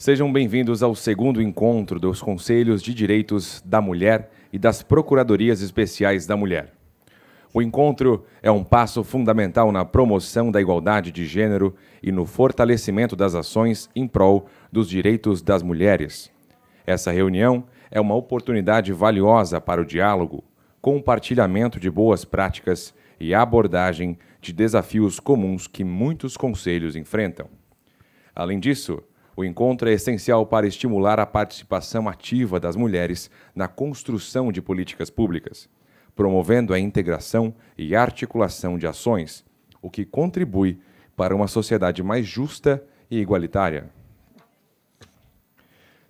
Sejam bem-vindos ao segundo encontro dos Conselhos de Direitos da Mulher e das Procuradorias Especiais da Mulher. O encontro é um passo fundamental na promoção da igualdade de gênero e no fortalecimento das ações em prol dos direitos das mulheres. Essa reunião é uma oportunidade valiosa para o diálogo, compartilhamento de boas práticas e abordagem de desafios comuns que muitos conselhos enfrentam. Além disso, o encontro é essencial para estimular a participação ativa das mulheres na construção de políticas públicas, promovendo a integração e articulação de ações, o que contribui para uma sociedade mais justa e igualitária.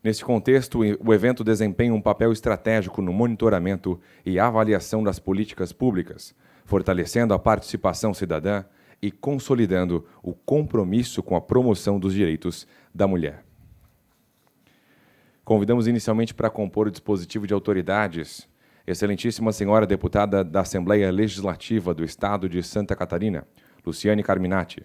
Nesse contexto, o evento desempenha um papel estratégico no monitoramento e avaliação das políticas públicas, fortalecendo a participação cidadã e consolidando o compromisso com a promoção dos direitos da mulher. Convidamos inicialmente para compor o dispositivo de autoridades, Excelentíssima Senhora Deputada da Assembleia Legislativa do Estado de Santa Catarina, Luciane Carminati.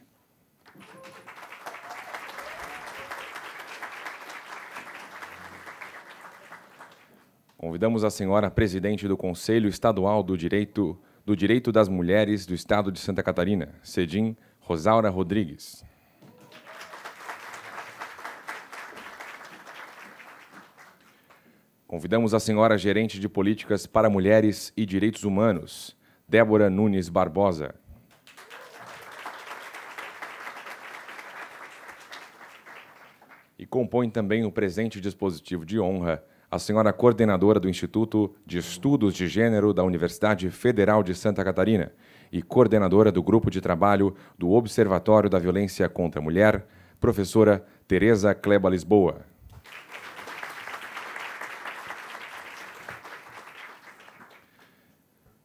Convidamos a senhora presidente do Conselho Estadual do Direito do Direito das Mulheres do Estado de Santa Catarina, Cedim Rosaura Rodrigues. Convidamos a senhora gerente de políticas para mulheres e direitos humanos, Débora Nunes Barbosa. E compõe também o presente dispositivo de honra a senhora coordenadora do Instituto de Estudos de Gênero da Universidade Federal de Santa Catarina e coordenadora do grupo de trabalho do Observatório da Violência contra a Mulher, professora Tereza Kleba Lisboa.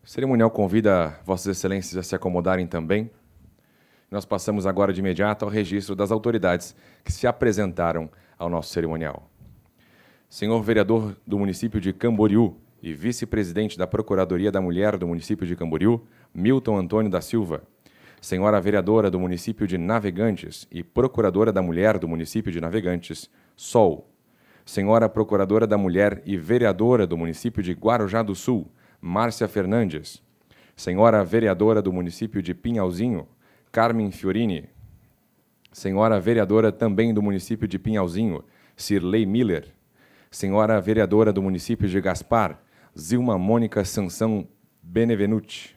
O cerimonial convida Vossas Excelências a se acomodarem também. Nós passamos agora de imediato ao registro das autoridades que se apresentaram ao nosso cerimonial. Senhor vereador do município de Camboriú e vice-presidente da Procuradoria da Mulher do município de Camboriú, Milton Antônio da Silva. Senhora vereadora do município de Navegantes e procuradora da mulher do município de Navegantes, Sol. Senhora procuradora da mulher e vereadora do município de Guarujá do Sul, Márcia Fernandes. Senhora Vereadora do município de Pinhalzinho, Carmen Fiorini. Senhora Vereadora também do município de Pinhalzinho, Cirlei Miller. Senhora Vereadora do município de Gaspar, Zilma Mônica Sansão Benevenuti.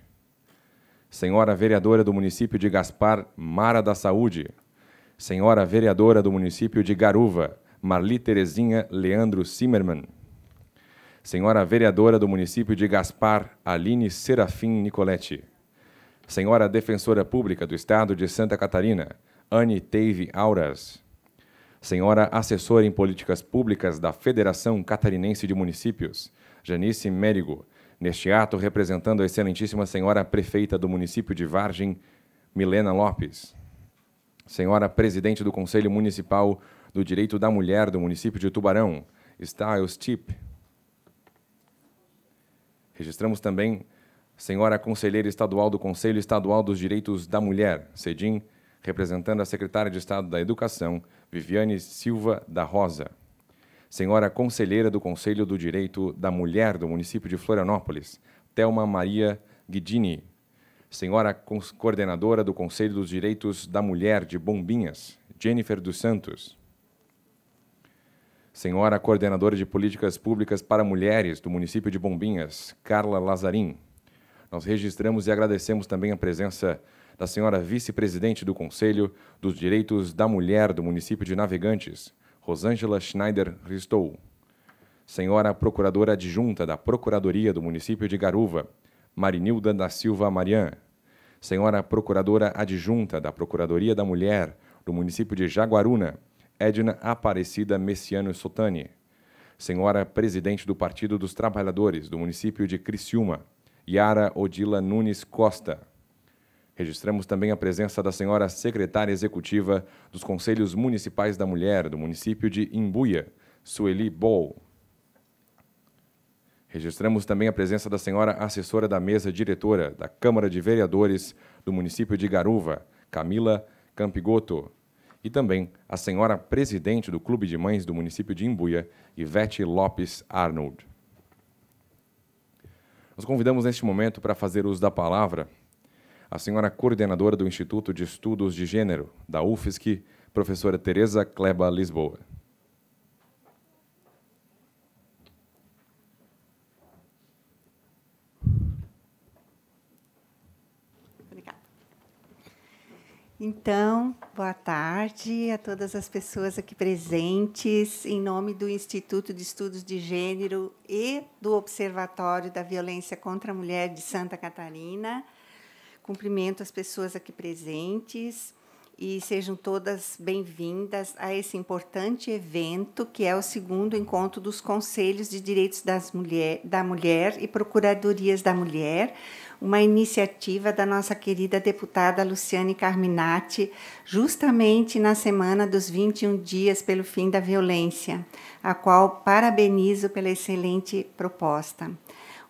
Senhora Vereadora do município de Gaspar, Mara da Saúde. Senhora Vereadora do município de Garuva, Marli Terezinha Leandro Zimmermann. Senhora Vereadora do município de Gaspar, Aline Serafim Nicoletti. Senhora Defensora Pública do Estado de Santa Catarina, Anne Teve Auras. Senhora Assessora em Políticas Públicas da Federação Catarinense de Municípios, Janice Mérigo. Neste ato, representando a excelentíssima senhora prefeita do município de Vargem, Milena Lopes. Senhora presidente do Conselho Municipal do Direito da Mulher do município de Tubarão, Styles Tip. Registramos também senhora conselheira estadual do Conselho Estadual dos Direitos da Mulher, CEDIM, representando a secretária de Estado da Educação, Viviane Silva da Rosa. Senhora conselheira do Conselho do Direito da Mulher do município de Florianópolis, Telma Maria Guidini. Senhora coordenadora do Conselho dos Direitos da Mulher de Bombinhas, Jennifer dos Santos. Senhora coordenadora de políticas públicas para mulheres do município de Bombinhas, Carla Lazarim. Nós registramos e agradecemos também a presença da senhora vice-presidente do Conselho dos Direitos da Mulher do município de Navegantes, Rosângela Schneider Ristou. Senhora procuradora adjunta da Procuradoria do município de Garuva, Marinilda da Silva Marian. Senhora procuradora adjunta da Procuradoria da Mulher do município de Jaguaruna, Edna Aparecida Messiano Sotani, senhora presidente do Partido dos Trabalhadores do município de Criciúma, Yara Odila Nunes Costa. Registramos também a presença da senhora secretária executiva dos Conselhos Municipais da Mulher do município de Imbuia, Sueli Bol. Registramos também a presença da senhora assessora da mesa diretora da Câmara de Vereadores do município de Garuva, Camila Campigoto e também a senhora presidente do Clube de Mães do município de Imbuia, Ivete Lopes Arnold. Nós convidamos neste momento para fazer uso da palavra a senhora coordenadora do Instituto de Estudos de Gênero da UFSC, professora Tereza Kleba Lisboa. Então, boa tarde a todas as pessoas aqui presentes, em nome do Instituto de Estudos de Gênero e do Observatório da Violência contra a Mulher de Santa Catarina. Cumprimento as pessoas aqui presentes e sejam todas bem-vindas a esse importante evento que é o segundo encontro dos Conselhos de Direitos das mulher, da Mulher e Procuradorias da Mulher, uma iniciativa da nossa querida deputada Luciane Carminati, justamente na semana dos 21 dias pelo fim da violência, a qual parabenizo pela excelente proposta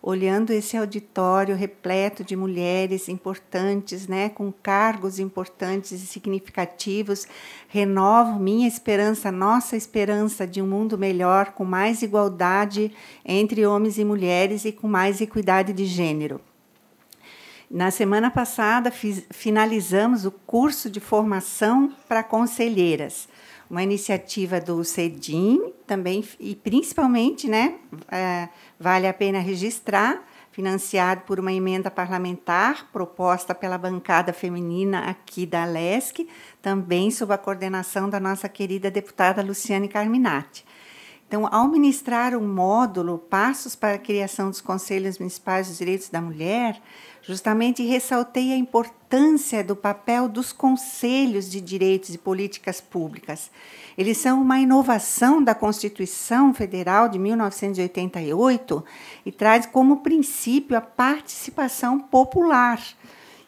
olhando esse auditório repleto de mulheres importantes, né, com cargos importantes e significativos, renovo minha esperança, nossa esperança de um mundo melhor, com mais igualdade entre homens e mulheres e com mais equidade de gênero. Na semana passada, fiz, finalizamos o curso de formação para conselheiras, uma iniciativa do CEDIM também, e principalmente, né, é, vale a pena registrar, financiado por uma emenda parlamentar proposta pela bancada feminina aqui da LESC, também sob a coordenação da nossa querida deputada Luciane Carminati. Então, ao ministrar o um módulo Passos para a Criação dos Conselhos Municipais dos Direitos da Mulher, justamente ressaltei a importância do papel dos conselhos de direitos e políticas públicas. Eles são uma inovação da Constituição Federal de 1988 e traz como princípio a participação popular.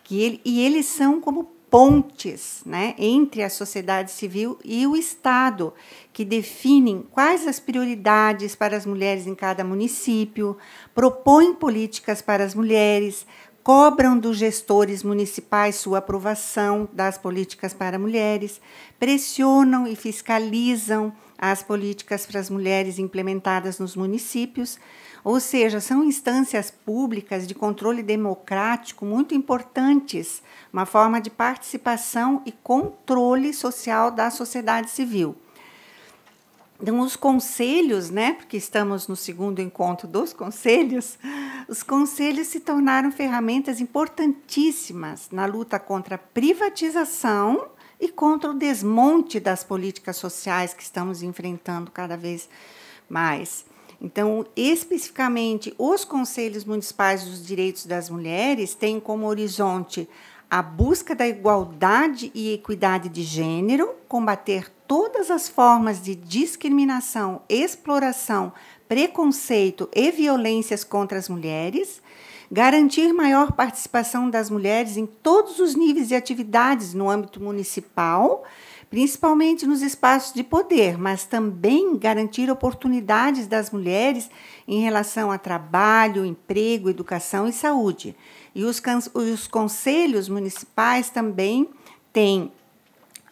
Que ele, e eles são como pontes né, entre a sociedade civil e o Estado, que definem quais as prioridades para as mulheres em cada município, propõem políticas para as mulheres, cobram dos gestores municipais sua aprovação das políticas para mulheres, pressionam e fiscalizam as políticas para as mulheres implementadas nos municípios, ou seja, são instâncias públicas de controle democrático muito importantes, uma forma de participação e controle social da sociedade civil. Então, os conselhos, né, porque estamos no segundo encontro dos conselhos, os conselhos se tornaram ferramentas importantíssimas na luta contra a privatização e contra o desmonte das políticas sociais que estamos enfrentando cada vez mais. Então, especificamente, os conselhos municipais dos direitos das mulheres têm como horizonte a busca da igualdade e equidade de gênero, combater todas as formas de discriminação, exploração, preconceito e violências contra as mulheres, garantir maior participação das mulheres em todos os níveis e atividades no âmbito municipal, principalmente nos espaços de poder, mas também garantir oportunidades das mulheres em relação a trabalho, emprego, educação e saúde. E os, os conselhos municipais também têm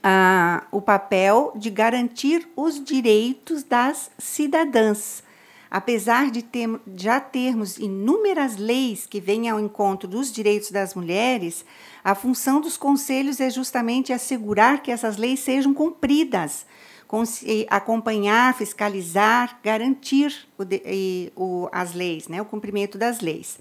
ah, o papel de garantir os direitos das cidadãs. Apesar de ter, já termos inúmeras leis que vêm ao encontro dos direitos das mulheres, a função dos conselhos é justamente assegurar que essas leis sejam cumpridas, acompanhar, fiscalizar, garantir o de, e, o, as leis, né, o cumprimento das leis.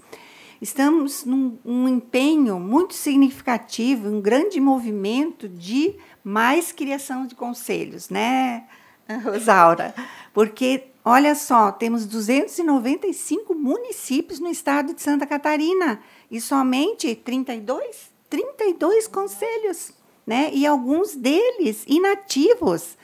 Estamos num um empenho muito significativo, um grande movimento de mais criação de conselhos, né, Rosaura? Porque, olha só, temos 295 municípios no estado de Santa Catarina e somente 32 32 conselhos, né? E alguns deles inativos.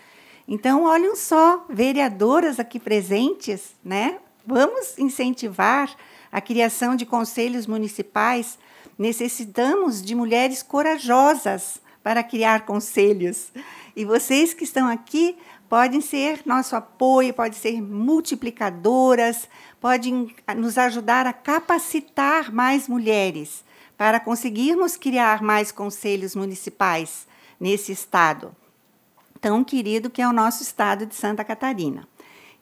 Então, olhem só, vereadoras aqui presentes, né? Vamos incentivar a criação de conselhos municipais. Necessitamos de mulheres corajosas para criar conselhos. E vocês que estão aqui podem ser nosso apoio, podem ser multiplicadoras, podem nos ajudar a capacitar mais mulheres para conseguirmos criar mais conselhos municipais nesse estado tão querido que é o nosso estado de Santa Catarina.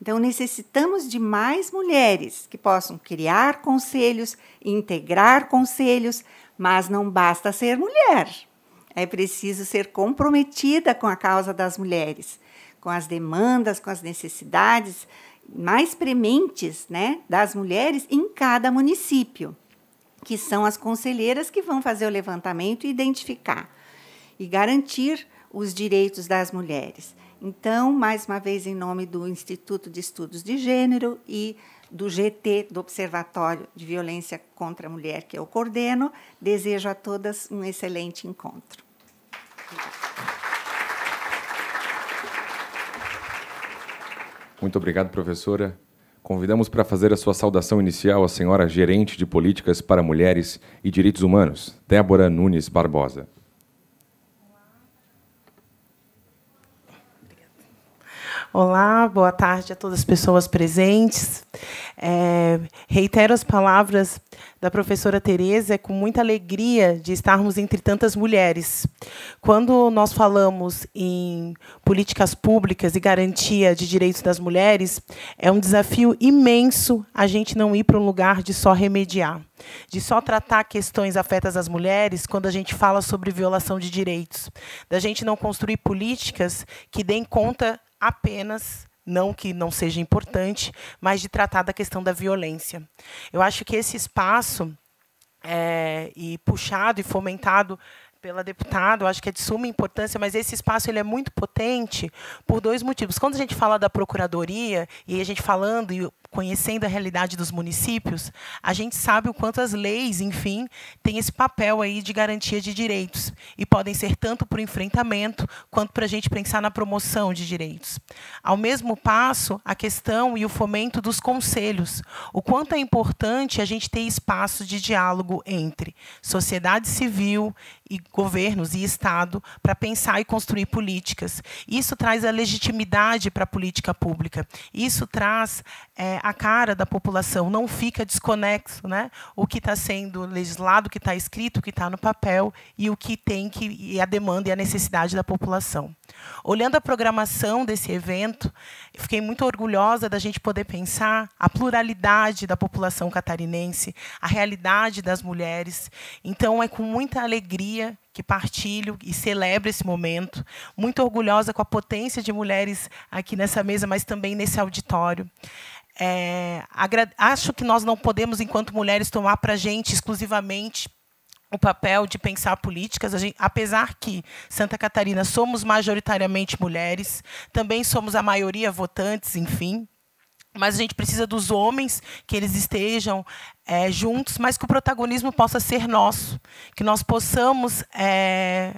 Então, necessitamos de mais mulheres que possam criar conselhos, integrar conselhos, mas não basta ser mulher. É preciso ser comprometida com a causa das mulheres, com as demandas, com as necessidades mais prementes né, das mulheres em cada município que são as conselheiras que vão fazer o levantamento e identificar e garantir os direitos das mulheres. Então, mais uma vez, em nome do Instituto de Estudos de Gênero e do GT, do Observatório de Violência contra a Mulher, que eu coordeno, desejo a todas um excelente encontro. Muito obrigado, professora. Convidamos para fazer a sua saudação inicial a senhora gerente de políticas para mulheres e direitos humanos, Débora Nunes Barbosa. Olá, boa tarde a todas as pessoas presentes. É, reitero as palavras da professora Tereza, é com muita alegria de estarmos entre tantas mulheres. Quando nós falamos em políticas públicas e garantia de direitos das mulheres, é um desafio imenso a gente não ir para um lugar de só remediar, de só tratar questões afetas às mulheres quando a gente fala sobre violação de direitos, da gente não construir políticas que deem conta apenas não que não seja importante, mas de tratar da questão da violência. Eu acho que esse espaço é, e puxado e fomentado pela deputada, eu acho que é de suma importância, mas esse espaço ele é muito potente por dois motivos. Quando a gente fala da procuradoria, e a gente falando e conhecendo a realidade dos municípios, a gente sabe o quanto as leis, enfim, têm esse papel aí de garantia de direitos e podem ser tanto para o enfrentamento quanto para a gente pensar na promoção de direitos. Ao mesmo passo, a questão e o fomento dos conselhos, o quanto é importante a gente ter espaço de diálogo entre sociedade civil e governos e Estado para pensar e construir políticas. Isso traz a legitimidade para a política pública. Isso traz é, a cara da população, não fica desconexo né? o que está sendo legislado, o que está escrito, o que está no papel e o que tem que e a demanda e a necessidade da população. Olhando a programação desse evento, fiquei muito orgulhosa da gente poder pensar a pluralidade da população catarinense, a realidade das mulheres. Então, é com muita alegria que partilho e celebro esse momento. Muito orgulhosa com a potência de mulheres aqui nessa mesa, mas também nesse auditório. É, acho que nós não podemos, enquanto mulheres, tomar para a gente exclusivamente o papel de pensar políticas, gente, apesar que Santa Catarina somos majoritariamente mulheres, também somos a maioria votantes, enfim, mas a gente precisa dos homens que eles estejam é, juntos, mas que o protagonismo possa ser nosso, que nós possamos é,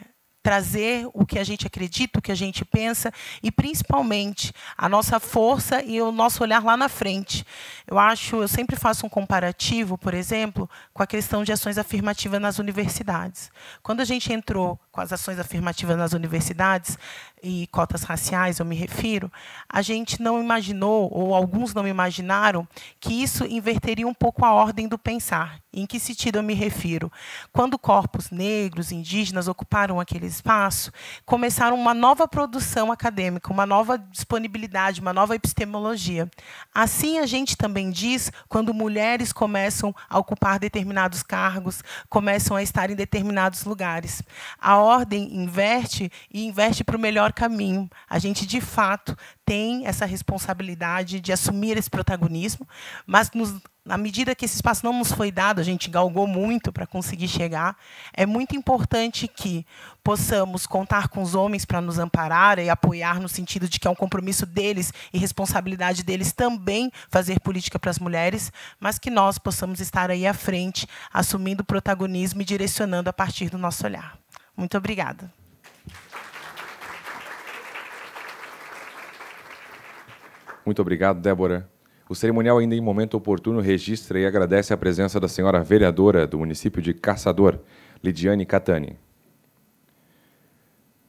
trazer o que a gente acredita, o que a gente pensa e, principalmente, a nossa força e o nosso olhar lá na frente. Eu acho, eu sempre faço um comparativo, por exemplo, com a questão de ações afirmativas nas universidades. Quando a gente entrou com as ações afirmativas nas universidades, e cotas raciais, eu me refiro, a gente não imaginou, ou alguns não imaginaram, que isso inverteria um pouco a ordem do pensar. Em que sentido eu me refiro? Quando corpos negros, indígenas ocuparam aqueles espaço, começaram uma nova produção acadêmica, uma nova disponibilidade, uma nova epistemologia. Assim, a gente também diz quando mulheres começam a ocupar determinados cargos, começam a estar em determinados lugares. A ordem inverte e inverte para o melhor caminho. A gente, de fato, tem essa responsabilidade de assumir esse protagonismo, mas nos, na medida que esse espaço não nos foi dado, a gente galgou muito para conseguir chegar, é muito importante que possamos contar com os homens para nos amparar e apoiar no sentido de que é um compromisso deles e responsabilidade deles também fazer política para as mulheres, mas que nós possamos estar aí à frente, assumindo o protagonismo e direcionando a partir do nosso olhar. Muito obrigada. Muito obrigado, Débora. O cerimonial, ainda em momento oportuno, registra e agradece a presença da senhora vereadora do município de Caçador, Lidiane Catani.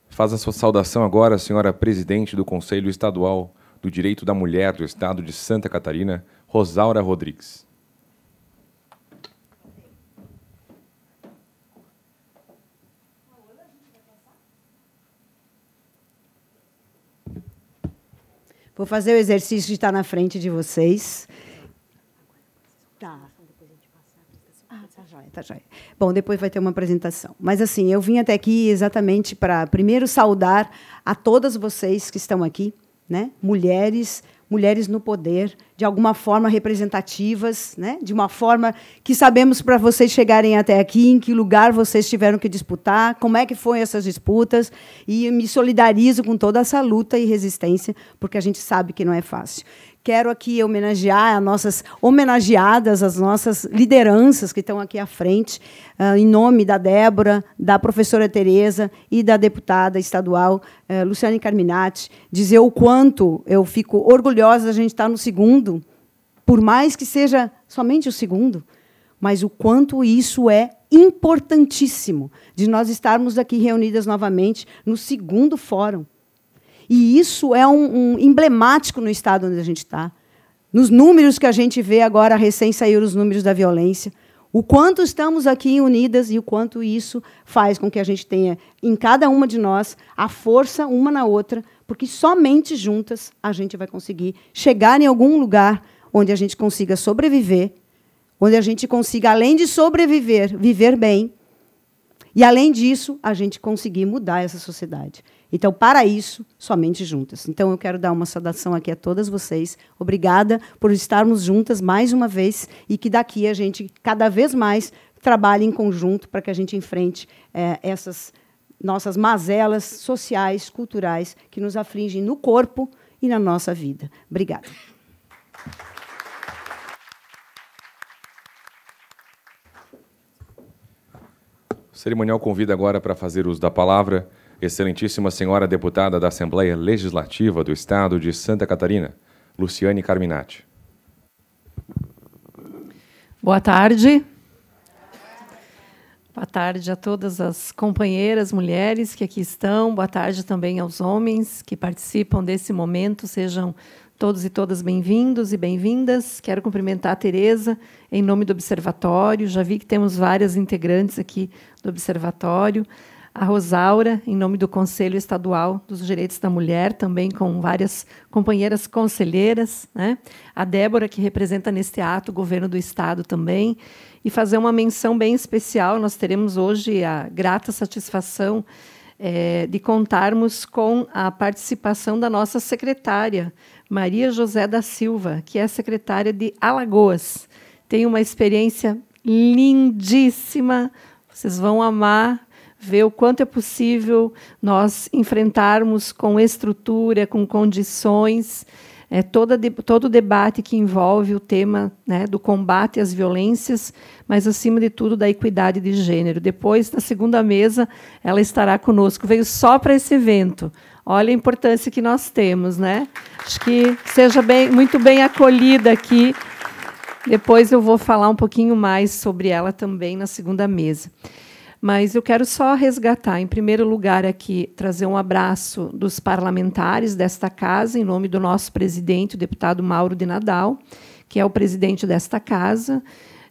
Faz a sua saudação agora a senhora presidente do Conselho Estadual do Direito da Mulher do Estado de Santa Catarina, Rosaura Rodrigues. Vou fazer o exercício de estar na frente de vocês. Tá. Ah, tá joia, tá joia. Bom, depois vai ter uma apresentação. Mas, assim, eu vim até aqui exatamente para, primeiro, saudar a todas vocês que estão aqui, né? mulheres, mulheres no poder, de alguma forma representativas, né? de uma forma que sabemos para vocês chegarem até aqui, em que lugar vocês tiveram que disputar, como é que foram essas disputas, e me solidarizo com toda essa luta e resistência, porque a gente sabe que não é fácil. Quero aqui homenagear as nossas homenageadas, as nossas lideranças que estão aqui à frente, ah, em nome da Débora, da professora Tereza e da deputada estadual eh, Luciane Carminati, dizer o quanto eu fico orgulhosa da gente estar no segundo, por mais que seja somente o segundo, mas o quanto isso é importantíssimo de nós estarmos aqui reunidas novamente no segundo fórum e isso é um, um emblemático no estado onde a gente está. Nos números que a gente vê agora, recém saíram os números da violência. O quanto estamos aqui unidas e o quanto isso faz com que a gente tenha em cada uma de nós a força uma na outra, porque somente juntas a gente vai conseguir chegar em algum lugar onde a gente consiga sobreviver, onde a gente consiga, além de sobreviver, viver bem, e além disso, a gente conseguir mudar essa sociedade. Então, para isso, somente juntas. Então, eu quero dar uma saudação aqui a todas vocês. Obrigada por estarmos juntas mais uma vez e que daqui a gente, cada vez mais, trabalhe em conjunto para que a gente enfrente é, essas nossas mazelas sociais, culturais, que nos afligem no corpo e na nossa vida. Obrigada. O cerimonial convida agora para fazer uso da palavra Excelentíssima Senhora Deputada da Assembleia Legislativa do Estado de Santa Catarina, Luciane Carminati. Boa tarde. Boa tarde a todas as companheiras mulheres que aqui estão. Boa tarde também aos homens que participam desse momento. Sejam todos e todas bem-vindos e bem-vindas. Quero cumprimentar a Tereza em nome do Observatório. Já vi que temos várias integrantes aqui do Observatório a Rosaura, em nome do Conselho Estadual dos Direitos da Mulher, também com várias companheiras conselheiras, né? a Débora, que representa neste ato o governo do Estado também, e fazer uma menção bem especial. Nós teremos hoje a grata satisfação é, de contarmos com a participação da nossa secretária, Maria José da Silva, que é secretária de Alagoas. Tem uma experiência lindíssima, vocês vão amar ver o quanto é possível nós enfrentarmos com estrutura, com condições, é, toda de, todo o debate que envolve o tema né, do combate às violências, mas, acima de tudo, da equidade de gênero. Depois, na segunda mesa, ela estará conosco. Veio só para esse evento. Olha a importância que nós temos, né? Acho que seja bem, muito bem acolhida aqui. Depois eu vou falar um pouquinho mais sobre ela também na segunda mesa. Mas eu quero só resgatar, em primeiro lugar, aqui, trazer um abraço dos parlamentares desta casa, em nome do nosso presidente, o deputado Mauro de Nadal, que é o presidente desta casa.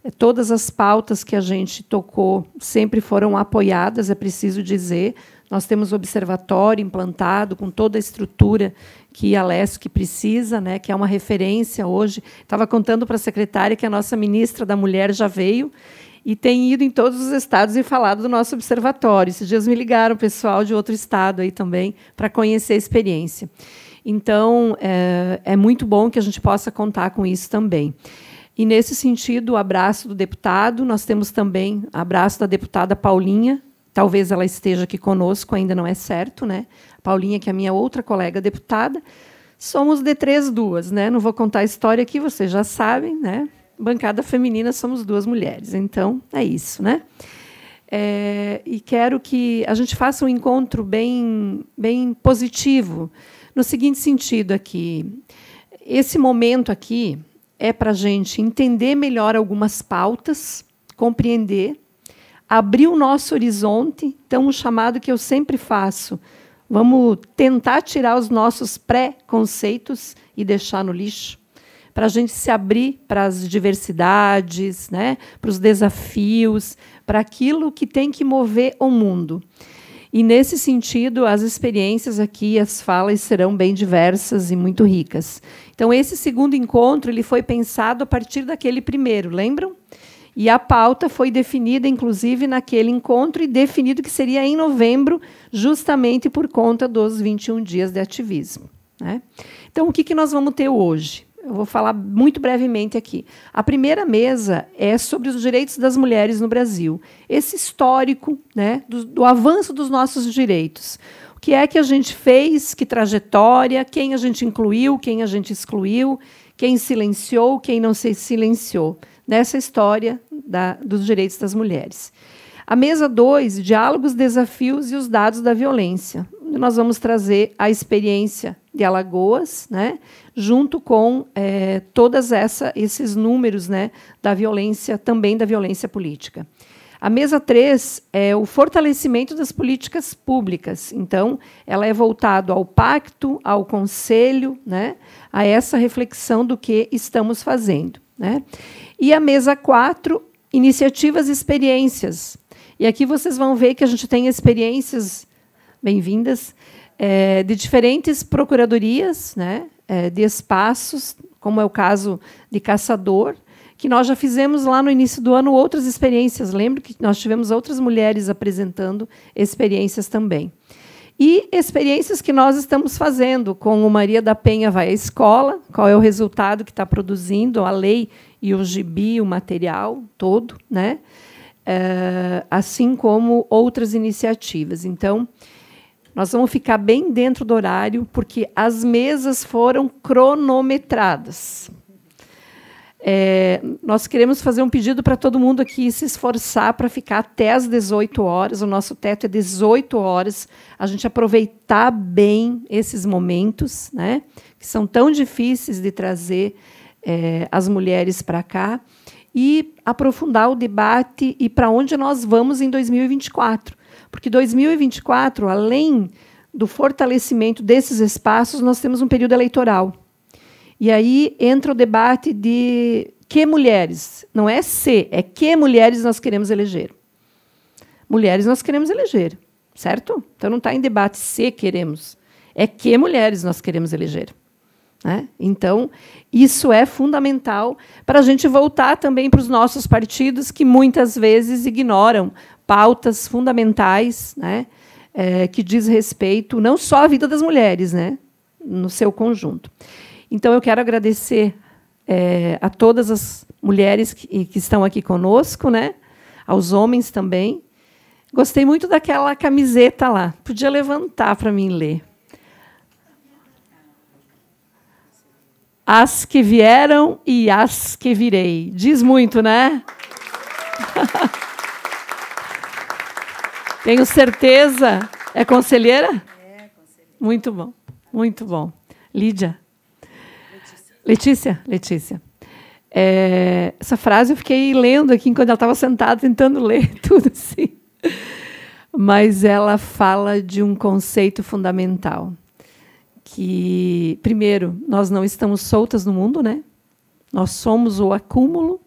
É, todas as pautas que a gente tocou sempre foram apoiadas, é preciso dizer. Nós temos observatório implantado com toda a estrutura que a LESC precisa, né, que é uma referência hoje. Estava contando para a secretária que a nossa ministra da Mulher já veio e tem ido em todos os estados e falado do nosso observatório. Esses dias me ligaram pessoal de outro estado aí também para conhecer a experiência. Então, é, é muito bom que a gente possa contar com isso também. E, nesse sentido, o abraço do deputado, nós temos também abraço da deputada Paulinha, talvez ela esteja aqui conosco, ainda não é certo, né? Paulinha, que é a minha outra colega deputada. Somos de três duas, né? Não vou contar a história aqui, vocês já sabem, né? bancada feminina somos duas mulheres. Então, é isso, né? É, e quero que a gente faça um encontro bem, bem positivo, no seguinte sentido aqui. Esse momento aqui é para a gente entender melhor algumas pautas, compreender, abrir o nosso horizonte. Então, um chamado que eu sempre faço, vamos tentar tirar os nossos pré-conceitos e deixar no lixo para a gente se abrir para as diversidades, né, para os desafios, para aquilo que tem que mover o mundo. E nesse sentido, as experiências aqui, as falas serão bem diversas e muito ricas. Então, esse segundo encontro ele foi pensado a partir daquele primeiro, lembram? E a pauta foi definida, inclusive, naquele encontro e definido que seria em novembro, justamente por conta dos 21 dias de ativismo. Né? Então, o que, que nós vamos ter hoje? eu vou falar muito brevemente aqui. A primeira mesa é sobre os direitos das mulheres no Brasil. Esse histórico né, do, do avanço dos nossos direitos. O que é que a gente fez, que trajetória, quem a gente incluiu, quem a gente excluiu, quem silenciou, quem não se silenciou, nessa história da, dos direitos das mulheres. A mesa 2, diálogos, desafios e os dados da violência nós vamos trazer a experiência de Alagoas, né, junto com é, todas essa esses números, né, da violência também da violência política. A mesa 3 é o fortalecimento das políticas públicas. Então, ela é voltado ao pacto, ao conselho, né, a essa reflexão do que estamos fazendo, né? E a mesa 4, iniciativas e experiências. E aqui vocês vão ver que a gente tem experiências bem-vindas, é, de diferentes procuradorias, né, é, de espaços, como é o caso de Caçador, que nós já fizemos lá no início do ano outras experiências. Lembro que nós tivemos outras mulheres apresentando experiências também. E experiências que nós estamos fazendo com o Maria da Penha Vai à Escola, qual é o resultado que está produzindo, a lei e o gibi, o material todo, né? É, assim como outras iniciativas. Então, nós vamos ficar bem dentro do horário, porque as mesas foram cronometradas. É, nós queremos fazer um pedido para todo mundo aqui se esforçar para ficar até as 18 horas. O nosso teto é 18 horas. A gente aproveitar bem esses momentos, né, que são tão difíceis de trazer é, as mulheres para cá e aprofundar o debate e para onde nós vamos em 2024 porque 2024, além do fortalecimento desses espaços, nós temos um período eleitoral. E aí entra o debate de que mulheres, não é se, é que mulheres nós queremos eleger. Mulheres nós queremos eleger, certo? Então não está em debate se queremos, é que mulheres nós queremos eleger. Né? Então, isso é fundamental para a gente voltar também para os nossos partidos que muitas vezes ignoram pautas fundamentais, né, é, que diz respeito não só à vida das mulheres, né, no seu conjunto. Então, eu quero agradecer é, a todas as mulheres que, que, estão aqui conosco, né, aos homens também. Gostei muito daquela camiseta lá. Podia levantar para mim ler. As que vieram e as que virei. Diz muito, né? Tenho certeza. É conselheira? É, conselheira. Muito bom, muito bom. Lídia? Letícia? Letícia, É, essa frase eu fiquei lendo aqui enquanto ela estava sentada, tentando ler tudo assim. Mas ela fala de um conceito fundamental. Que, primeiro, nós não estamos soltas no mundo, né? Nós somos o acúmulo,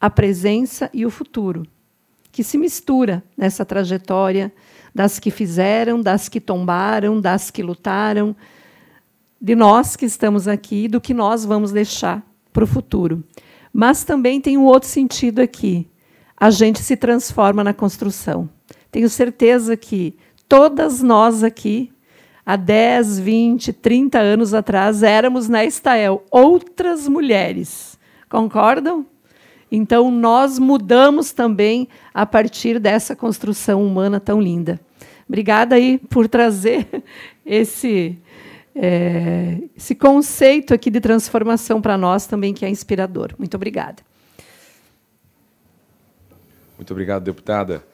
a presença e o futuro que se mistura nessa trajetória das que fizeram, das que tombaram, das que lutaram, de nós que estamos aqui, do que nós vamos deixar para o futuro. Mas também tem um outro sentido aqui. A gente se transforma na construção. Tenho certeza que todas nós aqui, há 10, 20, 30 anos atrás, éramos na né, Estael outras mulheres. Concordam? Então, nós mudamos também a partir dessa construção humana tão linda. Obrigada aí por trazer esse, é, esse conceito aqui de transformação para nós também, que é inspirador. Muito obrigada. Muito obrigado, deputada.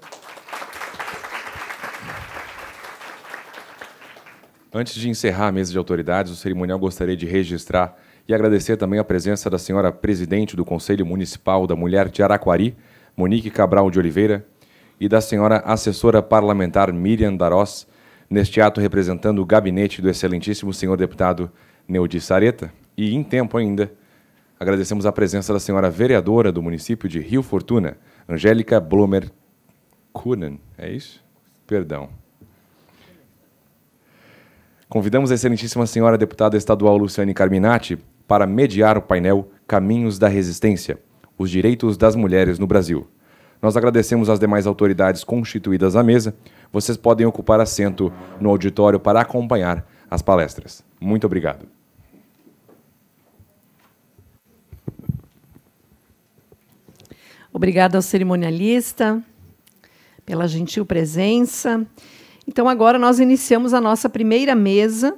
Antes de encerrar a mesa de autoridades, o cerimonial gostaria de registrar e agradecer também a presença da senhora presidente do Conselho Municipal da Mulher de Araquari, Monique Cabral de Oliveira, e da senhora assessora parlamentar Miriam Darós, neste ato representando o gabinete do excelentíssimo senhor deputado Neudi Sareta. E, em tempo ainda, agradecemos a presença da senhora vereadora do município de Rio Fortuna, Angélica Blomer Kunen. É isso? Perdão. Convidamos a excelentíssima senhora deputada estadual Luciane Carminati para mediar o painel Caminhos da Resistência Os Direitos das Mulheres no Brasil. Nós agradecemos às demais autoridades constituídas à mesa. Vocês podem ocupar assento no auditório para acompanhar as palestras. Muito obrigado. Obrigada ao cerimonialista pela gentil presença. Então, agora nós iniciamos a nossa primeira mesa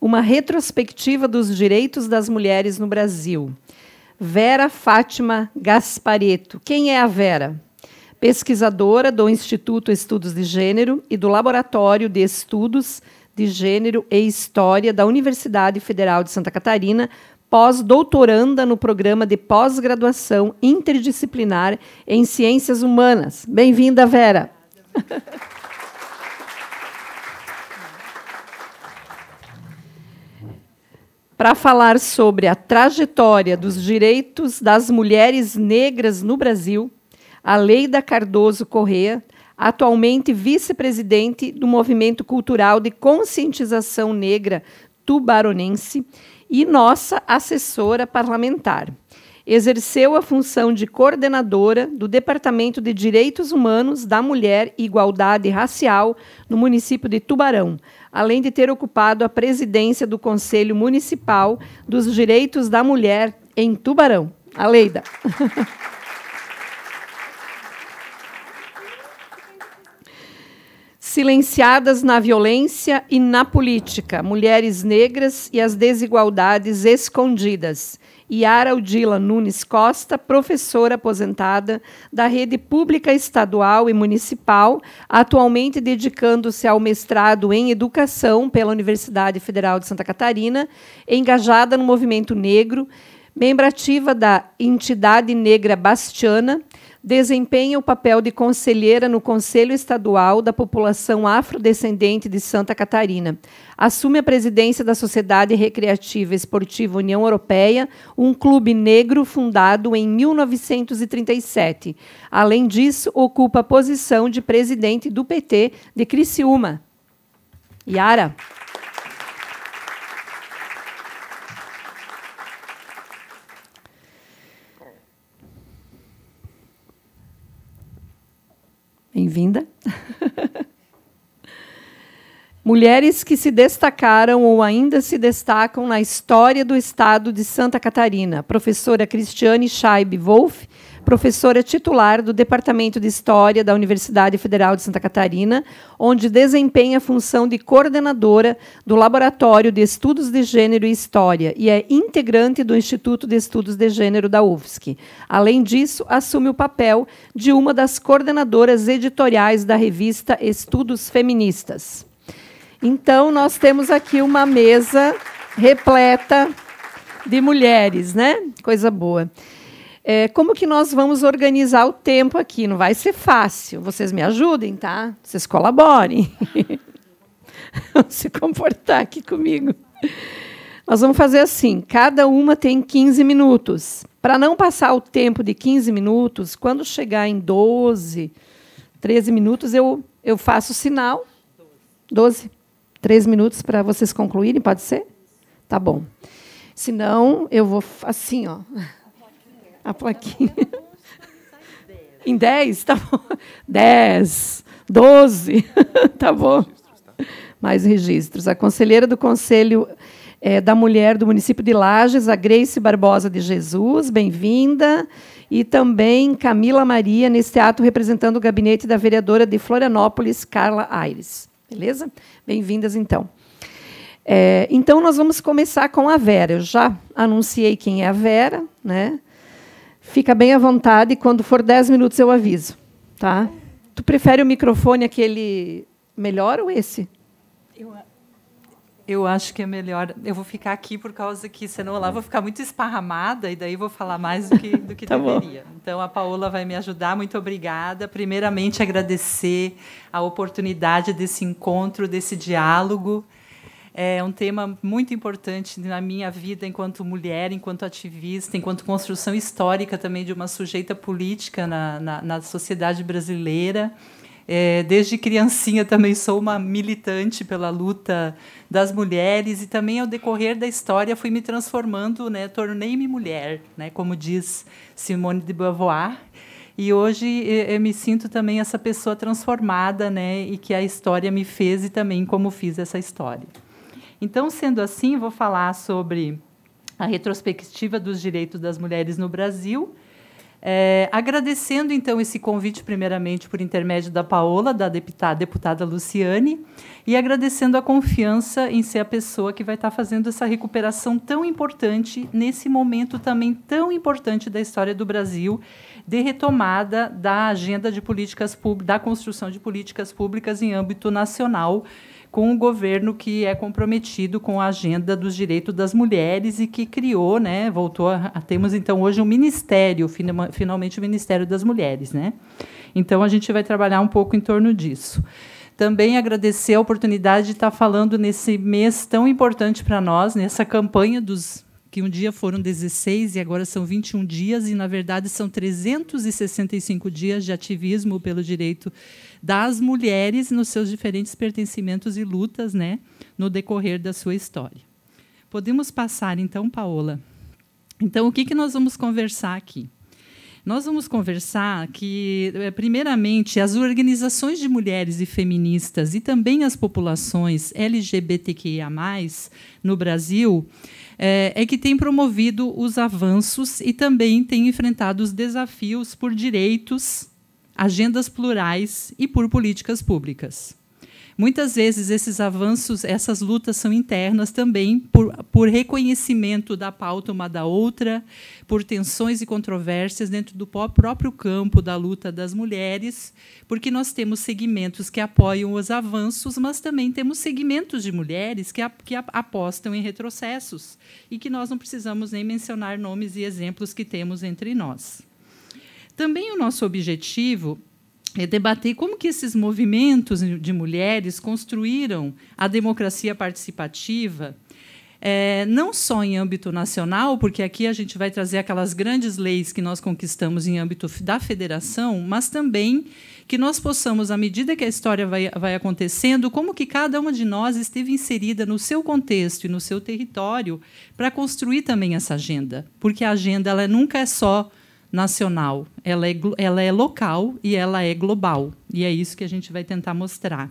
uma retrospectiva dos direitos das mulheres no Brasil. Vera Fátima Gaspareto. Quem é a Vera? Pesquisadora do Instituto Estudos de Gênero e do Laboratório de Estudos de Gênero e História da Universidade Federal de Santa Catarina, pós-doutoranda no programa de pós-graduação interdisciplinar em Ciências Humanas. Bem-vinda, Vera. Obrigada. para falar sobre a trajetória dos direitos das mulheres negras no Brasil, a Leida Cardoso Correa, atualmente vice-presidente do Movimento Cultural de Conscientização Negra Tubaronense e nossa assessora parlamentar. Exerceu a função de coordenadora do Departamento de Direitos Humanos da Mulher e Igualdade Racial no município de Tubarão, além de ter ocupado a presidência do Conselho Municipal dos Direitos da Mulher em Tubarão. a Leida. silenciadas na violência e na política, mulheres negras e as desigualdades escondidas e Araldila Nunes Costa, professora aposentada da rede pública estadual e municipal, atualmente dedicando-se ao mestrado em educação pela Universidade Federal de Santa Catarina, engajada no movimento negro, membro ativa da Entidade Negra Bastiana, desempenha o papel de conselheira no Conselho Estadual da População Afrodescendente de Santa Catarina. Assume a presidência da Sociedade Recreativa Esportiva União Europeia, um clube negro fundado em 1937. Além disso, ocupa a posição de presidente do PT de Criciúma. Yara. Bem-vinda. Mulheres que se destacaram ou ainda se destacam na história do estado de Santa Catarina. Professora Cristiane Scheibe Wolff professora titular do Departamento de História da Universidade Federal de Santa Catarina, onde desempenha a função de coordenadora do Laboratório de Estudos de Gênero e História e é integrante do Instituto de Estudos de Gênero da UFSC. Além disso, assume o papel de uma das coordenadoras editoriais da revista Estudos Feministas. Então, nós temos aqui uma mesa repleta de mulheres, né? Coisa boa. É, como que nós vamos organizar o tempo aqui? Não vai ser fácil. Vocês me ajudem, tá? Vocês colaborem. se comportar aqui comigo. Nós vamos fazer assim: cada uma tem 15 minutos. Para não passar o tempo de 15 minutos, quando chegar em 12, 13 minutos, eu, eu faço sinal. 12. 13 minutos para vocês concluírem, pode ser? Tá bom. Senão, eu vou assim, ó. A plaquinha. Em 10, tá bom. 10, 12, tá bom. Mais registros. A conselheira do Conselho é, da Mulher do município de Lages, a Grace Barbosa de Jesus, bem-vinda. E também Camila Maria, neste ato, representando o gabinete da vereadora de Florianópolis, Carla Aires. Beleza? Bem-vindas, então. É, então, nós vamos começar com a Vera. Eu já anunciei quem é a Vera, né? Fica bem à vontade, quando for 10 minutos eu aviso, tá? Tu prefere o microfone aquele melhor ou esse? Eu, eu acho que é melhor. Eu vou ficar aqui por causa que, senão lá vou ficar muito esparramada e daí vou falar mais do que, do que tá deveria. Bom. Então, a Paola vai me ajudar. Muito obrigada. Primeiramente, agradecer a oportunidade desse encontro, desse diálogo. É um tema muito importante na minha vida enquanto mulher, enquanto ativista, enquanto construção histórica também de uma sujeita política na, na, na sociedade brasileira. É, desde criancinha também sou uma militante pela luta das mulheres e também ao decorrer da história fui me transformando, né, tornei-me mulher, né, como diz Simone de Beauvoir. E hoje eu me sinto também essa pessoa transformada, né, e que a história me fez e também como fiz essa história. Então, sendo assim, vou falar sobre a retrospectiva dos direitos das mulheres no Brasil. É, agradecendo então esse convite, primeiramente por intermédio da Paola, da deputada, deputada Luciane, e agradecendo a confiança em ser a pessoa que vai estar fazendo essa recuperação tão importante, nesse momento também tão importante da história do Brasil, de retomada da agenda de políticas públicas, da construção de políticas públicas em âmbito nacional com um governo que é comprometido com a agenda dos direitos das mulheres e que criou, né, voltou a, a temos então hoje um ministério, finalmente o Ministério das Mulheres, né? Então a gente vai trabalhar um pouco em torno disso. Também agradecer a oportunidade de estar falando nesse mês tão importante para nós, nessa campanha dos que um dia foram 16 e agora são 21 dias, e, na verdade, são 365 dias de ativismo pelo direito das mulheres nos seus diferentes pertencimentos e lutas, né, no decorrer da sua história. Podemos passar então, Paola. Então, o que que nós vamos conversar aqui? Nós vamos conversar que, eh, primeiramente, as organizações de mulheres e feministas e também as populações LGBTQIA, no Brasil, é, é, que tem promovido os avanços e também tem enfrentado os desafios por direitos agendas plurais e por políticas públicas. Muitas vezes esses avanços, essas lutas são internas também por, por reconhecimento da pauta uma da outra, por tensões e controvérsias dentro do próprio campo da luta das mulheres, porque nós temos segmentos que apoiam os avanços, mas também temos segmentos de mulheres que, que apostam em retrocessos e que nós não precisamos nem mencionar nomes e exemplos que temos entre nós. Também o nosso objetivo é debater como que esses movimentos de mulheres construíram a democracia participativa, é, não só em âmbito nacional, porque aqui a gente vai trazer aquelas grandes leis que nós conquistamos em âmbito da federação, mas também que nós possamos, à medida que a história vai, vai acontecendo, como que cada uma de nós esteve inserida no seu contexto e no seu território para construir também essa agenda, porque a agenda ela nunca é só nacional, ela é, ela é local e ela é global. E é isso que a gente vai tentar mostrar.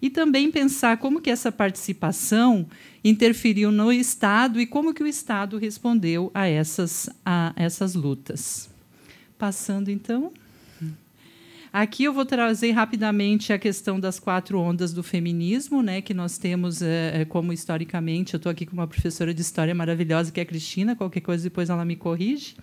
E também pensar como que essa participação interferiu no Estado e como que o Estado respondeu a essas, a essas lutas. Passando, então... Aqui eu vou trazer rapidamente a questão das quatro ondas do feminismo, né, que nós temos é, como historicamente. Eu estou aqui com uma professora de história maravilhosa, que é a Cristina, qualquer coisa depois ela me corrige.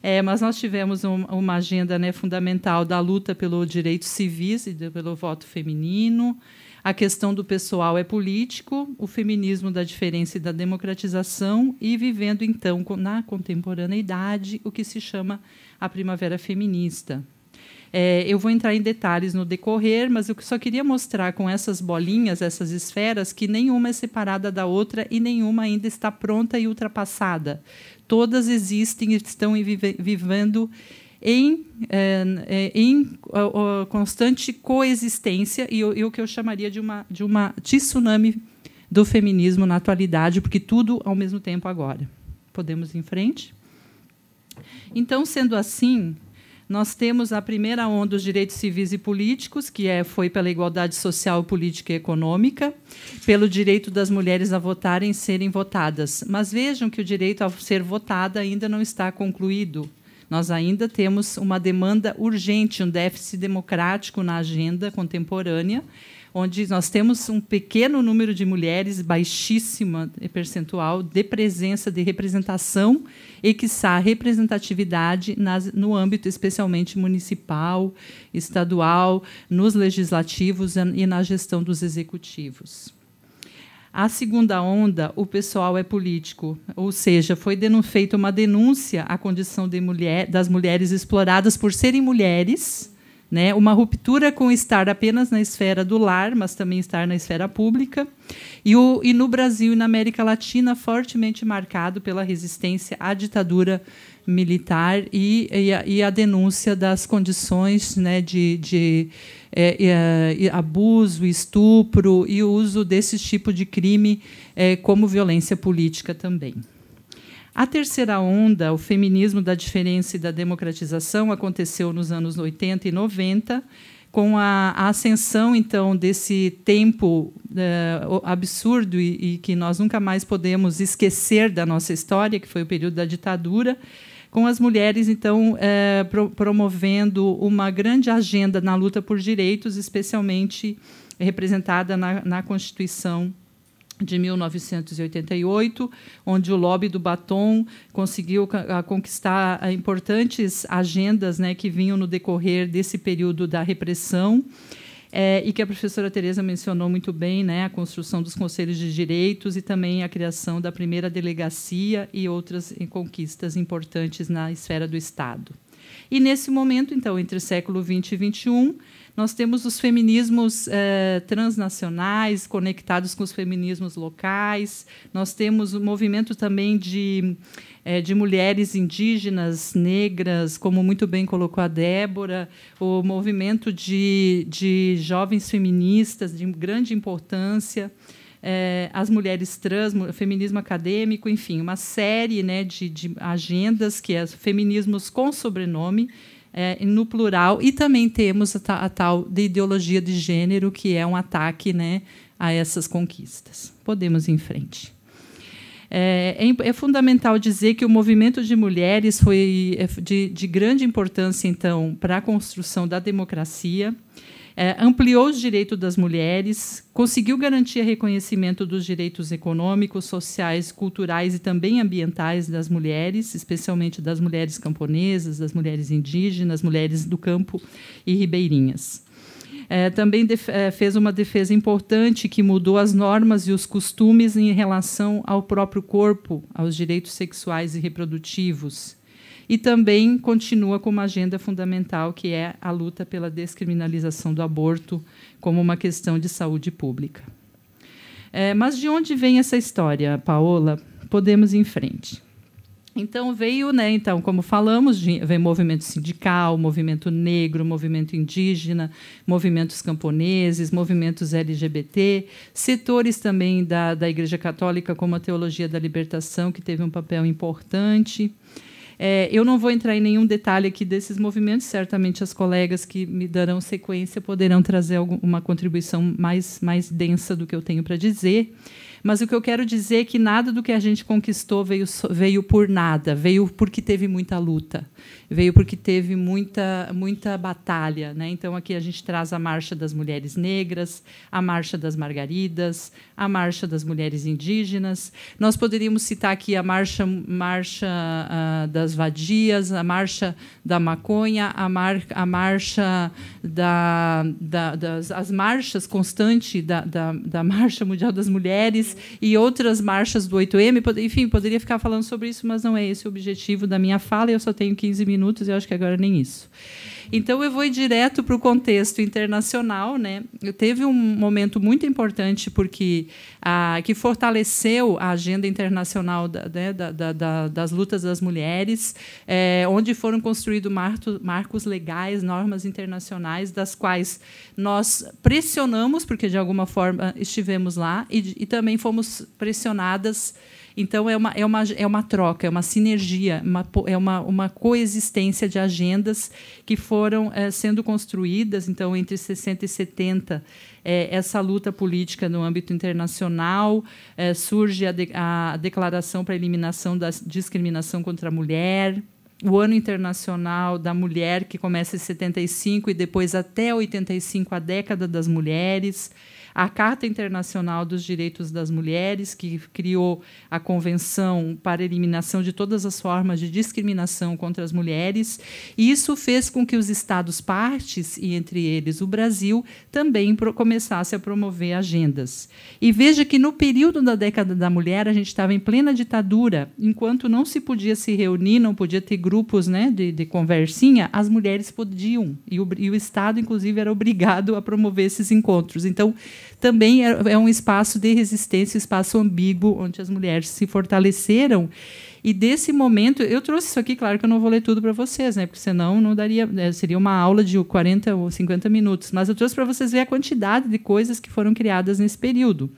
É, mas nós tivemos um, uma agenda né, fundamental da luta pelo direito civis e pelo voto feminino. A questão do pessoal é político, o feminismo da diferença e da democratização, e vivendo, então, na contemporaneidade, o que se chama a primavera feminista. É, eu vou entrar em detalhes no decorrer, mas eu só queria mostrar com essas bolinhas, essas esferas, que nenhuma é separada da outra e nenhuma ainda está pronta e ultrapassada todas existem e estão vivendo em, eh, eh, em constante coexistência e, o que eu chamaria de uma, de uma tsunami do feminismo na atualidade, porque tudo ao mesmo tempo agora. Podemos ir em frente? Então, sendo assim, nós temos a primeira onda dos direitos civis e políticos, que é, foi pela igualdade social, política e econômica, pelo direito das mulheres a votarem e serem votadas. Mas vejam que o direito a ser votada ainda não está concluído. Nós ainda temos uma demanda urgente, um déficit democrático na agenda contemporânea onde nós temos um pequeno número de mulheres, baixíssima percentual, de presença, de representação e, que a representatividade nas, no âmbito especialmente municipal, estadual, nos legislativos e na gestão dos executivos. A segunda onda, o pessoal é político, ou seja, foi feita uma denúncia à condição mulher, das mulheres exploradas por serem mulheres né? Uma ruptura com estar apenas na esfera do lar, mas também estar na esfera pública. E, o, e no Brasil e na América Latina, fortemente marcado pela resistência à ditadura militar e, e, a, e a, denúncia das condições né, de, de é, é, abuso, estupro e uso desse tipo de crime é, como violência política também. A terceira onda, o feminismo da diferença e da democratização, aconteceu nos anos 80 e 90, com a, a ascensão então desse tempo é, absurdo e, e que nós nunca mais podemos esquecer da nossa história, que foi o período da ditadura com as mulheres então eh, pro promovendo uma grande agenda na luta por direitos, especialmente representada na, na Constituição de 1988, onde o lobby do batom conseguiu conquistar importantes agendas né, que vinham no decorrer desse período da repressão. É, e que a professora Tereza mencionou muito bem, né, a construção dos conselhos de direitos e também a criação da primeira delegacia e outras conquistas importantes na esfera do Estado. E nesse momento, então, entre século XX e XXI, nós temos os feminismos eh, transnacionais conectados com os feminismos locais. Nós temos o movimento também de, eh, de mulheres indígenas, negras, como muito bem colocou a Débora, o movimento de, de jovens feministas de grande importância eh, as mulheres trans, feminismo acadêmico, enfim, uma série né, de, de agendas que é feminismos com sobrenome é, no plural. E também temos a, a, tal de ideologia de gênero, que é um ataque né, a essas conquistas. Podemos ir em frente. É, é, é, fundamental dizer que o movimento de mulheres foi é, de, de grande importância, então, para a construção da democracia. É, ampliou os direitos das mulheres, conseguiu garantir reconhecimento dos direitos econômicos, sociais, culturais e também ambientais das mulheres, especialmente das mulheres camponesas, das mulheres indígenas, mulheres do campo e ribeirinhas. É, também é, fez uma defesa importante que mudou as normas e os costumes em relação ao próprio corpo, aos direitos sexuais e reprodutivos, e também continua com uma agenda fundamental, que é a luta pela descriminalização do aborto como uma questão de saúde pública. É, mas de onde vem essa história, Paola? Podemos ir em frente. Então veio, né? Então, como falamos, vem movimento sindical, movimento negro, movimento indígena, movimentos camponeses, movimentos LGBT, setores também da, da Igreja Católica, como a Teologia da Libertação, que teve um papel importante. É, eu não vou entrar em nenhum detalhe aqui desses movimentos, certamente as colegas que me darão sequência poderão trazer uma contribuição mais, mais densa do que eu tenho para dizer. Mas o que eu quero dizer é que nada do que a gente conquistou veio, veio por nada, veio porque teve muita luta veio porque teve muita, muita batalha. Né? Então, aqui a gente traz a Marcha das Mulheres Negras, a Marcha das Margaridas, a Marcha das Mulheres Indígenas. Nós poderíamos citar aqui a Marcha, marcha uh, das Vadias, a Marcha da Maconha, a, mar, a Marcha da, da, das as marchas constantes da, da, da Marcha Mundial das Mulheres e outras marchas do 8M. Enfim, poderia ficar falando sobre isso, mas não é esse o objetivo da minha fala, eu só tenho 15 minutos minutos, eu acho que agora nem isso. Então eu vou direto para o contexto internacional, né? teve um momento muito importante porque a, ah, que fortaleceu a agenda internacional da, né, da, da, das lutas das mulheres, é, onde foram construídos marcos legais, normas internacionais, das quais nós pressionamos, porque de alguma forma estivemos lá e, e também fomos pressionadas então, é uma, é uma, é uma troca, é uma sinergia, uma, é uma, uma coexistência de agendas que foram é, sendo construídas, então, entre 60 e 70. É, eh, essa luta política no âmbito internacional, é, surge a, de, a Declaração para a Eliminação da Discriminação contra a Mulher, o Ano Internacional da Mulher, que começa em 75 e depois até 85, a Década das Mulheres a Carta Internacional dos Direitos das Mulheres, que criou a Convenção para a Eliminação de Todas as Formas de Discriminação contra as Mulheres. E isso fez com que os Estados partes, e entre eles o Brasil, também começasse a promover agendas. E veja que no período da década da mulher, a gente estava em plena ditadura, enquanto não se podia se reunir, não podia ter grupos né, de, de conversinha, as mulheres podiam. E o, e o Estado, inclusive, era obrigado a promover esses encontros. Então, também é, é um espaço de resistência, um espaço ambíguo, onde as mulheres se fortaleceram. E desse momento, eu trouxe isso aqui, claro que eu não vou ler tudo para vocês, né? Porque senão não daria, né? seria uma aula de 40 ou 50 minutos, mas eu trouxe para vocês ver a quantidade de coisas que foram criadas nesse período.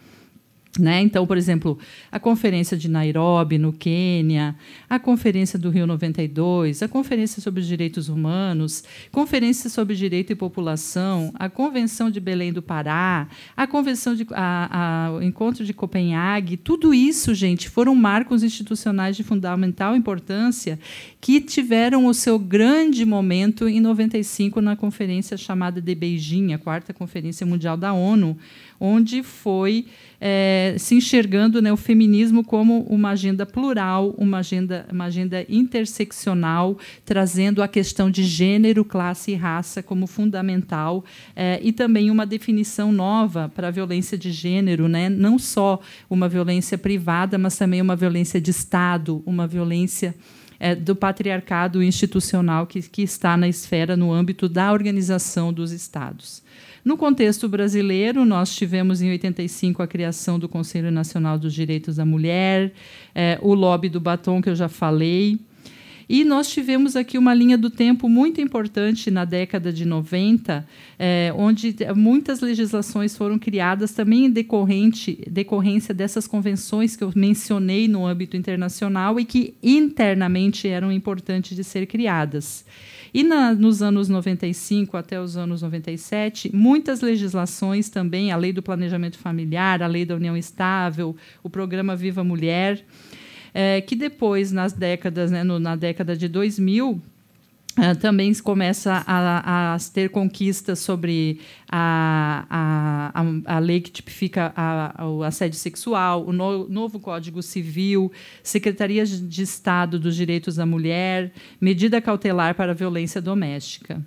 Né? Então, por exemplo, a conferência de Nairobi, no Quênia, a conferência do Rio 92, a conferência sobre os direitos humanos, conferência sobre direito e população, a convenção de Belém do Pará, a convenção de, a, a, o encontro de Copenhague, tudo isso, gente, foram marcos institucionais de fundamental importância que tiveram o seu grande momento em 95 na conferência chamada de Beijing, a quarta conferência mundial da ONU, onde foi é, se enxergando né, o feminismo como uma agenda plural, uma agenda, uma agenda interseccional, trazendo a questão de gênero, classe e raça como fundamental, é, e também uma definição nova para a violência de gênero, né, não só uma violência privada, mas também uma violência de Estado, uma violência é, do patriarcado institucional que, que está na esfera, no âmbito da organização dos Estados. No contexto brasileiro, nós tivemos em 85 a criação do Conselho Nacional dos Direitos da Mulher, é, o lobby do batom, que eu já falei. E nós tivemos aqui uma linha do tempo muito importante na década de 90, é, onde muitas legislações foram criadas também em decorrente, decorrência dessas convenções que eu mencionei no âmbito internacional e que internamente eram importantes de ser criadas. E na, nos anos 95 até os anos 97, muitas legislações também, a Lei do Planejamento Familiar, a Lei da União Estável, o Programa Viva Mulher, é, que depois, nas décadas, né, no, na década de 2000, Uh, também começa a, a, ter conquistas sobre a, a, a lei que tipifica a, o assédio sexual, o no, novo Código Civil, secretarias de Estado dos Direitos da Mulher, medida cautelar para a violência doméstica.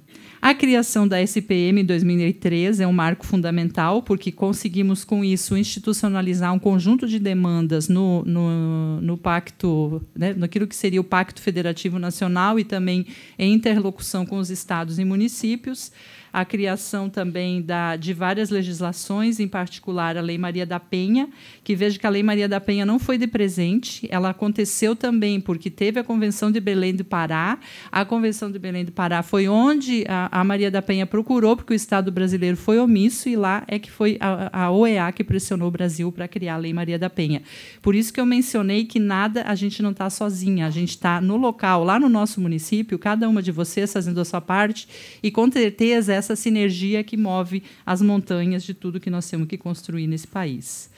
A criação da SPM em 2003 é um marco fundamental, porque conseguimos, com isso, institucionalizar um conjunto de demandas no, no, no pacto, né, naquilo que seria o Pacto Federativo Nacional e também em interlocução com os estados e municípios a criação também da, de várias legislações, em particular a Lei Maria da Penha, que veja que a Lei Maria da Penha não foi de presente, ela aconteceu também porque teve a Convenção de Belém do Pará. A Convenção de Belém do Pará foi onde a, a Maria da Penha procurou, porque o Estado brasileiro foi omisso, e lá é que foi a, a OEA que pressionou o Brasil para criar a Lei Maria da Penha. Por isso que eu mencionei que nada a gente não está sozinha, a gente está no local, lá no nosso município, cada uma de vocês fazendo a sua parte, e com certeza essa essa sinergia que move as montanhas de tudo que nós temos que construir nesse país.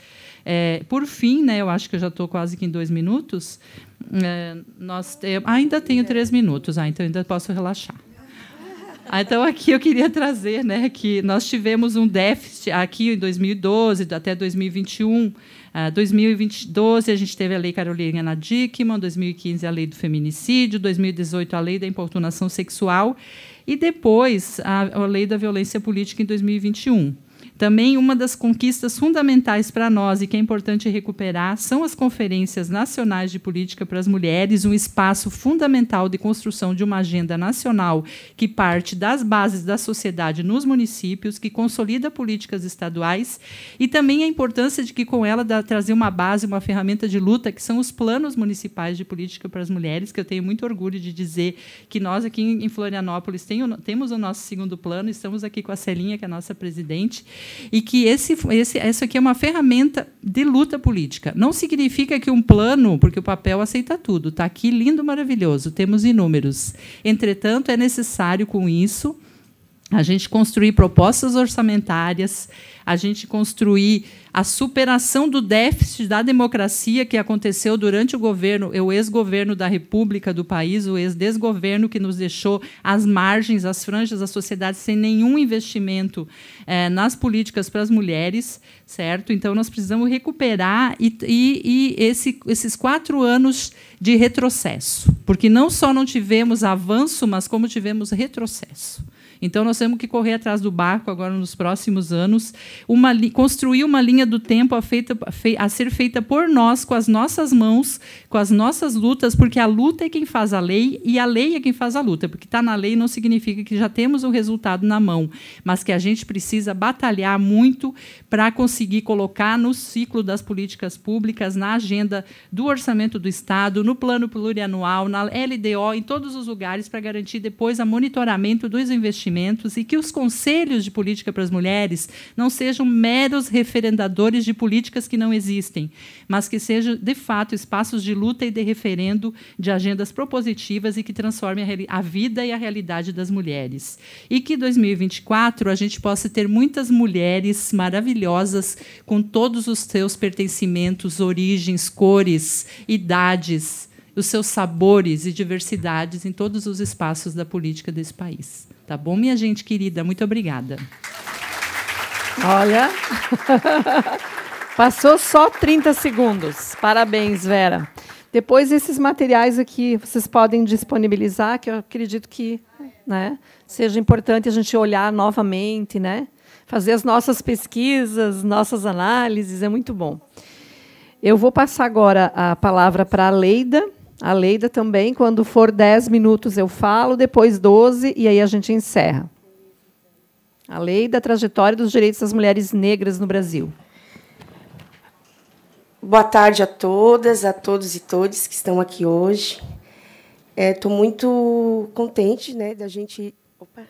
É, por fim, né, eu acho que eu já estou quase que em dois minutos. É, nós te... ainda tenho três minutos, ah, então ainda posso relaxar. Ah, então, aqui eu queria trazer né, que nós tivemos um déficit aqui em 2012 até 2021. Em 2012 a gente teve a Lei Carolina Dickman, 2015 a Lei do Feminicídio, 2018 a Lei da Importunação Sexual. E depois, a, a lei da violência política em 2021. Também uma das conquistas fundamentais para nós e que é importante recuperar são as conferências nacionais de política para as mulheres, um espaço fundamental de construção de uma agenda nacional que parte das bases da sociedade nos municípios, que consolida políticas estaduais e também a importância de que com ela dá, trazer uma base, uma ferramenta de luta que são os planos municipais de política para as mulheres, que eu tenho muito orgulho de dizer que nós aqui em Florianópolis tem temos o nosso segundo plano, estamos aqui com a Celinha, que é a nossa presidente e que esse, esse, essa aqui é uma ferramenta de luta política. Não significa que um plano, porque o papel aceita tudo, está aqui lindo, maravilhoso, temos inúmeros. Entretanto, é necessário com isso a gente construir propostas orçamentárias a gente construir a superação do déficit da democracia que aconteceu durante o governo, o ex-governo da República do país, o ex-desgoverno que nos deixou às margens, às franjas da sociedade sem nenhum investimento eh, nas políticas para as mulheres, certo? Então nós precisamos recuperar e, e, e esse, esses quatro anos de retrocesso, porque não só não tivemos avanço, mas como tivemos retrocesso. Então, nós temos que correr atrás do barco agora nos próximos anos, uma construir uma linha do tempo a, feita, a ser feita por nós, com as nossas mãos, com as nossas lutas, porque a luta é quem faz a lei e a lei é quem faz a luta, porque está na lei não significa que já temos o um resultado na mão, mas que a gente precisa batalhar muito para conseguir colocar no ciclo das políticas públicas, na agenda do orçamento do Estado, no plano plurianual, na LDO, em todos os lugares, para garantir depois o monitoramento dos investimentos sentimentos e que os conselhos de política para as mulheres não sejam meros referendadores de políticas que não existem, mas que sejam, de fato, espaços de luta e de referendo de agendas propositivas e que transformem a, a vida e a realidade das mulheres. E que 2024 a gente possa ter muitas mulheres maravilhosas com todos os seus pertencimentos, origens, cores, idades, os seus sabores e diversidades em todos os espaços da política desse país. Tá bom, minha gente querida? Muito obrigada. Olha, passou só 30 segundos. Parabéns, Vera. Depois esses materiais aqui vocês podem disponibilizar, que eu acredito que né, seja importante a gente olhar novamente, né? Fazer as nossas pesquisas, nossas análises, é muito bom. Eu vou passar agora a palavra para a Leida a Leida também, quando for 10 minutos eu falo, depois 12 e aí a gente encerra. A Lei da Trajetória dos Direitos das Mulheres Negras no Brasil. Boa tarde a todas, a todos e todas que estão aqui hoje. Estou é, muito contente né, da gente opa,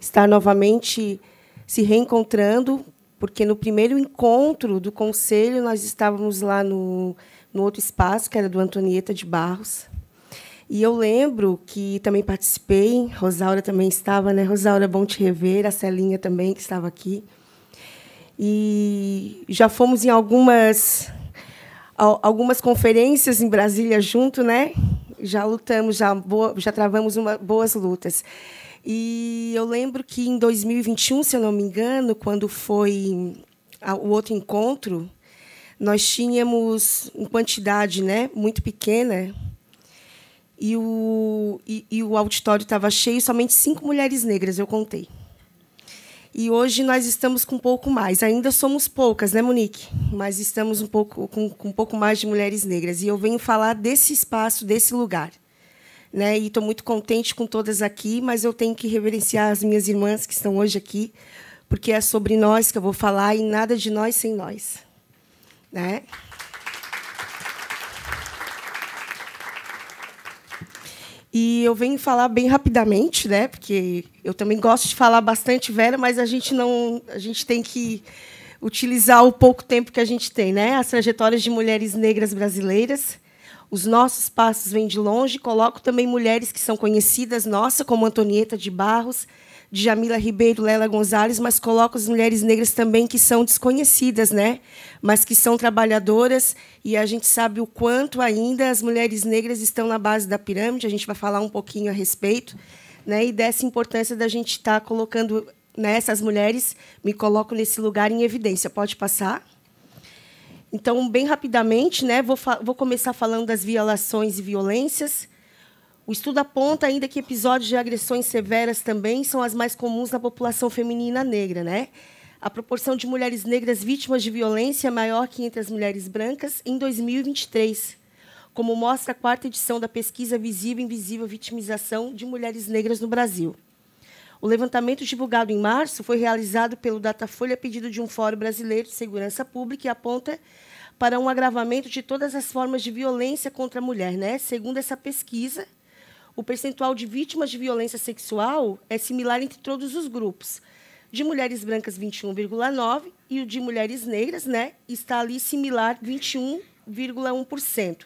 estar novamente se reencontrando, porque no primeiro encontro do Conselho nós estávamos lá no no outro espaço, que era do Antonieta de Barros. E eu lembro que também participei, Rosaura também estava, né? Rosaura, é bom te rever, a Celinha também, que estava aqui. E já fomos em algumas, algumas conferências em Brasília junto, né? Já lutamos, já, boa, já travamos uma, boas lutas. E eu lembro que em 2021, se eu não me engano, quando foi o outro encontro, nós tínhamos uma quantidade né, muito pequena e o, e, e o auditório estava cheio, somente cinco mulheres negras, eu contei. E hoje nós estamos com um pouco mais. Ainda somos poucas, né, Monique? Mas estamos um pouco, com, com um pouco mais de mulheres negras. E eu venho falar desse espaço, desse lugar. Né? E estou muito contente com todas aqui, mas eu tenho que reverenciar as minhas irmãs que estão hoje aqui, porque é sobre nós que eu vou falar e nada de nós sem nós. Né? E eu venho falar bem rapidamente, né? Porque eu também gosto de falar bastante, Vera, mas a gente não, a gente tem que utilizar o pouco tempo que a gente tem, né? As trajetórias de mulheres negras brasileiras. Os nossos passos vêm de longe. Coloco também mulheres que são conhecidas nossa, como Antonieta de Barros, de Jamila Ribeiro, Lela Gonzalez, mas coloca as mulheres negras também que são desconhecidas, né? mas que são trabalhadoras, e a gente sabe o quanto ainda as mulheres negras estão na base da pirâmide, a gente vai falar um pouquinho a respeito, né? e dessa importância da gente estar tá colocando né, essas mulheres, me coloco nesse lugar em evidência. Pode passar? Então, bem rapidamente, né, vou, vou começar falando das violações e violências, o estudo aponta ainda que episódios de agressões severas também são as mais comuns na população feminina negra, né? A proporção de mulheres negras vítimas de violência é maior que entre as mulheres brancas em 2023, como mostra a quarta edição da pesquisa Visível e Invisível Vitimização de Mulheres Negras no Brasil. O levantamento divulgado em março foi realizado pelo Datafolha a pedido de um Fórum Brasileiro de Segurança Pública e aponta para um agravamento de todas as formas de violência contra a mulher, né? Segundo essa pesquisa, o percentual de vítimas de violência sexual é similar entre todos os grupos. De mulheres brancas, 21,9%, e o de mulheres negras né, está ali similar, 21,1%.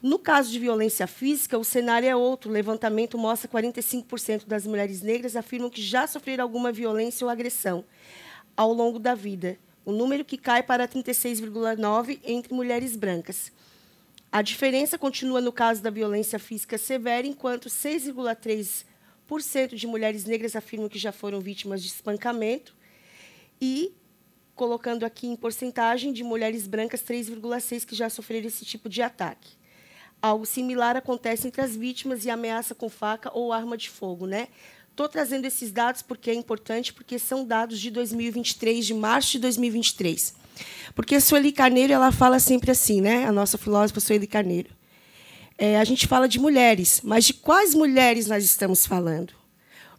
No caso de violência física, o cenário é outro. O levantamento mostra que 45% das mulheres negras afirmam que já sofreram alguma violência ou agressão ao longo da vida. O número que cai para 36,9% entre mulheres brancas. A diferença continua no caso da violência física severa, enquanto 6,3% de mulheres negras afirmam que já foram vítimas de espancamento e colocando aqui em porcentagem de mulheres brancas 3,6 que já sofreram esse tipo de ataque. Algo similar acontece entre as vítimas e ameaça com faca ou arma de fogo, né? Estou trazendo esses dados porque é importante, porque são dados de 2023, de março de 2023. Porque a Sueli Carneiro ela fala sempre assim, né? a nossa filósofa Sueli Carneiro. É, a gente fala de mulheres, mas de quais mulheres nós estamos falando?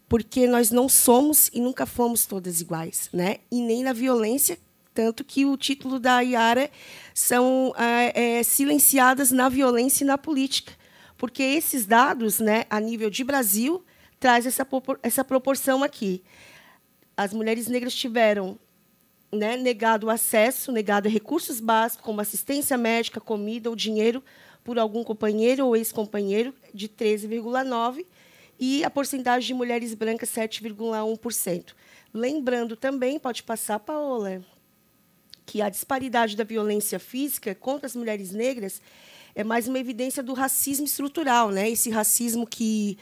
Porque nós não somos e nunca fomos todas iguais, né? e nem na violência, tanto que o título da Iara são é, é, silenciadas na violência e na política. Porque esses dados, né, a nível de Brasil, traz essa, essa proporção aqui. As mulheres negras tiveram né, negado o acesso, negado recursos básicos, como assistência médica, comida ou dinheiro, por algum companheiro ou ex-companheiro, de 13,9%, e a porcentagem de mulheres brancas, 7,1%. Lembrando também, pode passar, Paola, que a disparidade da violência física contra as mulheres negras é mais uma evidência do racismo estrutural, né? Esse racismo que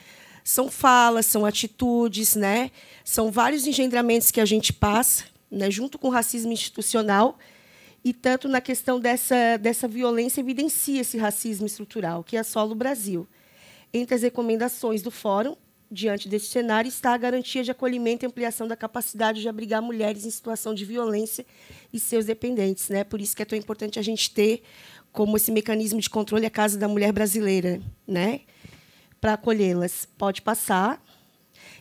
são falas, são atitudes, né? São vários engendramentos que a gente passa, né, junto com o racismo institucional, e tanto na questão dessa, dessa violência evidencia esse racismo estrutural, que assola o Brasil. Entre as recomendações do Fórum, diante desse cenário, está a garantia de acolhimento e ampliação da capacidade de abrigar mulheres em situação de violência e seus dependentes. Né? Por isso que é tão importante a gente ter como esse mecanismo de controle a Casa da Mulher Brasileira. Né? para acolhê-las. Pode passar.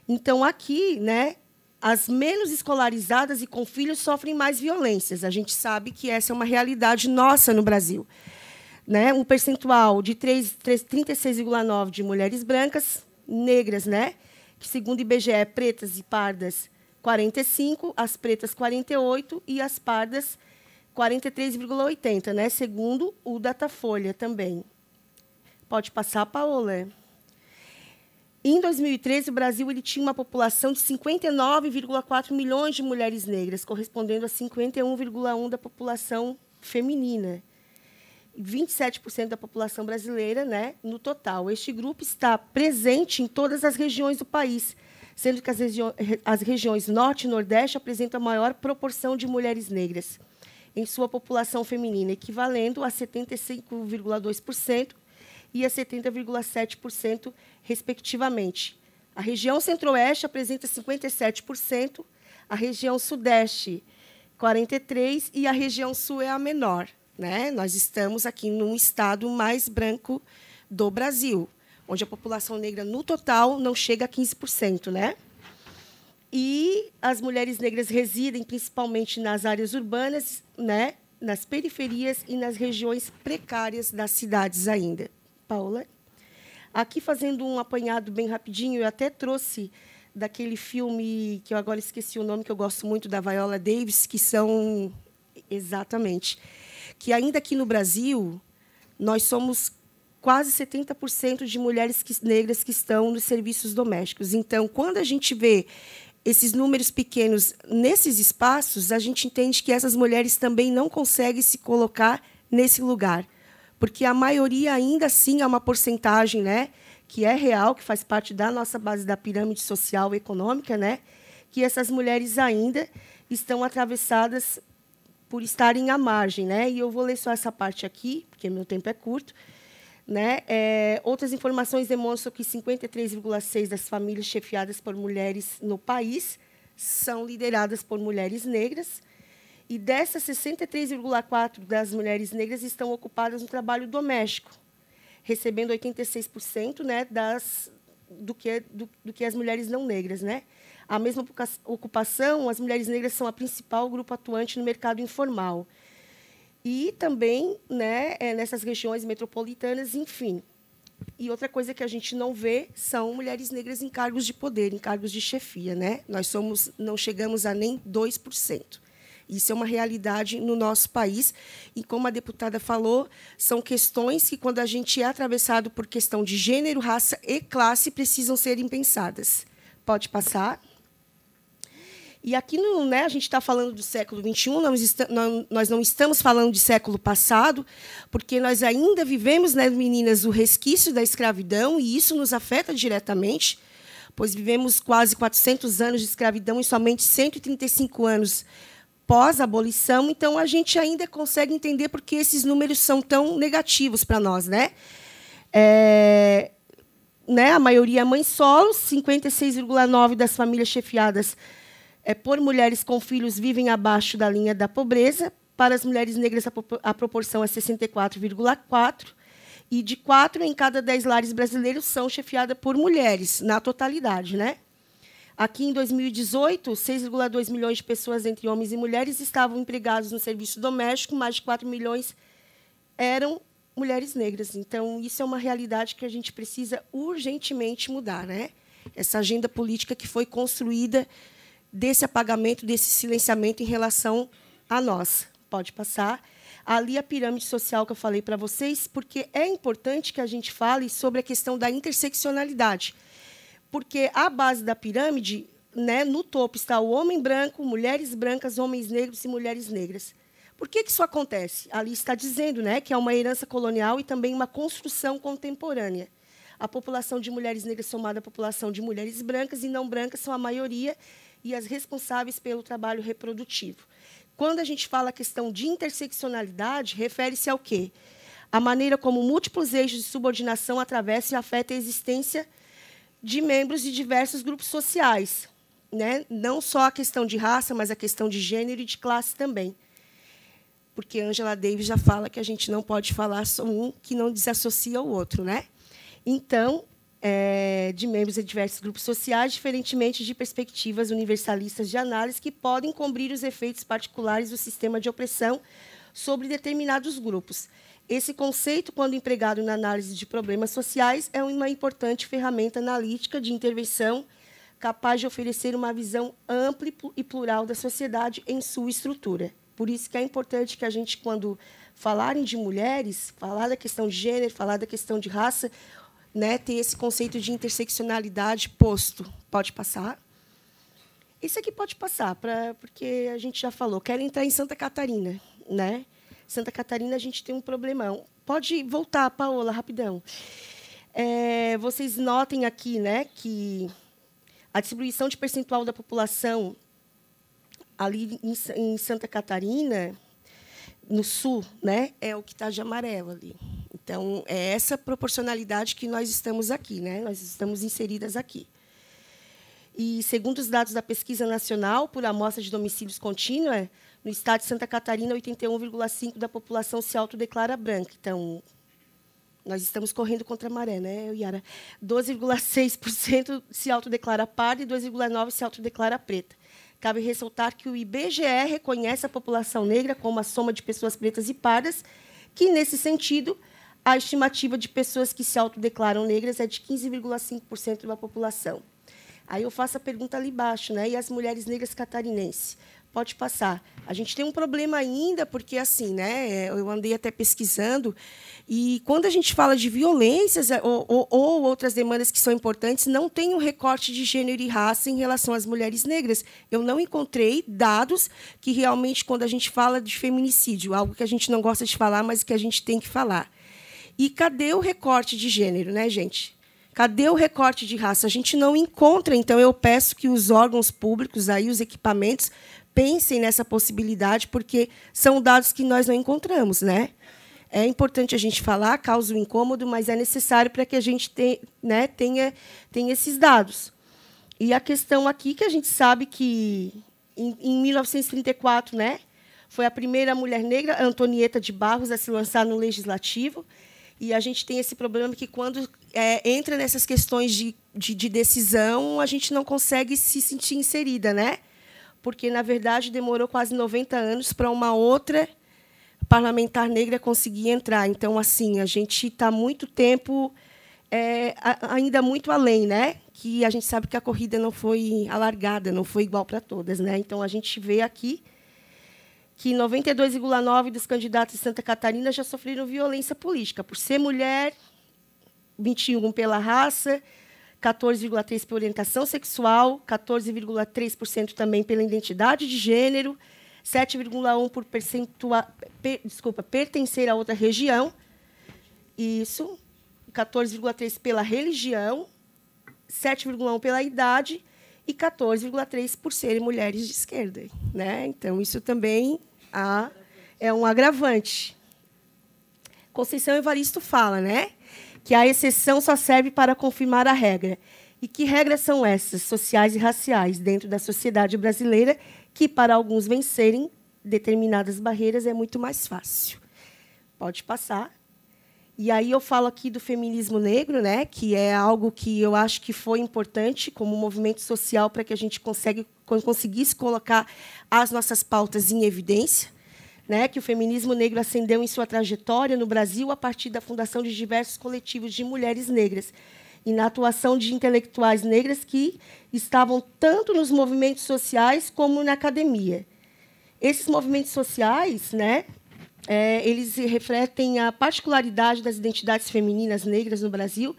Então, aqui, né, as menos escolarizadas e com filhos sofrem mais violências. A gente sabe que essa é uma realidade nossa no Brasil. Né? Um percentual de 36,9% de mulheres brancas, negras, né? que, segundo o IBGE, pretas e pardas, 45%, as pretas, 48%, e as pardas, 43,80%, né? segundo o Datafolha também. Pode passar, Paola. Em 2013, o Brasil ele tinha uma população de 59,4 milhões de mulheres negras, correspondendo a 51,1 da população feminina. 27% da população brasileira, né, no total. Este grupo está presente em todas as regiões do país, sendo que as, regi as regiões norte e nordeste apresentam a maior proporção de mulheres negras em sua população feminina, equivalendo a 75,2% e a 70,7%, respectivamente. A região centro-oeste apresenta 57%, a região sudeste 43% e a região sul é a menor. Né? Nós estamos aqui num estado mais branco do Brasil, onde a população negra no total não chega a 15%. Né? E as mulheres negras residem principalmente nas áreas urbanas, né? nas periferias e nas regiões precárias das cidades ainda. Paula. Aqui fazendo um apanhado bem rapidinho, eu até trouxe daquele filme que eu agora esqueci o nome, que eu gosto muito da Viola Davis, que são exatamente que ainda aqui no Brasil nós somos quase 70% de mulheres que, negras que estão nos serviços domésticos. Então, quando a gente vê esses números pequenos nesses espaços, a gente entende que essas mulheres também não conseguem se colocar nesse lugar porque a maioria ainda assim é uma porcentagem, né, que é real, que faz parte da nossa base da pirâmide social e econômica, né, que essas mulheres ainda estão atravessadas por estarem à margem, né? E eu vou ler só essa parte aqui, porque meu tempo é curto. Né? É, outras informações demonstram que 53,6% das famílias chefiadas por mulheres no país são lideradas por mulheres negras. E dessas, 63,4% das mulheres negras estão ocupadas no trabalho doméstico, recebendo 86% né, das, do, que, é, do, do que as mulheres não negras. Né? A mesma ocupação, as mulheres negras são a principal grupo atuante no mercado informal. E também né, é, nessas regiões metropolitanas, enfim. E outra coisa que a gente não vê são mulheres negras em cargos de poder, em cargos de chefia. Né? Nós somos, não chegamos a nem 2%. Isso é uma realidade no nosso país. E como a deputada falou, são questões que, quando a gente é atravessado por questão de gênero, raça e classe, precisam serem pensadas. Pode passar. E aqui no, né, a gente está falando do século XXI, nós, não estamos falando de século passado, porque nós ainda vivemos, né, meninas, o resquício da escravidão, e isso nos afeta diretamente, pois vivemos quase 400 anos de escravidão e somente 135 anos pós-abolição, então a gente ainda consegue entender por que esses números são tão negativos para nós, né? É, né? A maioria é mãe solo, 56,9 das famílias chefiadas é, por mulheres com filhos vivem abaixo da linha da pobreza. Para as mulheres negras a proporção é 64,4 e de quatro em cada dez lares brasileiros são chefiadas por mulheres, na totalidade, né? Aqui em 2018, 6,2 milhões de pessoas, entre homens e mulheres, estavam empregados no serviço doméstico, mais de 4 milhões eram mulheres negras. Então, isso é uma realidade que a gente precisa urgentemente mudar, né? Essa agenda política que foi construída desse apagamento, desse silenciamento em relação a nós. Pode passar. Ali a pirâmide social que eu falei para vocês, porque é importante que a gente fale sobre a questão da interseccionalidade porque a base da pirâmide, né, no topo está o homem branco, mulheres brancas, homens negros e mulheres negras. Por que, que isso acontece? Ali está dizendo né, que é uma herança colonial e também uma construção contemporânea. A população de mulheres negras somada à população de mulheres brancas e não brancas são a maioria e as responsáveis pelo trabalho reprodutivo. Quando a gente fala a questão de interseccionalidade, refere-se ao quê? A maneira como múltiplos eixos de subordinação atravessam e afetam a existência de membros de diversos grupos sociais, né? não só a questão de raça, mas a questão de gênero e de classe também. Porque Angela Davis já fala que a gente não pode falar só um que não desassocia o outro. Né? Então, é, de membros de diversos grupos sociais, diferentemente de perspectivas universalistas de análise que podem cobrir os efeitos particulares do sistema de opressão sobre determinados grupos. Esse conceito, quando empregado na análise de problemas sociais, é uma importante ferramenta analítica de intervenção capaz de oferecer uma visão ampla e plural da sociedade em sua estrutura. Por isso que é importante que a gente, quando falarem de mulheres, falar da questão de gênero, falar da questão de raça, né, ter esse conceito de interseccionalidade posto. Pode passar? Isso aqui pode passar, pra, porque a gente já falou. Quero entrar em Santa Catarina, né? Santa Catarina a gente tem um problemão. Pode voltar, Paola, rapidão. É, vocês notem aqui né, que a distribuição de percentual da população ali em, em Santa Catarina, no sul, né, é o que está de amarelo ali. Então, é essa proporcionalidade que nós estamos aqui, né? nós estamos inseridas aqui. E, segundo os dados da Pesquisa Nacional por Amostra de Domicílios Contínua, no estado de Santa Catarina, 81,5% da população se autodeclara branca. Então, nós estamos correndo contra a maré, né, Yara? 12,6% se autodeclara parda e 2,9% se autodeclara preta. Cabe ressaltar que o IBGE reconhece a população negra como a soma de pessoas pretas e pardas, que, nesse sentido, a estimativa de pessoas que se autodeclaram negras é de 15,5% da população. Aí eu faço a pergunta ali embaixo, né? E as mulheres negras catarinenses? Pode passar. A gente tem um problema ainda, porque assim, né? Eu andei até pesquisando, e quando a gente fala de violências é, ou, ou, ou outras demandas que são importantes, não tem um recorte de gênero e raça em relação às mulheres negras. Eu não encontrei dados que realmente, quando a gente fala de feminicídio, algo que a gente não gosta de falar, mas que a gente tem que falar. E cadê o recorte de gênero, né, gente? Cadê o recorte de raça? A gente não encontra, então eu peço que os órgãos públicos, aí os equipamentos, pensem nessa possibilidade, porque são dados que nós não encontramos, né? É importante a gente falar, causa o um incômodo, mas é necessário para que a gente tenha, né, tenha, tenha esses dados. E a questão aqui que a gente sabe que em, em 1934, né, foi a primeira mulher negra, Antonieta de Barros, a se lançar no legislativo. E a gente tem esse problema que, quando é, entra nessas questões de, de, de, decisão, a gente não consegue se sentir inserida. Né? porque, na verdade, demorou quase 90 anos para uma outra parlamentar negra conseguir entrar. Então, assim, a gente está muito tempo é, ainda muito além, né? Que a gente sabe que a corrida não foi alargada, não foi igual para todas, né? Então a gente vê aqui que 92,9 dos candidatos de Santa Catarina já sofreram violência política por ser mulher, 21 pela raça, 14,3% por orientação sexual, 14,3% também pela identidade de gênero, 7,1% por percentua, per, desculpa, pertencer a outra região, isso, 14,3% pela religião, 7,1% pela idade e 14,3% por serem mulheres de esquerda. Né? Então, isso também há, é um agravante. Conceição Evaristo fala, né? que a exceção só serve para confirmar a regra. E que regras são essas, sociais e raciais, dentro da sociedade brasileira, que para alguns vencerem determinadas barreiras é muito mais fácil. Pode passar. E aí eu falo aqui do feminismo negro, né, que é algo que eu acho que foi importante como movimento social para que a gente consegue, conseguisse colocar as nossas pautas em evidência né, que o feminismo negro ascendeu em sua trajetória no Brasil a partir da fundação de diversos coletivos de mulheres negras e na atuação de intelectuais negras que estavam tanto nos movimentos sociais como na academia. Esses movimentos sociais, né, é, eles refletem a particularidade das identidades femininas negras no Brasil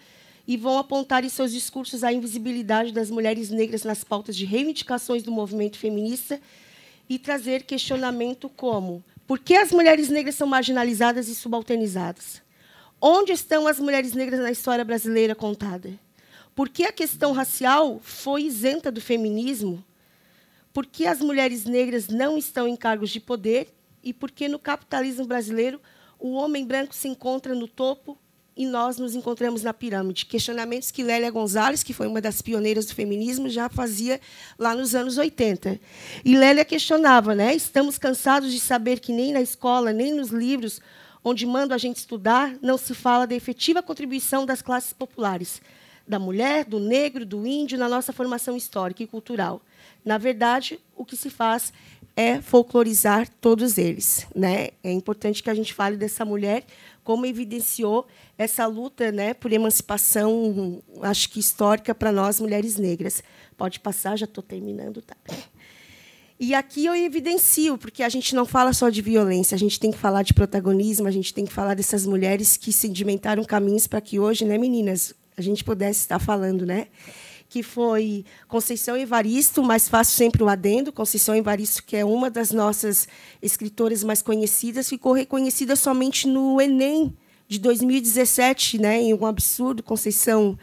e vão apontar em seus discursos a invisibilidade das mulheres negras nas pautas de reivindicações do movimento feminista e trazer questionamento como por que as mulheres negras são marginalizadas e subalternizadas? Onde estão as mulheres negras na história brasileira contada? Por que a questão racial foi isenta do feminismo? Por que as mulheres negras não estão em cargos de poder? E por que no capitalismo brasileiro o homem branco se encontra no topo e nós nos encontramos na pirâmide. Questionamentos que Lélia Gonzalez, que foi uma das pioneiras do feminismo, já fazia lá nos anos 80. E Lélia questionava, né? Estamos cansados de saber que nem na escola, nem nos livros onde manda a gente estudar, não se fala da efetiva contribuição das classes populares, da mulher, do negro, do índio na nossa formação histórica e cultural. Na verdade, o que se faz é folclorizar todos eles, né? É importante que a gente fale dessa mulher como evidenciou essa luta né, por emancipação, acho que histórica, para nós mulheres negras. Pode passar, já estou terminando. Tá? E aqui eu evidencio, porque a gente não fala só de violência, a gente tem que falar de protagonismo, a gente tem que falar dessas mulheres que sedimentaram caminhos para que hoje, né, meninas, a gente pudesse estar falando, né? que foi Conceição Evaristo, mas faço sempre um adendo. Conceição Evaristo, que é uma das nossas escritoras mais conhecidas, ficou reconhecida somente no Enem de 2017, né, em um absurdo, Conceição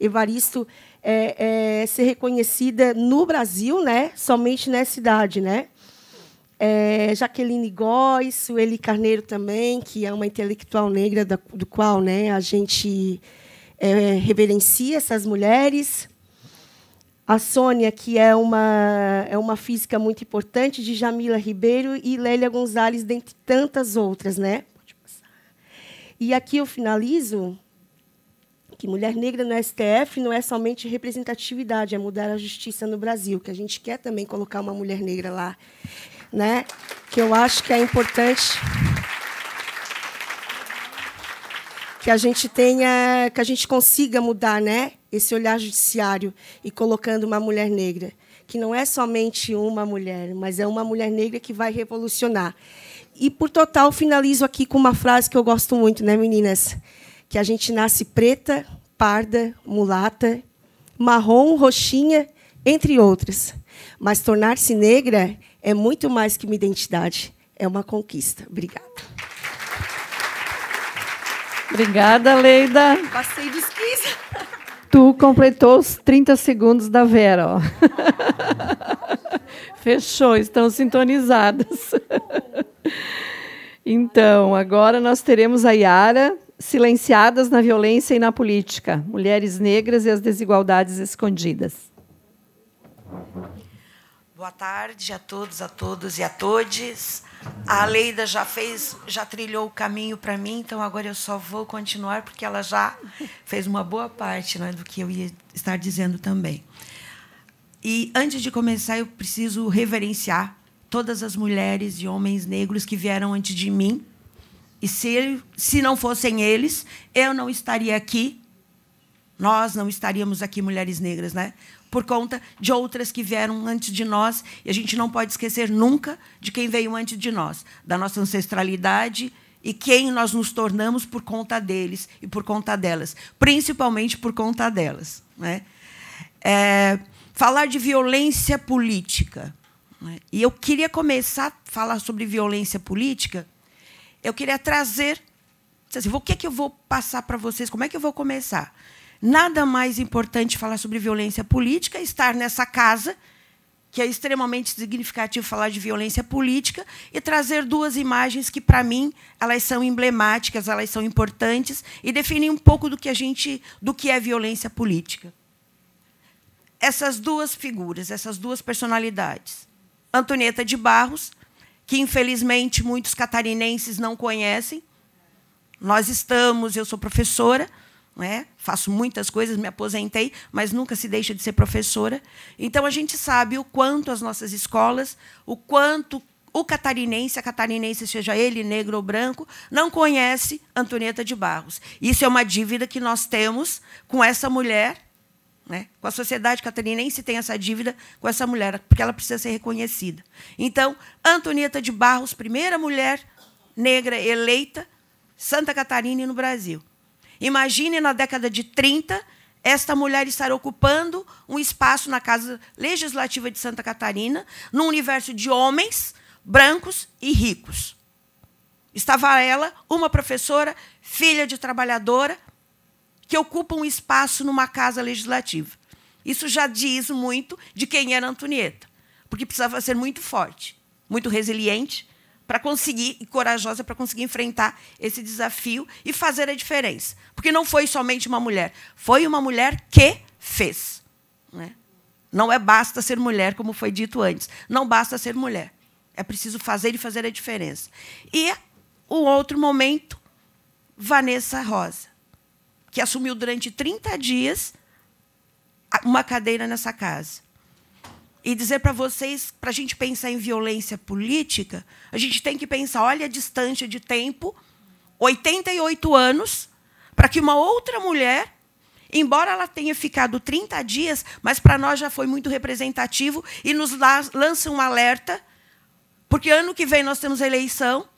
Evaristo é, é, ser reconhecida no Brasil, né, somente nessa cidade, né? É, Jaqueline Góes, Sueli Carneiro também, que é uma intelectual negra da, do qual né, a gente é, reverencia essas mulheres a Sônia, que é uma, é uma física muito importante, de Jamila Ribeiro e Lélia Gonzalez, dentre tantas outras. Né? E aqui eu finalizo que mulher negra no STF não é somente representatividade, é mudar a justiça no Brasil, que a gente quer também colocar uma mulher negra lá, né? Que eu acho que é importante que a gente tenha, que a gente consiga mudar, né? esse olhar judiciário e colocando uma mulher negra, que não é somente uma mulher, mas é uma mulher negra que vai revolucionar. E, por total, finalizo aqui com uma frase que eu gosto muito, né, meninas? Que a gente nasce preta, parda, mulata, marrom, roxinha, entre outras. Mas tornar-se negra é muito mais que uma identidade, é uma conquista. Obrigada. Obrigada, Leida. Passei de Tu completou os 30 segundos da Vera. Ó. Fechou, estão sintonizadas. Então, agora nós teremos a Yara, silenciadas na violência e na política, mulheres negras e as desigualdades escondidas. Boa tarde a todos, a todas e a todes. A Leida já fez, já trilhou o caminho para mim, então agora eu só vou continuar porque ela já fez uma boa parte né, do que eu ia estar dizendo também. E antes de começar, eu preciso reverenciar todas as mulheres e homens negros que vieram antes de mim. E se, se não fossem eles, eu não estaria aqui. Nós não estaríamos aqui, mulheres negras, né? por conta de outras que vieram antes de nós. E a gente não pode esquecer nunca de quem veio antes de nós, da nossa ancestralidade e quem nós nos tornamos por conta deles e por conta delas, principalmente por conta delas. Né? É, falar de violência política. Né? E eu queria começar a falar sobre violência política. Eu queria trazer. Assim, o que, é que eu vou passar para vocês? Como é que eu vou começar? nada mais importante falar sobre violência política, estar nessa casa, que é extremamente significativo falar de violência política, e trazer duas imagens que, para mim, elas são emblemáticas, elas são importantes, e definir um pouco do que a gente, do que é violência política. Essas duas figuras, essas duas personalidades. Antonieta de Barros, que infelizmente muitos catarinenses não conhecem. Nós estamos, eu sou professora, é? Faço muitas coisas, me aposentei, mas nunca se deixa de ser professora. Então a gente sabe o quanto as nossas escolas, o quanto o catarinense, a catarinense, seja ele negro ou branco, não conhece Antonieta de Barros. Isso é uma dívida que nós temos com essa mulher, né? com a sociedade catarinense tem essa dívida com essa mulher, porque ela precisa ser reconhecida. Então, Antonieta de Barros, primeira mulher negra eleita Santa Catarina e no Brasil. Imagine na década de 30 esta mulher estar ocupando um espaço na Casa Legislativa de Santa Catarina, num universo de homens brancos e ricos. Estava ela, uma professora, filha de trabalhadora, que ocupa um espaço numa casa legislativa. Isso já diz muito de quem era Antonieta, porque precisava ser muito forte, muito resiliente, para conseguir e corajosa para conseguir enfrentar esse desafio e fazer a diferença, porque não foi somente uma mulher, foi uma mulher que fez, né? Não é basta ser mulher, como foi dito antes. Não basta ser mulher. É preciso fazer e fazer a diferença. E o outro momento, Vanessa Rosa, que assumiu durante 30 dias uma cadeira nessa casa e dizer para vocês, para a gente pensar em violência política, a gente tem que pensar, olha a distância de tempo, 88 anos, para que uma outra mulher, embora ela tenha ficado 30 dias, mas para nós já foi muito representativo e nos lança um alerta, porque ano que vem nós temos eleição,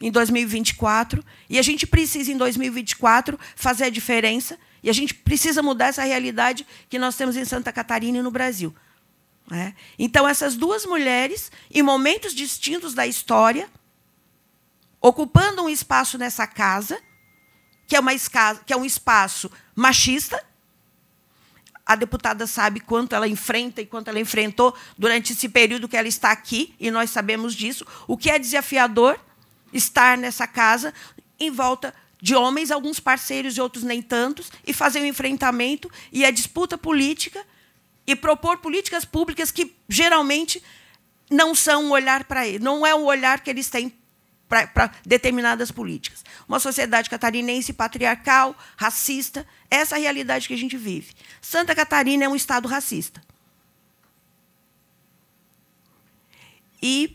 em 2024, e a gente precisa, em 2024, fazer a diferença, e a gente precisa mudar essa realidade que nós temos em Santa Catarina e no Brasil. Né? Então, essas duas mulheres, em momentos distintos da história, ocupando um espaço nessa casa, que é, uma escasa, que é um espaço machista, a deputada sabe quanto ela enfrenta e quanto ela enfrentou durante esse período que ela está aqui, e nós sabemos disso. O que é desafiador estar nessa casa em volta de homens, alguns parceiros e outros nem tantos, e fazer o um enfrentamento e a disputa política e propor políticas públicas que geralmente não são um olhar para ele, não é o um olhar que eles têm para determinadas políticas. Uma sociedade catarinense patriarcal, racista, essa é a realidade que a gente vive. Santa Catarina é um estado racista. E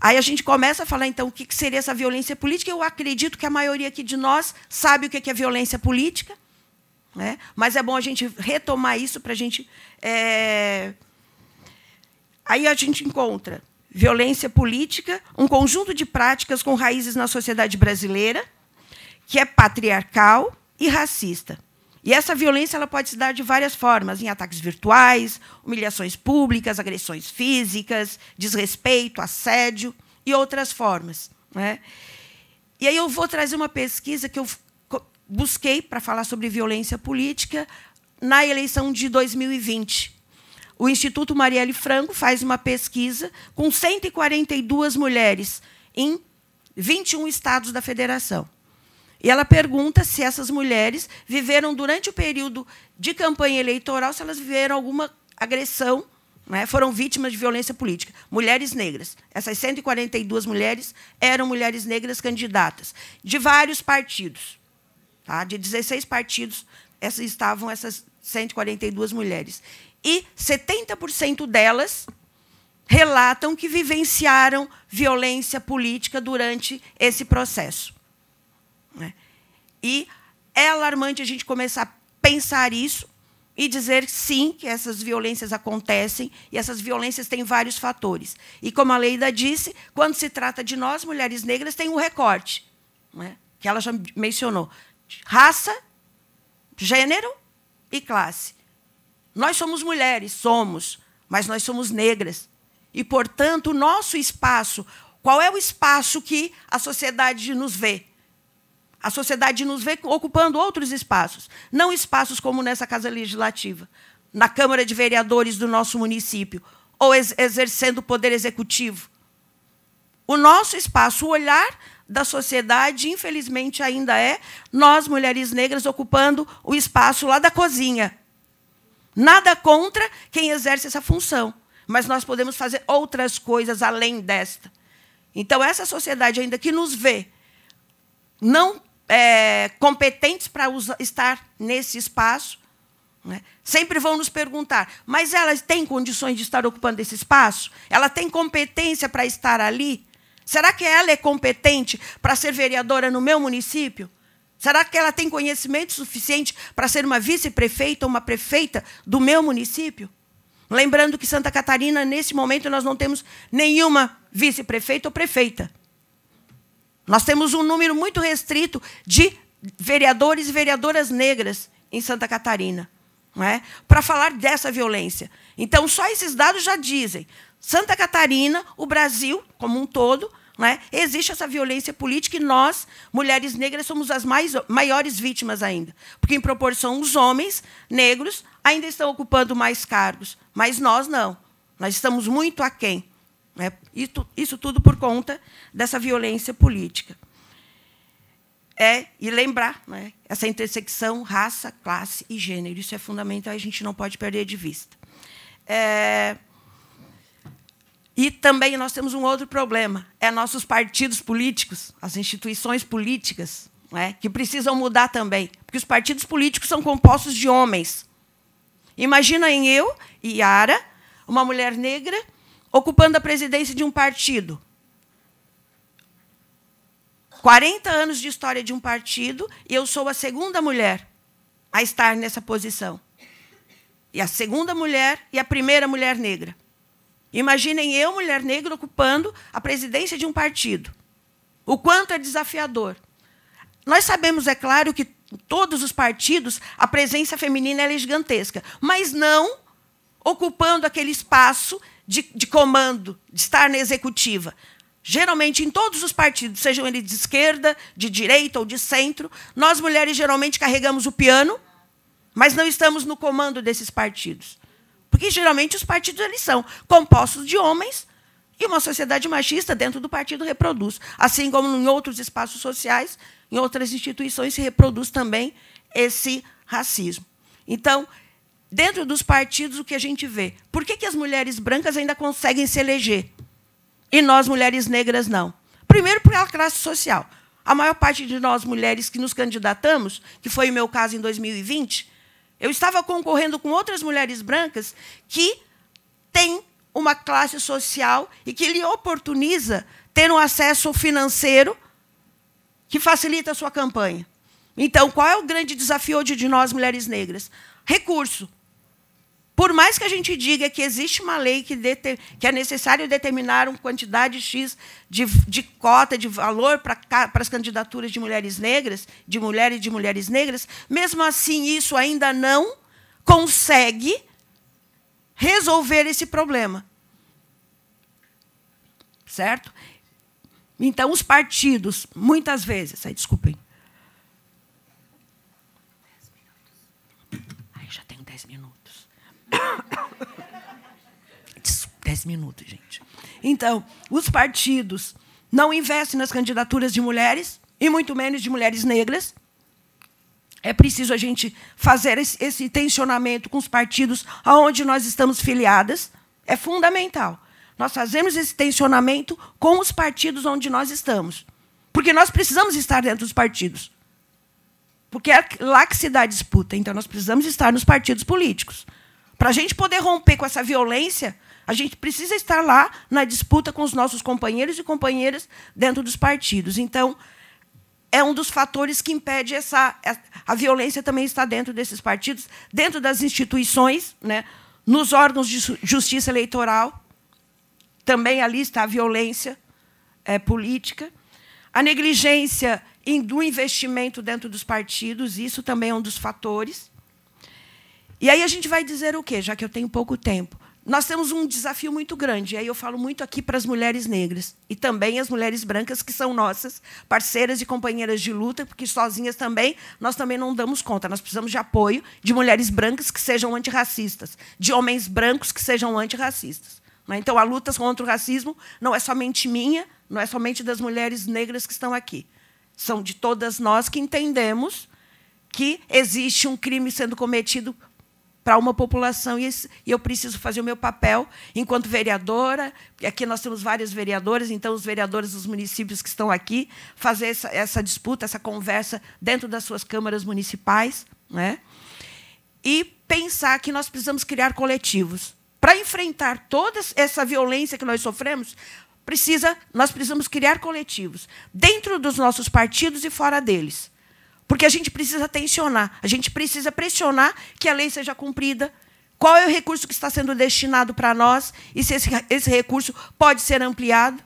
aí a gente começa a falar então o que seria essa violência política. Eu acredito que a maioria aqui de nós sabe o que é violência política né? Mas é bom a gente retomar isso para a gente. É... Aí a gente encontra violência política, um conjunto de práticas com raízes na sociedade brasileira, que é patriarcal e racista. E essa violência ela pode se dar de várias formas, em ataques virtuais, humilhações públicas, agressões físicas, desrespeito, assédio e outras formas. Né? E aí eu vou trazer uma pesquisa que eu busquei para falar sobre violência política na eleição de 2020. O Instituto Marielle Franco faz uma pesquisa com 142 mulheres em 21 estados da federação. E ela pergunta se essas mulheres viveram, durante o período de campanha eleitoral, se elas viveram alguma agressão, né, foram vítimas de violência política. Mulheres negras. Essas 142 mulheres eram mulheres negras candidatas, de vários partidos. Tá? De 16 partidos essas, estavam essas 142 mulheres. E 70% delas relatam que vivenciaram violência política durante esse processo. Né? E é alarmante a gente começar a pensar isso e dizer sim que essas violências acontecem e essas violências têm vários fatores. E como a Leida disse, quando se trata de nós mulheres negras tem um recorte, né, que ela já mencionou, raça, gênero e classe. Nós somos mulheres, somos, mas nós somos negras. E, portanto, o nosso espaço, qual é o espaço que a sociedade nos vê? A sociedade nos vê ocupando outros espaços, não espaços como nessa Casa Legislativa, na Câmara de Vereadores do nosso município, ou ex exercendo o poder executivo. O nosso espaço, o olhar da sociedade, infelizmente ainda é, nós, mulheres negras, ocupando o espaço lá da cozinha. Nada contra quem exerce essa função, mas nós podemos fazer outras coisas além desta. Então, essa sociedade ainda que nos vê não é, competentes para estar nesse espaço, né, sempre vão nos perguntar: mas ela tem condições de estar ocupando esse espaço? Ela tem competência para estar ali? Será que ela é competente para ser vereadora no meu município? Será que ela tem conhecimento suficiente para ser uma vice-prefeita ou uma prefeita do meu município? Lembrando que Santa Catarina, nesse momento, nós não temos nenhuma vice-prefeita ou prefeita. Nós temos um número muito restrito de vereadores e vereadoras negras em Santa Catarina, não é? para falar dessa violência. Então, só esses dados já dizem. Santa Catarina, o Brasil como um todo, né? Existe essa violência política e nós, mulheres negras, somos as mais, maiores vítimas ainda. Porque, em proporção, os homens negros ainda estão ocupando mais cargos, mas nós não. Nós estamos muito aquém. Né? Isso, isso tudo por conta dessa violência política. É, e lembrar né, essa intersecção raça, classe e gênero. Isso é fundamental e a gente não pode perder de vista. É, e também nós temos um outro problema: é nossos partidos políticos, as instituições políticas, é? que precisam mudar também. Porque os partidos políticos são compostos de homens. Imagina em eu, e Yara, uma mulher negra, ocupando a presidência de um partido. 40 anos de história de um partido, e eu sou a segunda mulher a estar nessa posição. E a segunda mulher e a primeira mulher negra. Imaginem eu, mulher negra, ocupando a presidência de um partido. O quanto é desafiador. Nós sabemos, é claro, que todos os partidos a presença feminina é gigantesca, mas não ocupando aquele espaço de, de comando, de estar na executiva. Geralmente, em todos os partidos, sejam eles de esquerda, de direita ou de centro, nós mulheres geralmente carregamos o piano, mas não estamos no comando desses partidos. Porque geralmente os partidos eles são compostos de homens e uma sociedade machista dentro do partido reproduz, assim como em outros espaços sociais, em outras instituições se reproduz também esse racismo. Então, dentro dos partidos o que a gente vê? Por que, que as mulheres brancas ainda conseguem se eleger e nós mulheres negras não? Primeiro ela classe social. A maior parte de nós mulheres que nos candidatamos, que foi o meu caso em 2020, eu estava concorrendo com outras mulheres brancas que têm uma classe social e que lhe oportuniza ter um acesso financeiro que facilita a sua campanha. Então, qual é o grande desafio hoje de nós, mulheres negras? Recurso. Por mais que a gente diga que existe uma lei que, deter, que é necessário determinar uma quantidade X de, de cota, de valor para, para as candidaturas de mulheres negras, de mulheres e de mulheres negras, mesmo assim, isso ainda não consegue resolver esse problema. Certo? Então, os partidos, muitas vezes. Ai, desculpem. Ai, já tenho 10 minutos. Dez minutos, gente. Então, os partidos não investem nas candidaturas de mulheres, e muito menos de mulheres negras. É preciso a gente fazer esse tensionamento com os partidos aonde nós estamos filiadas. É fundamental. Nós fazemos esse tensionamento com os partidos onde nós estamos. Porque nós precisamos estar dentro dos partidos. Porque é lá que se dá a disputa. Então, nós precisamos estar nos partidos políticos. Para a gente poder romper com essa violência, a gente precisa estar lá na disputa com os nossos companheiros e companheiras dentro dos partidos. Então, é um dos fatores que impede essa. É, a violência também está dentro desses partidos, dentro das instituições, né? nos órgãos de justiça eleitoral, também ali está a violência é, política. A negligência do investimento dentro dos partidos, isso também é um dos fatores. E aí a gente vai dizer o quê, já que eu tenho pouco tempo? Nós temos um desafio muito grande, e aí eu falo muito aqui para as mulheres negras e também as mulheres brancas que são nossas parceiras e companheiras de luta, porque sozinhas também nós também não damos conta. Nós precisamos de apoio de mulheres brancas que sejam antirracistas, de homens brancos que sejam antirracistas. Né? Então, a luta contra o racismo não é somente minha, não é somente das mulheres negras que estão aqui. São de todas nós que entendemos que existe um crime sendo cometido para uma população. E eu preciso fazer o meu papel enquanto vereadora, aqui nós temos várias vereadoras, então os vereadores dos municípios que estão aqui, fazer essa, essa disputa, essa conversa dentro das suas câmaras municipais. Né? E pensar que nós precisamos criar coletivos. Para enfrentar toda essa violência que nós sofremos, precisa, nós precisamos criar coletivos dentro dos nossos partidos e fora deles. Porque a gente precisa tensionar, a gente precisa pressionar que a lei seja cumprida. Qual é o recurso que está sendo destinado para nós e se esse, esse recurso pode ser ampliado?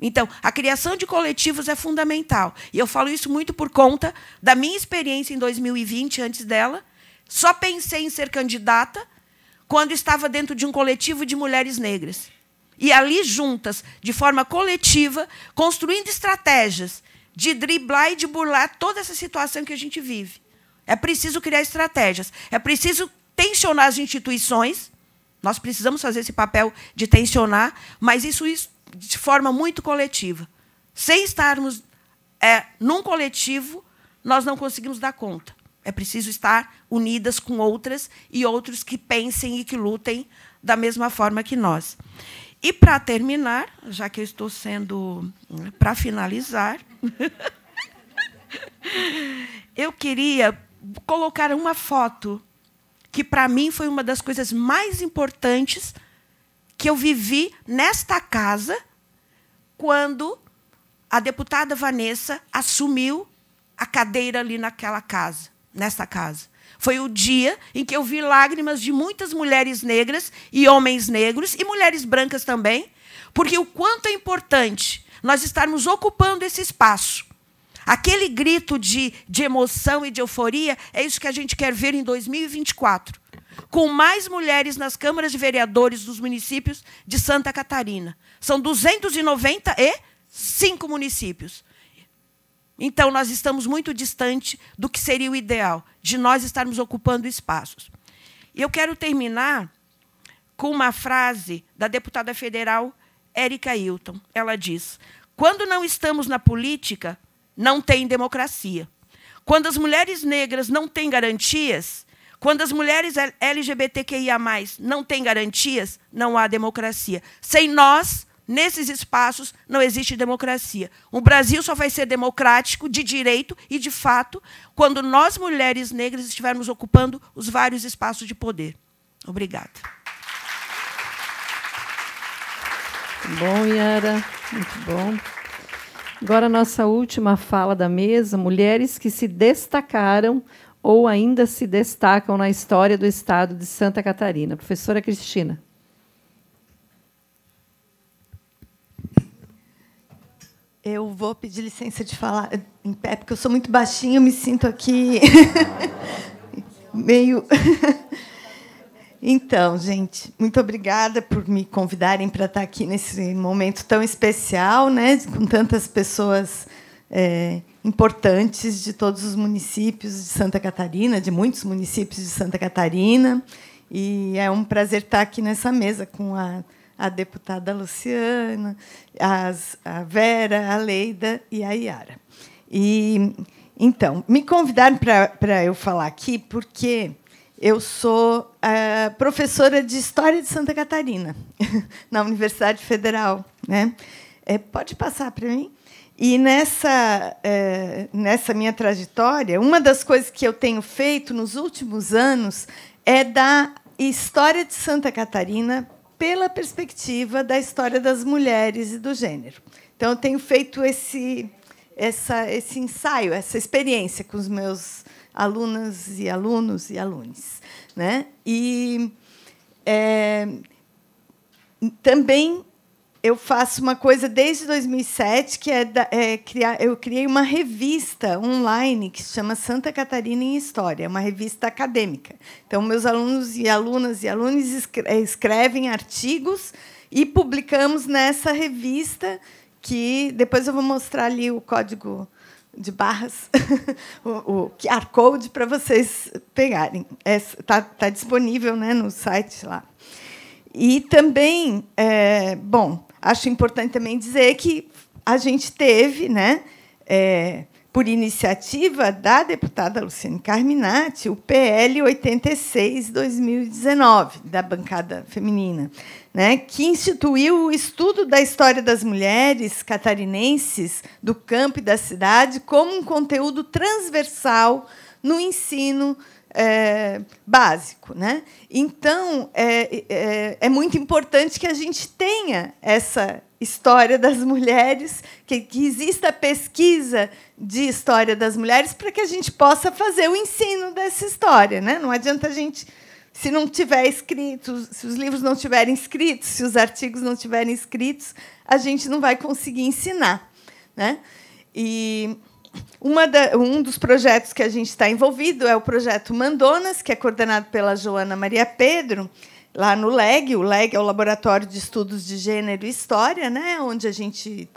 Então, a criação de coletivos é fundamental. E eu falo isso muito por conta da minha experiência em 2020, antes dela. Só pensei em ser candidata quando estava dentro de um coletivo de mulheres negras. E ali juntas, de forma coletiva, construindo estratégias de driblar e de burlar toda essa situação que a gente vive. É preciso criar estratégias, é preciso tensionar as instituições. Nós precisamos fazer esse papel de tensionar, mas isso, isso de forma muito coletiva. Sem estarmos é, num coletivo, nós não conseguimos dar conta. É preciso estar unidas com outras e outros que pensem e que lutem da mesma forma que nós. E para terminar, já que eu estou sendo para finalizar, Eu queria colocar uma foto que para mim foi uma das coisas mais importantes que eu vivi nesta casa quando a deputada Vanessa assumiu a cadeira ali naquela casa, nesta casa. Foi o dia em que eu vi lágrimas de muitas mulheres negras e homens negros e mulheres brancas também, porque o quanto é importante nós estarmos ocupando esse espaço. Aquele grito de, de emoção e de euforia é isso que a gente quer ver em 2024. Com mais mulheres nas câmaras de vereadores dos municípios de Santa Catarina. São 295 municípios. Então, nós estamos muito distante do que seria o ideal, de nós estarmos ocupando espaços. E eu quero terminar com uma frase da deputada federal Érica Hilton. Ela diz: quando não estamos na política, não tem democracia. Quando as mulheres negras não têm garantias, quando as mulheres LGBTQIA não têm garantias, não há democracia. Sem nós, nesses espaços, não existe democracia. O Brasil só vai ser democrático de direito e de fato quando nós, mulheres negras, estivermos ocupando os vários espaços de poder. Obrigada. Muito bom, Yara. Muito bom. Agora, nossa última fala da mesa: mulheres que se destacaram ou ainda se destacam na história do estado de Santa Catarina. Professora Cristina. Eu vou pedir licença de falar em pé, porque eu sou muito baixinha, eu me sinto aqui meio então, gente, muito obrigada por me convidarem para estar tá aqui nesse momento tão especial, né, com tantas pessoas é, importantes de todos os municípios de Santa Catarina, de muitos municípios de Santa Catarina. E é um prazer estar tá aqui nessa mesa com a, a deputada Luciana, as, a Vera, a Leida e a Iara. E, então, me convidaram para eu falar aqui porque eu sou eh, professora de História de Santa Catarina, na Universidade Federal. Né? É, pode passar para mim? E nessa, eh, nessa minha trajetória, uma das coisas que eu tenho feito nos últimos anos é dar história de Santa Catarina pela perspectiva da história das mulheres e do gênero. Então, eu tenho feito esse, essa, esse ensaio, essa experiência com os meus alunas e alunos e alunos. Né? E é, também eu faço uma coisa desde 2007 que é, da, é, criar. Eu criei uma revista online que se chama Santa Catarina em História, é uma revista acadêmica. Então meus alunos e alunas e alunos é, escrevem artigos e publicamos nessa revista que depois eu vou mostrar ali o código de barras, o, o QR Code para vocês pegarem. Está é, tá, tá disponível né, no site lá. E também, é, bom, acho importante também dizer que a gente teve, né, é, por iniciativa da deputada Luciane Carminati, o PL 86-2019, da bancada feminina, né, que instituiu o estudo da história das mulheres catarinenses do campo e da cidade como um conteúdo transversal no ensino é, básico. Né? Então, é, é, é, muito importante que a gente tenha essa história das mulheres, que, que exista pesquisa de história das mulheres para que a gente possa fazer o ensino dessa história. Né? Não adianta a gente, se não tiver escrito, se os livros não tiverem escritos, se os artigos não tiverem escritos, a gente não vai conseguir ensinar. Né? E da, um dos projetos que a gente está envolvido é o projeto Mandonas, que é coordenado pela Joana Maria Pedro, lá no LEG. O LEG é o Laboratório de Estudos de Gênero e História, né? onde a gente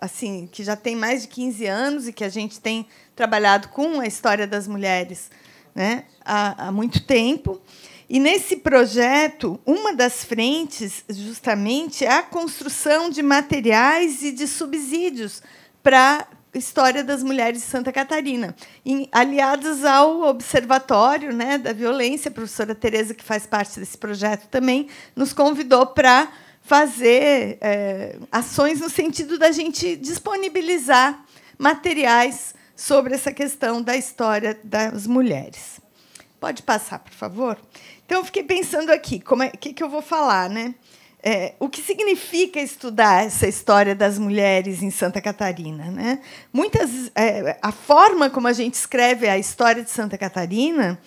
assim, que já tem mais de 15 anos e que a gente tem trabalhado com a história das mulheres né? há, há muito tempo. E nesse projeto, uma das frentes, justamente, é a construção de materiais e de subsídios para História das Mulheres de Santa Catarina, em, aliadas ao Observatório né, da Violência, a professora Tereza, que faz parte desse projeto também, nos convidou para fazer é, ações no sentido da gente disponibilizar materiais sobre essa questão da história das mulheres. Pode passar, por favor? Então, eu fiquei pensando aqui, o é, que, que eu vou falar, né? É, o que significa estudar essa história das mulheres em Santa Catarina? Né? Muitas, é, a forma como a gente escreve a história de Santa Catarina,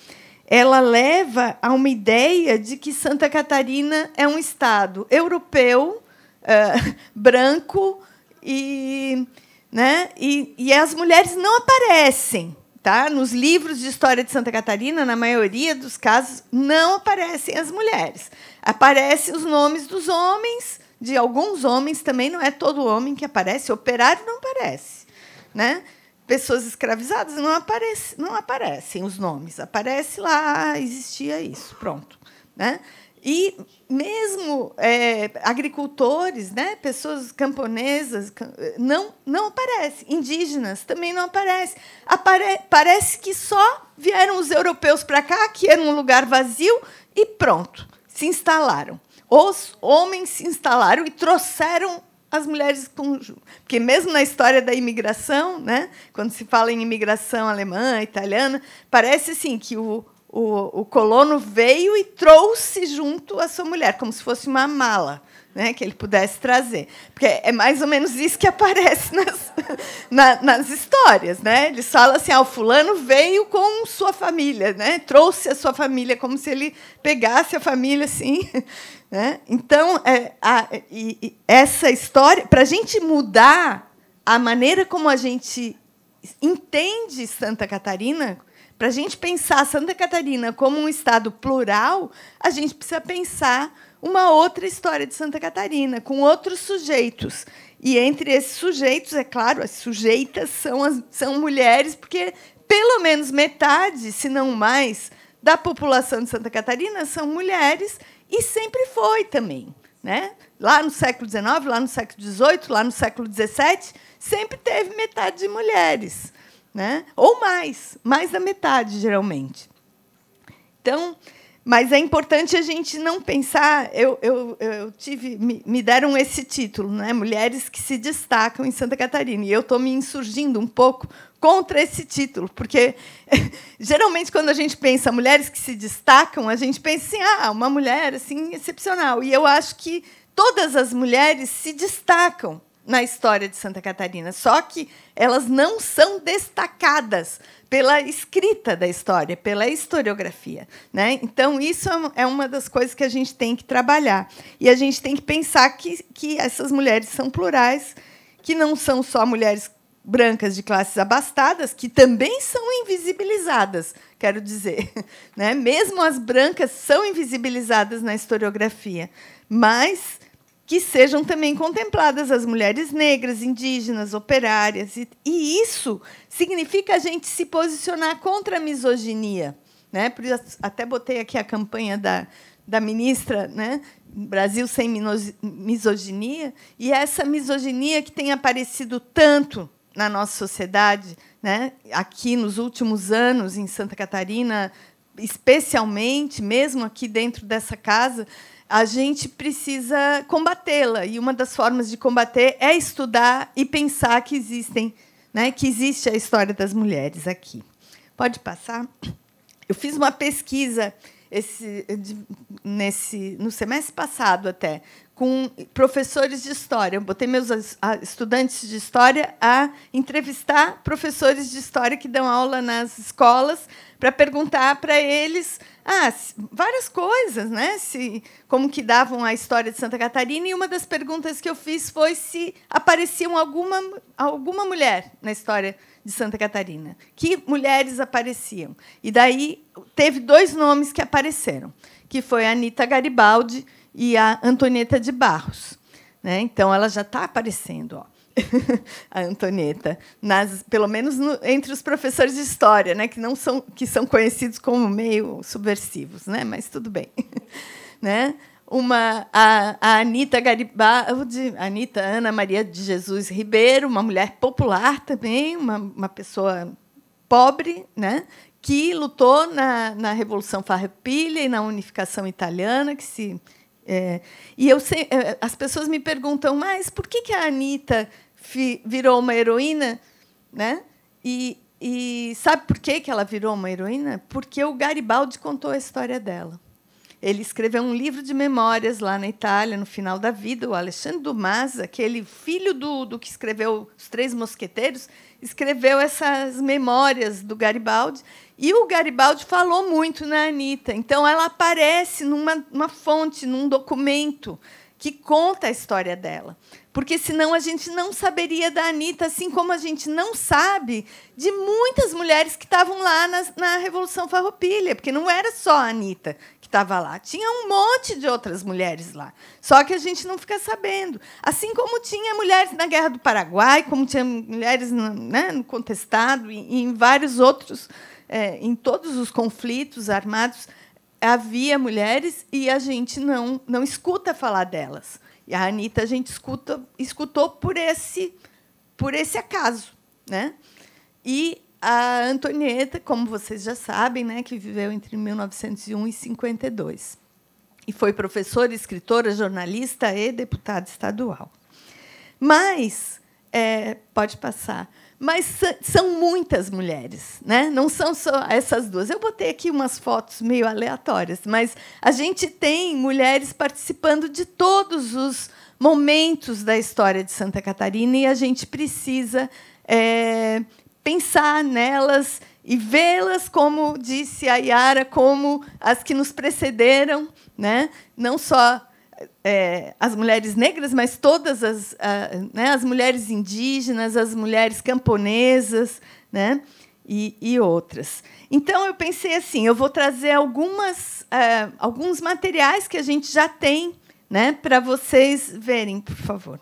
ela leva a uma ideia de que Santa Catarina é um estado europeu, é, branco e, né, e, e as mulheres não aparecem. Tá? Nos livros de história de Santa Catarina, na maioria dos casos, não aparecem as mulheres. Aparece os nomes dos homens, de alguns homens também, não é todo homem que aparece, operário não aparece, né? Pessoas escravizadas não, aparece, não aparecem os nomes, aparece lá, existia isso, pronto, né? E mesmo é, agricultores, né, pessoas camponesas, não, não aparece. Indígenas também não aparece. Apare parece que só vieram os europeus para cá, que era é um lugar vazio, e pronto se instalaram. Os homens se instalaram e trouxeram as mulheres com porque mesmo na história da imigração, né, quando se fala em imigração alemã, italiana, parece assim que o, o, o colono veio e trouxe junto a sua mulher, como se fosse uma mala né, que ele pudesse trazer. Porque é mais ou menos isso que aparece nas, na, nas histórias. Né? Eles falam assim: ah, o fulano veio com sua família, né? trouxe a sua família, como se ele pegasse a família assim. Né? Então, é, a, e, e essa história, para a gente mudar a maneira como a gente entende Santa Catarina, para a gente pensar Santa Catarina como um estado plural, a gente precisa pensar uma outra história de Santa Catarina, com outros sujeitos. E entre esses sujeitos, é claro, as sujeitas são, as, são mulheres, porque pelo menos metade, se não mais, da população de Santa Catarina são mulheres, e sempre foi também. Né? Lá no século XIX, lá no século XVIII, lá no século XVII, sempre teve metade de mulheres. Né? Ou mais, mais da metade, geralmente. Então, mas é importante a gente não pensar. Eu, eu, eu tive. Me, me deram esse título, né? Mulheres que se destacam em Santa Catarina. E eu estou me insurgindo um pouco contra esse título, porque geralmente quando a gente pensa mulheres que se destacam, a gente pensa assim, ah, uma mulher assim excepcional. E eu acho que todas as mulheres se destacam na história de Santa Catarina, só que elas não são destacadas pela escrita da história, pela historiografia. Né? Então, isso é, é uma das coisas que a gente tem que trabalhar. E a gente tem que pensar que, que essas mulheres são plurais, que não são só mulheres brancas de classes abastadas, que também são invisibilizadas, quero dizer. Né? Mesmo as brancas são invisibilizadas na historiografia, mas que sejam também contempladas as mulheres negras, indígenas, operárias. E, e isso significa a gente se posicionar contra a misoginia. Né? Por isso, até botei aqui a campanha da, da ministra, né? Brasil sem misoginia, e essa misoginia que tem aparecido tanto na nossa sociedade, né? aqui nos últimos anos, em Santa Catarina, especialmente, mesmo aqui dentro dessa casa, a gente precisa combatê-la. E uma das formas de combater é estudar e pensar que existem, né, que existe a história das mulheres aqui. Pode passar? Eu fiz uma pesquisa esse, nesse, no semestre passado até, com professores de história. Eu botei meus estudantes de história a entrevistar professores de história que dão aula nas escolas para perguntar para eles ah, várias coisas, né? Se, como que davam a história de Santa Catarina. E uma das perguntas que eu fiz foi se apareciam alguma, alguma mulher na história de Santa Catarina. Que mulheres apareciam? E daí teve dois nomes que apareceram, que foi a Anita Garibaldi, e a Antonieta de Barros. Né? Então, ela já está aparecendo. Ó. a Antonieta, nas, pelo menos no, entre os professores de história, né, que não são que são conhecidos como meio subversivos, né, mas tudo bem, né? Uma a, a Anita Garibaldi, Anita Ana Maria de Jesus Ribeiro, uma mulher popular também, uma, uma pessoa pobre, né, que lutou na, na Revolução Farroupilha e na unificação italiana, que se é, e eu sei, é, as pessoas me perguntam, mas por que, que a Anitta virou uma heroína? Né? E, e sabe por que, que ela virou uma heroína? Porque o Garibaldi contou a história dela. Ele escreveu um livro de memórias lá na Itália, no final da vida. O Alexandre Dumas, aquele filho do, do que escreveu Os Três Mosqueteiros, escreveu essas memórias do Garibaldi. E o Garibaldi falou muito na né, Anitta. Então, ela aparece numa fonte, num documento que conta a história dela. Porque senão a gente não saberia da Anitta, assim como a gente não sabe de muitas mulheres que estavam lá na, na Revolução Farroupilha, porque não era só a Anitta que estava lá, tinha um monte de outras mulheres lá. Só que a gente não fica sabendo. Assim como tinha mulheres na Guerra do Paraguai, como tinha mulheres no, né, no Contestado e, e em vários outros é, em todos os conflitos armados havia mulheres e a gente não não escuta falar delas. E a Anitta a gente escuta, escutou por esse por esse acaso, né? E a Antonieta, como vocês já sabem, né, que viveu entre 1901 e 52 e foi professora, escritora, jornalista e deputada estadual. Mas é, pode passar. Mas são muitas mulheres, né? não são só essas duas. Eu botei aqui umas fotos meio aleatórias, mas a gente tem mulheres participando de todos os momentos da história de Santa Catarina e a gente precisa é, pensar nelas e vê-las, como disse a Yara, como as que nos precederam, né? não só é, as mulheres negras, mas todas as, a, né, as mulheres indígenas, as mulheres camponesas, né, e, e, outras. Então eu pensei assim, eu vou trazer algumas, é, alguns materiais que a gente já tem, né, para vocês verem, por favor.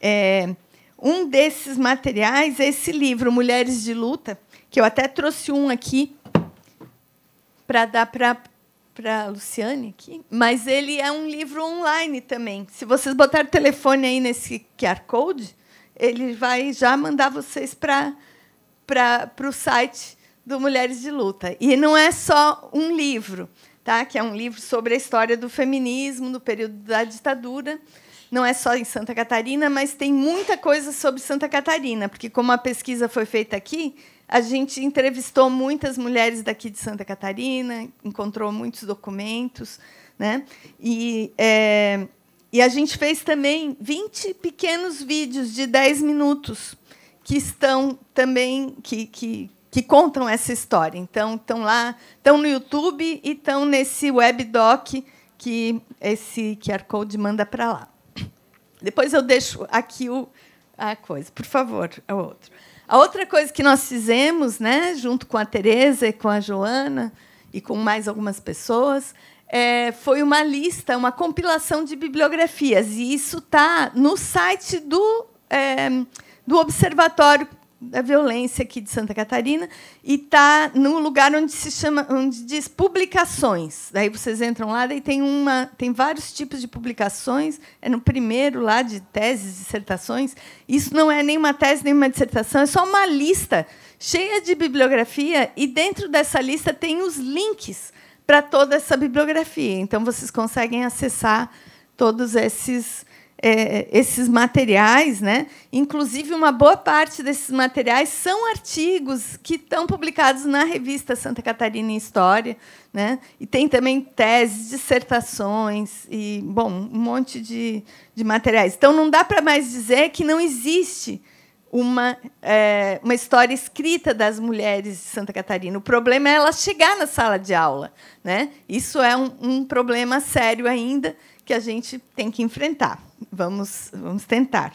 É, um desses materiais é esse livro Mulheres de Luta, que eu até trouxe um aqui para dar para para Luciane aqui, mas ele é um livro online também. Se vocês botarem o telefone aí nesse QR Code, ele vai já mandar vocês para para o site do Mulheres de Luta. E não é só um livro, tá? Que é um livro sobre a história do feminismo no período da ditadura. Não é só em Santa Catarina, mas tem muita coisa sobre Santa Catarina, porque como a pesquisa foi feita aqui, a gente entrevistou muitas mulheres daqui de Santa Catarina, encontrou muitos documentos, né? E, é, e a gente fez também 20 pequenos vídeos de 10 minutos que estão também que, que, que contam essa história. Então, estão lá, estão no YouTube e estão nesse webdoc que esse QR Code manda para lá. Depois eu deixo aqui o, a coisa. Por favor, é outro. A outra coisa que nós fizemos, né, junto com a Tereza e com a Joana e com mais algumas pessoas, é, foi uma lista, uma compilação de bibliografias. E isso está no site do, é, do Observatório da violência aqui de Santa Catarina e está no lugar onde se chama, onde diz publicações. Daí vocês entram lá, daí tem uma, tem vários tipos de publicações. É no primeiro lá de teses, dissertações. Isso não é nenhuma tese, nenhuma dissertação, é só uma lista cheia de bibliografia e dentro dessa lista tem os links para toda essa bibliografia. Então vocês conseguem acessar todos esses é, esses materiais, né? Inclusive uma boa parte desses materiais são artigos que estão publicados na revista Santa Catarina em História, né? E tem também teses, dissertações e bom um monte de, de materiais. Então não dá para mais dizer que não existe uma, é, uma história escrita das mulheres de Santa Catarina. O problema é ela chegar na sala de aula. Né? Isso é um, um problema sério ainda que a gente tem que enfrentar. Vamos, vamos tentar.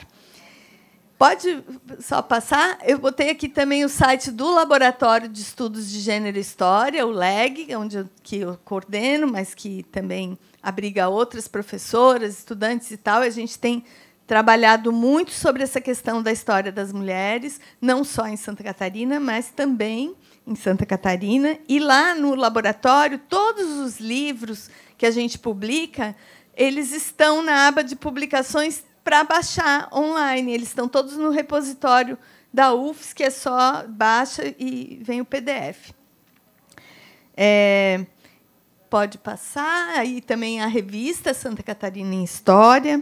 Pode só passar? Eu botei aqui também o site do Laboratório de Estudos de Gênero e História, o LEG, onde eu, que eu coordeno, mas que também abriga outras professoras, estudantes e tal. a gente tem trabalhado muito sobre essa questão da história das mulheres, não só em Santa Catarina, mas também em Santa Catarina. E lá no laboratório, todos os livros que a gente publica eles estão na aba de publicações para baixar online. Eles estão todos no repositório da UFS, que é só baixa e vem o PDF. É, pode passar. Aí também a revista Santa Catarina em História.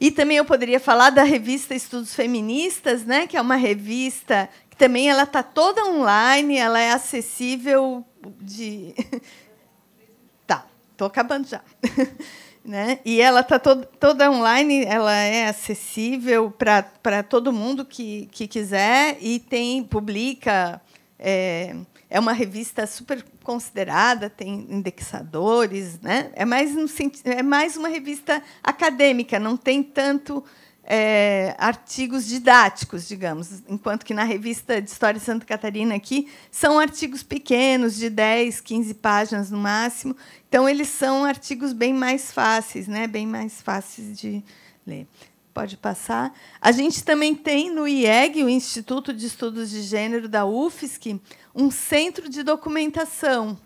E também eu poderia falar da revista Estudos Feministas, né, que é uma revista que também ela está toda online, ela é acessível de. tá, estou acabando já. Né? E ela está to toda online, ela é acessível para todo mundo que, que quiser e tem publica. É, é uma revista super considerada, tem indexadores, né? É mais, um, é mais uma revista acadêmica, não tem tanto é, artigos didáticos, digamos, enquanto que na revista de História de Santa Catarina aqui são artigos pequenos, de 10, 15 páginas no máximo. Então, eles são artigos bem mais fáceis, né? bem mais fáceis de ler. Pode passar. A gente também tem no IEG, o Instituto de Estudos de Gênero da UFSC, um centro de documentação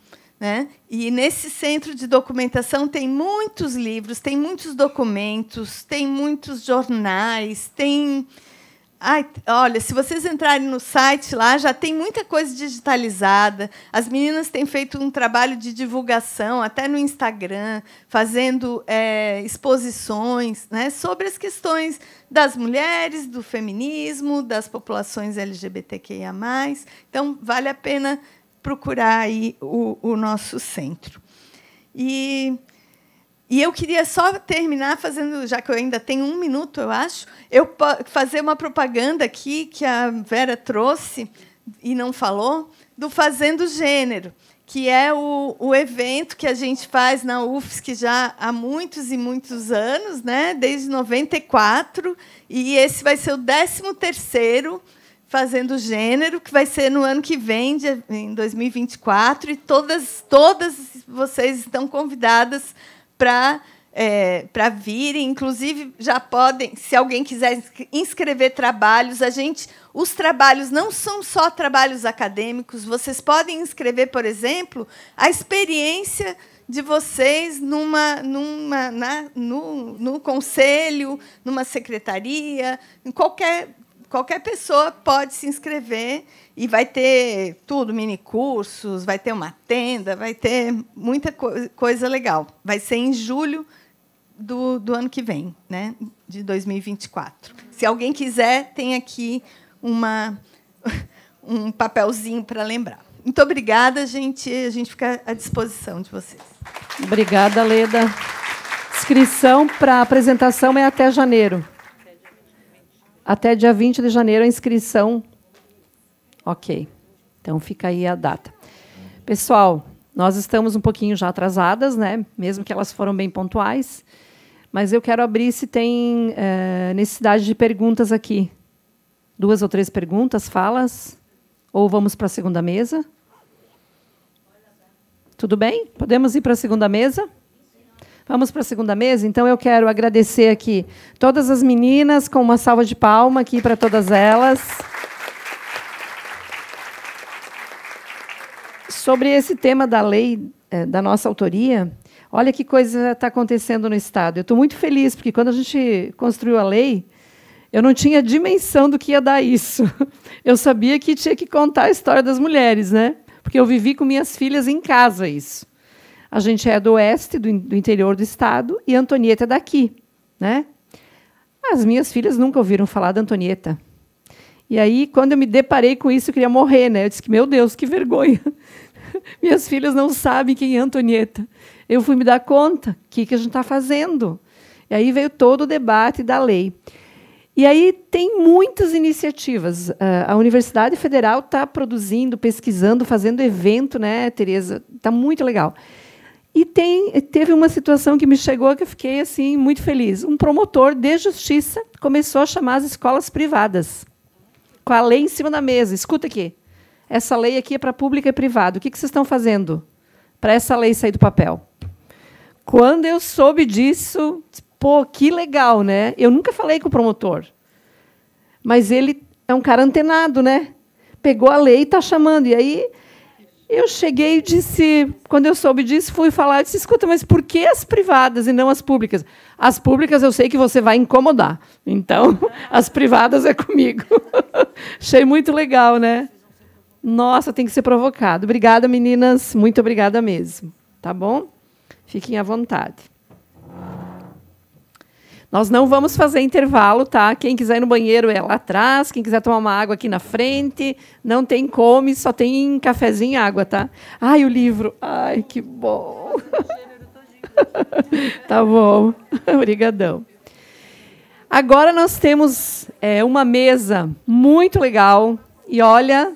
né? E nesse centro de documentação tem muitos livros, tem muitos documentos, tem muitos jornais, tem. Ai, olha, se vocês entrarem no site lá, já tem muita coisa digitalizada. As meninas têm feito um trabalho de divulgação, até no Instagram, fazendo é, exposições né, sobre as questões das mulheres, do feminismo, das populações LGBTQIA. Então, vale a pena procurar aí o, o nosso centro. E, e eu queria só terminar fazendo, já que eu ainda tenho um minuto, eu acho, eu fazer uma propaganda aqui que a Vera trouxe e não falou, do Fazendo Gênero, que é o, o evento que a gente faz na UFSC já há muitos e muitos anos, né? desde 94, e esse vai ser o 13º fazendo gênero, que vai ser no ano que vem, em 2024, e todas, todas vocês estão convidadas para é, para virem, inclusive já podem, se alguém quiser inscrever trabalhos, a gente, os trabalhos não são só trabalhos acadêmicos, vocês podem inscrever, por exemplo, a experiência de vocês numa, numa, na, no, no conselho, numa secretaria, em qualquer qualquer pessoa pode se inscrever e vai ter tudo, mini cursos, vai ter uma tenda, vai ter muita co coisa legal. Vai ser em julho do, do ano que vem, né? De 2024. Se alguém quiser, tem aqui uma, um papelzinho para lembrar. Muito obrigada, gente. A gente fica à disposição de vocês. Obrigada, Leda. Inscrição para apresentação é até janeiro até dia 20 de janeiro a inscrição. Ok. Então fica aí a data. Pessoal, nós estamos um pouquinho já atrasadas, né? Mesmo que elas foram bem pontuais. Mas eu quero abrir se tem é, necessidade de perguntas aqui. Duas ou três perguntas, falas? Ou vamos para a segunda mesa? Tudo bem? Podemos ir para a segunda mesa? Vamos para a segunda mesa? Então, eu quero agradecer aqui todas as meninas, com uma salva de palma aqui para todas elas. Sobre esse tema da lei é, da nossa autoria, olha que coisa está acontecendo no Estado. Eu estou muito feliz, porque quando a gente construiu a lei, eu não tinha dimensão do que ia dar isso. Eu sabia que tinha que contar a história das mulheres, né? Porque eu vivi com minhas filhas em casa isso. A gente é do oeste, do, do interior do estado, e Antonieta é daqui. Né? As minhas filhas nunca ouviram falar da Antonieta. E aí, quando eu me deparei com isso, eu queria morrer, né? Eu disse que, meu Deus, que vergonha. Minhas filhas não sabem quem é Antonieta. Eu fui me dar conta, o que, que a gente está fazendo? E aí veio todo o debate da lei. E aí tem muitas iniciativas. Ah, a Universidade Federal está produzindo, pesquisando, fazendo evento, né, Tereza? Está muito legal. E tem, teve uma situação que me chegou que eu fiquei assim muito feliz. Um promotor de justiça começou a chamar as escolas privadas com a lei em cima da mesa. Escuta aqui, essa lei aqui é para pública e privado. O que, que vocês estão fazendo para essa lei sair do papel? Quando eu soube disso, pô, que legal, né? Eu nunca falei com o promotor, mas ele é um cara antenado, né? Pegou a lei e está chamando. E aí eu cheguei e disse, quando eu soube disso, fui falar, e disse, escuta, mas por que as privadas e não as públicas? As públicas eu sei que você vai incomodar, então as privadas é comigo. Achei muito legal, né? Nossa, tem que ser provocado. Obrigada, meninas, muito obrigada mesmo, tá bom? Fiquem à vontade. Nós não vamos fazer intervalo, tá? Quem quiser ir no banheiro é lá atrás, quem quiser tomar uma água aqui na frente, não tem come, só tem cafezinho e água, tá? Ai, o livro. Ai, que bom. tá bom. Obrigadão. Agora nós temos é, uma mesa muito legal e olha,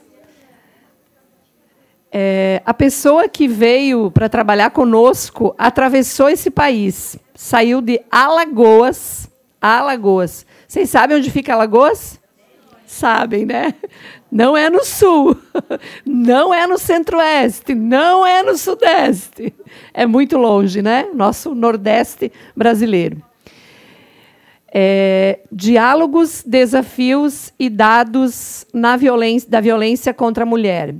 é, a pessoa que veio para trabalhar conosco atravessou esse país, saiu de Alagoas, Alagoas. Vocês sabem onde fica Alagoas? Sabem, né? Não é no sul, não é no centro-oeste, não é no sudeste. É muito longe, né? Nosso nordeste brasileiro. É, diálogos, desafios e dados na violência, da violência contra a mulher.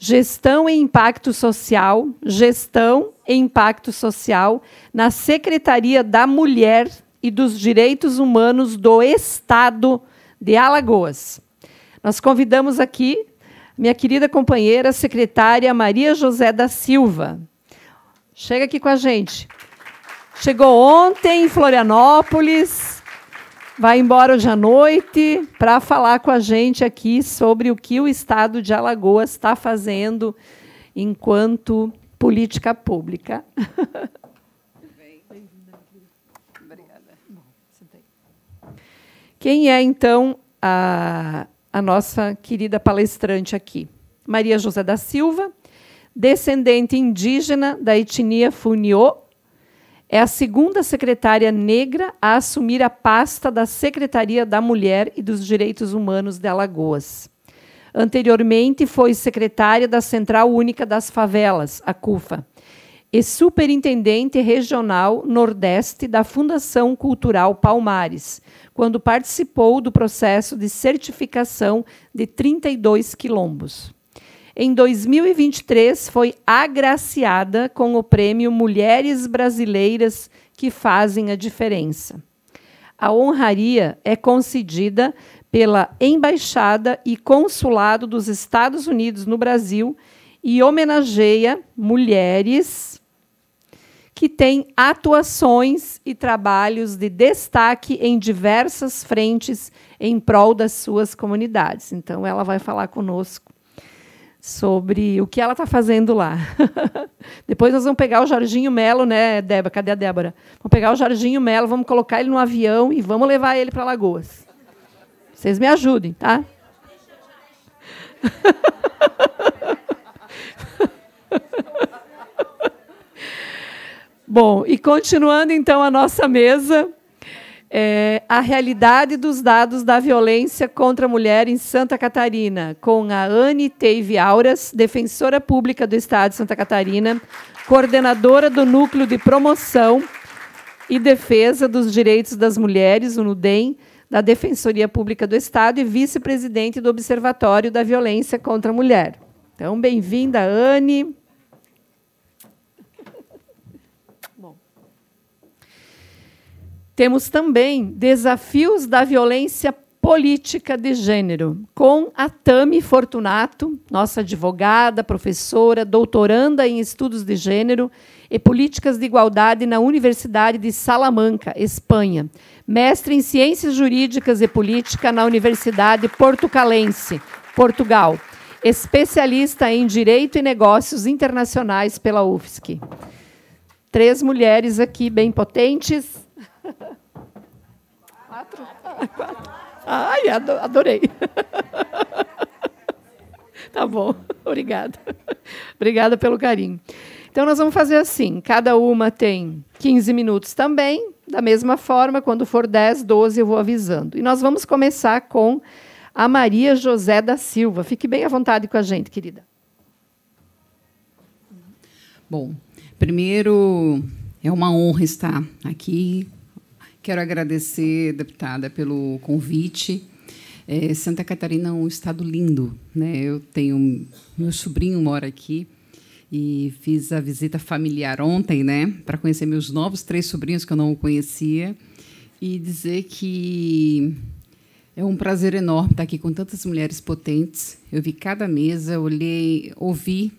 Gestão e Impacto Social, Gestão e Impacto Social, na Secretaria da Mulher e dos Direitos Humanos do Estado de Alagoas. Nós convidamos aqui minha querida companheira, secretária Maria José da Silva. Chega aqui com a gente. Chegou ontem em Florianópolis, vai embora hoje à noite para falar com a gente aqui sobre o que o Estado de Alagoas está fazendo enquanto política pública. Quem é, então, a, a nossa querida palestrante aqui? Maria José da Silva, descendente indígena da etnia Funiô, é a segunda secretária negra a assumir a pasta da Secretaria da Mulher e dos Direitos Humanos de Alagoas. Anteriormente, foi secretária da Central Única das Favelas, a CUFA, e superintendente regional Nordeste da Fundação Cultural Palmares, quando participou do processo de certificação de 32 quilombos em 2023 foi agraciada com o prêmio Mulheres Brasileiras que Fazem a Diferença. A honraria é concedida pela Embaixada e Consulado dos Estados Unidos no Brasil e homenageia mulheres que têm atuações e trabalhos de destaque em diversas frentes em prol das suas comunidades. Então, ela vai falar conosco sobre o que ela está fazendo lá. Depois nós vamos pegar o Jorginho Melo, né, Débora? Cadê a Débora? Vamos pegar o Jorginho Melo, vamos colocar ele no avião e vamos levar ele para Lagoas. Vocês me ajudem, tá? Bom, e continuando então a nossa mesa, é, a realidade dos dados da violência contra a mulher em Santa Catarina, com a Anne Teive Auras, defensora pública do Estado de Santa Catarina, coordenadora do Núcleo de Promoção e Defesa dos Direitos das Mulheres, o NUDEM, da Defensoria Pública do Estado e vice-presidente do Observatório da Violência contra a Mulher. Então, bem-vinda, Anne. Temos também desafios da violência política de gênero, com a Tami Fortunato, nossa advogada, professora, doutoranda em estudos de gênero e políticas de igualdade na Universidade de Salamanca, Espanha, mestre em ciências jurídicas e política na Universidade Portucalense, Portugal, especialista em direito e negócios internacionais pela UFSC. Três mulheres aqui bem potentes Quatro? Ai, adorei. Tá bom, obrigada. Obrigada pelo carinho. Então, nós vamos fazer assim: cada uma tem 15 minutos também. Da mesma forma, quando for 10, 12, eu vou avisando. E nós vamos começar com a Maria José da Silva. Fique bem à vontade com a gente, querida. Bom, primeiro, é uma honra estar aqui Quero agradecer, deputada, pelo convite. É, Santa Catarina é um estado lindo. Né? Eu tenho. Meu sobrinho mora aqui e fiz a visita familiar ontem, né? Para conhecer meus novos três sobrinhos que eu não conhecia. E dizer que é um prazer enorme estar aqui com tantas mulheres potentes. Eu vi cada mesa, olhei, ouvi.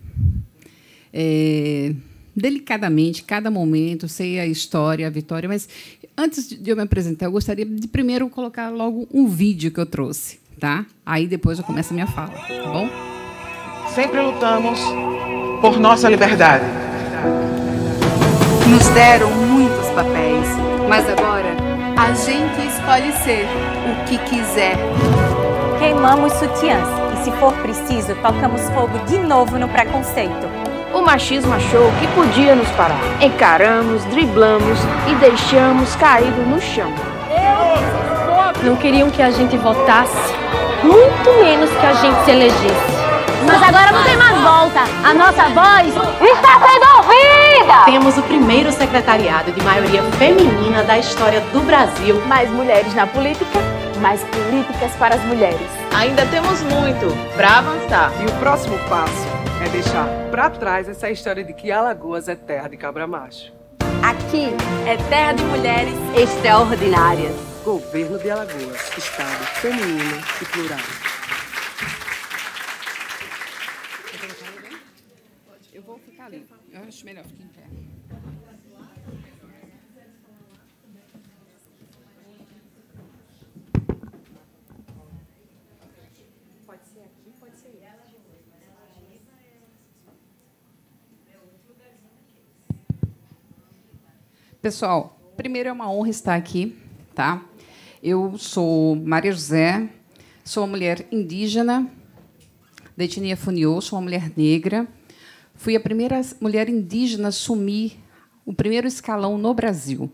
É, delicadamente cada momento, sei a história, a vitória, mas antes de eu me apresentar, eu gostaria de primeiro colocar logo um vídeo que eu trouxe, tá? Aí depois eu começo a minha fala, tá bom? Sempre lutamos por nossa liberdade. Nos deram muitos papéis, mas agora a gente escolhe ser o que quiser. Queimamos sutiãs e, se for preciso, tocamos fogo de novo no preconceito o machismo achou que podia nos parar. Encaramos, driblamos e deixamos caído no chão. Não queriam que a gente votasse, muito menos que a gente se elegesse. Mas agora não tem mais volta. A nossa voz está sendo ouvida! Temos o primeiro secretariado de maioria feminina da história do Brasil. Mais mulheres na política mais políticas para as mulheres. Ainda temos muito para avançar. E o próximo passo é deixar para trás essa história de que Alagoas é terra de cabra macho. Aqui é terra de mulheres extraordinárias. Governo de Alagoas, Estado feminino e plural. Eu vou ficar ali. Eu acho melhor. aqui pode ser isso. É é Pessoal, primeiro é uma honra estar aqui, tá? Eu sou Maria José, sou uma mulher indígena, da etnia Funiô, sou uma mulher negra. Fui a primeira mulher indígena a assumir o primeiro escalão no Brasil.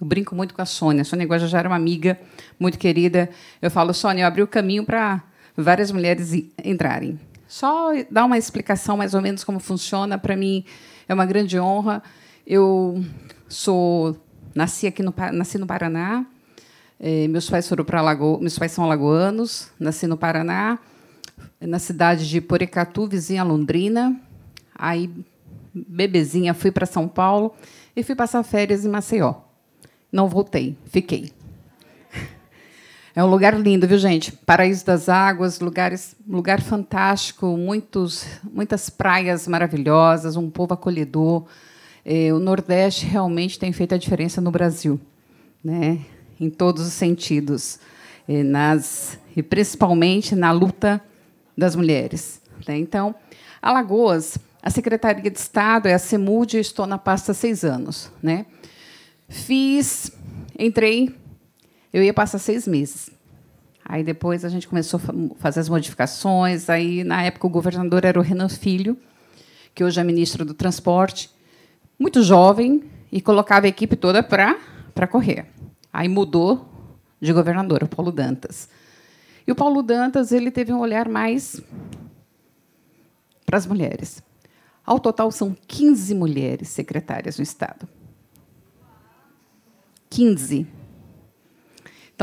Eu brinco muito com a Sônia. A Sônia Guajajara é uma amiga muito querida. Eu falo, Sônia, eu abri o caminho para várias mulheres entrarem. Só dar uma explicação mais ou menos como funciona, para mim é uma grande honra. Eu sou nasci aqui no nasci no Paraná. É, meus pais foram para meus pais são alagoanos, nasci no Paraná, na cidade de Porecatu, vizinha Londrina. Aí bebezinha fui para São Paulo e fui passar férias em Maceió. Não voltei, fiquei. É um lugar lindo, viu, gente? Paraíso das Águas, lugares, lugar fantástico, muitos, muitas praias maravilhosas, um povo acolhedor. É, o Nordeste realmente tem feito a diferença no Brasil, né? em todos os sentidos, é, nas, e principalmente na luta das mulheres. Né? Então, Alagoas, a Secretaria de Estado é a CEMUD, estou na pasta há seis anos. Né? Fiz, entrei eu ia passar seis meses. Aí depois a gente começou a fazer as modificações. Aí na época o governador era o Renan Filho, que hoje é ministro do Transporte, muito jovem e colocava a equipe toda para para correr. Aí mudou de governador, o Paulo Dantas. E o Paulo Dantas ele teve um olhar mais para as mulheres. Ao total são 15 mulheres secretárias no estado. 15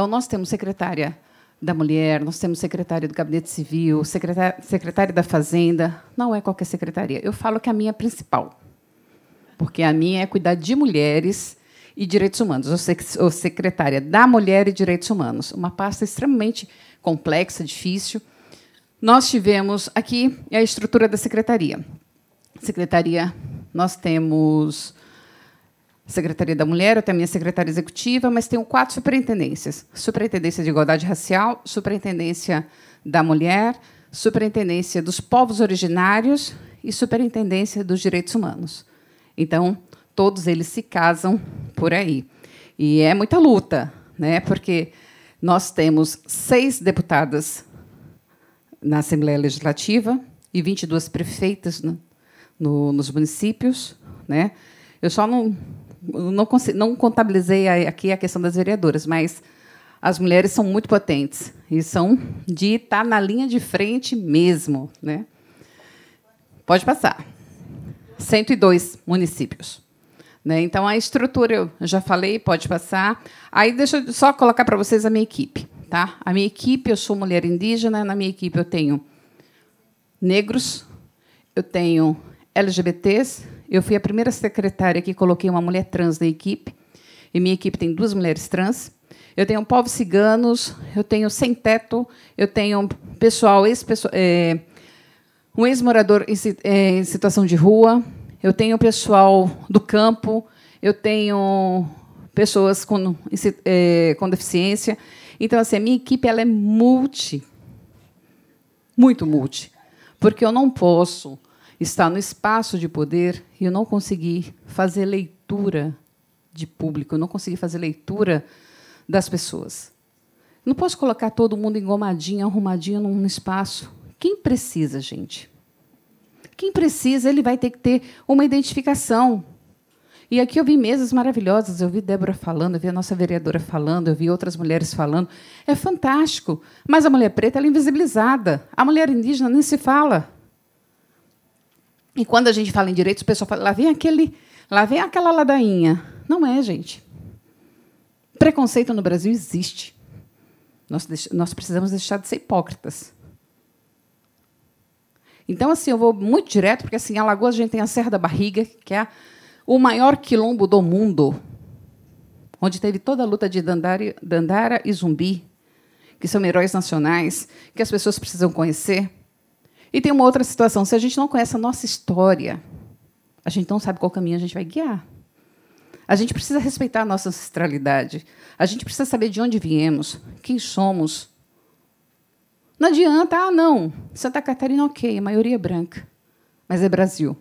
então, nós temos secretária da mulher, nós temos secretária do Gabinete Civil, secretária, secretária da Fazenda, não é qualquer secretaria. Eu falo que a minha é principal, porque a minha é cuidar de mulheres e direitos humanos, ou secretária da mulher e direitos humanos. Uma pasta extremamente complexa, difícil. Nós tivemos aqui a estrutura da secretaria. Secretaria, nós temos Secretaria da Mulher, eu tenho a minha secretária executiva, mas tenho quatro superintendências: Superintendência de Igualdade Racial, Superintendência da Mulher, Superintendência dos Povos Originários e Superintendência dos Direitos Humanos. Então, todos eles se casam por aí. E é muita luta, né? Porque nós temos seis deputadas na Assembleia Legislativa e 22 prefeitas no, né, no, nos municípios, né? Eu só não não, não contabilizei aqui a questão das vereadoras, mas as mulheres são muito potentes e são de estar tá na linha de frente mesmo. Né? Pode passar. 102 municípios. Né? Então, a estrutura, eu já falei, pode passar. Aí, deixa eu só colocar para vocês a minha equipe. Tá? A minha equipe, eu sou mulher indígena, na minha equipe eu tenho negros, eu tenho LGBTs, eu fui a primeira secretária que coloquei uma mulher trans na equipe. E minha equipe tem duas mulheres trans. Eu tenho povos ciganos, eu tenho sem teto, eu tenho pessoal, ex -pessoal é, um ex-morador em, é, em situação de rua, eu tenho pessoal do campo, eu tenho pessoas com, é, com deficiência. Então, assim, a minha equipe ela é multi, muito multi, porque eu não posso está no espaço de poder e eu não consegui fazer leitura de público, eu não consegui fazer leitura das pessoas. Não posso colocar todo mundo engomadinho, arrumadinho num espaço. Quem precisa, gente? Quem precisa, ele vai ter que ter uma identificação. E aqui eu vi mesas maravilhosas, eu vi Débora falando, eu vi a nossa vereadora falando, eu vi outras mulheres falando. É fantástico. Mas a mulher preta é invisibilizada. A mulher indígena nem se fala. E quando a gente fala em direitos, o pessoal fala: lá vem aquele, lá vem aquela ladainha. Não é, gente. Preconceito no Brasil existe. Nós, nós precisamos deixar de ser hipócritas. Então, assim, eu vou muito direto, porque assim, em Alagoas a gente tem a Serra da Barriga, que é o maior quilombo do mundo, onde teve toda a luta de Dandara, Dandara e Zumbi, que são heróis nacionais, que as pessoas precisam conhecer. E tem uma outra situação: se a gente não conhece a nossa história, a gente não sabe qual caminho a gente vai guiar. A gente precisa respeitar a nossa ancestralidade. A gente precisa saber de onde viemos, quem somos. Não adianta, ah, não. Santa Catarina, ok, a maioria é branca. Mas é Brasil.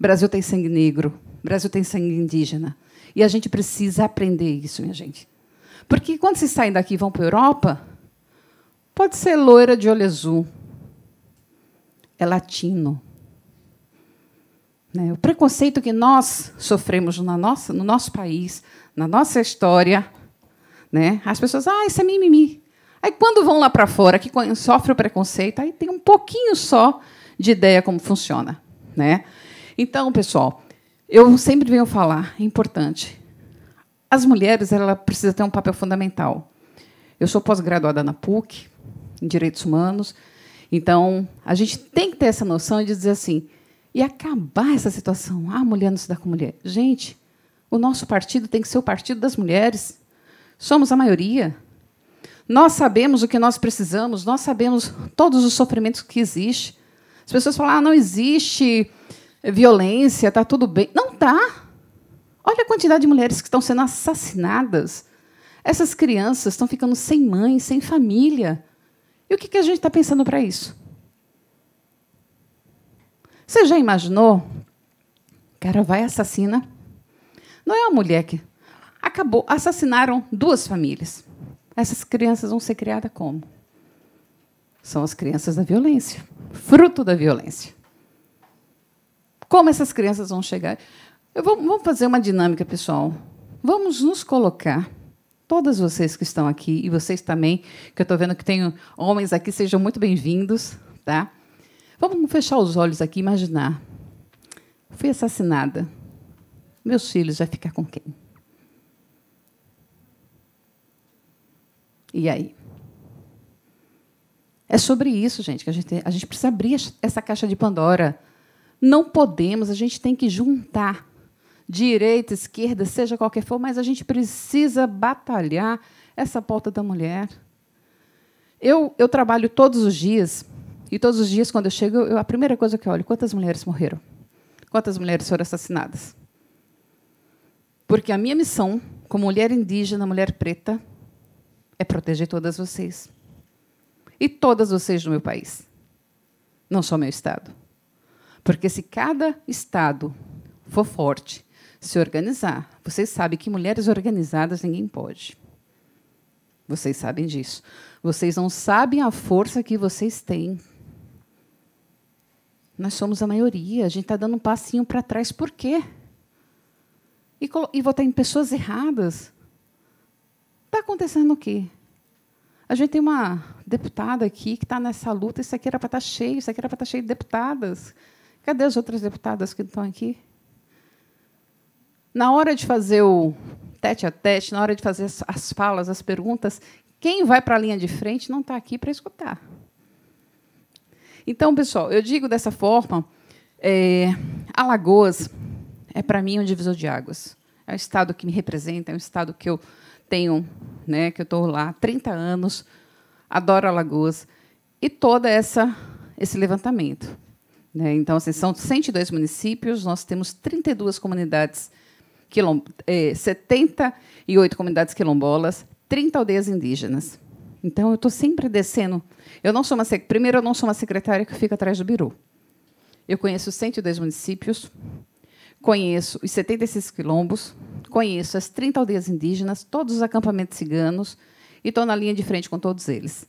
Brasil tem sangue negro, Brasil tem sangue indígena. E a gente precisa aprender isso, minha gente. Porque quando vocês saem daqui e vão para a Europa, pode ser loira de olho azul, é latino. Né? O preconceito que nós sofremos na nossa, no nosso país, na nossa história, né? as pessoas, ah, isso é mimimi. Aí, quando vão lá para fora, que sofre o preconceito, aí tem um pouquinho só de ideia como funciona. Né? Então, pessoal, eu sempre venho falar, é importante. As mulheres ela precisa ter um papel fundamental. Eu sou pós-graduada na PUC, em Direitos Humanos, então, a gente tem que ter essa noção de dizer assim, e acabar essa situação. Ah, mulher não se dá com mulher. Gente, o nosso partido tem que ser o partido das mulheres. Somos a maioria. Nós sabemos o que nós precisamos, nós sabemos todos os sofrimentos que existem. As pessoas falam: ah, não existe violência, está tudo bem. Não está. Olha a quantidade de mulheres que estão sendo assassinadas. Essas crianças estão ficando sem mãe, sem família. E o que a gente está pensando para isso? Você já imaginou? O cara vai e assassina. Não é uma mulher que acabou, assassinaram duas famílias. Essas crianças vão ser criadas como? São as crianças da violência, fruto da violência. Como essas crianças vão chegar? Vou, vamos fazer uma dinâmica, pessoal. Vamos nos colocar todas vocês que estão aqui e vocês também, que eu estou vendo que tem homens aqui, sejam muito bem-vindos, tá? Vamos fechar os olhos aqui e imaginar. Fui assassinada. Meus filhos vai ficar com quem? E aí? É sobre isso, gente, que a gente, a gente precisa abrir essa caixa de Pandora. Não podemos, a gente tem que juntar direita, esquerda, seja qualquer for, mas a gente precisa batalhar essa pauta da mulher. Eu, eu trabalho todos os dias, e todos os dias, quando eu chego, eu, a primeira coisa que eu olho, quantas mulheres morreram? Quantas mulheres foram assassinadas? Porque a minha missão, como mulher indígena, mulher preta, é proteger todas vocês. E todas vocês do meu país. Não só meu Estado. Porque se cada Estado for forte se organizar. Vocês sabem que mulheres organizadas ninguém pode. Vocês sabem disso. Vocês não sabem a força que vocês têm. Nós somos a maioria. A gente está dando um passinho para trás. Por quê? E, e votar em pessoas erradas. Está acontecendo o quê? A gente tem uma deputada aqui que está nessa luta. Isso aqui era para estar tá cheio, isso aqui era para estar tá cheio de deputadas. Cadê as outras deputadas que estão aqui? Na hora de fazer o tete a tete, na hora de fazer as falas, as perguntas, quem vai para a linha de frente não está aqui para escutar. Então, pessoal, eu digo dessa forma: é, Alagoas é para mim um divisor de águas. É um estado que me representa, é um estado que eu tenho, né, que eu estou lá há 30 anos, adoro Alagoas e toda essa esse levantamento. Né? Então, assim, são 102 municípios, nós temos 32 comunidades quilom, é, 78 comunidades quilombolas, 30 aldeias indígenas. Então, eu estou sempre descendo. Eu não sou uma primeiro, eu não sou uma secretária que fica atrás do biru. Eu conheço 102 municípios, conheço os 76 quilombos, conheço as 30 aldeias indígenas, todos os acampamentos ciganos e estou na linha de frente com todos eles.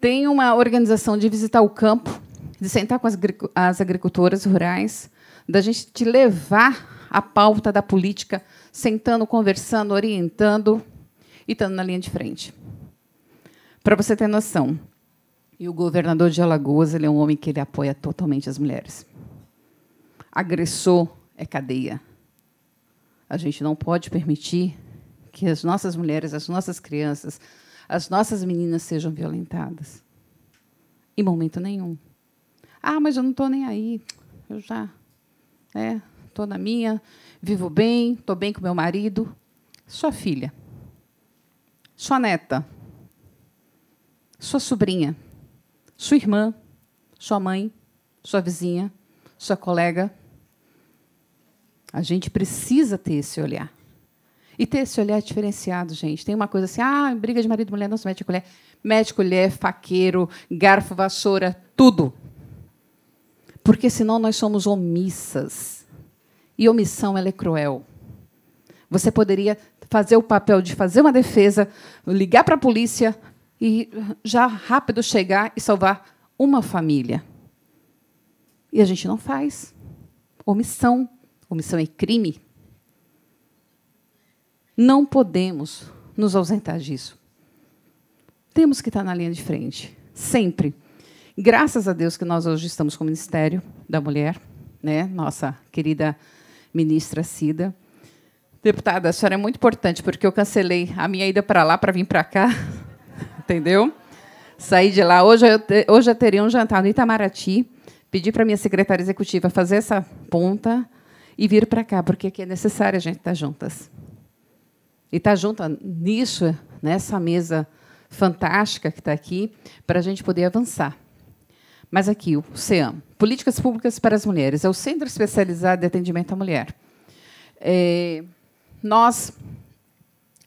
Tem uma organização de visitar o campo, de sentar com as agricultoras rurais, da gente te levar a pauta da política, sentando, conversando, orientando e estando na linha de frente. Para você ter noção, e o governador de Alagoas ele é um homem que ele apoia totalmente as mulheres. Agressor é cadeia. A gente não pode permitir que as nossas mulheres, as nossas crianças, as nossas meninas sejam violentadas. Em momento nenhum. Ah, mas eu não estou nem aí. Eu já. É, estou na minha, vivo bem, estou bem com meu marido. Sua filha, sua neta, sua sobrinha, sua irmã, sua mãe, sua vizinha, sua colega. A gente precisa ter esse olhar. E ter esse olhar diferenciado, gente. Tem uma coisa assim, ah, briga de marido e mulher, não se mete a colher. Mete colher, faqueiro, garfo, vassoura, tudo. Porque senão nós somos omissas. E omissão ela é cruel. Você poderia fazer o papel de fazer uma defesa, ligar para a polícia e já rápido chegar e salvar uma família. E a gente não faz. Omissão. Omissão é crime. Não podemos nos ausentar disso. Temos que estar na linha de frente, sempre. Graças a Deus que nós hoje estamos com o Ministério da Mulher, né? Nossa querida ministra Cida. Deputada, a senhora é muito importante, porque eu cancelei a minha ida para lá para vir para cá, entendeu? Saí de lá. Hoje eu, te, hoje eu teria um jantar no Itamaraty, pedi para minha secretária executiva fazer essa ponta e vir para cá, porque aqui é necessário a gente estar tá juntas. E estar tá junta nisso, nessa mesa fantástica que está aqui, para a gente poder avançar. Mas aqui, o CEAM, Políticas Públicas para as Mulheres, é o Centro Especializado de Atendimento à Mulher. É, nós,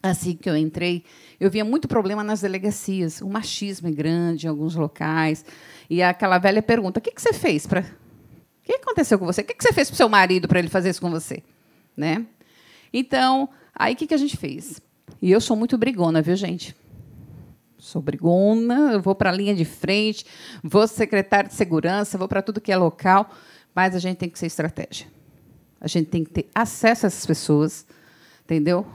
assim que eu entrei, eu via muito problema nas delegacias. O machismo é grande em alguns locais. E aquela velha pergunta: o que, você fez para. O que aconteceu com você? O que, você fez para o seu marido para ele fazer isso com você? Né? Então, aí o que a gente fez? E eu sou muito brigona, viu, gente? sou brigona, eu vou para a linha de frente, vou secretário de segurança, vou para tudo que é local, mas a gente tem que ser estratégia. A gente tem que ter acesso a essas pessoas, entendeu?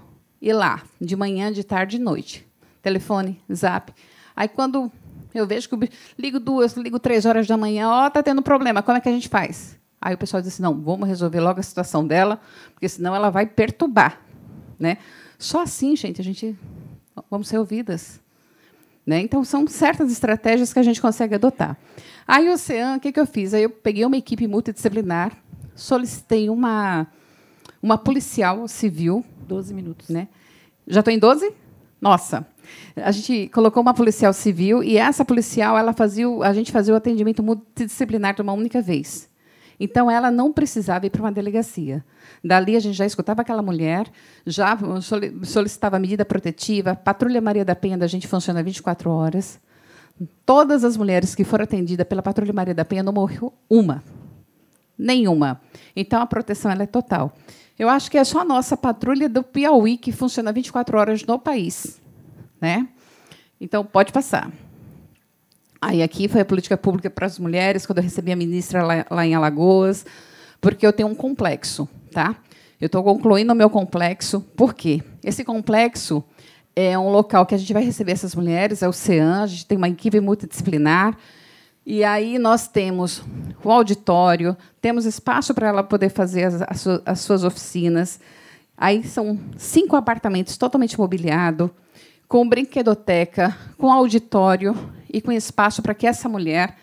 E lá, de manhã, de tarde, de noite. Telefone, zap. Aí quando eu vejo que eu ligo duas, ligo três horas da manhã, ó, oh, tá tendo problema, como é que a gente faz? Aí o pessoal diz assim, não, vamos resolver logo a situação dela, porque senão ela vai perturbar, né? Só assim, gente, a gente vamos ser ouvidas. Né? Então, são certas estratégias que a gente consegue adotar. Aí, o Ocean, o que, que eu fiz? Aí, eu peguei uma equipe multidisciplinar, solicitei uma, uma policial civil. 12 minutos. Né? Já estou em 12? Nossa! A gente colocou uma policial civil e essa policial, ela fazia, a gente fazia o atendimento multidisciplinar de uma única vez. Então, ela não precisava ir para uma delegacia. Dali, a gente já escutava aquela mulher, já solicitava medida protetiva, Patrulha Maria da Penha da gente funciona 24 horas. Todas as mulheres que foram atendidas pela Patrulha Maria da Penha não morreu uma. Nenhuma. Então, a proteção é total. Eu acho que é só a nossa patrulha do Piauí que funciona 24 horas no país. Né? Então, pode passar. Aí aqui foi a política pública para as mulheres, quando eu recebi a ministra lá, lá em Alagoas, porque eu tenho um complexo, tá? Eu estou concluindo o meu complexo, por quê? Esse complexo é um local que a gente vai receber essas mulheres, é o CEAN, a gente tem uma equipe multidisciplinar, e aí nós temos o auditório, temos espaço para ela poder fazer as, as suas oficinas. Aí são cinco apartamentos totalmente mobiliados, com brinquedoteca, com auditório e com espaço para que essa mulher,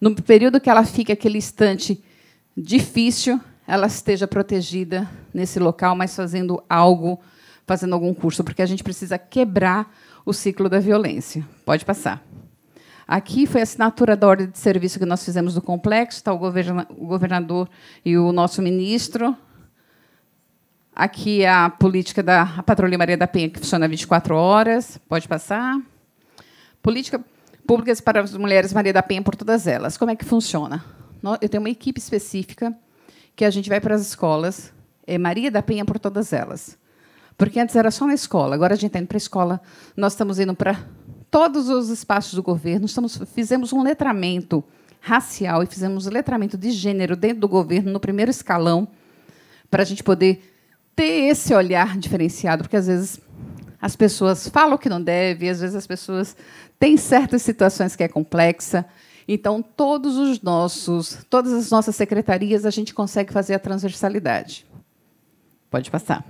no período que ela fica aquele instante difícil, ela esteja protegida nesse local, mas fazendo algo, fazendo algum curso, porque a gente precisa quebrar o ciclo da violência. Pode passar. Aqui foi a assinatura da ordem de serviço que nós fizemos do complexo, está o governador e o nosso ministro Aqui é a política da Patrulha Maria da Penha, que funciona 24 horas. Pode passar. Política públicas para as mulheres Maria da Penha por todas elas. Como é que funciona? Eu tenho uma equipe específica que a gente vai para as escolas. É Maria da Penha por todas elas. Porque antes era só na escola, agora a gente está indo para a escola, nós estamos indo para todos os espaços do governo, estamos, fizemos um letramento racial e fizemos um letramento de gênero dentro do governo, no primeiro escalão, para a gente poder ter esse olhar diferenciado, porque às vezes as pessoas falam que não deve, às vezes as pessoas têm certas situações que é complexa. Então, todos os nossos, todas as nossas secretarias, a gente consegue fazer a transversalidade. Pode passar.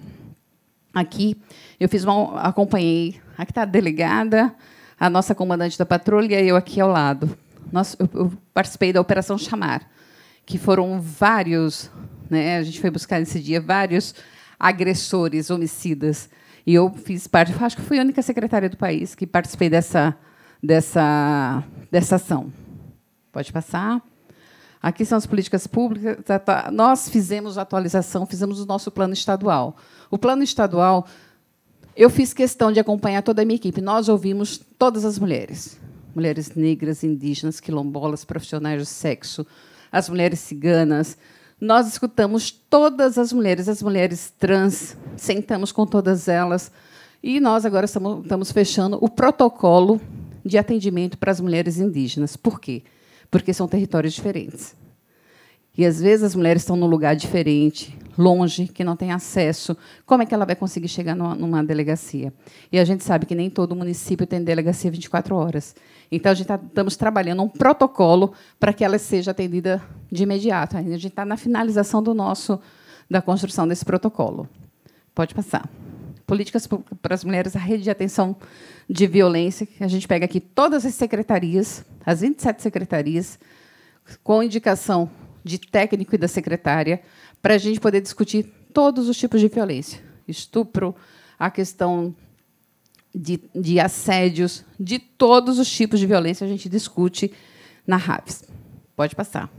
Aqui eu fiz uma, acompanhei, aqui está a delegada, a nossa comandante da patrulha e eu aqui ao lado. Nós, eu, eu participei da operação Chamar, que foram vários, né? A gente foi buscar nesse dia vários agressores, homicidas. E eu fiz parte, acho que fui a única secretária do país que participei dessa, dessa, dessa ação. Pode passar. Aqui são as políticas públicas. Nós fizemos a atualização, fizemos o nosso plano estadual. O plano estadual, eu fiz questão de acompanhar toda a minha equipe. Nós ouvimos todas as mulheres: mulheres negras, indígenas, quilombolas, profissionais do sexo, as mulheres ciganas, nós escutamos todas as mulheres, as mulheres trans, sentamos com todas elas. E nós agora estamos, fechando o protocolo de atendimento para as mulheres indígenas. Por quê? Porque são territórios diferentes. E às vezes as mulheres estão num lugar diferente, longe, que não tem acesso. Como é que ela vai conseguir chegar numa, delegacia? E a gente sabe que nem todo município tem delegacia 24 horas. Então a gente tá, estamos trabalhando um protocolo para que ela seja atendida de imediato. A gente está na finalização do nosso da construção desse protocolo. Pode passar. Políticas para as mulheres, a rede de atenção de violência. A gente pega aqui todas as secretarias, as 27 secretarias, com indicação de técnico e da secretária para a gente poder discutir todos os tipos de violência: estupro, a questão de, de assédios, de todos os tipos de violência a gente discute na Raves. Pode passar.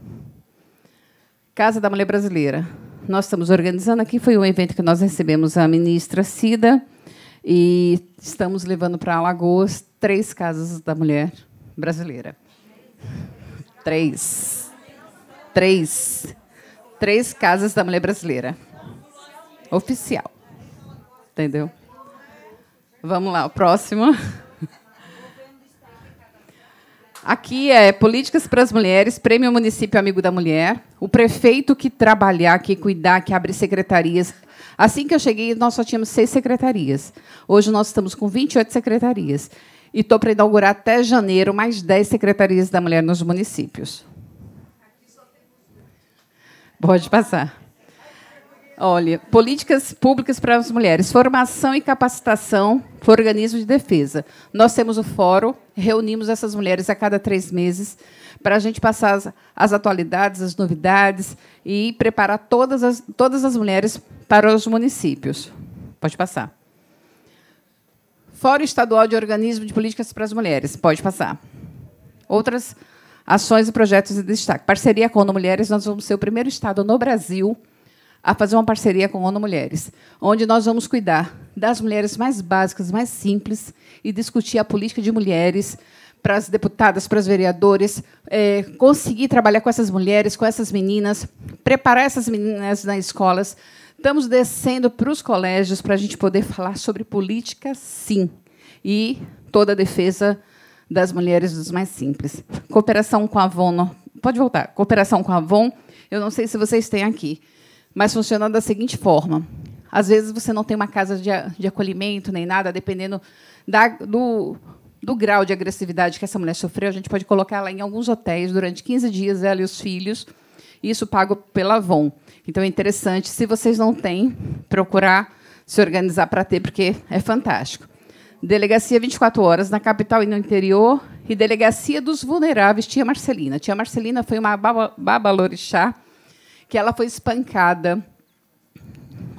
Casa da Mulher Brasileira. Nós estamos organizando aqui, foi um evento que nós recebemos a ministra Cida e estamos levando para Alagoas três casas da mulher brasileira. Três. Três. Três casas da mulher brasileira. Oficial. Entendeu? Vamos lá, o próximo. Aqui é Políticas para as Mulheres, Prêmio Município Amigo da Mulher. O prefeito que trabalhar, que cuidar, que abre secretarias. Assim que eu cheguei, nós só tínhamos seis secretarias. Hoje nós estamos com 28 secretarias. E estou para inaugurar até janeiro mais 10 secretarias da mulher nos municípios. Pode passar. Olha, políticas públicas para as mulheres, formação e capacitação para organismo de defesa. Nós temos o fórum, reunimos essas mulheres a cada três meses para a gente passar as, as, atualidades, as novidades e preparar todas as, todas as mulheres para os municípios. Pode passar. Fórum Estadual de Organismo de Políticas para as Mulheres. Pode passar. Outras ações e projetos de destaque. Parceria com a ONU Mulheres, nós vamos ser o primeiro Estado no Brasil a fazer uma parceria com a ONU Mulheres, onde nós vamos cuidar das mulheres mais básicas, mais simples, e discutir a política de mulheres para as deputadas, para os vereadores, é, conseguir trabalhar com essas mulheres, com essas meninas, preparar essas meninas nas escolas. Estamos descendo para os colégios para a gente poder falar sobre política, sim, e toda a defesa das mulheres dos mais simples. Cooperação com a Avon. Pode voltar. Cooperação com a Avon. Eu não sei se vocês têm aqui, mas funciona da seguinte forma. Às vezes você não tem uma casa de, de acolhimento nem nada, dependendo da, do, do grau de agressividade que essa mulher sofreu. A gente pode colocar ela em alguns hotéis durante 15 dias, ela e os filhos. Isso pago pela Avon. Então é interessante, se vocês não têm, procurar se organizar para ter, porque é fantástico. Delegacia 24 Horas na capital e no interior, e Delegacia dos Vulneráveis, Tia Marcelina. Tia Marcelina foi uma babalorixá que ela foi espancada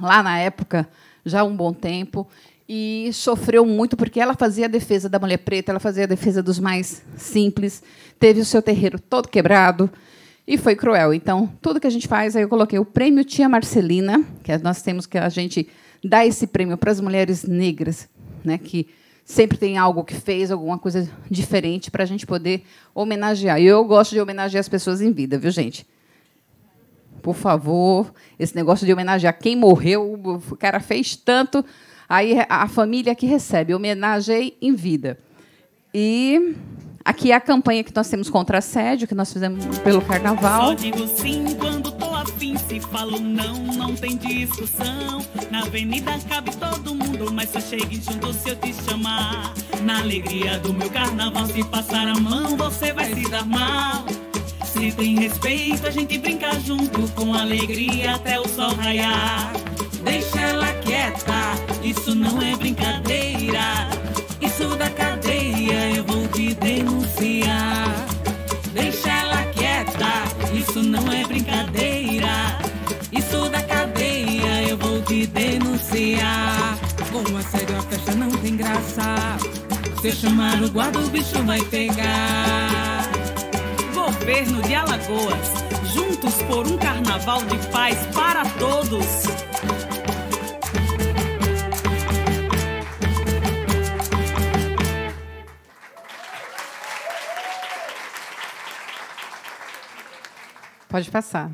lá na época, já há um bom tempo, e sofreu muito porque ela fazia a defesa da mulher preta, ela fazia a defesa dos mais simples, teve o seu terreiro todo quebrado e foi cruel. Então, tudo que a gente faz, aí eu coloquei o prêmio Tia Marcelina, que é, nós temos que a gente dá esse prêmio para as mulheres negras né, que sempre tem algo que fez, alguma coisa diferente para a gente poder homenagear. E eu gosto de homenagear as pessoas em vida, viu, gente? Por favor, esse negócio de homenagear quem morreu, o cara fez tanto, aí a família que recebe, homenagei em vida. E aqui é a campanha que nós temos contra assédio, que nós fizemos pelo carnaval. Só digo sim quando afim, se falo não, não tem discussão. Na avenida cabe todo mundo, mas só chegue junto se eu te chamar. Na alegria do meu carnaval, se passar a mão, você vai se dar mal. Se tem respeito, a gente brinca junto com alegria até o sol raiar. Deixa ela quieta, isso não é brincadeira. Isso da cadeia eu vou te denunciar. Deixa ela quieta, isso não é brincadeira. denunciar. Com assédio a festa não tem graça. Se chamar o guarda, o bicho vai pegar. Governo de Alagoas, juntos por um carnaval de paz para todos. Pode passar.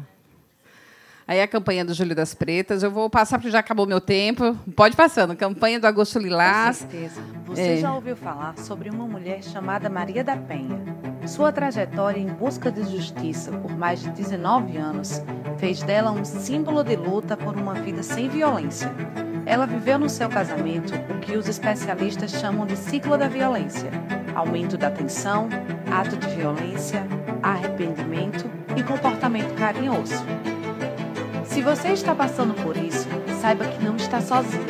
Aí a campanha do Júlio das Pretas. Eu vou passar, porque já acabou meu tempo. Pode passando. Campanha do Agosto Lilás. Com certeza. Você é. já ouviu falar sobre uma mulher chamada Maria da Penha. Sua trajetória em busca de justiça por mais de 19 anos fez dela um símbolo de luta por uma vida sem violência. Ela viveu no seu casamento o que os especialistas chamam de ciclo da violência: aumento da tensão, ato de violência, arrependimento e comportamento carinhoso. Se você está passando por isso, saiba que não está sozinho.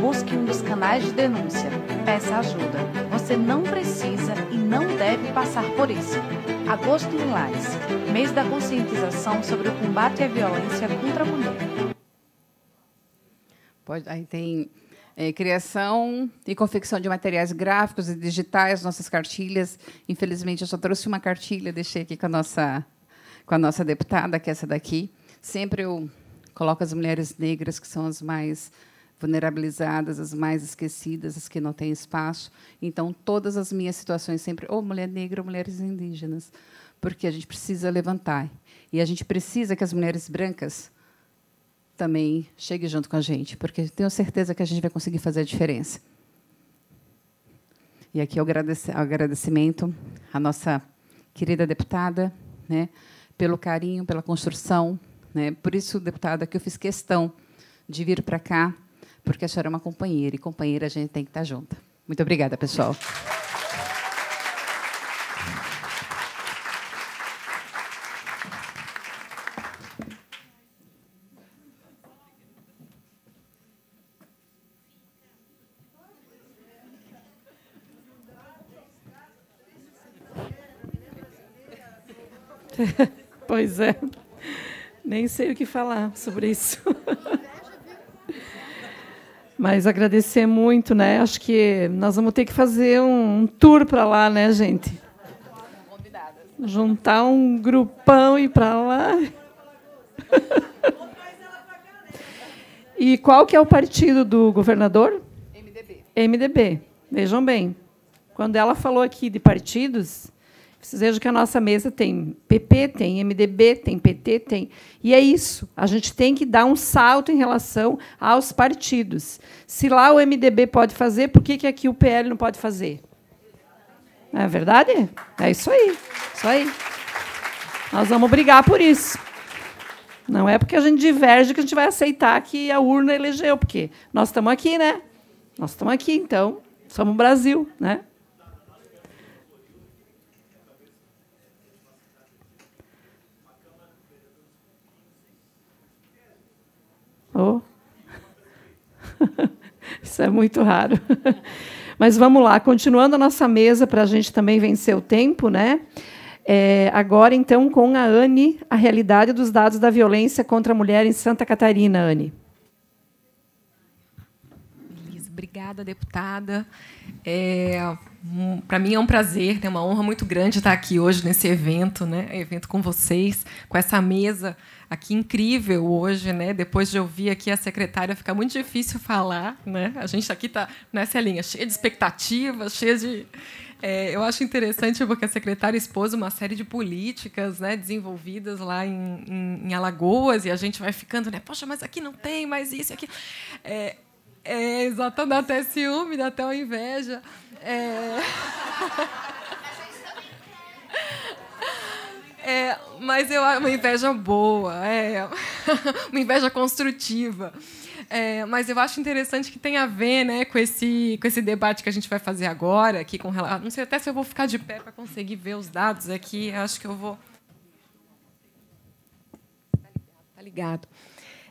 Busque um dos canais de denúncia. Peça ajuda. Você não precisa e não deve passar por isso. Agosto em Lares mês da conscientização sobre o combate à violência contra a mulher. Pode, aí tem é, criação e confecção de materiais gráficos e digitais, nossas cartilhas. Infelizmente, eu só trouxe uma cartilha, deixei aqui com a nossa, com a nossa deputada, que é essa daqui. Sempre eu coloco as mulheres negras, que são as mais vulnerabilizadas, as mais esquecidas, as que não têm espaço. Então, todas as minhas situações sempre, ou mulher negra ou mulheres indígenas, porque a gente precisa levantar. E a gente precisa que as mulheres brancas também cheguem junto com a gente, porque tenho certeza que a gente vai conseguir fazer a diferença. E aqui o agradecimento à nossa querida deputada, né, pelo carinho, pela construção né? Por isso, deputada, é que eu fiz questão de vir para cá, porque a senhora é uma companheira, e companheira a gente tem que estar tá junta. Muito obrigada, pessoal. pois é. Nem sei o que falar sobre isso. Mas agradecer muito, né? Acho que nós vamos ter que fazer um, um tour para lá, né, gente? Juntar um grupão e ir para lá. E qual que é o partido do governador? MDB. MDB. Vejam bem. Quando ela falou aqui de partidos, vocês vejam que a nossa mesa tem PP, tem MDB, tem PT, tem. E é isso. A gente tem que dar um salto em relação aos partidos. Se lá o MDB pode fazer, por que, que aqui o PL não pode fazer? Não é verdade? É isso aí. Isso aí. Nós vamos brigar por isso. Não é porque a gente diverge que a gente vai aceitar que a urna elegeu, porque nós estamos aqui, né? Nós estamos aqui, então somos o Brasil, né? Oh. Isso é muito raro. Mas vamos lá, continuando a nossa mesa para a gente também vencer o tempo, né? É, agora, então, com a Anne, a realidade dos dados da violência contra a mulher em Santa Catarina, Anne. obrigada, deputada. É, um, para mim é um prazer, é uma honra muito grande estar aqui hoje nesse evento, né? Evento com vocês, com essa mesa aqui incrível hoje, né? Depois de ouvir aqui a secretária, fica muito difícil falar, né? A gente aqui está nessa linha, cheia de expectativas, cheia de é, eu acho interessante porque a secretária expôs uma série de políticas né, desenvolvidas lá em, em, em, Alagoas e a gente vai ficando, né? Poxa, mas aqui não tem, mais isso, aqui. É, é exatamente, até ciúme, dá até uma inveja. É... É, mas eu uma inveja boa, é, uma inveja construtiva. É, mas eu acho interessante que tem a ver né, com, esse, com esse debate que a gente vai fazer agora aqui com relação. Não sei até se eu vou ficar de pé para conseguir ver os dados aqui. Acho que eu vou. Tá ligado. Tá ligado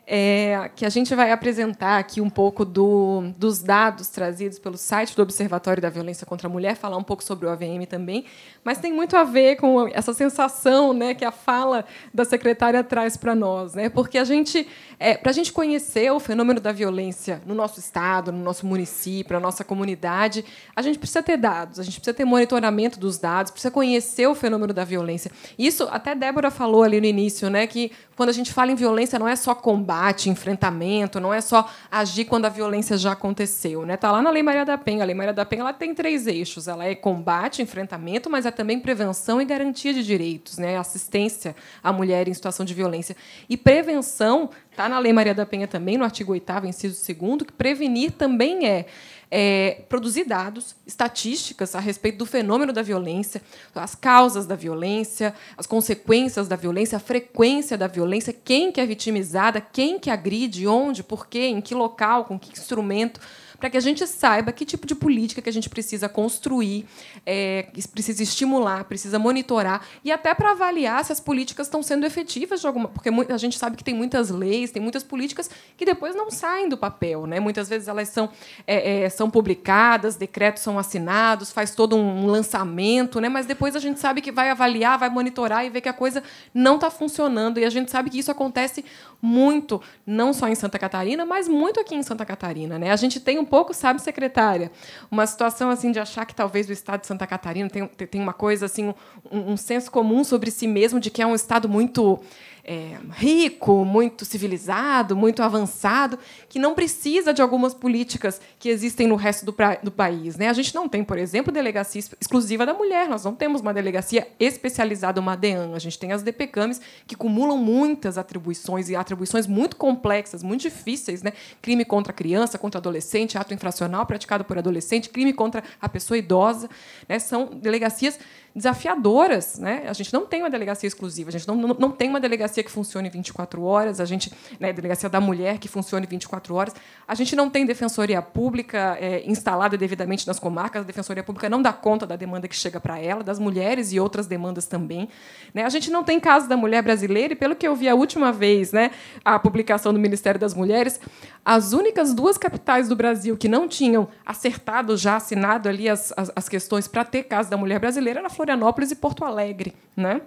é, que a gente vai apresentar aqui um pouco do, dos dados trazidos pelo site do Observatório da Violência contra a Mulher, falar um pouco sobre o AVM também, mas tem muito a ver com essa sensação né, que a fala da secretária traz para nós, né? Porque a gente, é, para a gente conhecer o fenômeno da violência no nosso estado, no nosso município, na nossa comunidade, a gente precisa ter dados, a gente precisa ter monitoramento dos dados, precisa conhecer o fenômeno da violência. Isso até Débora falou ali no início, né? Que quando a gente fala em violência não é só combate combate, enfrentamento, não é só agir quando a violência já aconteceu. Está né? Tá lá na Lei Maria da Penha. A Lei Maria da Penha ela tem três eixos. Ela é combate, enfrentamento, mas é também prevenção e garantia de direitos, né? assistência à mulher em situação de violência. E prevenção está na Lei Maria da Penha também, no artigo 8 inciso 2 que prevenir também é é, produzir dados, estatísticas a respeito do fenômeno da violência, as causas da violência, as consequências da violência, a frequência da violência, quem que é vitimizada, quem que agride, onde, por quê, em que local, com que instrumento para que a gente saiba que tipo de política que a gente precisa construir, é, precisa estimular, precisa monitorar e até para avaliar se as políticas estão sendo efetivas de alguma, porque a gente sabe que tem muitas leis, tem muitas políticas que depois não saem do papel, né? Muitas vezes elas são é, é, são publicadas, decretos são assinados, faz todo um lançamento, né? Mas depois a gente sabe que vai avaliar, vai monitorar e ver que a coisa não está funcionando e a gente sabe que isso acontece muito, não só em Santa Catarina, mas muito aqui em Santa Catarina, né? A gente tem um pouco, sabe, secretária? Uma situação assim de achar que talvez o Estado de Santa Catarina tem, tem uma coisa assim, um, um senso comum sobre si mesmo de que é um Estado muito é, rico, muito civilizado, muito avançado, que não precisa de algumas políticas que existem no resto do, do país. Né? A gente não tem, por exemplo, delegacia exclusiva da mulher, nós não temos uma delegacia especializada, uma DEAN. A gente tem as DPCAMs, que acumulam muitas atribuições, e atribuições muito complexas, muito difíceis. Né? Crime contra criança, contra adolescente, ato infracional praticado por adolescente, crime contra a pessoa idosa. Né? São delegacias desafiadoras. Né? A gente não tem uma delegacia exclusiva, a gente não, não, não tem uma delegacia que funcione 24 horas, a gente, né, delegacia da mulher que funcione 24 horas, a gente não tem defensoria pública é, instalada devidamente nas comarcas, a defensoria pública não dá conta da demanda que chega para ela, das mulheres e outras demandas também. Né? A gente não tem casa da mulher brasileira, e pelo que eu vi a última vez, né, a publicação do Ministério das Mulheres, as únicas duas capitais do Brasil que não tinham acertado, já assinado ali as, as, as questões para ter casa da mulher brasileira era a Florianópolis e Porto Alegre, né?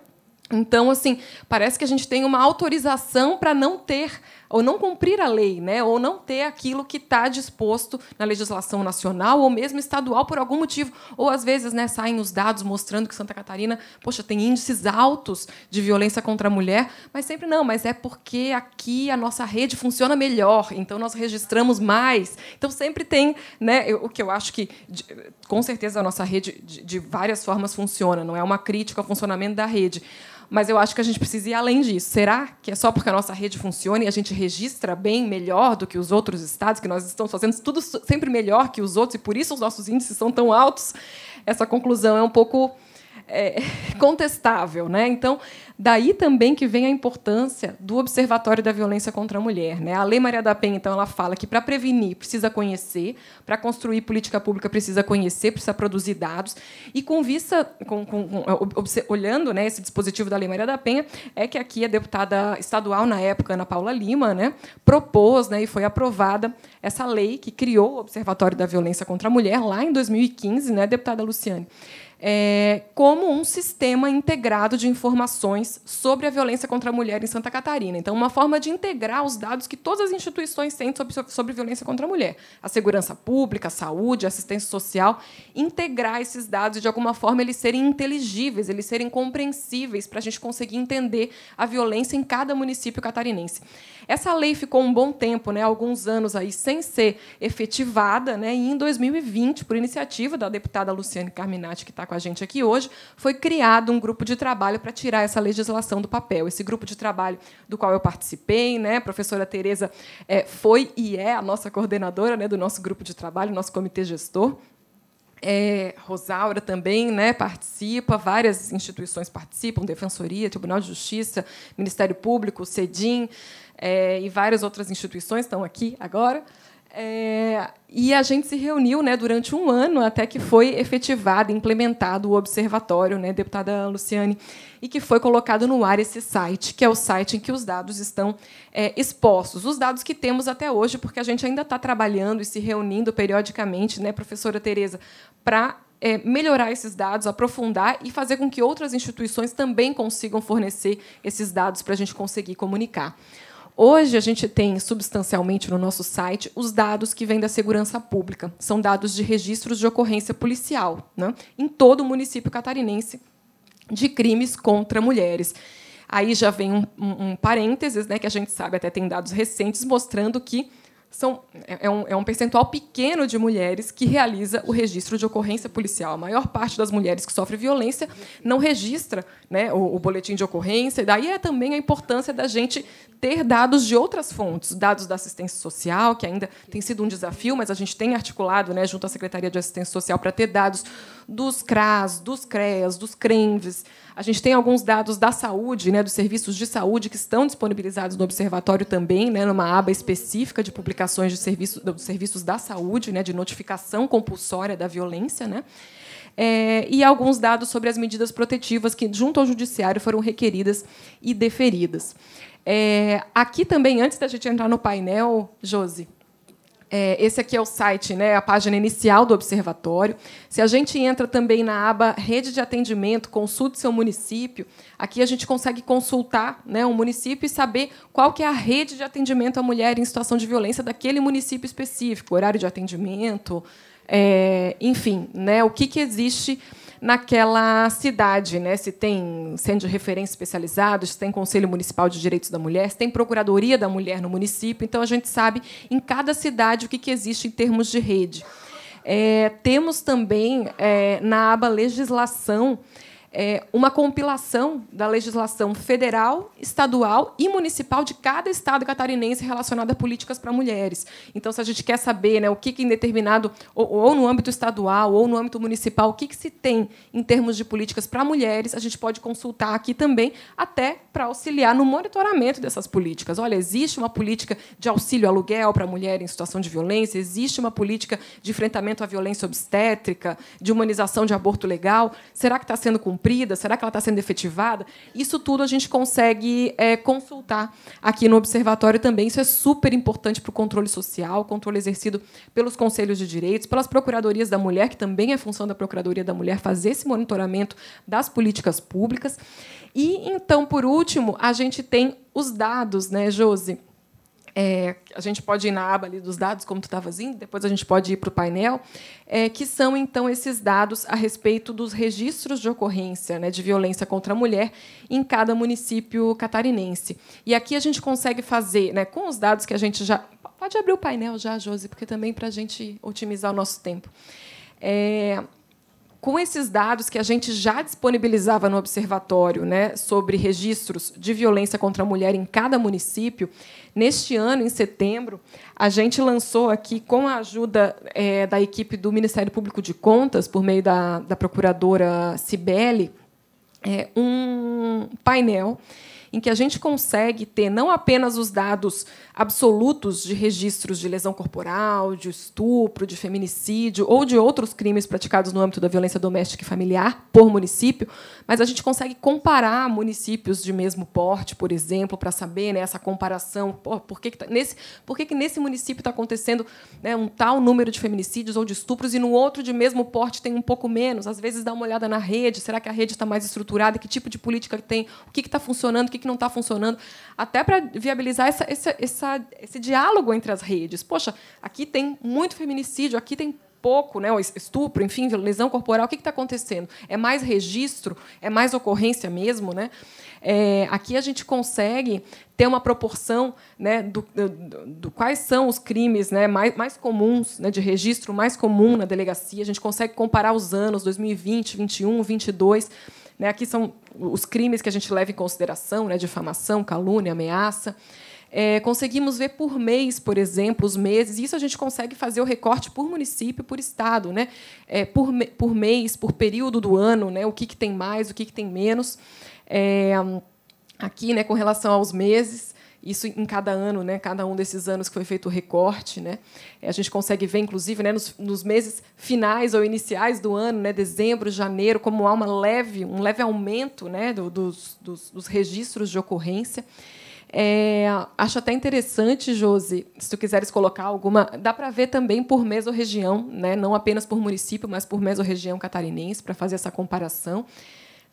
Então, assim, parece que a gente tem uma autorização para não ter ou não cumprir a lei, né? ou não ter aquilo que está disposto na legislação nacional ou mesmo estadual por algum motivo. Ou às vezes né, saem os dados mostrando que Santa Catarina poxa, tem índices altos de violência contra a mulher, mas sempre não, mas é porque aqui a nossa rede funciona melhor, então nós registramos mais. Então sempre tem né, o que eu acho que, com certeza, a nossa rede de várias formas funciona, não é uma crítica ao funcionamento da rede mas eu acho que a gente precisa ir além disso. Será que é só porque a nossa rede funciona e a gente registra bem melhor do que os outros estados, que nós estamos fazendo tudo sempre melhor que os outros e por isso os nossos índices são tão altos? Essa conclusão é um pouco é, contestável. Né? Então, daí também que vem a importância do Observatório da Violência contra a Mulher. Né? A Lei Maria da Penha, então, ela fala que para prevenir precisa conhecer, para construir política pública precisa conhecer, precisa produzir dados. E com vista, com, com, com, é, olhando né, esse dispositivo da Lei Maria da Penha, é que aqui a deputada estadual na época, Ana Paula Lima, né, propôs né, e foi aprovada essa lei que criou o Observatório da Violência contra a Mulher lá em 2015, né, deputada Luciane é, como um sistema integrado de informações sobre a violência contra a mulher em Santa Catarina. Então, uma forma de integrar os dados que todas as instituições têm sobre, sobre violência contra a mulher, a segurança pública, a saúde, a assistência social, integrar esses dados e, de alguma forma, eles serem inteligíveis, eles serem compreensíveis, para a gente conseguir entender a violência em cada município catarinense. Essa lei ficou um bom tempo, né, alguns anos aí, sem ser efetivada, né, e em 2020, por iniciativa da deputada Luciane Carminati, que está com a gente aqui hoje, foi criado um grupo de trabalho para tirar essa legislação do papel. Esse grupo de trabalho do qual eu participei, né, a professora Tereza é, foi e é a nossa coordenadora né, do nosso grupo de trabalho, nosso comitê gestor. É, Rosaura também né, participa, várias instituições participam, Defensoria, Tribunal de Justiça, Ministério Público, CEDIM é, e várias outras instituições estão aqui agora. É, e a gente se reuniu né, durante um ano até que foi efetivado, implementado o observatório, né, deputada Luciane, e que foi colocado no ar esse site, que é o site em que os dados estão é, expostos. Os dados que temos até hoje, porque a gente ainda está trabalhando e se reunindo periodicamente, né, professora Tereza, para é, melhorar esses dados, aprofundar e fazer com que outras instituições também consigam fornecer esses dados para a gente conseguir comunicar. Hoje a gente tem substancialmente no nosso site os dados que vêm da segurança pública. São dados de registros de ocorrência policial né, em todo o município catarinense de crimes contra mulheres. Aí já vem um, um, um parênteses, né, que a gente sabe, até tem dados recentes mostrando que são, é, é, um, é um percentual pequeno de mulheres que realiza o registro de ocorrência policial. A maior parte das mulheres que sofrem violência não registra né, o, o, boletim de ocorrência. E daí é também a importância da gente ter dados de outras fontes, dados da assistência social, que ainda tem sido um desafio, mas a gente tem articulado né, junto à Secretaria de Assistência Social para ter dados dos CRAS, dos CREAS, dos CRENVES, a gente tem alguns dados da saúde, né, dos serviços de saúde que estão disponibilizados no observatório também, né, numa aba específica de publicações de serviço, dos serviços da saúde, né, de notificação compulsória da violência, né? É, e alguns dados sobre as medidas protetivas que, junto ao judiciário, foram requeridas e deferidas. É, aqui também, antes da gente entrar no painel, Josi, é, esse aqui é o site, né, a página inicial do observatório. Se a gente entra também na aba Rede de Atendimento, consulte seu município, aqui a gente consegue consultar né, um município e saber qual que é a rede de atendimento à mulher em situação de violência daquele município específico, horário de atendimento, é, enfim, né, o que, que existe naquela cidade, né? Se tem centro de referência especializado, se tem Conselho Municipal de Direitos da Mulher, se tem Procuradoria da Mulher no município. Então a gente sabe em cada cidade o que, que existe em termos de rede. É, temos também é, na aba legislação é, uma compilação da legislação federal, estadual e municipal de cada estado catarinense relacionada a políticas para mulheres. Então, se a gente quer saber né, o que, que em determinado, ou, ou, no âmbito estadual, ou no âmbito municipal, o que, que se tem em termos de políticas para mulheres, a gente pode consultar aqui também, até para auxiliar no monitoramento dessas políticas. Olha, existe uma política de auxílio aluguel para mulher em situação de violência, existe uma política de enfrentamento à violência obstétrica, de humanização de aborto legal. Será que está sendo cumprida? cumprida? Será que ela está sendo efetivada? Isso tudo a gente consegue é, consultar aqui no Observatório também. Isso é super importante para o controle social, controle exercido pelos conselhos de direitos, pelas procuradorias da mulher, que também é função da Procuradoria da Mulher fazer esse monitoramento das políticas públicas. E, então, por último, a gente tem os dados, né, Josi? é, a gente pode ir na aba ali dos dados, como tu estava indo, assim, depois a gente pode ir para o painel, é, que são, então, esses dados a respeito dos registros de ocorrência né, de violência contra a mulher em cada município catarinense. E aqui a gente consegue fazer, né, com os dados que a gente já... Pode abrir o painel já, Josi, porque também para a gente otimizar o nosso tempo. É, com esses dados que a gente já disponibilizava no observatório, né, sobre registros de violência contra a mulher em cada município, neste ano, em setembro, a gente lançou aqui, com a ajuda é, da equipe do Ministério Público de Contas, por meio da, da procuradora Cibele, é, um painel em que a gente consegue ter não apenas os dados absolutos de registros de lesão corporal, de estupro, de feminicídio ou de outros crimes praticados no âmbito da violência doméstica e familiar por município, mas a gente consegue comparar municípios de mesmo porte, por exemplo, para saber né, essa comparação. Por, por, que, que, tá, nesse, por que, que nesse município está acontecendo né, um tal número de feminicídios ou de estupros e no outro de mesmo porte tem um pouco menos? Às vezes dá uma olhada na rede, será que a rede está mais estruturada? Que tipo de política tem? O que está funcionando? O que, que não está funcionando? Até para viabilizar essa, essa, essa essa, esse diálogo entre as redes. Poxa, aqui tem muito feminicídio, aqui tem pouco, né, estupro, enfim, lesão corporal, o que está acontecendo? É mais registro? É mais ocorrência mesmo? Né? É, aqui a gente consegue ter uma proporção né, do, do, do quais são os crimes né, mais, mais comuns, né, de registro mais comum na delegacia. A gente consegue comparar os anos 2020, 21, 22. Né, aqui são os crimes que a gente leva em consideração, né, difamação, calúnia, ameaça. É, conseguimos ver por mês, por exemplo, os meses. Isso a gente consegue fazer o recorte por município, por estado, né? É, por, por mês, por período do ano, né? o que, que tem mais, o que, que tem menos. É, aqui, né, com relação aos meses, isso em cada ano, né? cada um desses anos que foi feito o recorte. Né? É, a gente consegue ver, inclusive, né, nos, nos, meses finais ou iniciais do ano, né, dezembro, janeiro, como há uma leve, um leve aumento né, do, dos, dos, dos registros de ocorrência. É, acho até interessante, Josi, se tu quiseres colocar alguma. Dá para ver também por mesorregião, né? não apenas por município, mas por mesorregião catarinense, para fazer essa comparação.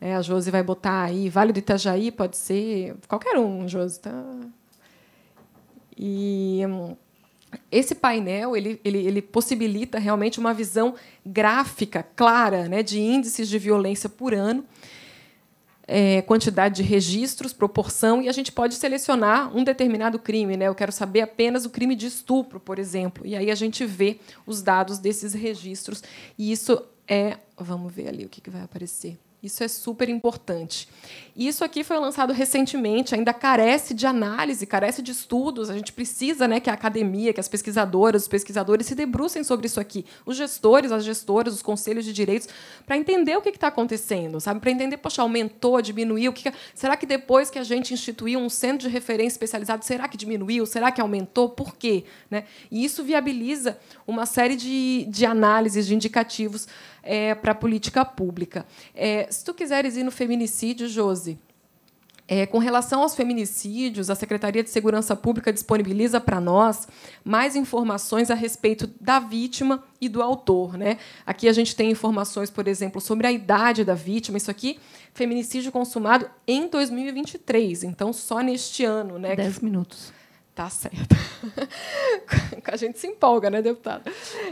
É, a Josi vai botar aí Vale do Itajaí, pode ser qualquer um, Josi. Tá? E hum, esse painel ele, ele, ele, possibilita realmente uma visão gráfica clara né, de índices de violência por ano é, quantidade de registros, proporção, e a gente pode selecionar um determinado crime. Né? Eu quero saber apenas o crime de estupro, por exemplo. E aí a gente vê os dados desses registros. E isso é. Vamos ver ali o que vai aparecer. Isso é super importante. Isso aqui foi lançado recentemente, ainda carece de análise, carece de estudos. A gente precisa né, que a academia, que as pesquisadoras, os pesquisadores se debrucem sobre isso aqui. Os gestores, as gestoras, os conselhos de direitos, para entender o que está acontecendo, sabe? Para entender, poxa, aumentou, diminuiu. O que é? Será que depois que a gente instituiu um centro de referência especializado, será que diminuiu? Será que aumentou? Por quê? Né? E isso viabiliza uma série de, de análises, de indicativos é, para a política pública. É, se tu quiseres ir no feminicídio, Josi, é, com relação aos feminicídios, a Secretaria de Segurança Pública disponibiliza para nós mais informações a respeito da vítima e do autor. Né? Aqui a gente tem informações, por exemplo, sobre a idade da vítima. Isso aqui, feminicídio consumado em 2023, então só neste ano. Né? Dez minutos. Tá certo. A gente se empolga, né, deputado?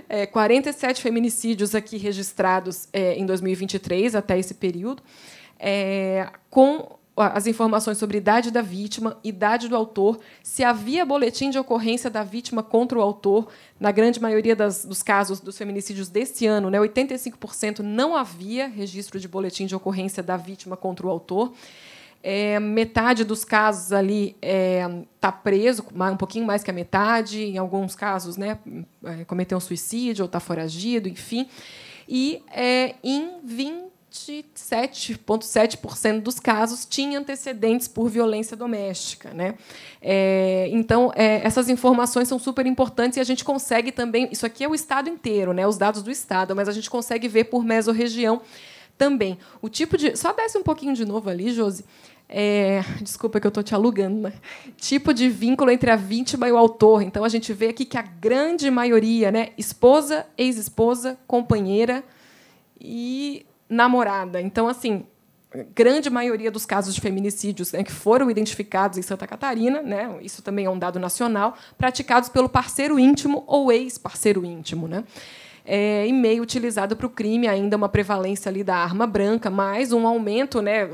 É, 47 feminicídios aqui registrados é, em 2023, até esse período, é, com as informações sobre idade da vítima, idade do autor, se havia boletim de ocorrência da vítima contra o autor. Na grande maioria das, dos casos dos feminicídios deste ano, né, 85% não havia registro de boletim de ocorrência da vítima contra o autor. É, metade dos casos ali está é, tá preso, um pouquinho mais que a metade, em alguns casos, né, é, cometeu um suicídio ou está foragido, enfim. E é, em 27,7% dos casos tinha antecedentes por violência doméstica. Né? É, então, é, essas informações são super importantes e a gente consegue também. Isso aqui é o Estado inteiro, né, os dados do Estado, mas a gente consegue ver por mesorregião também. O tipo de. Só desce um pouquinho de novo ali, Josi. É, desculpa que eu estou te alugando, né? tipo de vínculo entre a vítima e o autor. Então a gente vê aqui que a grande maioria, né, esposa, ex-esposa, companheira e namorada. Então assim, grande maioria dos casos de feminicídios né, que foram identificados em Santa Catarina, né, isso também é um dado nacional, praticados pelo parceiro íntimo ou ex-parceiro íntimo, né? é, e meio utilizado para o crime, ainda uma prevalência ali da arma branca, mais um aumento, né,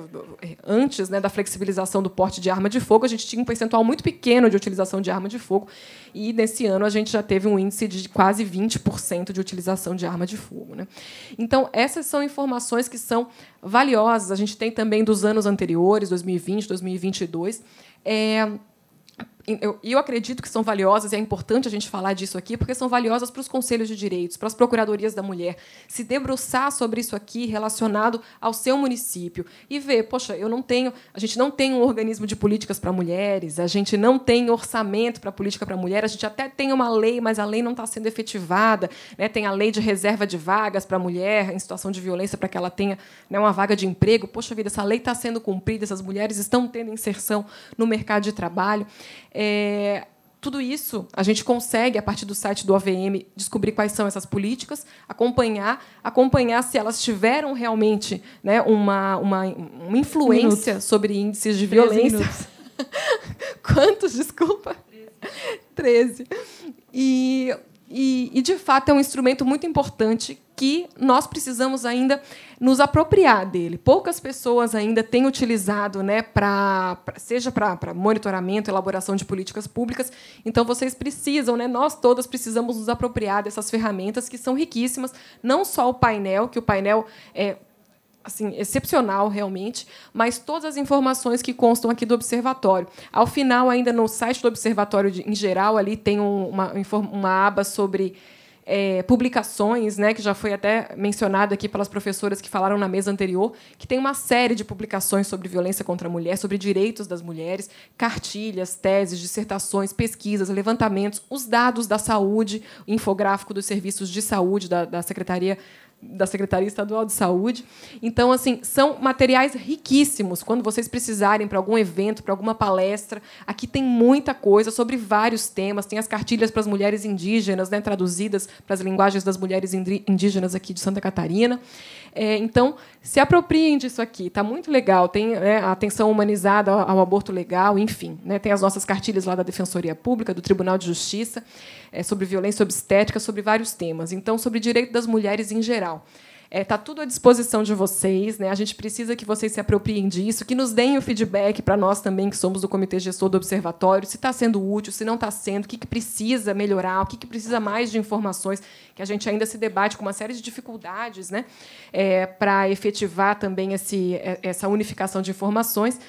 antes né, da flexibilização do porte de arma de fogo, a gente tinha um percentual muito pequeno de utilização de arma de fogo, e nesse ano a gente já teve um índice de quase 20% de utilização de arma de fogo. Né? Então, essas são informações que são valiosas, a gente tem também dos anos anteriores, 2020, 2022. É, eu, eu acredito que são valiosas, e é importante a gente falar disso aqui, porque são valiosas para os conselhos de direitos, para as procuradorias da mulher, se debruçar sobre isso aqui relacionado ao seu município e ver, poxa, eu não tenho, a gente não tem um organismo de políticas para mulheres, a gente não tem orçamento para política para mulher, a gente até tem uma lei, mas a lei não está sendo efetivada, né? Tem a lei de reserva de vagas para mulher em situação de violência para que ela tenha né, uma vaga de emprego. Poxa vida, essa lei está sendo cumprida, essas mulheres estão tendo inserção no mercado de trabalho. É, tudo isso a gente consegue, a partir do site do OVM, descobrir quais são essas políticas, acompanhar, acompanhar se elas tiveram realmente né, uma, uma, uma influência sobre índices de violência. Quantos, desculpa? 13. 13. E e, e, de fato, é um instrumento muito importante que nós precisamos ainda nos apropriar dele. Poucas pessoas ainda têm utilizado, né, pra, pra seja para monitoramento, elaboração de políticas públicas. Então, vocês precisam, né, nós todas precisamos nos apropriar dessas ferramentas que são riquíssimas. Não só o painel, que o painel é, assim, excepcional realmente, mas todas as informações que constam aqui do observatório. Ao final, ainda no site do observatório em geral, ali tem uma, uma aba sobre é, publicações, né, que já foi até mencionado aqui pelas professoras que falaram na mesa anterior, que tem uma série de publicações sobre violência contra a mulher, sobre direitos das mulheres, cartilhas, teses, dissertações, pesquisas, levantamentos, os dados da saúde, infográfico dos serviços de saúde da, da Secretaria da Secretaria Estadual de Saúde. Então, assim, são materiais riquíssimos. Quando vocês precisarem para algum evento, para alguma palestra, aqui tem muita coisa sobre vários temas. Tem as cartilhas para as mulheres indígenas, né, traduzidas para as linguagens das mulheres indígenas aqui de Santa Catarina. É, então, se apropriem disso aqui, está muito legal. Tem né, a atenção humanizada ao aborto legal, enfim. Né, tem as nossas cartilhas lá da Defensoria Pública, do Tribunal de Justiça, é, sobre violência obstétrica, sobre vários temas. Então, sobre direito das mulheres em geral. Está é, tá tudo à disposição de vocês. Né? A gente precisa que vocês se apropriem disso, que nos deem o feedback para nós também, que somos do Comitê Gestor do Observatório, se está sendo útil, se não está sendo, o que, que precisa melhorar, o que, que precisa mais de informações, que a gente ainda se debate com uma série de dificuldades né? É, para efetivar também esse, é, essa unificação de informações.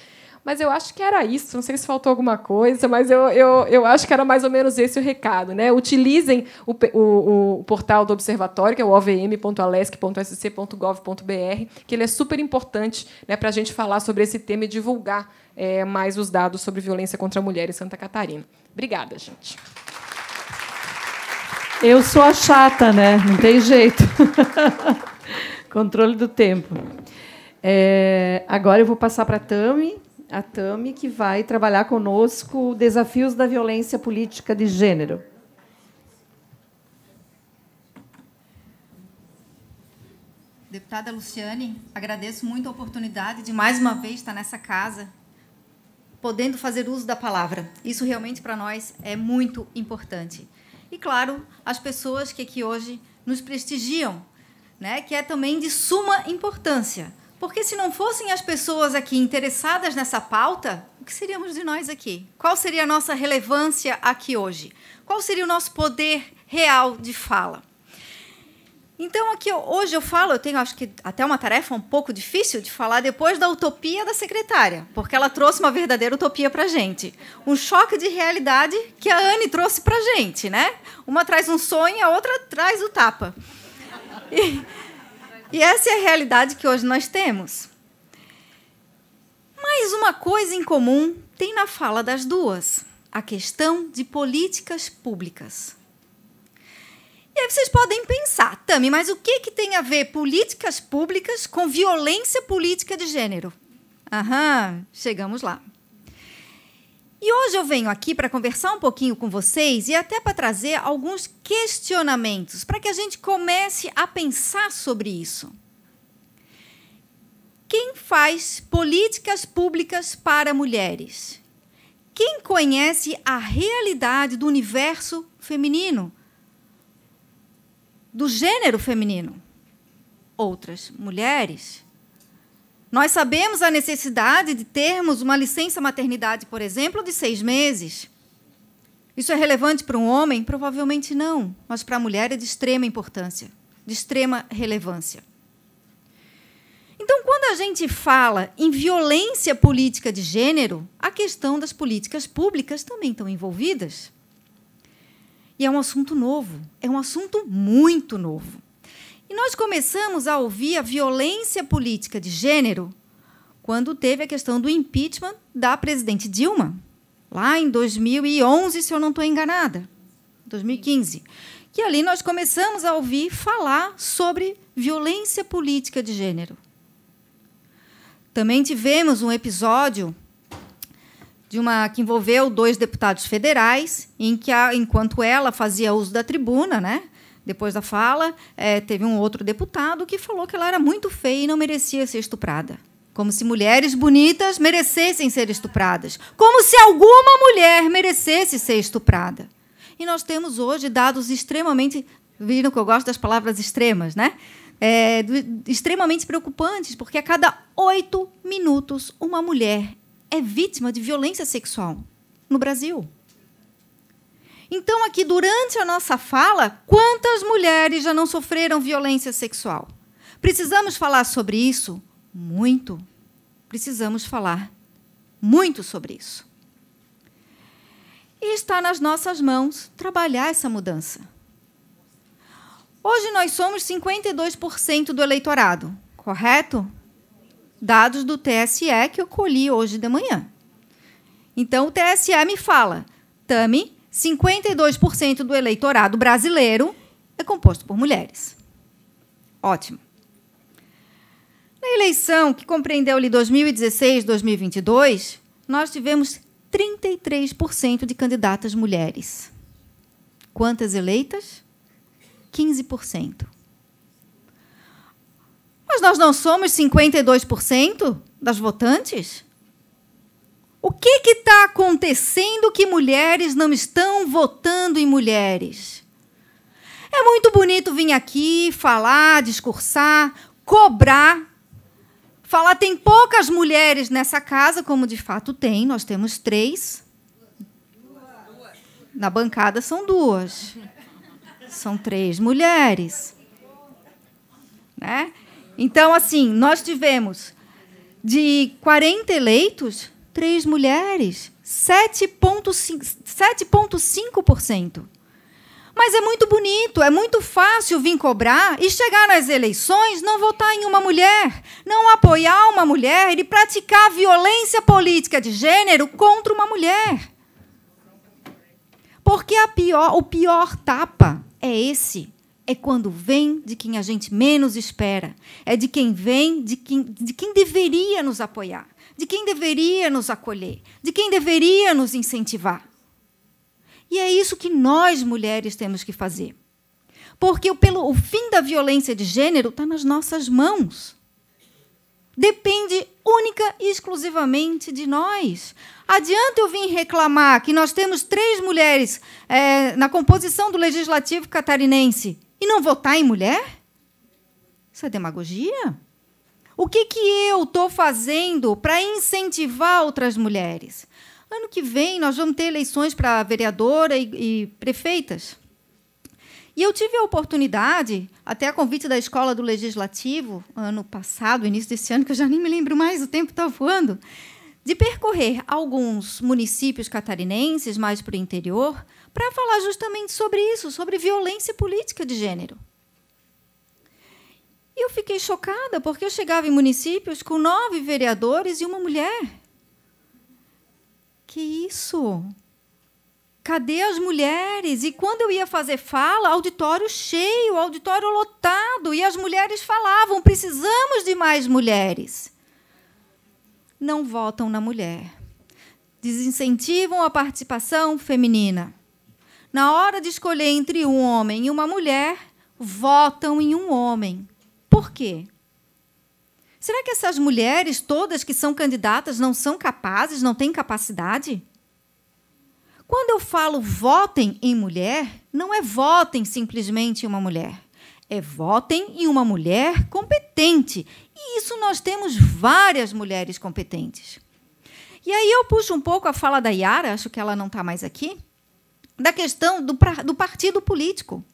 Mas eu acho que era isso. Não sei se faltou alguma coisa, mas eu, eu, eu acho que era mais ou menos esse o recado. Né? Utilizem o, o, o portal do Observatório, que é o ovm.alesc.sc.gov.br, que ele é super importante né, para a gente falar sobre esse tema e divulgar é, mais os dados sobre violência contra a mulher em Santa Catarina. Obrigada, gente. Eu sou a chata, né? Não tem jeito. Controle do tempo. É, agora eu vou passar para a Tami a Tami, que vai trabalhar conosco desafios da violência política de gênero. Deputada Luciane, agradeço muito a oportunidade de mais uma vez estar nessa casa, podendo fazer uso da palavra. Isso realmente para nós é muito importante. E claro, as pessoas que aqui hoje nos prestigiam, né, que é também de suma importância. Porque se não fossem as pessoas aqui interessadas nessa pauta, o que seríamos de nós aqui? Qual seria a nossa relevância aqui hoje? Qual seria o nosso poder real de fala? Então, aqui hoje eu falo, eu tenho acho que até uma tarefa um pouco difícil de falar depois da utopia da secretária, porque ela trouxe uma verdadeira utopia para gente. Um choque de realidade que a Anne trouxe para gente, né? Uma traz um sonho, a outra traz o tapa. E, e essa é a realidade que hoje nós temos. Mas uma coisa em comum tem na fala das duas: a questão de políticas públicas. E aí vocês podem pensar, Tami, mas o que, que tem a ver políticas públicas com violência política de gênero? Aham, chegamos lá. E hoje eu venho aqui para conversar um pouquinho com vocês e até para trazer alguns questionamentos para que a gente comece a pensar sobre isso. Quem faz políticas públicas para mulheres? Quem conhece a realidade do universo feminino? Do gênero feminino? Outras mulheres? Nós sabemos a necessidade de termos uma licença maternidade, por exemplo, de seis meses. Isso é relevante para um homem? Provavelmente não, mas para a mulher é de extrema importância, de extrema relevância. Então, quando a gente fala em violência política de gênero, a questão das políticas públicas também estão envolvidas. E é um assunto novo, é um assunto muito novo. E nós começamos a ouvir a violência política de gênero quando teve a questão do impeachment da presidente Dilma, lá em 2011, se eu não estou enganada, 2015. Que ali nós começamos a ouvir falar sobre violência política de gênero. Também tivemos um episódio de uma que envolveu dois deputados federais, em que, enquanto ela fazia uso da tribuna, né, depois da fala, é, teve um outro deputado que falou que ela era muito feia e não merecia ser estuprada. Como se mulheres bonitas merecessem ser estupradas. Como se alguma mulher merecesse ser estuprada. E nós temos hoje dados extremamente. Viram que eu gosto das palavras extremas, né? É, extremamente preocupantes, porque a cada oito minutos uma mulher é vítima de violência sexual no Brasil. Então, aqui, durante a nossa fala, quantas mulheres já não sofreram violência sexual? Precisamos falar sobre isso? Muito. Precisamos falar muito sobre isso. E está nas nossas mãos trabalhar essa mudança. Hoje nós somos 52% do eleitorado, correto? Dados do TSE que eu colhi hoje de manhã. Então o TSE me fala, Tami, 52% do eleitorado brasileiro é composto por mulheres. Ótimo. Na eleição que compreendeu-lhe 2016-2022, nós tivemos 33% de candidatas mulheres. Quantas eleitas? 15%. Mas nós não somos 52% das votantes? O que está acontecendo que mulheres não estão votando em mulheres? É muito bonito vir aqui falar, discursar, cobrar. Falar tem poucas mulheres nessa casa, como de fato tem, nós temos três. Na bancada são duas. São três mulheres. Né? Então, assim, nós tivemos de 40 eleitos, três mulheres, 7,5%. Mas é muito bonito, é muito fácil vir cobrar e chegar nas eleições, não votar em uma mulher, não apoiar uma mulher e praticar violência política de gênero contra uma mulher. Porque pior, o pior tapa é esse. É quando vem de quem a gente menos espera. É de quem vem, de quem, de quem deveria nos apoiar de quem deveria nos acolher, de quem deveria nos incentivar. E é isso que nós, mulheres, temos que fazer. Porque o, pelo, o fim da violência de gênero está nas nossas mãos. Depende única e exclusivamente de nós. Adianta eu vir reclamar que nós temos três mulheres é, na composição do legislativo catarinense e não votar em mulher? Isso é demagogia? O que, que eu estou fazendo para incentivar outras mulheres? Ano que vem nós vamos ter eleições para vereadora e, e prefeitas. E eu tive a oportunidade, até a convite da Escola do Legislativo, ano passado, início desse ano, que eu já nem me lembro mais, o tempo está voando, de percorrer alguns municípios catarinenses mais para o interior para falar justamente sobre isso, sobre violência política de gênero. E eu fiquei chocada, porque eu chegava em municípios com nove vereadores e uma mulher. Que isso? Cadê as mulheres? E quando eu ia fazer fala, auditório cheio, auditório lotado, e as mulheres falavam: precisamos de mais mulheres. Não votam na mulher. Desincentivam a participação feminina. Na hora de escolher entre um homem e uma mulher, votam em um homem. Por quê? Será que essas mulheres todas que são candidatas não são capazes, não têm capacidade? Quando eu falo votem em mulher, não é votem simplesmente em uma mulher. É votem em uma mulher competente. E isso nós temos várias mulheres competentes. E aí eu puxo um pouco a fala da Yara, acho que ela não está mais aqui, da questão do, do partido político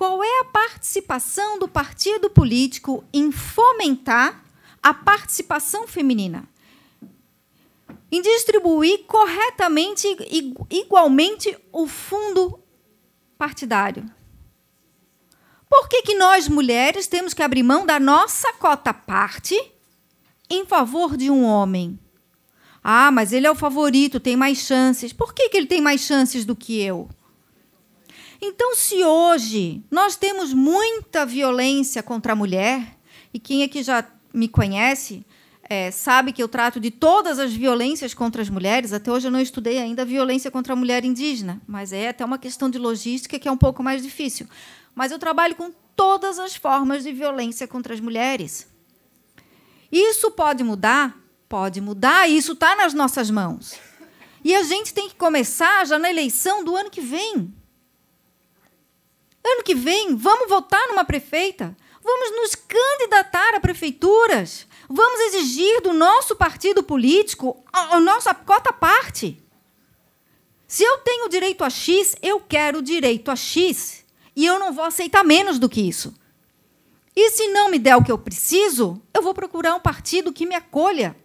qual é a participação do partido político em fomentar a participação feminina? Em distribuir corretamente e igualmente o fundo partidário. Por que, que nós, mulheres, temos que abrir mão da nossa cota parte em favor de um homem? Ah, mas ele é o favorito, tem mais chances. Por que, que ele tem mais chances do que eu? Então, se hoje nós temos muita violência contra a mulher, e quem aqui já me conhece é, sabe que eu trato de todas as violências contra as mulheres, até hoje eu não estudei ainda violência contra a mulher indígena, mas é até uma questão de logística que é um pouco mais difícil. Mas eu trabalho com todas as formas de violência contra as mulheres. Isso pode mudar? Pode mudar, e isso está nas nossas mãos. E a gente tem que começar já na eleição do ano que vem. Ano que vem, vamos votar numa prefeita. Vamos nos candidatar a prefeituras. Vamos exigir do nosso partido político a, a nossa cota parte. Se eu tenho direito a X, eu quero direito a X. E eu não vou aceitar menos do que isso. E se não me der o que eu preciso, eu vou procurar um partido que me acolha.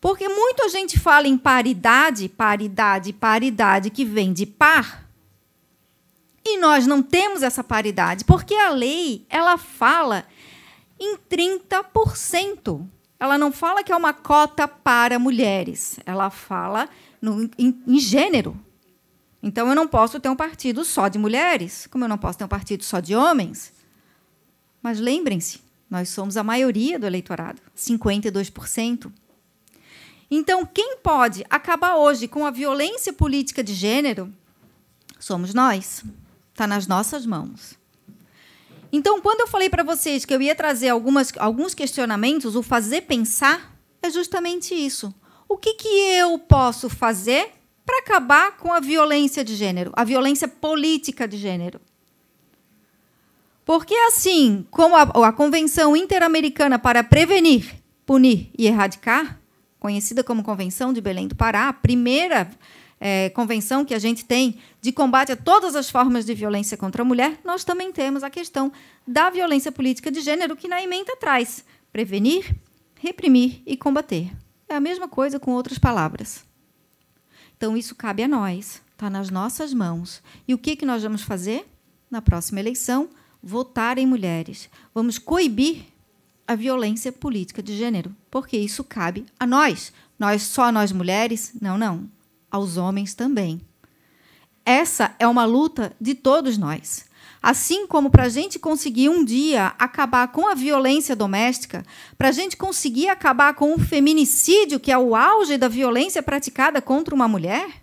Porque muita gente fala em paridade, paridade, paridade, que vem de par. E nós não temos essa paridade, porque a lei ela fala em 30%. Ela não fala que é uma cota para mulheres, ela fala no, em, em gênero. Então eu não posso ter um partido só de mulheres, como eu não posso ter um partido só de homens. Mas lembrem-se, nós somos a maioria do eleitorado, 52%. Então, quem pode acabar hoje com a violência política de gênero somos nós. Está nas nossas mãos. Então, quando eu falei para vocês que eu ia trazer algumas, alguns questionamentos, o fazer pensar é justamente isso. O que, que eu posso fazer para acabar com a violência de gênero, a violência política de gênero? Porque, assim como a, a Convenção Interamericana para Prevenir, Punir e Erradicar, conhecida como Convenção de Belém do Pará, a primeira é, convenção que a gente tem de combate a todas as formas de violência contra a mulher, nós também temos a questão da violência política de gênero, que na emenda traz prevenir, reprimir e combater. É a mesma coisa com outras palavras. Então, isso cabe a nós, está nas nossas mãos. E o que, que nós vamos fazer? Na próxima eleição, votar em mulheres. Vamos coibir a violência política de gênero, porque isso cabe a nós. Nós, só nós mulheres? Não, não aos homens também. Essa é uma luta de todos nós. Assim como para a gente conseguir um dia acabar com a violência doméstica, para a gente conseguir acabar com o feminicídio, que é o auge da violência praticada contra uma mulher,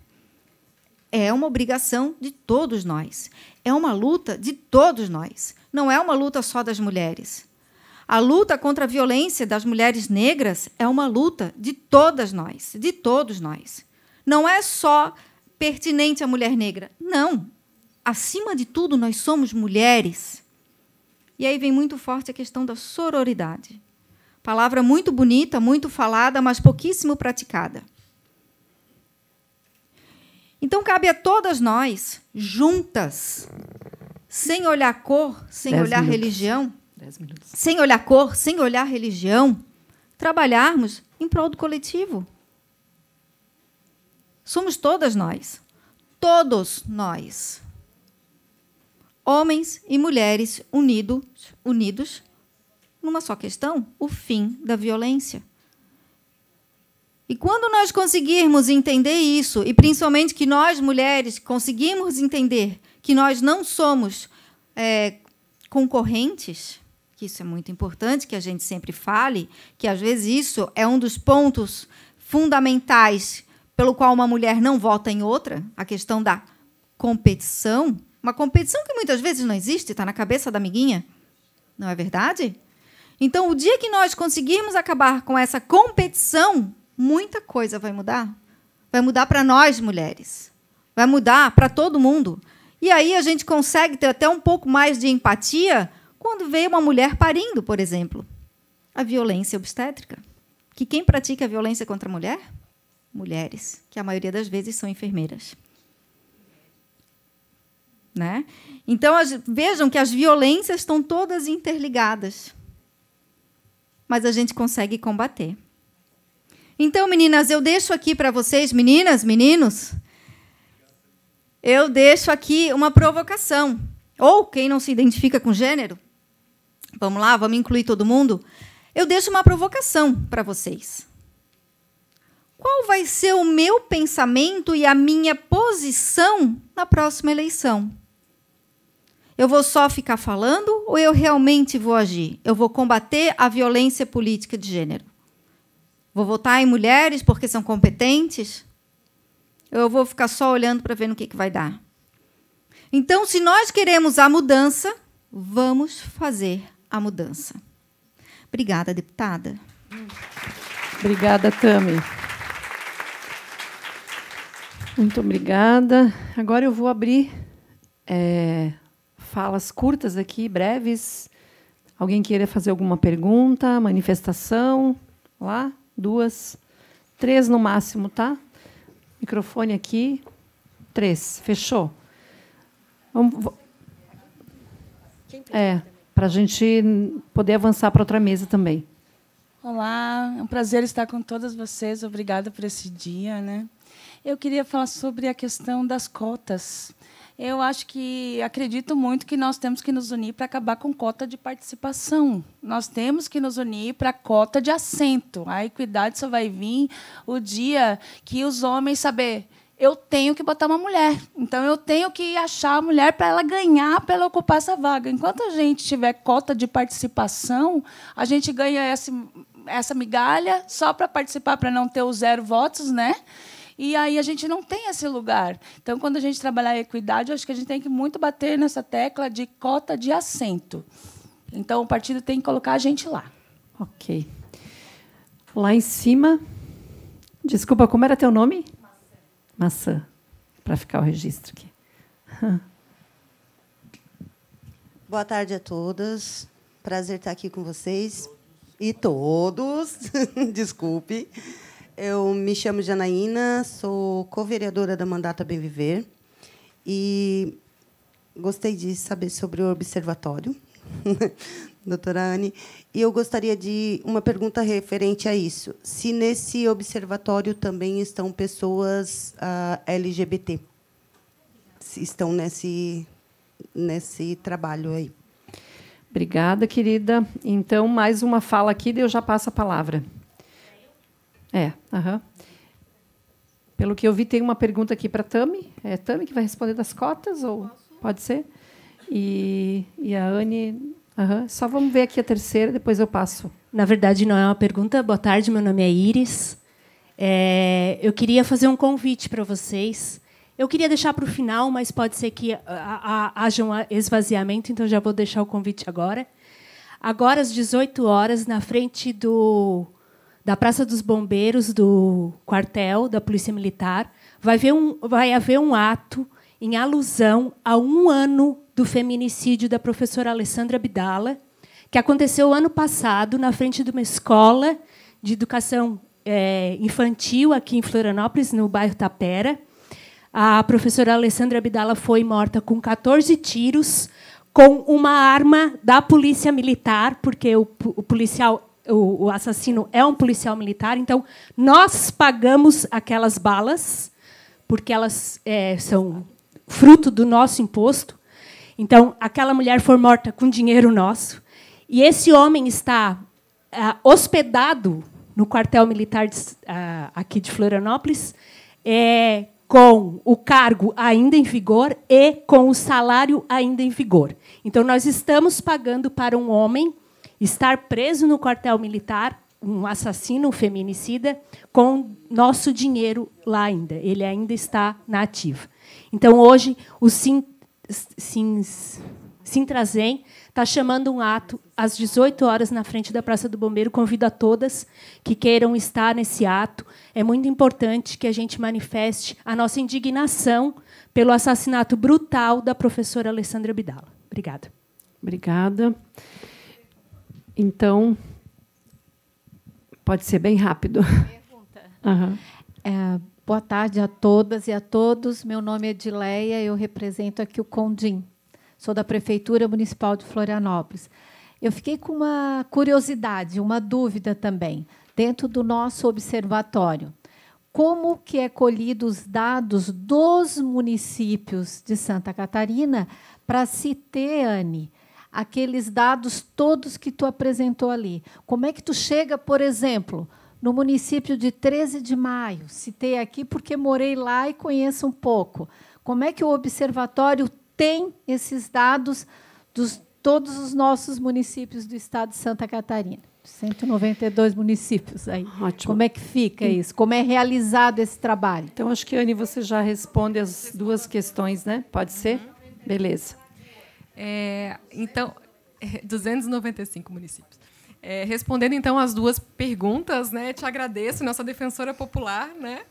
é uma obrigação de todos nós. É uma luta de todos nós. Não é uma luta só das mulheres. A luta contra a violência das mulheres negras é uma luta de todas nós, de todos nós não é só pertinente à mulher negra. Não. Acima de tudo, nós somos mulheres. E aí vem muito forte a questão da sororidade. Palavra muito bonita, muito falada, mas pouquíssimo praticada. Então cabe a todas nós, juntas, sem olhar cor, sem Dez olhar minutos. religião, sem olhar cor, sem olhar religião, trabalharmos em prol do coletivo. Somos todas nós. Todos nós. Homens e mulheres unidos, unidos numa só questão, o fim da violência. E quando nós conseguirmos entender isso, e principalmente que nós, mulheres, conseguimos entender que nós não somos é, concorrentes, que isso é muito importante que a gente sempre fale, que às vezes isso é um dos pontos fundamentais pelo qual uma mulher não vota em outra, a questão da competição, uma competição que muitas vezes não existe, está na cabeça da amiguinha, não é verdade? Então, o dia que nós conseguirmos acabar com essa competição, muita coisa vai mudar. Vai mudar para nós, mulheres. Vai mudar para todo mundo. E aí a gente consegue ter até um pouco mais de empatia quando vê uma mulher parindo, por exemplo. A violência obstétrica. Que quem pratica a violência contra a mulher mulheres, que a maioria das vezes são enfermeiras. Né? Então, as, vejam que as violências estão todas interligadas. Mas a gente consegue combater. Então, meninas, eu deixo aqui para vocês, meninas, meninos, eu deixo aqui uma provocação. Ou quem não se identifica com gênero, vamos lá, vamos incluir todo mundo. Eu deixo uma provocação para vocês qual vai ser o meu pensamento e a minha posição na próxima eleição? Eu vou só ficar falando ou eu realmente vou agir? Eu vou combater a violência política de gênero? Vou votar em mulheres porque são competentes? Ou eu vou ficar só olhando para ver no que, que vai dar? Então, se nós queremos a mudança, vamos fazer a mudança. Obrigada, deputada. Obrigada, Tami. Muito obrigada. Agora eu vou abrir é, falas curtas aqui, breves. Alguém queira fazer alguma pergunta, manifestação? Lá, duas, três no máximo, tá? Microfone aqui, três. Fechou. Vamos, é, para a gente poder avançar para outra mesa também. Olá, é um prazer estar com todas vocês. Obrigada por esse dia, né? Eu queria falar sobre a questão das cotas. Eu acho que acredito muito que nós temos que nos unir para acabar com cota de participação. Nós temos que nos unir para cota de assento. A equidade só vai vir o dia que os homens saber eu tenho que botar uma mulher. Então eu tenho que achar a mulher para ela ganhar, para ela ocupar essa vaga. Enquanto a gente tiver cota de participação, a gente ganha essa, essa migalha só para participar, para não ter os zero votos, né? E aí a gente não tem esse lugar. Então, quando a gente trabalhar a equidade, eu acho que a gente tem que muito bater nessa tecla de cota de assento. Então, o partido tem que colocar a gente lá. Ok. Lá em cima. Desculpa, como era teu nome? Maçã. Maçã. Para ficar o registro aqui. Boa tarde a todas. Prazer estar aqui com vocês. E todos. Desculpe. Eu me chamo Janaína, sou co-vereadora da Mandata Bem Viver e gostei de saber sobre o observatório, doutora Anne, e eu gostaria de uma pergunta referente a isso. Se nesse observatório também estão pessoas ah, LGBT, se estão nesse, nesse trabalho aí. Obrigada, querida. Então, mais uma fala aqui, eu já passo a palavra. É. Uhum. Pelo que eu vi, tem uma pergunta aqui para a Tami. É a Tami que vai responder das cotas? ou Pode ser? E, e a Anne. Uhum. Só vamos ver aqui a terceira, depois eu passo. Na verdade, não é uma pergunta. Boa tarde, meu nome é Iris. É, eu queria fazer um convite para vocês. Eu queria deixar para o final, mas pode ser que ah, ah, ah, haja um esvaziamento, então já vou deixar o convite agora. Agora, às 18 horas, na frente do da Praça dos Bombeiros do quartel da Polícia Militar, vai haver um, vai haver um ato em alusão a um ano do feminicídio da professora Alessandra Abdala, que aconteceu ano passado na frente de uma escola de educação é, infantil aqui em Florianópolis, no bairro Tapera. A professora Alessandra Abdala foi morta com 14 tiros com uma arma da polícia militar, porque o, o policial o, o assassino é um policial militar, então nós pagamos aquelas balas, porque elas é, são fruto do nosso imposto. Então, aquela mulher foi morta com dinheiro nosso. E esse homem está ah, hospedado no quartel militar de, ah, aqui de Florianópolis, é, com o cargo ainda em vigor e com o salário ainda em vigor. Então, nós estamos pagando para um homem estar preso no quartel militar, um assassino, um feminicida, com nosso dinheiro lá ainda. Ele ainda está na ativa. Então, hoje, o Sintrazem está chamando um ato às 18 horas na frente da Praça do Bombeiro. Convido a todas que queiram estar nesse ato. É muito importante que a gente manifeste a nossa indignação pelo assassinato brutal da professora Alessandra Bidala. Obrigada. Obrigada. Então, pode ser bem rápido. Pergunta. Uhum. É, boa tarde a todas e a todos. Meu nome é Edileia, eu represento aqui o Condim. Sou da Prefeitura Municipal de Florianópolis. Eu fiquei com uma curiosidade, uma dúvida também, dentro do nosso observatório. Como que é colhido os dados dos municípios de Santa Catarina para se ter, Anne, aqueles dados todos que tu apresentou ali. Como é que tu chega, por exemplo, no município de 13 de Maio? Citei aqui porque morei lá e conheço um pouco. Como é que o observatório tem esses dados dos todos os nossos municípios do estado de Santa Catarina? 192 municípios aí. Ótimo. Como é que fica isso? Como é realizado esse trabalho? Então, acho que, Anne, você já responde as duas questões, né? Pode ser? Beleza. É, então, 295 é, municípios. É, respondendo então as duas perguntas, né? Te agradeço, nossa defensora popular, né?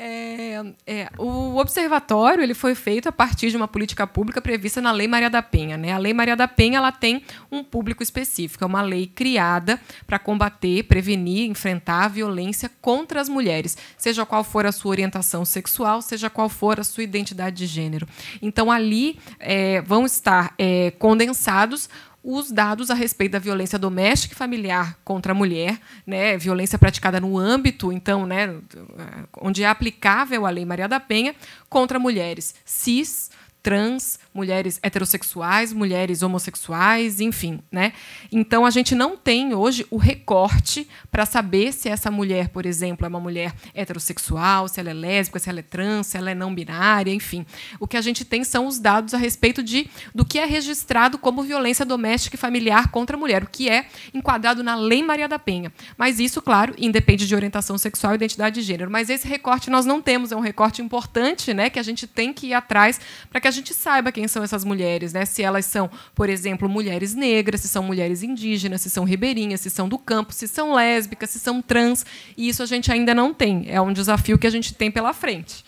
É, é, o observatório ele foi feito a partir de uma política pública prevista na Lei Maria da Penha. Né? A Lei Maria da Penha ela tem um público específico, é uma lei criada para combater, prevenir, enfrentar a violência contra as mulheres, seja qual for a sua orientação sexual, seja qual for a sua identidade de gênero. Então, ali é, vão estar é, condensados os dados a respeito da violência doméstica e familiar contra a mulher, né, violência praticada no âmbito, então, né, onde é aplicável a Lei Maria da Penha, contra mulheres cis, trans, mulheres heterossexuais, mulheres homossexuais, enfim, né? Então a gente não tem hoje o recorte para saber se essa mulher, por exemplo, é uma mulher heterossexual, se ela é lésbica, se ela é trans, se ela é não binária, enfim. O que a gente tem são os dados a respeito de do que é registrado como violência doméstica e familiar contra a mulher, o que é enquadrado na Lei Maria da Penha. Mas isso, claro, independe de orientação sexual e identidade de gênero. Mas esse recorte nós não temos, é um recorte importante, né, que a gente tem que ir atrás para que a gente saiba quem são essas mulheres, né? Se elas são, por exemplo, mulheres negras, se são mulheres indígenas, se são ribeirinhas, se são do campo, se são lésbicas, se são trans. E isso a gente ainda não tem. É um desafio que a gente tem pela frente.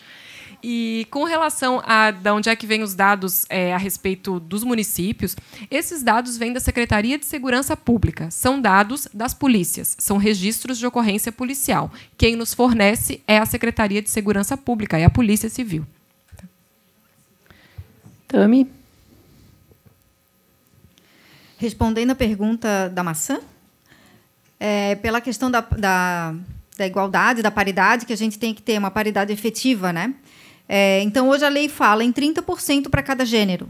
E com relação a de onde é que vêm os dados é, a respeito dos municípios, esses dados vêm da Secretaria de Segurança Pública. São dados das polícias, são registros de ocorrência policial. Quem nos fornece é a Secretaria de Segurança Pública, é a Polícia Civil. Tami? Respondendo a pergunta da maçã, é, pela questão da, da, da, igualdade, da paridade, que a gente tem que ter uma paridade efetiva, né? É, então, hoje a lei fala em 30% para cada gênero.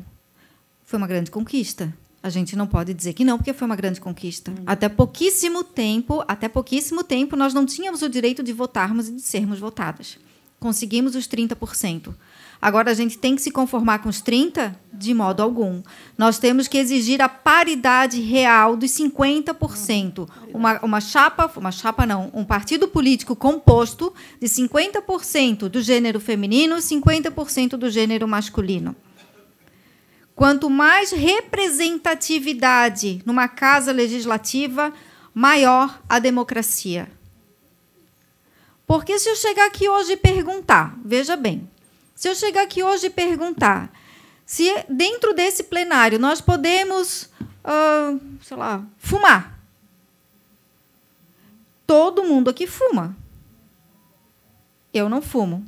Foi uma grande conquista. A gente não pode dizer que não, porque foi uma grande conquista. Hum. Até pouquíssimo tempo, até pouquíssimo tempo, nós não tínhamos o direito de votarmos e de sermos votadas. Conseguimos os 30%. Agora, a gente tem que se conformar com os 30? De modo algum. Nós temos que exigir a paridade real dos 50%. Uma, uma chapa, uma chapa não, um partido político composto de 50% do gênero feminino e 50% do gênero masculino. Quanto mais representatividade numa casa legislativa, maior a democracia. Porque se eu chegar aqui hoje e perguntar, veja bem, se eu chegar aqui hoje e perguntar se dentro desse plenário nós podemos, uh, sei lá, fumar. Todo mundo aqui fuma. Eu não fumo.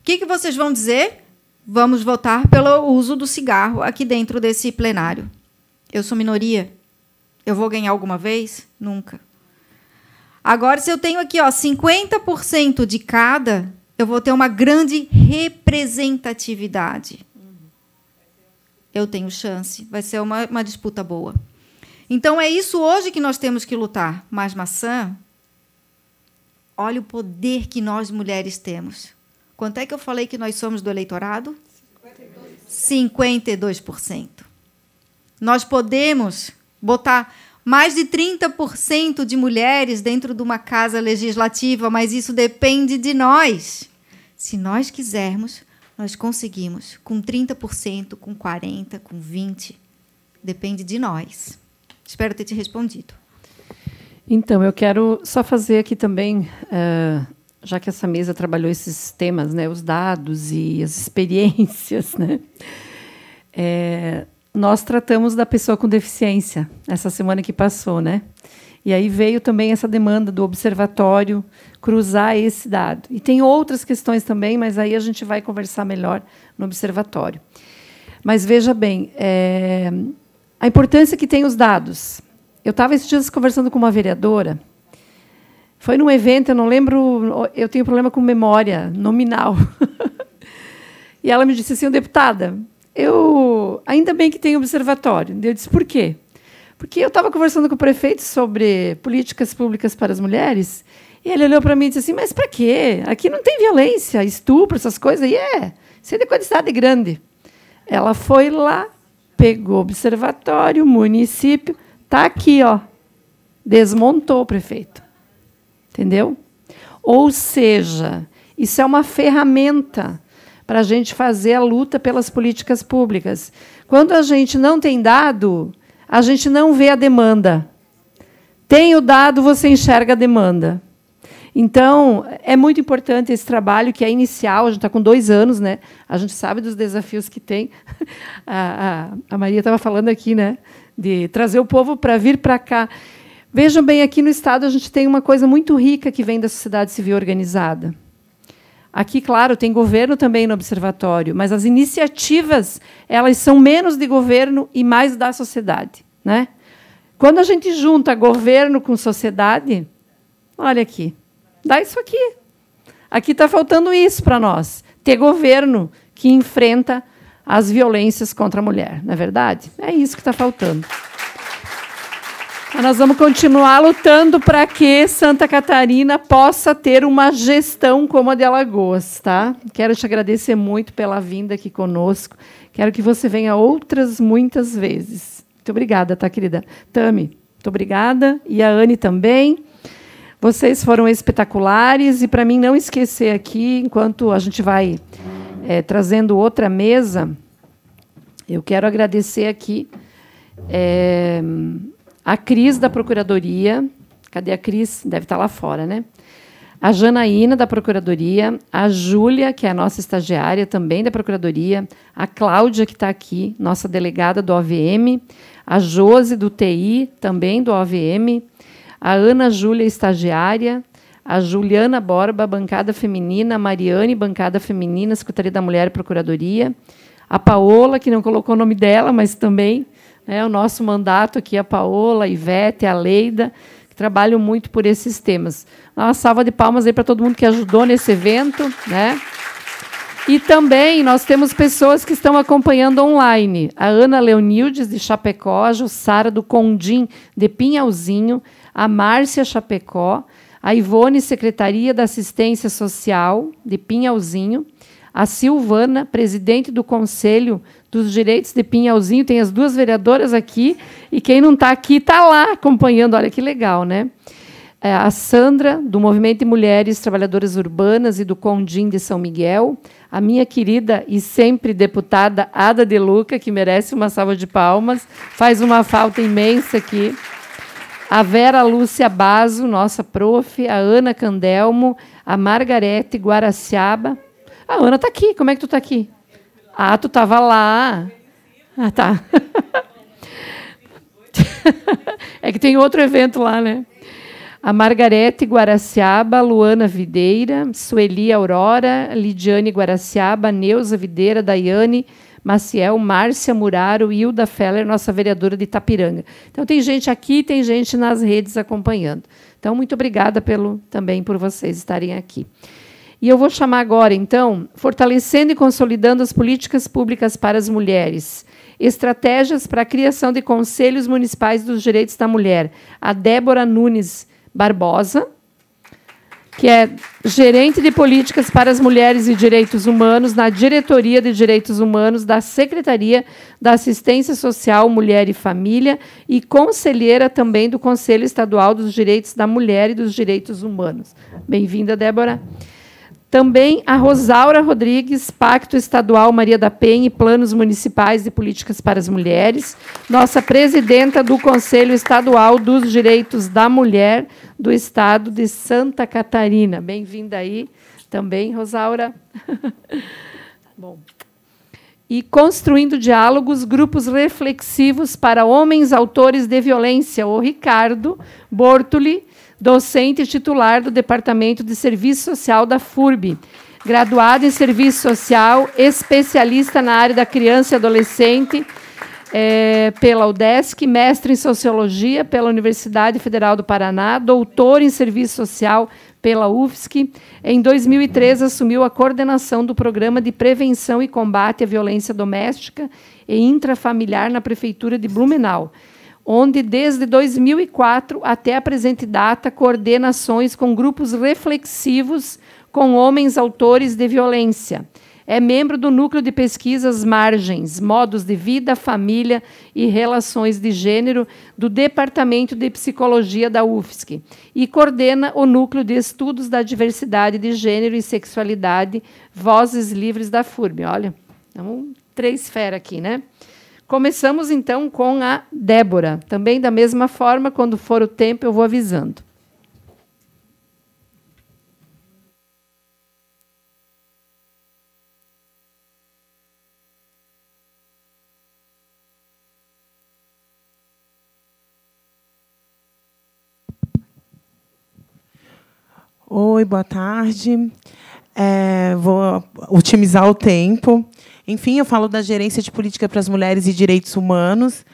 O que, que vocês vão dizer? Vamos votar pelo uso do cigarro aqui dentro desse plenário. Eu sou minoria. Eu vou ganhar alguma vez? Nunca. Agora, se eu tenho aqui ó, 50% de cada, eu vou ter uma grande representatividade. Eu tenho chance, vai ser uma, uma disputa boa. Então é isso hoje que nós temos que lutar. Mas maçã, olha o poder que nós mulheres temos. Quanto é que eu falei que nós somos do eleitorado? 52%. 52%. Nós podemos botar mais de 30% de mulheres dentro de uma casa legislativa, mas isso depende de nós. Se nós quisermos, nós conseguimos com 30%, com 40%, com 20%. Depende de nós. Espero ter te respondido. Então, eu quero só fazer aqui também, uh, já que essa mesa trabalhou esses temas, né, os dados e as experiências, né, é, nós tratamos da pessoa com deficiência essa semana que passou, né? E aí veio também essa demanda do observatório cruzar esse dado. E tem outras questões também, mas aí a gente vai conversar melhor no observatório. Mas veja bem, é, a importância que tem os dados. Eu estava esses dias conversando com uma vereadora. Foi num evento, eu não lembro, eu tenho problema com memória nominal. e ela me disse assim, deputada, eu ainda bem que tem observatório. Eu disse por quê? Porque eu estava conversando com o prefeito sobre políticas públicas para as mulheres e ele olhou para mim e disse assim: mas para quê? Aqui não tem violência, estupro, essas coisas. E é, isso é de quantidade grande. Ela foi lá, pegou o observatório, município, tá aqui, ó, desmontou o prefeito, entendeu? Ou seja, isso é uma ferramenta para a gente fazer a luta pelas políticas públicas. Quando a gente não tem dado, a gente não vê a demanda. Tem o dado, você enxerga a demanda. Então, é muito importante esse trabalho que é inicial, a gente está com dois anos, né? A gente sabe dos desafios que tem. A, a, a Maria estava falando aqui, né? De trazer o povo para vir para cá. Vejam bem, aqui no Estado a gente tem uma coisa muito rica que vem da sociedade civil organizada. Aqui, claro, tem governo também no observatório, mas as iniciativas elas são menos de governo e mais da sociedade, né? Quando a gente junta governo com sociedade, olha aqui, dá isso aqui. Aqui está faltando isso para nós, ter governo que enfrenta as violências contra a mulher, não é verdade? É isso que está faltando nós vamos continuar lutando para que Santa Catarina possa ter uma gestão como a de Alagoas, tá? Quero te agradecer muito pela vinda aqui conosco. Quero que você venha outras muitas vezes. Muito obrigada, tá, querida? Tami, muito obrigada. E a Anne também. Vocês foram espetaculares e para mim não esquecer aqui, enquanto a gente vai é, trazendo outra mesa, eu quero agradecer aqui é, a Cris, da Procuradoria. Cadê a Cris? Deve estar tá lá fora, né? A Janaína, da Procuradoria. A Júlia, que é a nossa estagiária também da Procuradoria. A Cláudia, que está aqui, nossa delegada do OVM. A Jose, do TI, também do OVM. A Ana Júlia, estagiária. A Juliana Borba, bancada feminina. A Mariane, bancada feminina, Secretaria da Mulher e Procuradoria. A Paola, que não colocou o nome dela, mas também né, o nosso mandato aqui, a Paola, a Ivete, a Leida, que trabalham muito por esses temas. Uma salva de palmas aí para todo mundo que ajudou nesse evento. Né? E também nós temos pessoas que estão acompanhando online. A Ana Leonildes, de Chapecó, a Jussara do Condim, de Pinhalzinho, a Márcia Chapecó, a Ivone, Secretaria da Assistência Social, de Pinhalzinho, a Silvana, presidente do Conselho dos direitos de Pinhalzinho, tem as duas vereadoras aqui, e quem não está aqui está lá acompanhando, olha que legal, né? É, a Sandra, do Movimento de Mulheres Trabalhadoras Urbanas e do Condim de São Miguel, a minha querida e sempre deputada Ada De Luca, que merece uma salva de palmas, faz uma falta imensa aqui. A Vera Lúcia Baso, nossa prof, a Ana Candelmo, a Margarete Guaraciaba. A Ana está aqui, como é que tu está aqui? Ah, tu estava lá. Ah, tá. é que tem outro evento lá, né? A Margarete Guaraciaba, Luana Videira, Sueli Aurora, Lidiane Guaraciaba, Neuza Videira, Daiane Maciel, Márcia Muraro, Hilda Feller, nossa vereadora de Itapiranga. Então tem gente aqui, tem gente nas redes acompanhando. Então muito obrigada pelo também por vocês estarem aqui. E eu vou chamar agora, então, fortalecendo e consolidando as políticas públicas para as mulheres. Estratégias para a criação de conselhos municipais dos direitos da mulher. A Débora Nunes Barbosa, que é gerente de políticas para as mulheres e direitos humanos na Diretoria de Direitos Humanos da Secretaria da Assistência Social Mulher e Família e conselheira também do Conselho Estadual dos Direitos da Mulher e dos Direitos Humanos. Bem-vinda, Débora. Obrigada. Também a Rosaura Rodrigues, Pacto Estadual Maria da Penha e Planos Municipais e Políticas para as Mulheres, nossa presidenta do Conselho Estadual dos Direitos da Mulher do Estado de Santa Catarina. Bem-vinda aí também, Rosaura. Bom. E construindo diálogos, grupos reflexivos para homens autores de violência, o Ricardo Bortoli docente titular do Departamento de Serviço Social da FURB, graduado em Serviço Social, especialista na área da criança e adolescente é, pela UDESC, mestre em Sociologia pela Universidade Federal do Paraná, doutor em Serviço Social pela UFSC. Em 2003, assumiu a coordenação do Programa de Prevenção e Combate à Violência Doméstica e Intrafamiliar na Prefeitura de Blumenau onde desde 2004 até a presente data coordena ações com grupos reflexivos com homens autores de violência. É membro do núcleo de pesquisas Margens, Modos de Vida, Família e Relações de Gênero do Departamento de Psicologia da UFSC e coordena o núcleo de estudos da diversidade de gênero e sexualidade, Vozes Livres da FURB. Olha, então, três fera aqui, né? Começamos então com a Débora. Também da mesma forma, quando for o tempo, eu vou avisando. Oi, boa tarde. É, vou otimizar o tempo. Enfim, eu falo da gerência de política para as mulheres e direitos humanos.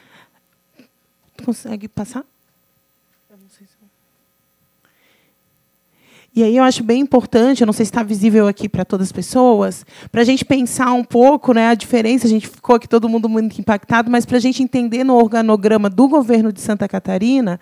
Consegue passar? E aí eu acho bem importante, eu não sei se está visível aqui para todas as pessoas, para a gente pensar um pouco né, a diferença, a gente ficou aqui todo mundo muito impactado, mas para a gente entender no organograma do governo de Santa Catarina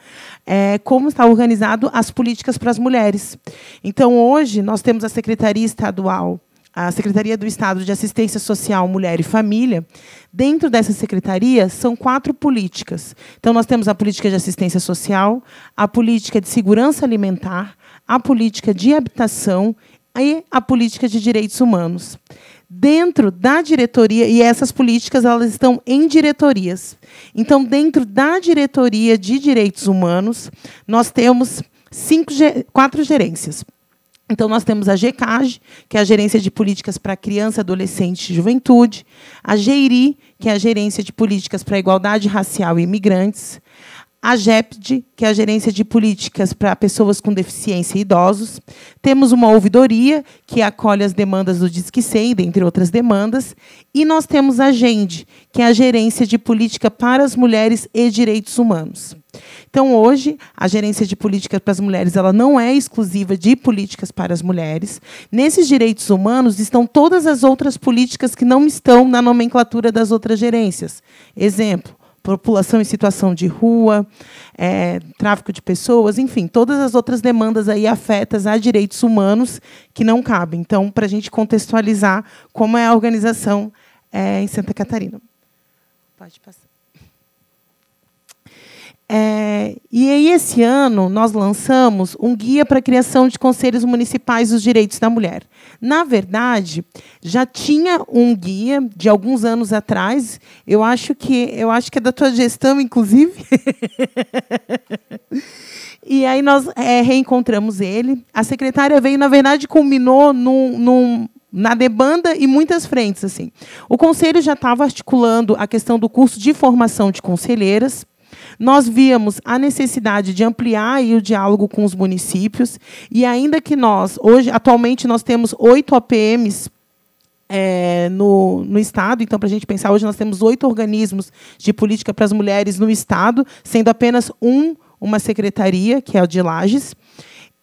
é, como está organizado as políticas para as mulheres. Então, hoje, nós temos a Secretaria Estadual a Secretaria do Estado de Assistência Social, Mulher e Família. Dentro dessa secretaria são quatro políticas. Então nós temos a política de assistência social, a política de segurança alimentar, a política de habitação e a política de direitos humanos dentro da diretoria e essas políticas elas estão em diretorias. Então, dentro da diretoria de direitos humanos, nós temos cinco, quatro gerências. Então, nós temos a GECAG, que é a Gerência de Políticas para Criança, Adolescente e Juventude, a GEIRI, que é a Gerência de Políticas para Igualdade Racial e Imigrantes, a GEPD, que é a Gerência de Políticas para Pessoas com Deficiência e Idosos. Temos uma ouvidoria, que acolhe as demandas do Disque 100, dentre outras demandas. E nós temos a GENDE, que é a Gerência de Política para as Mulheres e Direitos Humanos. Então, hoje, a gerência de políticas para as mulheres ela não é exclusiva de políticas para as mulheres. Nesses direitos humanos estão todas as outras políticas que não estão na nomenclatura das outras gerências. Exemplo, população em situação de rua, é, tráfico de pessoas, enfim, todas as outras demandas aí afetas a direitos humanos que não cabem. Então, para a gente contextualizar como é a organização é, em Santa Catarina. Pode passar. É, e aí, esse ano, nós lançamos um guia para a criação de conselhos municipais dos direitos da mulher. Na verdade, já tinha um guia de alguns anos atrás. Eu acho que, eu acho que é da tua gestão, inclusive. e aí nós é, reencontramos ele. A secretária veio, na verdade, culminou num, num na demanda e muitas frentes assim. O conselho já estava articulando a questão do curso de formação de conselheiras. Nós víamos a necessidade de ampliar o diálogo com os municípios e ainda que nós hoje atualmente nós temos oito OPMs é, no, no Estado. Então, para a gente pensar, hoje nós temos oito organismos de política para as mulheres no Estado, sendo apenas um uma secretaria, que é o de Lages.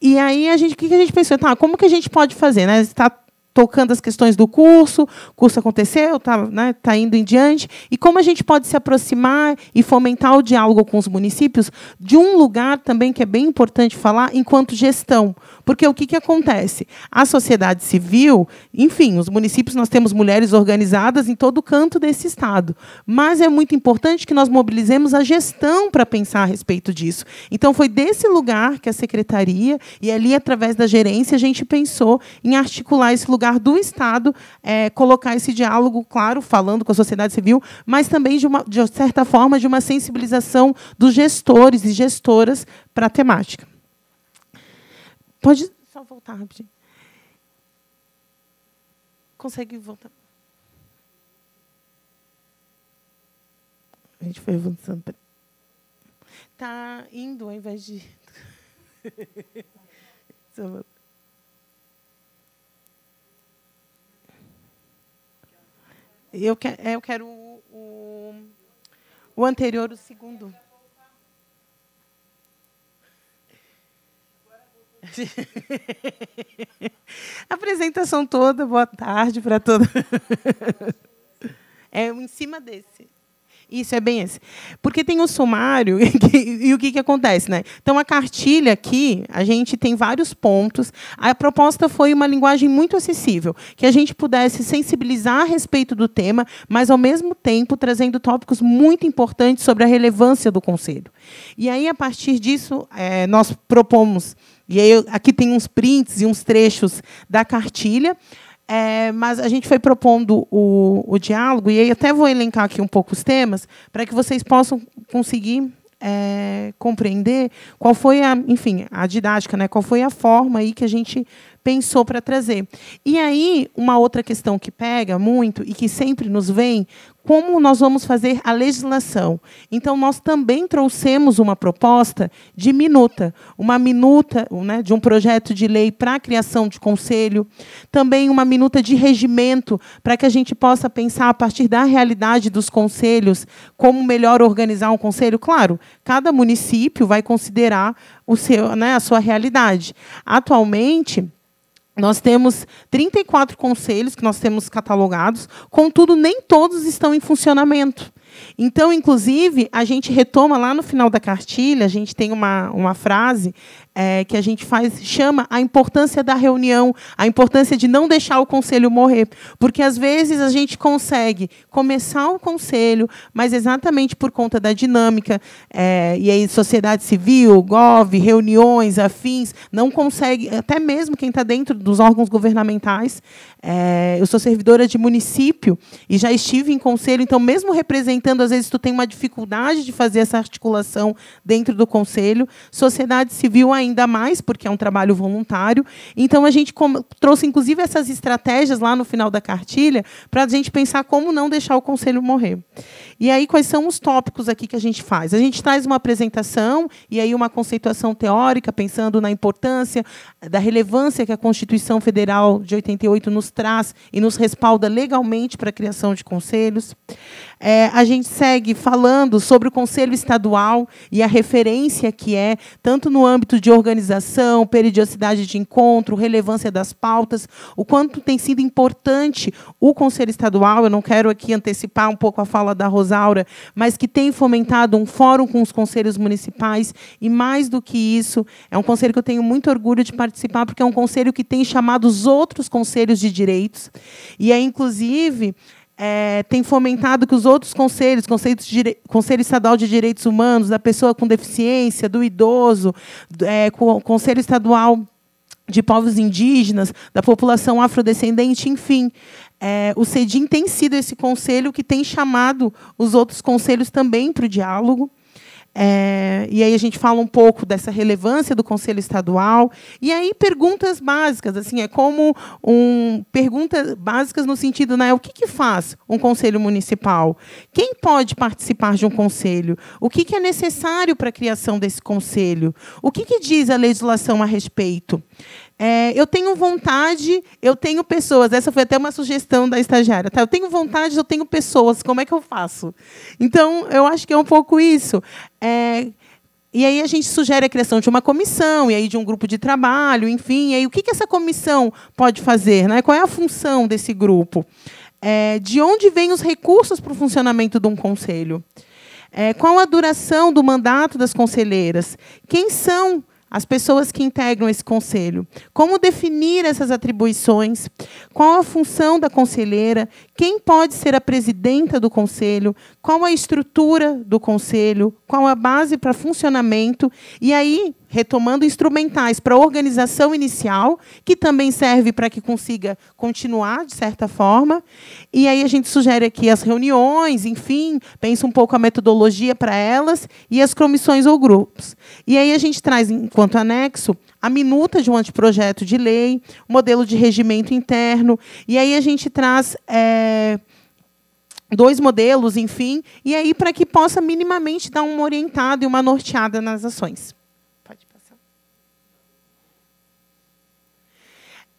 E aí a gente, o que a gente pensou? Tá, como que a gente pode fazer? Né? Está tocando as questões do curso, o curso aconteceu, está né, tá indo em diante, e como a gente pode se aproximar e fomentar o diálogo com os municípios de um lugar também que é bem importante falar enquanto gestão. Porque o que, que acontece? A sociedade civil, enfim, os municípios, nós temos mulheres organizadas em todo canto desse Estado, mas é muito importante que nós mobilizemos a gestão para pensar a respeito disso. Então, foi desse lugar que a secretaria, e ali, através da gerência, a gente pensou em articular esse lugar lugar do Estado é, colocar esse diálogo, claro, falando com a sociedade civil, mas também, de, uma, de certa forma, de uma sensibilização dos gestores e gestoras para a temática. Pode só voltar rapidinho. Consegue voltar? A gente foi avançando. Está indo ao invés de. Eu, que, é, eu quero o, o, o anterior, o segundo. Apresentação toda, boa tarde para todos. É em cima desse. Isso é bem esse. Porque tem o sumário e, o que, que acontece, né? Então a cartilha aqui, a gente tem vários pontos. A proposta foi uma linguagem muito acessível, que a gente pudesse sensibilizar a respeito do tema, mas ao mesmo tempo trazendo tópicos muito importantes sobre a relevância do conselho. E aí a partir disso, é, nós propomos e aí, aqui tem uns prints e uns trechos da cartilha. É, mas a gente foi propondo o, o diálogo, e aí até vou elencar aqui um pouco os temas, para que vocês possam conseguir é, compreender qual foi a, enfim, a didática, né? qual foi a forma aí que a gente pensou para trazer. E aí, uma outra questão que pega muito e que sempre nos vem, como nós vamos fazer a legislação. Então, nós também trouxemos uma proposta de minuta, uma minuta né, de um projeto de lei para a criação de conselho, também uma minuta de regimento, para que a gente possa pensar, a partir da realidade dos conselhos, como melhor organizar um conselho. Claro, cada município vai considerar o seu, né, a sua realidade. Atualmente, nós temos 34 conselhos que nós temos catalogados, contudo, nem todos estão em funcionamento. Então, inclusive, a gente retoma lá no final da cartilha, a gente tem uma, uma frase é, que a gente faz chama a importância da reunião, a importância de não deixar o conselho morrer, porque às vezes a gente consegue começar o conselho, mas exatamente por conta da dinâmica é, e aí sociedade civil, gov, reuniões, afins, não consegue até mesmo quem está dentro dos órgãos governamentais. É, eu sou servidora de município e já estive em conselho, então mesmo representando às vezes tu tem uma dificuldade de fazer essa articulação dentro do conselho, sociedade civil ainda ainda mais, porque é um trabalho voluntário. Então, a gente trouxe, inclusive, essas estratégias lá no final da cartilha para a gente pensar como não deixar o conselho morrer. E aí, quais são os tópicos aqui que a gente faz? A gente traz uma apresentação e aí uma conceituação teórica, pensando na importância, da relevância que a Constituição Federal de 88 nos traz e nos respalda legalmente para a criação de conselhos é, a gente segue falando sobre o Conselho Estadual e a referência que é, tanto no âmbito de organização, periodicidade de encontro, relevância das pautas, o quanto tem sido importante o Conselho Estadual. Eu não quero aqui antecipar um pouco a fala da Rosaura, mas que tem fomentado um fórum com os conselhos municipais e, mais do que isso, é um conselho que eu tenho muito orgulho de participar, porque é um conselho que tem chamado os outros conselhos de direitos. E é, inclusive, é, tem fomentado que os outros conselhos, conselho, de, conselho Estadual de Direitos Humanos, da pessoa com deficiência, do idoso, é, Conselho Estadual de povos indígenas, da população afrodescendente, enfim. É, o CEDIM tem sido esse conselho que tem chamado os outros conselhos também para o diálogo. É, e aí a gente fala um pouco dessa relevância do Conselho Estadual. E aí perguntas básicas, assim, é como um perguntas básicas no sentido, né, o que, que faz um conselho municipal? Quem pode participar de um conselho? O que, que é necessário para a criação desse conselho? O que, que diz a legislação a respeito? É, eu tenho vontade, eu tenho pessoas. Essa foi até uma sugestão da estagiária. Tá? Eu tenho vontade, eu tenho pessoas. Como é que eu faço? Então, eu acho que é um pouco isso. É, e aí a gente sugere a criação de uma comissão, e aí de um grupo de trabalho, enfim. E aí o que, que essa comissão pode fazer? Né? Qual é a função desse grupo? É, de onde vêm os recursos para o funcionamento de um conselho? É, qual a duração do mandato das conselheiras? Quem são as pessoas que integram esse conselho. Como definir essas atribuições? Qual a função da conselheira? Quem pode ser a presidenta do conselho? Qual a estrutura do conselho? Qual a base para funcionamento? E aí, retomando instrumentais para a organização inicial, que também serve para que consiga continuar de certa forma. E aí a gente sugere aqui as reuniões, enfim, pensa um pouco a metodologia para elas e as comissões ou grupos. E aí a gente traz enquanto anexo a minuta de um anteprojeto de lei, modelo de regimento interno, e aí a gente traz é, é, dois modelos, enfim, e aí para que possa minimamente dar uma orientada e uma norteada nas ações. Pode passar.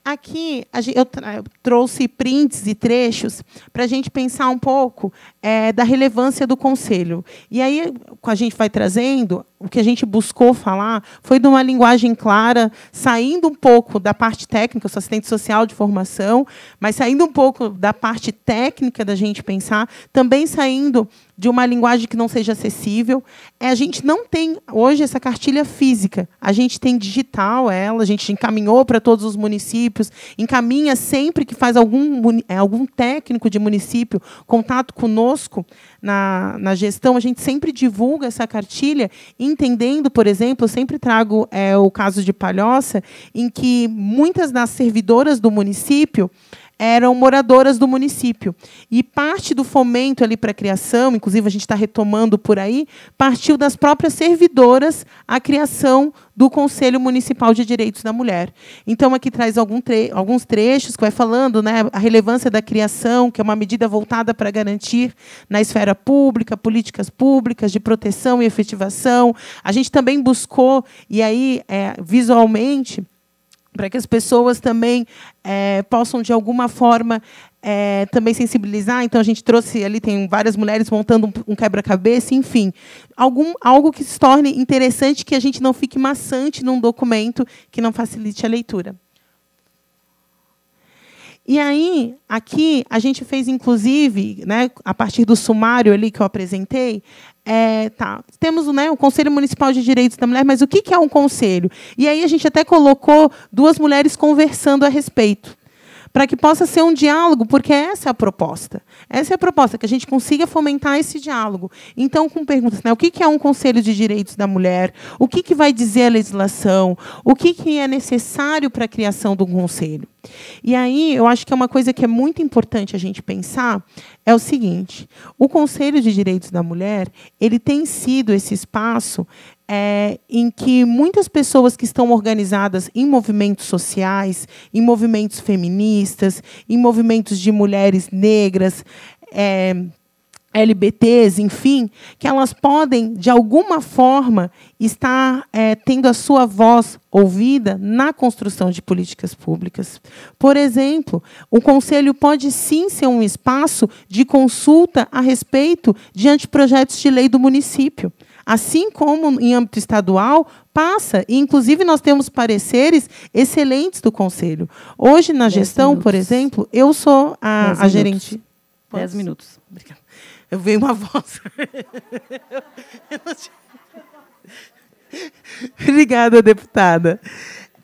Aqui eu, eu trouxe prints e trechos para a gente pensar um pouco é, da relevância do conselho. E aí a gente vai trazendo o que a gente buscou falar foi de uma linguagem clara, saindo um pouco da parte técnica, eu sou assistente social de formação, mas saindo um pouco da parte técnica da gente pensar, também saindo de uma linguagem que não seja acessível. É, a gente não tem hoje essa cartilha física, a gente tem digital ela, a gente encaminhou para todos os municípios, encaminha sempre que faz algum, é, algum técnico de município contato conosco conosco na, na gestão, a gente sempre divulga essa cartilha, entendendo, por exemplo, eu sempre trago é, o caso de Palhoça, em que muitas das servidoras do município eram moradoras do município. E parte do fomento ali para a criação, inclusive a gente está retomando por aí, partiu das próprias servidoras a criação do Conselho Municipal de Direitos da Mulher. Então, aqui traz tre alguns trechos que vai falando né, a relevância da criação, que é uma medida voltada para garantir na esfera pública, políticas públicas de proteção e efetivação. A gente também buscou, e aí, é, visualmente, para que as pessoas também é, possam de alguma forma é, também sensibilizar. Então a gente trouxe ali tem várias mulheres montando um, um quebra-cabeça, enfim, algum algo que se torne interessante, que a gente não fique maçante num documento que não facilite a leitura. E aí, aqui, a gente fez, inclusive, né, a partir do sumário ali que eu apresentei, é, tá, temos né, o Conselho Municipal de Direitos da Mulher, mas o que, que é um conselho? E aí a gente até colocou duas mulheres conversando a respeito para que possa ser um diálogo, porque essa é a proposta. Essa é a proposta, que a gente consiga fomentar esse diálogo. Então, com perguntas, né, o que é um Conselho de Direitos da Mulher? O que vai dizer a legislação? O que é necessário para a criação do Conselho? E aí, eu acho que é uma coisa que é muito importante a gente pensar é o seguinte: o Conselho de Direitos da Mulher ele tem sido esse espaço é, em que muitas pessoas que estão organizadas em movimentos sociais, em movimentos feministas, em movimentos de mulheres negras, é, LBTs, enfim, que elas podem, de alguma forma, estar é, tendo a sua voz ouvida na construção de políticas públicas. Por exemplo, o Conselho pode sim ser um espaço de consulta a respeito de anteprojetos de lei do município assim como em âmbito estadual, passa. E, inclusive, nós temos pareceres excelentes do Conselho. Hoje, na Dez gestão, minutos. por exemplo, eu sou a, a gerente. Dez minutos. Obrigada. Eu veio uma voz. Obrigada, deputada.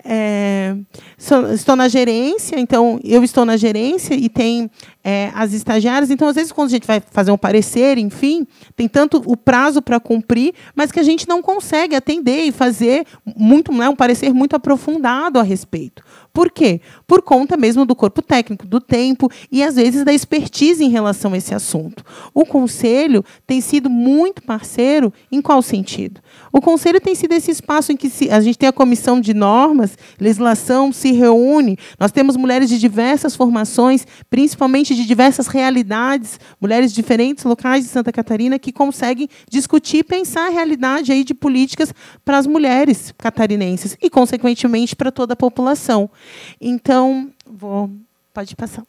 É, sou, estou na gerência, então eu estou na gerência e tem é, as estagiárias. Então, às vezes, quando a gente vai fazer um parecer, enfim, tem tanto o prazo para cumprir, mas que a gente não consegue atender e fazer muito, né, um parecer muito aprofundado a respeito. Por quê? Por conta mesmo do corpo técnico, do tempo e às vezes da expertise em relação a esse assunto. O conselho tem sido muito parceiro em qual sentido? O conselho tem sido esse espaço em que a gente tem a comissão de normas, legislação se reúne. Nós temos mulheres de diversas formações, principalmente de diversas realidades, mulheres de diferentes locais de Santa Catarina que conseguem discutir e pensar a realidade aí de políticas para as mulheres catarinenses e, consequentemente, para toda a população. Então, vou, pode passar.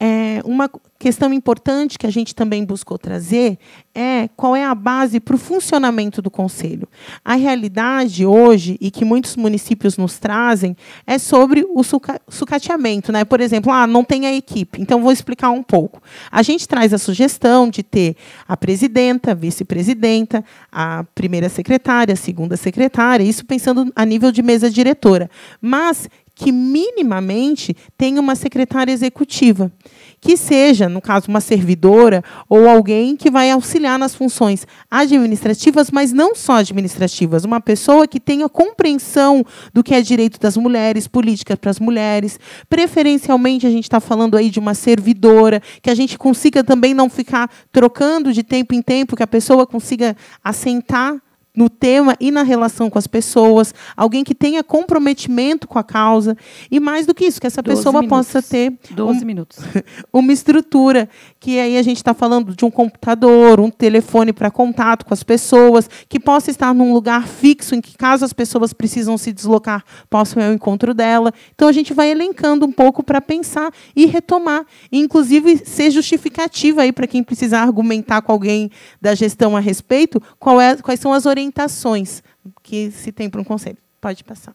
é, uma questão importante que a gente também buscou trazer é qual é a base para o funcionamento do conselho. A realidade hoje, e que muitos municípios nos trazem, é sobre o suca sucateamento. Né? Por exemplo, ah, não tem a equipe. Então, vou explicar um pouco. A gente traz a sugestão de ter a presidenta, a vice-presidenta, a primeira secretária, a segunda secretária, isso pensando a nível de mesa diretora. Mas que minimamente tenha uma secretária executiva, que seja, no caso, uma servidora ou alguém que vai auxiliar nas funções administrativas, mas não só administrativas, uma pessoa que tenha compreensão do que é direito das mulheres, política para as mulheres. Preferencialmente, a gente está falando aí de uma servidora, que a gente consiga também não ficar trocando de tempo em tempo, que a pessoa consiga assentar no tema e na relação com as pessoas, alguém que tenha comprometimento com a causa e mais do que isso, que essa pessoa minutos. possa ter 12 um, minutos. uma estrutura que aí a gente está falando de um computador, um telefone para contato com as pessoas, que possa estar num lugar fixo em que caso as pessoas precisam se deslocar, possam ir ao encontro dela. Então a gente vai elencando um pouco para pensar e retomar, e, inclusive ser justificativa aí para quem precisar argumentar com alguém da gestão a respeito, é, quais são as orientações orientações que se tem para um conselho. Pode passar.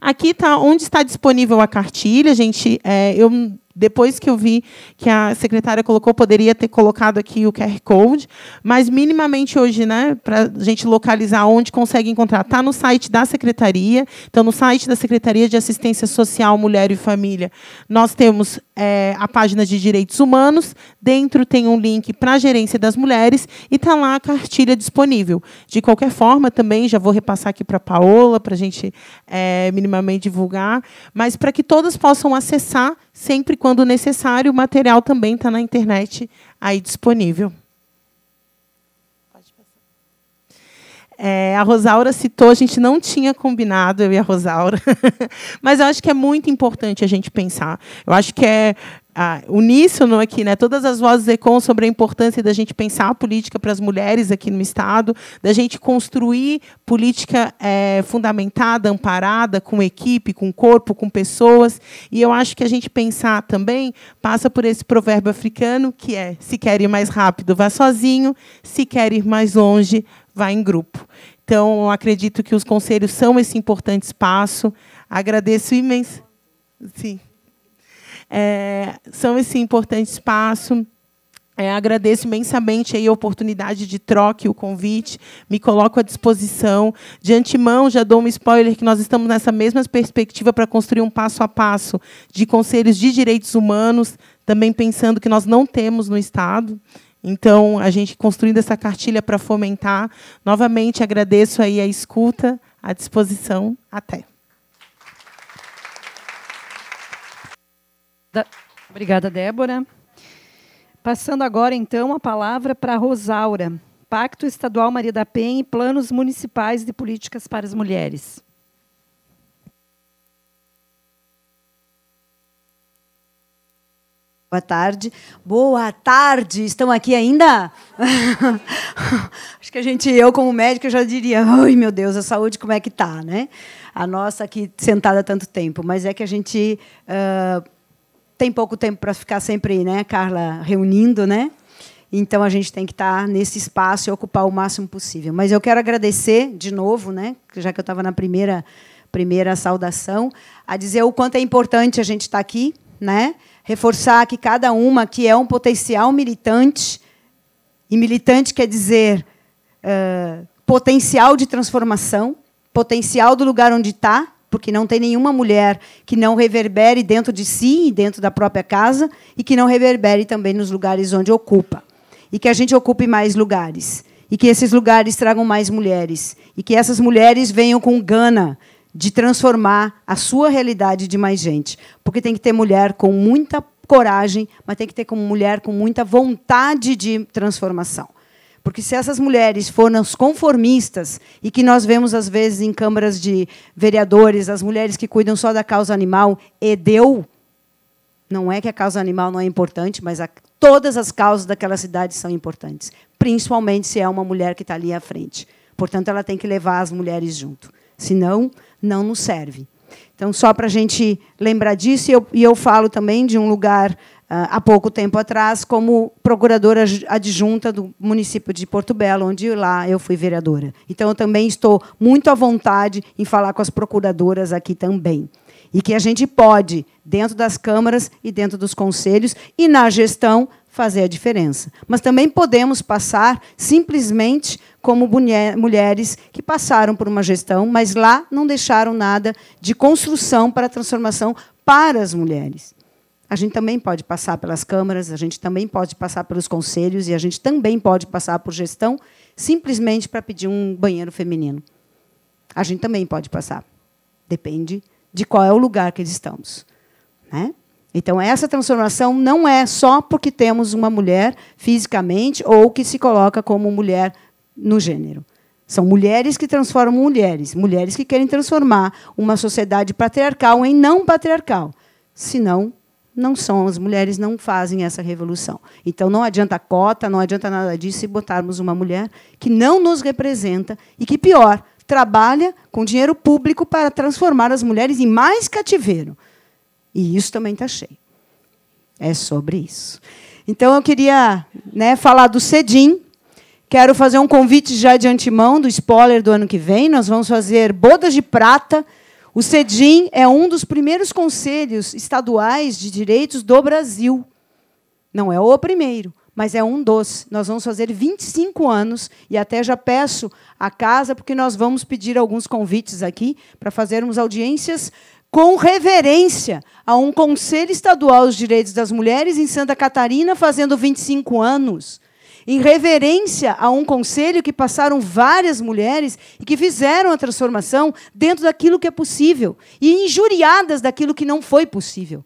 Aqui está onde está disponível a cartilha. Gente, é, eu depois que eu vi que a secretária colocou, poderia ter colocado aqui o QR Code, mas minimamente hoje, né, para a gente localizar onde consegue encontrar, está no site da Secretaria. Então, no site da Secretaria de Assistência Social, Mulher e Família, nós temos é, a página de direitos humanos. Dentro tem um link para a gerência das mulheres e está lá a cartilha disponível. De qualquer forma, também já vou repassar aqui para a Paola, para a gente é, minimamente divulgar, mas para que todas possam acessar sempre quando necessário, o material também está na internet aí disponível. É, a Rosaura citou, a gente não tinha combinado, eu e a Rosaura. Mas eu acho que é muito importante a gente pensar. Eu acho que é ah, uníssono aqui, né? Todas as vozes ecoam sobre a importância da gente pensar a política para as mulheres aqui no Estado, da gente construir política é, fundamentada, amparada, com equipe, com corpo, com pessoas. E eu acho que a gente pensar também passa por esse provérbio africano que é: se quer ir mais rápido, vá sozinho, se quer ir mais longe, vai em grupo. Então, acredito que os conselhos são esse importante espaço. Agradeço imenso. Sim. É, são esse importante espaço. É, agradeço imensamente aí a oportunidade de troca e o convite. Me coloco à disposição. De antemão, já dou um spoiler que nós estamos nessa mesma perspectiva para construir um passo a passo de conselhos de direitos humanos, também pensando que nós não temos no Estado. Então, a gente construindo essa cartilha para fomentar. Novamente, agradeço aí a escuta, a disposição. Até. Obrigada, Débora. Passando agora, então, a palavra para a Rosaura. Pacto Estadual Maria da Penha e Planos Municipais de Políticas para as Mulheres. Boa tarde. Boa tarde. Estão aqui ainda? Acho que a gente, eu como médica, já diria, ai meu Deus, a saúde como é que tá, né? A nossa aqui sentada há tanto tempo, mas é que a gente uh, tem pouco tempo para ficar sempre, né, Carla, reunindo, né? Então a gente tem que estar tá nesse espaço e ocupar o máximo possível. Mas eu quero agradecer de novo, né, já que eu estava na primeira primeira saudação, a dizer o quanto é importante a gente estar tá aqui, né? reforçar que cada uma que é um potencial militante, e militante quer dizer uh, potencial de transformação, potencial do lugar onde está, porque não tem nenhuma mulher que não reverbere dentro de si e dentro da própria casa e que não reverbere também nos lugares onde ocupa. E que a gente ocupe mais lugares. E que esses lugares tragam mais mulheres. E que essas mulheres venham com gana, de transformar a sua realidade de mais gente. Porque tem que ter mulher com muita coragem, mas tem que ter como mulher com muita vontade de transformação. Porque se essas mulheres forem as conformistas, e que nós vemos às vezes em câmaras de vereadores, as mulheres que cuidam só da causa animal, e deu, não é que a causa animal não é importante, mas a, todas as causas daquela cidade são importantes, principalmente se é uma mulher que está ali à frente. Portanto, ela tem que levar as mulheres junto. Senão, não nos serve. Então, só para a gente lembrar disso, e eu, e eu falo também de um lugar ah, há pouco tempo atrás como procuradora adjunta do município de Porto Belo, onde lá eu fui vereadora. Então, eu também estou muito à vontade em falar com as procuradoras aqui também. E que a gente pode, dentro das câmaras e dentro dos conselhos e na gestão, fazer a diferença. Mas também podemos passar simplesmente como mulheres que passaram por uma gestão, mas lá não deixaram nada de construção para a transformação para as mulheres. A gente também pode passar pelas câmaras, a gente também pode passar pelos conselhos e a gente também pode passar por gestão simplesmente para pedir um banheiro feminino. A gente também pode passar. Depende de qual é o lugar que estamos. Né? Então, essa transformação não é só porque temos uma mulher fisicamente ou que se coloca como mulher no gênero. São mulheres que transformam mulheres, mulheres que querem transformar uma sociedade patriarcal em não patriarcal. Senão, não são, as mulheres não fazem essa revolução. Então não adianta cota, não adianta nada disso se botarmos uma mulher que não nos representa e que, pior, trabalha com dinheiro público para transformar as mulheres em mais cativeiro. E isso também está cheio. É sobre isso. Então eu queria né, falar do Cedim. Quero fazer um convite já de antemão do spoiler do ano que vem. Nós vamos fazer bodas de prata. O Cedim é um dos primeiros conselhos estaduais de direitos do Brasil. Não é o primeiro, mas é um dos. Nós vamos fazer 25 anos e até já peço a casa, porque nós vamos pedir alguns convites aqui para fazermos audiências com reverência a um Conselho Estadual dos Direitos das Mulheres em Santa Catarina fazendo 25 anos, em reverência a um conselho que passaram várias mulheres e que fizeram a transformação dentro daquilo que é possível e injuriadas daquilo que não foi possível.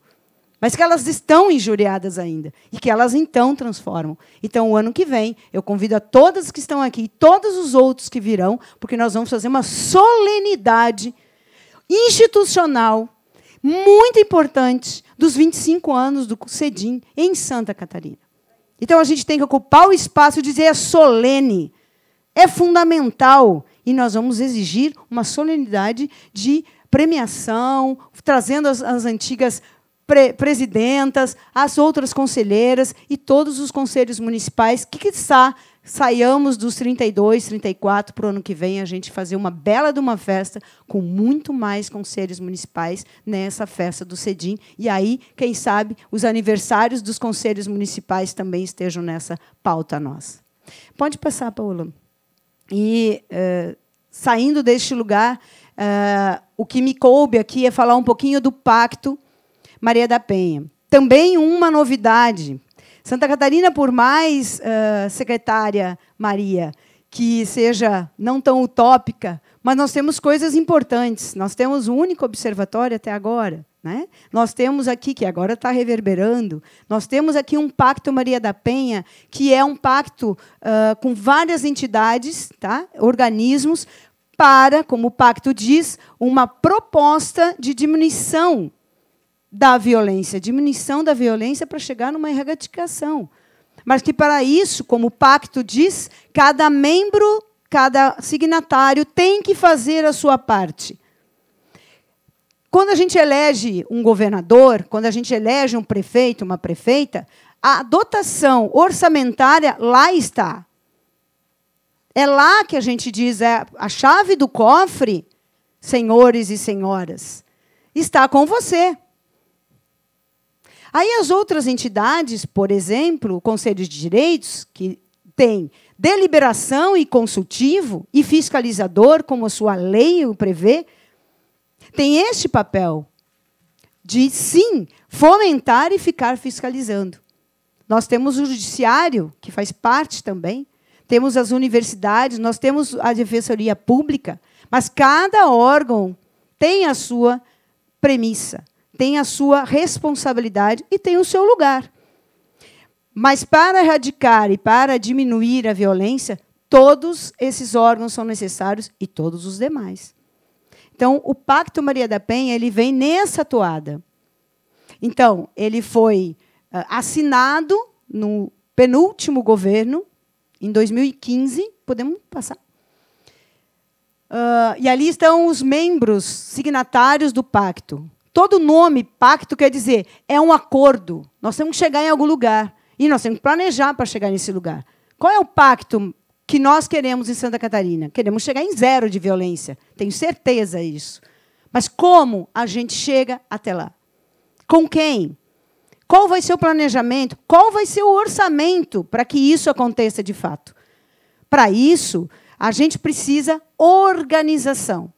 Mas que elas estão injuriadas ainda e que elas então transformam. Então, o ano que vem, eu convido a todas que estão aqui e todos os outros que virão, porque nós vamos fazer uma solenidade institucional muito importante dos 25 anos do CEDIM em Santa Catarina. Então a gente tem que ocupar o espaço e dizer é solene, é fundamental e nós vamos exigir uma solenidade de premiação, trazendo as, as antigas pre presidentas, as outras conselheiras e todos os conselhos municipais que, estão saiamos dos 32, 34 para o ano que vem a gente fazer uma bela de uma festa com muito mais conselhos municipais nessa festa do Cedim. E aí, quem sabe, os aniversários dos conselhos municipais também estejam nessa pauta nossa. Pode passar, Paula. E eh, saindo deste lugar, eh, o que me coube aqui é falar um pouquinho do Pacto Maria da Penha. Também uma novidade Santa Catarina, por mais, uh, secretária Maria, que seja não tão utópica, mas nós temos coisas importantes. Nós temos o um único observatório até agora. Né? Nós temos aqui, que agora está reverberando, nós temos aqui um Pacto Maria da Penha, que é um pacto uh, com várias entidades, tá? organismos, para, como o pacto diz, uma proposta de diminuição da violência, diminuição da violência para chegar numa erradicação. Mas que para isso, como o pacto diz, cada membro, cada signatário tem que fazer a sua parte. Quando a gente elege um governador, quando a gente elege um prefeito, uma prefeita, a dotação orçamentária lá está. É lá que a gente diz, é a chave do cofre, senhores e senhoras, está com você. Aí as outras entidades, por exemplo, o Conselho de Direitos, que tem deliberação e consultivo e fiscalizador, como a sua lei o prevê, tem este papel de, sim, fomentar e ficar fiscalizando. Nós temos o judiciário, que faz parte também, temos as universidades, nós temos a defensoria pública, mas cada órgão tem a sua premissa tem a sua responsabilidade e tem o seu lugar. Mas para erradicar e para diminuir a violência, todos esses órgãos são necessários e todos os demais. Então, o Pacto Maria da Penha ele vem nessa toada. Então, ele foi ah, assinado no penúltimo governo, em 2015. Podemos passar? Uh, e ali estão os membros signatários do pacto. Todo nome, pacto, quer dizer, é um acordo. Nós temos que chegar em algum lugar. E nós temos que planejar para chegar nesse lugar. Qual é o pacto que nós queremos em Santa Catarina? Queremos chegar em zero de violência. Tenho certeza disso. Mas como a gente chega até lá? Com quem? Qual vai ser o planejamento? Qual vai ser o orçamento para que isso aconteça de fato? Para isso, a gente precisa organização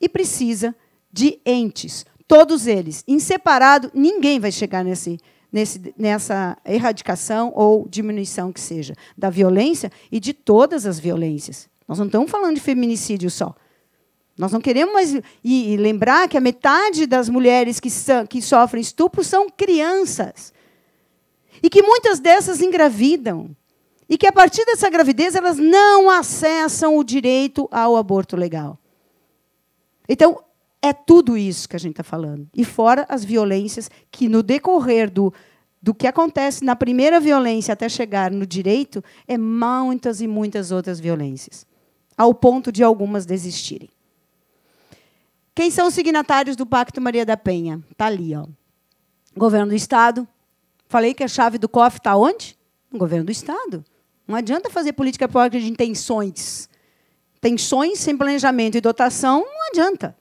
e precisa de entes todos eles. Em separado, ninguém vai chegar nesse, nesse, nessa erradicação ou diminuição que seja da violência e de todas as violências. Nós não estamos falando de feminicídio só. Nós não queremos mais. E, e lembrar que a metade das mulheres que, são, que sofrem estupro são crianças. E que muitas dessas engravidam. E que a partir dessa gravidez elas não acessam o direito ao aborto legal. Então, é tudo isso que a gente está falando. E fora as violências que, no decorrer do, do que acontece na primeira violência até chegar no direito, é muitas e muitas outras violências, ao ponto de algumas desistirem. Quem são os signatários do Pacto Maria da Penha? Está ali. Ó. Governo do Estado. Falei que a chave do cofre está onde? No governo do Estado. Não adianta fazer política pública de intenções. Tensões sem planejamento e dotação não adianta.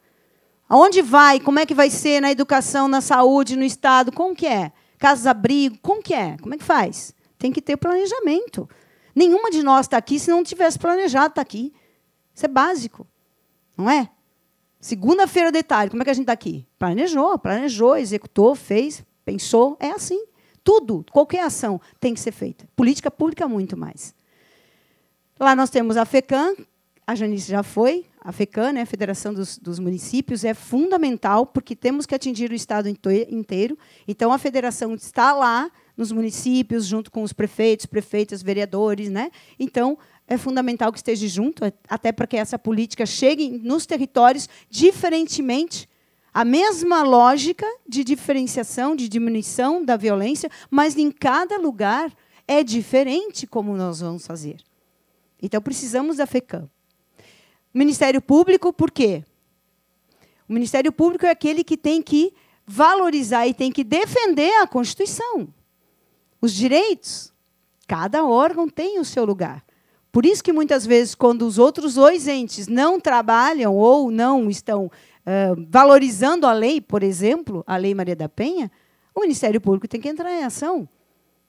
Aonde vai? Como é que vai ser na educação, na saúde, no estado? Como que é? Casas-abrigo? Como que é? Como é que faz? Tem que ter planejamento. Nenhuma de nós está aqui se não tivesse planejado estar tá aqui. Isso é básico, não é? Segunda-feira, detalhe, como é que a gente está aqui? Planejou, planejou, executou, fez, pensou. É assim. Tudo, qualquer ação tem que ser feita. Política pública, muito mais. Lá nós temos a FECAM, a Janice já foi, a FECAM, né, a Federação dos, dos, Municípios, é fundamental porque temos que atingir o Estado inteiro. Então, a federação está lá nos municípios, junto com os prefeitos, prefeitas, vereadores. Né? Então, é fundamental que esteja junto, é, até para que essa política chegue nos territórios diferentemente. A mesma lógica de diferenciação, de diminuição da violência, mas em cada lugar é diferente como nós vamos fazer. Então, precisamos da FECAM. Ministério Público, por quê? O Ministério Público é aquele que tem que valorizar e tem que defender a Constituição, os direitos. Cada órgão tem o seu lugar. Por isso que muitas vezes, quando os outros dois entes não trabalham ou não estão uh, valorizando a lei, por exemplo, a Lei Maria da Penha, o Ministério Público tem que entrar em ação.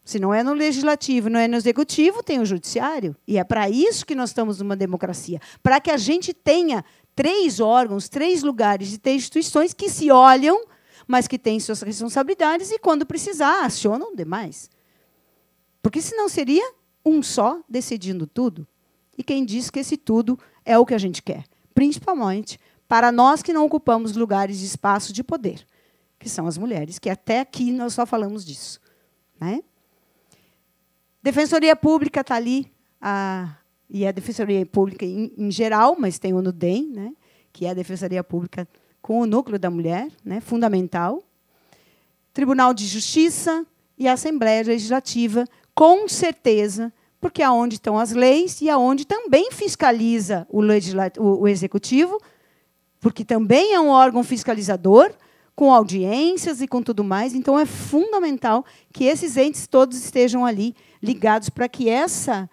Se não é no legislativo, não é no executivo, tem o judiciário. E é para isso que nós estamos numa democracia para que a gente tenha três órgãos, três lugares e três instituições que se olham, mas que têm suas responsabilidades e, quando precisar, acionam demais. Porque senão seria um só decidindo tudo. E quem diz que esse tudo é o que a gente quer? Principalmente para nós que não ocupamos lugares de espaço de poder, que são as mulheres, que até aqui nós só falamos disso. Né? Defensoria Pública está ali, a, e a Defensoria Pública em, em, geral, mas tem o NUDEM, né, que é a Defensoria Pública com o núcleo da mulher, né, fundamental. Tribunal de Justiça e a Assembleia Legislativa, com certeza, porque é onde estão as leis e aonde é também fiscaliza o, o, o executivo, porque também é um órgão fiscalizador, com audiências e com tudo mais. Então, é fundamental que esses entes todos estejam ali ligados para que essa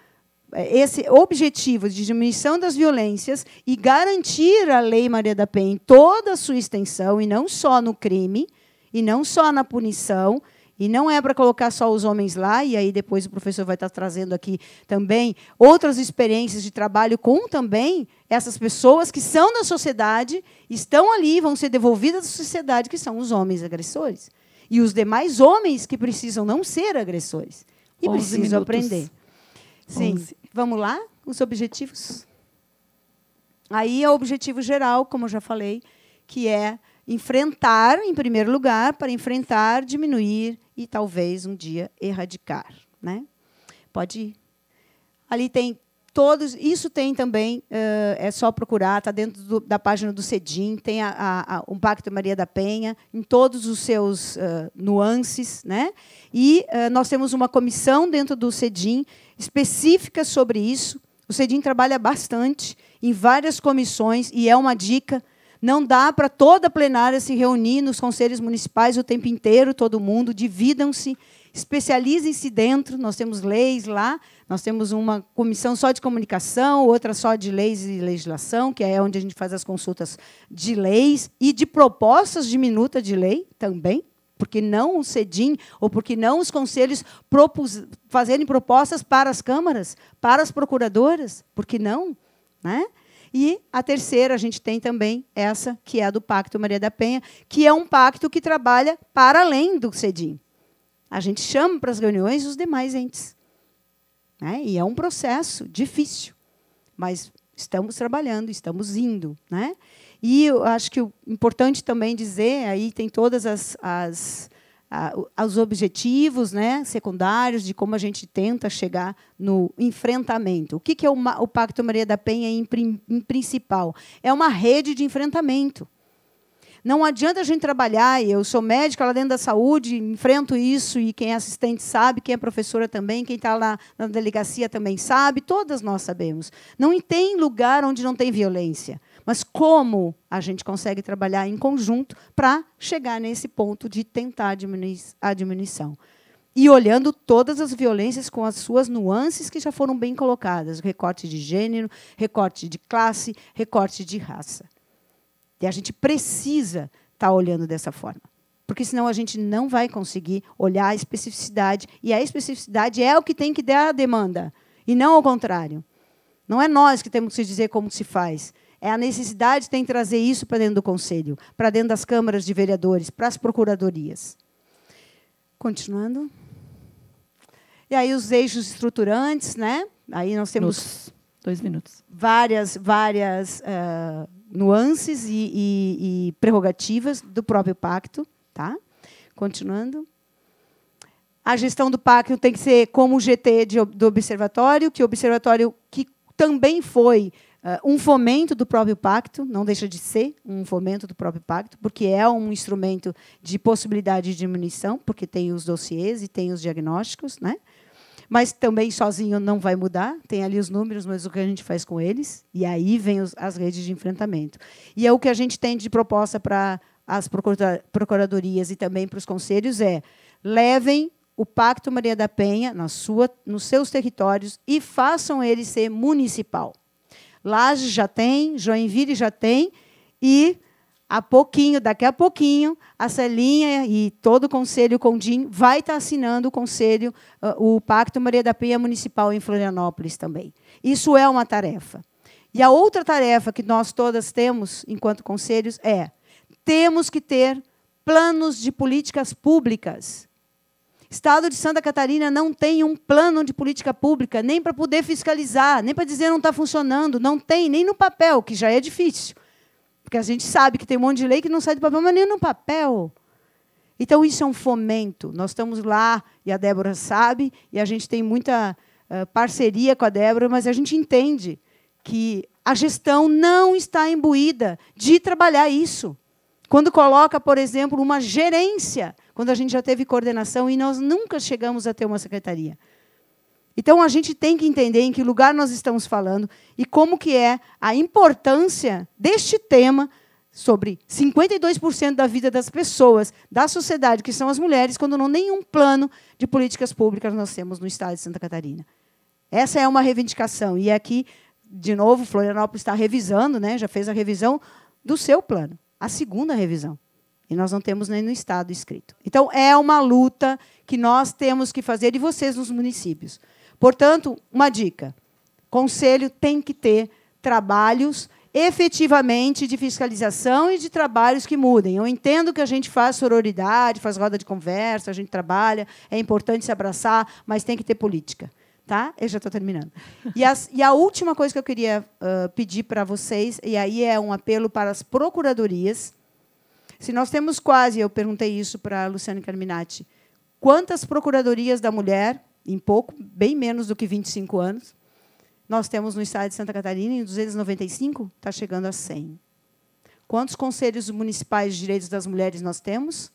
eh, esse objetivo de diminuição das violências e garantir a Lei Maria da Penha em toda a sua extensão, e não só no crime, e não só na punição, e não é para colocar só os homens lá, e aí depois o professor vai estar tá trazendo aqui também outras experiências de trabalho com também essas pessoas que são da sociedade, estão ali, vão ser devolvidas à sociedade, que são os homens agressores. E os demais homens que precisam não ser agressores. E precisam minutos. aprender. Sim. Vamos lá? Os objetivos? Aí é o objetivo geral, como eu já falei, que é enfrentar, em primeiro lugar, para enfrentar, diminuir e talvez um dia erradicar. Né? Pode ir. Ali tem todos. Isso tem também, uh, é só procurar, está dentro do, da página do Cedim, tem a, a, a, o Pacto Maria da Penha, em todos os seus uh, nuances. Né? E uh, nós temos uma comissão dentro do Cedim específica sobre isso. O Cedim trabalha bastante em várias comissões e é uma dica não dá para toda a plenária se reunir nos conselhos municipais o tempo inteiro, todo mundo, dividam-se, especializem-se dentro. Nós temos leis lá, nós temos uma comissão só de comunicação, outra só de leis e legislação, que é onde a gente faz as consultas de leis e de propostas de minuta de lei também, porque não o CEDIM ou porque não os conselhos propus, fazerem propostas para as câmaras, para as procuradoras, porque não, né? E a terceira, a gente tem também essa, que é a do Pacto Maria da Penha, que é um pacto que trabalha para além do CEDIM. A gente chama para as reuniões os demais entes. Né? E é um processo difícil, mas estamos trabalhando, estamos indo. Né? E eu acho que o importante também dizer, aí tem todas as, as aos objetivos né, secundários, de como a gente tenta chegar no enfrentamento. O que, que é o, o Pacto Maria da Penha em, em principal? É uma rede de enfrentamento. Não adianta a gente trabalhar, eu sou médica lá dentro da saúde, enfrento isso, e quem é assistente sabe, quem é professora também, quem está lá na delegacia também sabe, todas nós sabemos. Não tem lugar onde não tem violência. Mas como a gente consegue trabalhar em conjunto para chegar nesse ponto de tentar diminuir a diminuição? E olhando todas as violências com as suas nuances que já foram bem colocadas: recorte de gênero, recorte de classe, recorte de raça. E a gente precisa estar tá olhando dessa forma porque senão a gente não vai conseguir olhar a especificidade. E a especificidade é o que tem que dar a demanda, e não ao contrário. Não é nós que temos que dizer como se faz. É a necessidade de trazer isso para dentro do conselho, para dentro das câmaras de vereadores, para as procuradorias. Continuando. E aí os eixos estruturantes, né? Aí nós temos dois minutos. Várias, várias uh, nuances e, e, e prerrogativas do próprio pacto, tá? Continuando. A gestão do pacto tem que ser como o GT de, do observatório, que o observatório que também foi ah, um fomento do próprio pacto, não deixa de ser um fomento do próprio pacto, porque é um instrumento de possibilidade de diminuição, porque tem os dossiês e tem os diagnósticos, né? mas também sozinho não vai mudar, tem ali os números, mas o que a gente faz com eles, e aí vem os, as redes de enfrentamento. E é o que a gente tem de proposta para as procuradorias e também para os conselhos é levem o Pacto Maria da Penha na sua, nos seus territórios e façam ele ser municipal. Laje já tem, Joinville já tem, e a pouquinho, daqui a pouquinho, a Celinha e todo o Conselho Condim vai estar tá assinando o Conselho, ah, o Pacto Maria da Penha Municipal em Florianópolis também. Isso é uma tarefa. E a outra tarefa que nós todas temos, enquanto conselhos, é temos que ter planos de políticas públicas Estado de Santa Catarina não tem um plano de política pública, nem para poder fiscalizar, nem para dizer não está funcionando, não tem, nem no papel, que já é difícil. Porque a gente sabe que tem um monte de lei que não sai do papel, mas nem no papel. Então, isso é um fomento. Nós estamos lá, e a Débora sabe, e a gente tem muita uh, parceria com a Débora, mas a gente entende que a gestão não está imbuída de trabalhar isso. Quando coloca, por exemplo, uma gerência quando a gente já teve coordenação e nós nunca chegamos a ter uma secretaria. Então a gente tem que entender em que lugar nós estamos falando e como que é a importância deste tema sobre 52% da vida das pessoas, da sociedade, que são as mulheres, quando não nenhum plano de políticas públicas nós temos no estado de Santa Catarina. Essa é uma reivindicação e aqui de novo Florianópolis está revisando, né? Já fez a revisão do seu plano, a segunda revisão. E nós não temos nem no Estado escrito. Então, é uma luta que nós temos que fazer, e vocês nos municípios. Portanto, uma dica: Conselho tem que ter trabalhos efetivamente de fiscalização e de trabalhos que mudem. Eu entendo que a gente faz sororidade, faz roda de conversa, a gente trabalha, é importante se abraçar, mas tem que ter política. Tá? Eu já estou terminando. E, as, e, a última coisa que eu queria uh, pedir para vocês, e aí é um apelo para as procuradorias, se nós temos quase, eu perguntei isso para a Luciana Carminati, quantas procuradorias da mulher, em pouco, bem menos do que 25 anos, nós temos no estado de Santa Catarina, em 295, está chegando a 100. Quantos conselhos municipais de direitos das mulheres nós temos?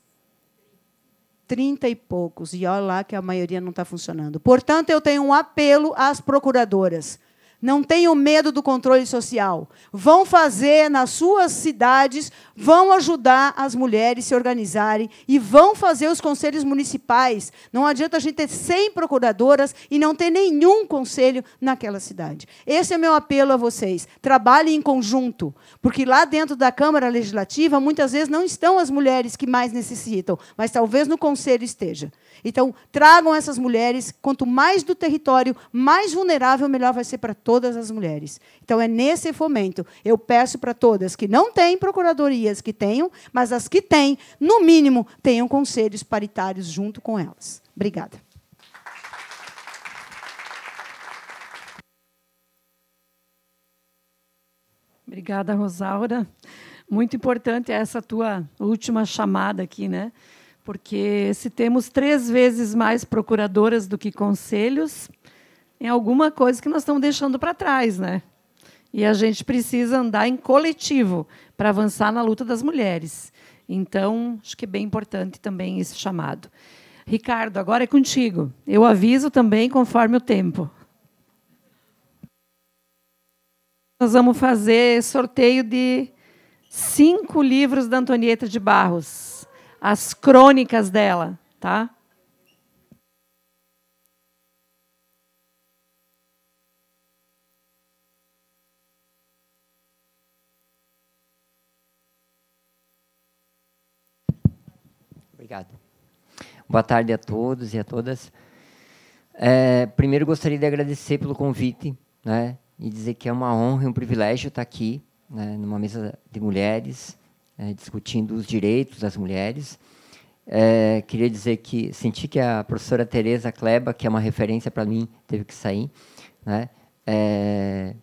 30 e poucos. E olha lá que a maioria não está funcionando. Portanto, eu tenho um apelo às procuradoras. Não tenham medo do controle social. Vão fazer nas suas cidades, vão ajudar as mulheres a se organizarem e vão fazer os conselhos municipais. Não adianta a gente ter 100 procuradoras e não ter nenhum conselho naquela cidade. Esse é meu apelo a vocês. Trabalhem em conjunto, porque lá dentro da Câmara Legislativa muitas vezes não estão as mulheres que mais necessitam, mas talvez no conselho esteja. Então, tragam essas mulheres, quanto mais do território, mais vulnerável, melhor vai ser para todas as mulheres. Então, é nesse fomento. Eu peço para todas que não têm procuradorias, que tenham, mas as que têm, no mínimo, tenham conselhos paritários junto com elas. Obrigada. Obrigada, Rosaura. Muito importante essa tua última chamada aqui, né? porque se temos três vezes mais procuradoras do que conselhos, é alguma coisa que nós estamos deixando para trás, né? E a gente precisa andar em coletivo para avançar na luta das mulheres. Então, acho que é bem importante também esse chamado. Ricardo, agora é contigo. Eu aviso também conforme o tempo. Nós vamos fazer sorteio de cinco livros da Antonieta de Barros as crônicas dela, tá? Obrigado. Boa tarde a todos e a todas. É, primeiro gostaria de agradecer pelo convite, né, e dizer que é uma honra e um privilégio estar aqui, né, numa mesa de mulheres, é, discutindo os direitos das mulheres. É, queria dizer que senti que a professora Tereza Kleba, que é uma referência para mim, teve que sair. Né? É,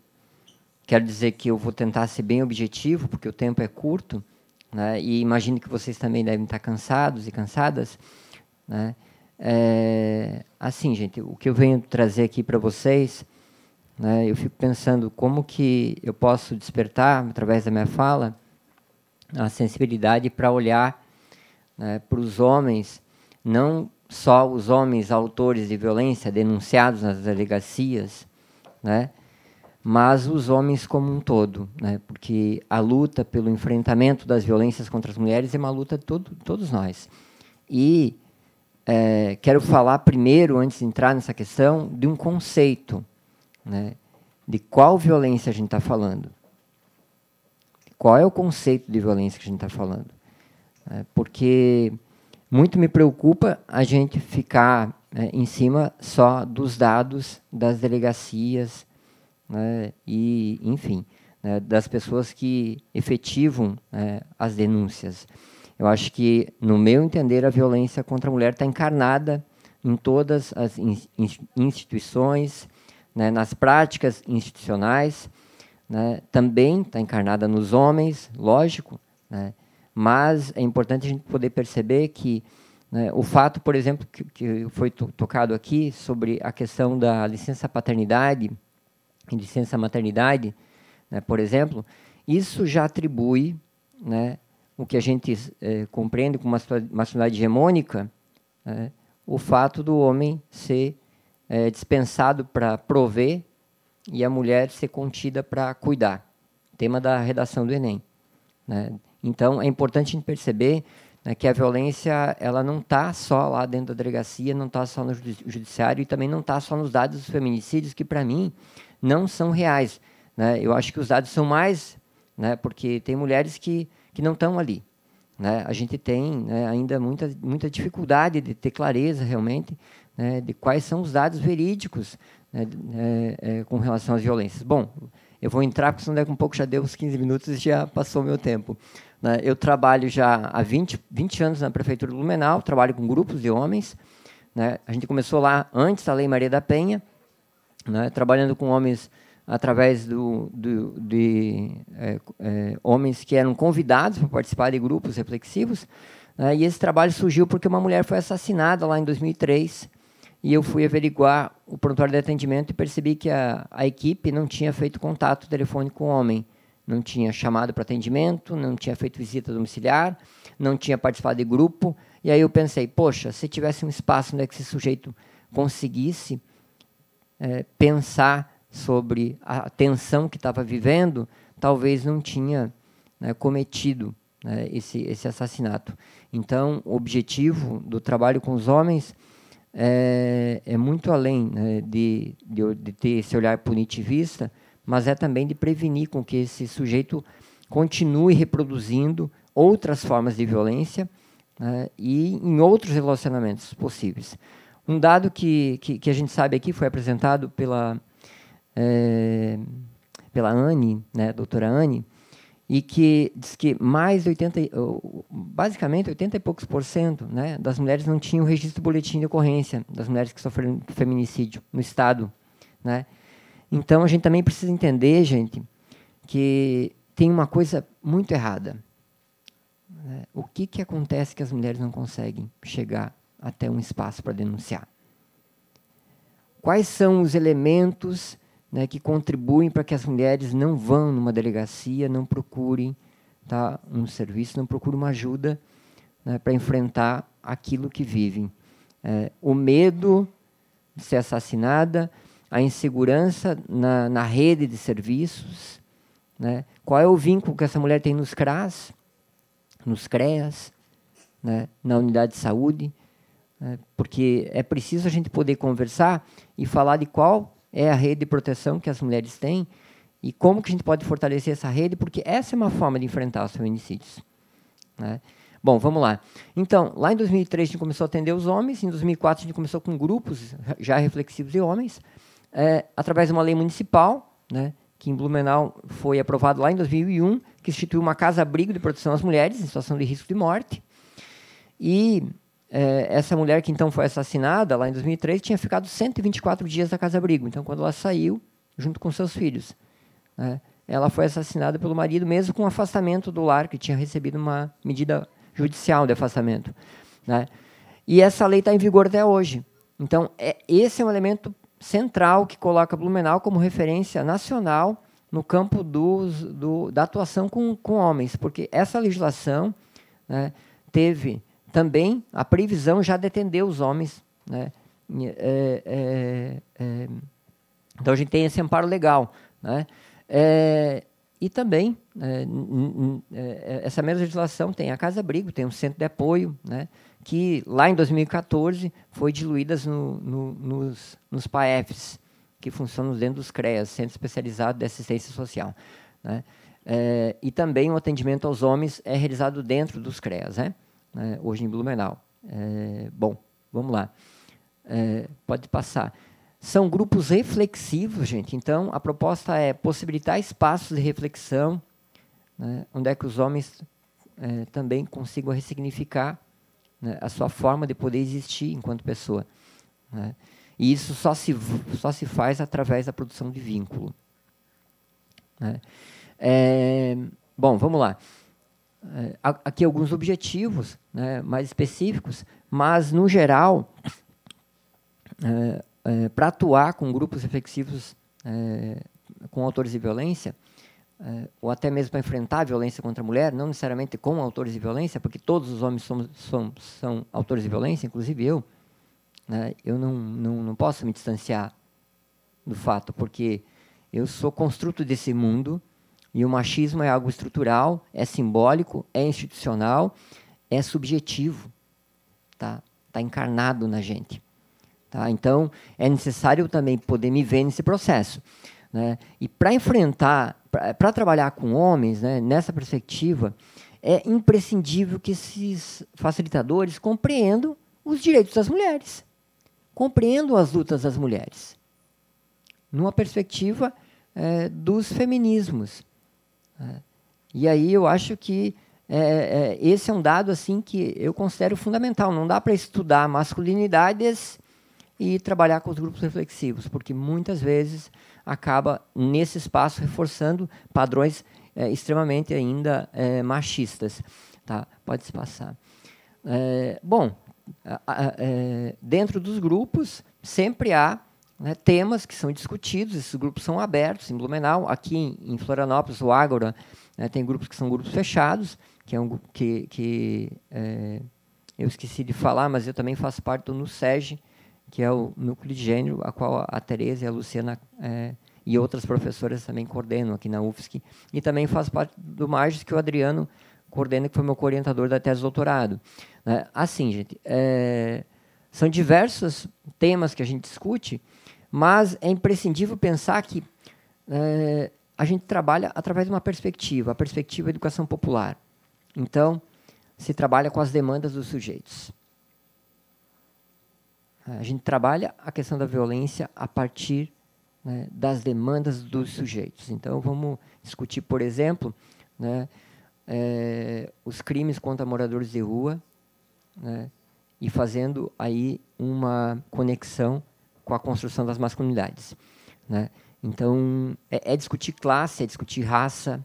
quero dizer que eu vou tentar ser bem objetivo, porque o tempo é curto, né? e imagino que vocês também devem estar cansados e cansadas. Né? É, assim, gente, o que eu venho trazer aqui para vocês, né, eu fico pensando como que eu posso despertar, através da minha fala, a sensibilidade para olhar né, para os homens, não só os homens autores de violência denunciados nas delegacias, né, mas os homens como um todo, né, porque a luta pelo enfrentamento das violências contra as mulheres é uma luta de todo, todos nós. E é, quero falar primeiro, antes de entrar nessa questão, de um conceito, né, de qual violência a gente está falando qual é o conceito de violência que a gente está falando. É, porque muito me preocupa a gente ficar é, em cima só dos dados das delegacias né, e, enfim, né, das pessoas que efetivam é, as denúncias. Eu acho que, no meu entender, a violência contra a mulher está encarnada em todas as instituições, né, nas práticas institucionais né, também está encarnada nos homens, lógico, né, mas é importante a gente poder perceber que né, o fato, por exemplo, que, que foi tocado aqui sobre a questão da licença paternidade e licença maternidade, né, por exemplo, isso já atribui né, o que a gente eh, compreende como uma sociedade hegemônica, né, o fato do homem ser eh, dispensado para prover e a mulher ser contida para cuidar. Tema da redação do Enem. Né? Então, é importante perceber né, que a violência ela não está só lá dentro da delegacia, não está só no judiciário e também não está só nos dados dos feminicídios, que para mim não são reais. Né? Eu acho que os dados são mais, né, porque tem mulheres que, que não estão ali. Né? A gente tem né, ainda muita, muita dificuldade de ter clareza realmente né, de quais são os dados verídicos né, é, é, com relação às violências. Bom, eu vou entrar, porque senão daqui a um pouco já deu uns 15 minutos e já passou o meu tempo. Né. Eu trabalho já há 20, 20 anos na Prefeitura do Blumenau, trabalho com grupos de homens. Né? A gente começou lá antes da Lei Maria da Penha, né? trabalhando com homens através do, do de é, é, homens que eram convidados para participar de grupos reflexivos. Né? E esse trabalho surgiu porque uma mulher foi assassinada lá em 2003, e eu fui averiguar o prontuário de atendimento e percebi que a, a equipe não tinha feito contato telefônico com o homem. Não tinha chamado para atendimento, não tinha feito visita domiciliar, não tinha participado de grupo. E aí eu pensei, poxa, se tivesse um espaço onde é esse sujeito conseguisse é, pensar sobre a tensão que estava vivendo, talvez não tinha né, cometido né, esse, esse assassinato. Então, o objetivo do trabalho com os homens é, é muito além né, de, de, de, ter esse olhar punitivista, mas é também de prevenir com que esse sujeito continue reproduzindo outras formas de violência né, e em outros relacionamentos possíveis. Um dado que, que, que a gente sabe aqui foi apresentado pela, é, pela Anne, né, doutora Anne, e que diz que mais 80, basicamente 80 e poucos por cento né, das mulheres não tinham registro do boletim de ocorrência das mulheres que sofreram feminicídio no Estado. Né? Então, a gente também precisa entender, gente, que tem uma coisa muito errada. Né? O que, que acontece que as mulheres não conseguem chegar até um espaço para denunciar? Quais são os elementos né, que contribuem para que as mulheres não vão numa delegacia, não procurem tá, um serviço, não procurem uma ajuda né, para enfrentar aquilo que vivem. É, o medo de ser assassinada, a insegurança na, na rede de serviços, né, qual é o vínculo que essa mulher tem nos CRAS, nos CREAS, né, na unidade de saúde, né, porque é preciso a gente poder conversar e falar de qual é a rede de proteção que as mulheres têm e como que a gente pode fortalecer essa rede, porque essa é uma forma de enfrentar os feminicídios. Né? Bom, vamos lá. Então, lá em 2003 a gente começou a atender os homens, em 2004 a gente começou com grupos já reflexivos de homens, é, através de uma lei municipal, né, que em Blumenau foi aprovado lá em 2001, que instituiu uma casa-abrigo de proteção às mulheres em situação de risco de morte. E é, essa mulher que então foi assassinada lá em 2003 tinha ficado 124 dias na casa-abrigo. Então, quando ela saiu, junto com seus filhos, né, ela foi assassinada pelo marido, mesmo com afastamento do lar, que tinha recebido uma medida judicial de afastamento. Né? E essa lei está em vigor até hoje. Então, é, esse é um elemento central que coloca Blumenau como referência nacional no campo dos, do, da atuação com, com homens, porque essa legislação né, teve também a previsão já detendeu os homens. Né? É, é, é, é. então a gente tem esse amparo legal. Né? É, e também né, essa mesma legislação tem a Casa Abrigo, tem um centro de apoio, né? que lá em 2014 foi diluídas no, no, nos, nos PAEFs, que funcionam dentro dos CREAS, Centro Especializado de Assistência Social. Né? É, e também o atendimento aos homens é realizado dentro dos CREAS. Né? né, hoje em Blumenau. É, bom, vamos lá. É, pode passar. São grupos reflexivos, gente. Então, a proposta é possibilitar espaços de reflexão, né, onde é que os homens é, também consigam ressignificar né, a sua forma de poder existir enquanto pessoa. Né? E isso só se, só se faz através da produção de vínculo. Né? É, bom, vamos lá. É, aqui alguns objetivos né, mais específicos, mas, no geral, é, é, para atuar com grupos reflexivos é, com autores de violência, é, ou até mesmo para enfrentar a violência contra a mulher, não necessariamente com autores de violência, porque todos os homens somos, são, são autores de violência, inclusive eu, né, eu não, não, não posso me distanciar do fato, porque eu sou construto desse mundo e o machismo é algo estrutural, é simbólico, é institucional, é subjetivo, tá? Tá encarnado na gente, tá? Então é necessário também poder me ver nesse processo, né? E para enfrentar, para trabalhar com homens, né? Nessa perspectiva, é imprescindível que esses facilitadores compreendam os direitos das mulheres, compreendam as lutas das mulheres, numa perspectiva é, dos feminismos e aí eu acho que é, é, esse é um dado assim que eu considero fundamental. Não dá para estudar masculinidades e trabalhar com os grupos reflexivos, porque muitas vezes acaba nesse espaço reforçando padrões é, extremamente ainda é, machistas. Tá? Pode se passar. É, bom, é, dentro dos grupos sempre há né, temas que são discutidos, esses grupos são abertos em Blumenau, aqui em, Florianópolis, o Ágora, né, tem grupos que são grupos fechados, que é um que, que é, eu esqueci de falar, mas eu também faço parte do NUSEG, que é o núcleo de gênero, a qual a Tereza e a Luciana é, e outras professoras também coordenam aqui na UFSC, e também faço parte do MAGES, que o Adriano coordena, que foi meu orientador da tese de doutorado. Né. assim, gente, é, são diversos temas que a gente discute, mas é imprescindível pensar que é, a gente trabalha através de uma perspectiva, a perspectiva da educação popular. Então, se trabalha com as demandas dos sujeitos. A gente trabalha a questão da violência a partir né, das demandas dos sujeitos. Então, vamos discutir, por exemplo, né, é, os crimes contra moradores de rua né, e fazendo aí uma conexão com a construção das masculinidades. Né? Então, é, é, discutir classe, é discutir raça.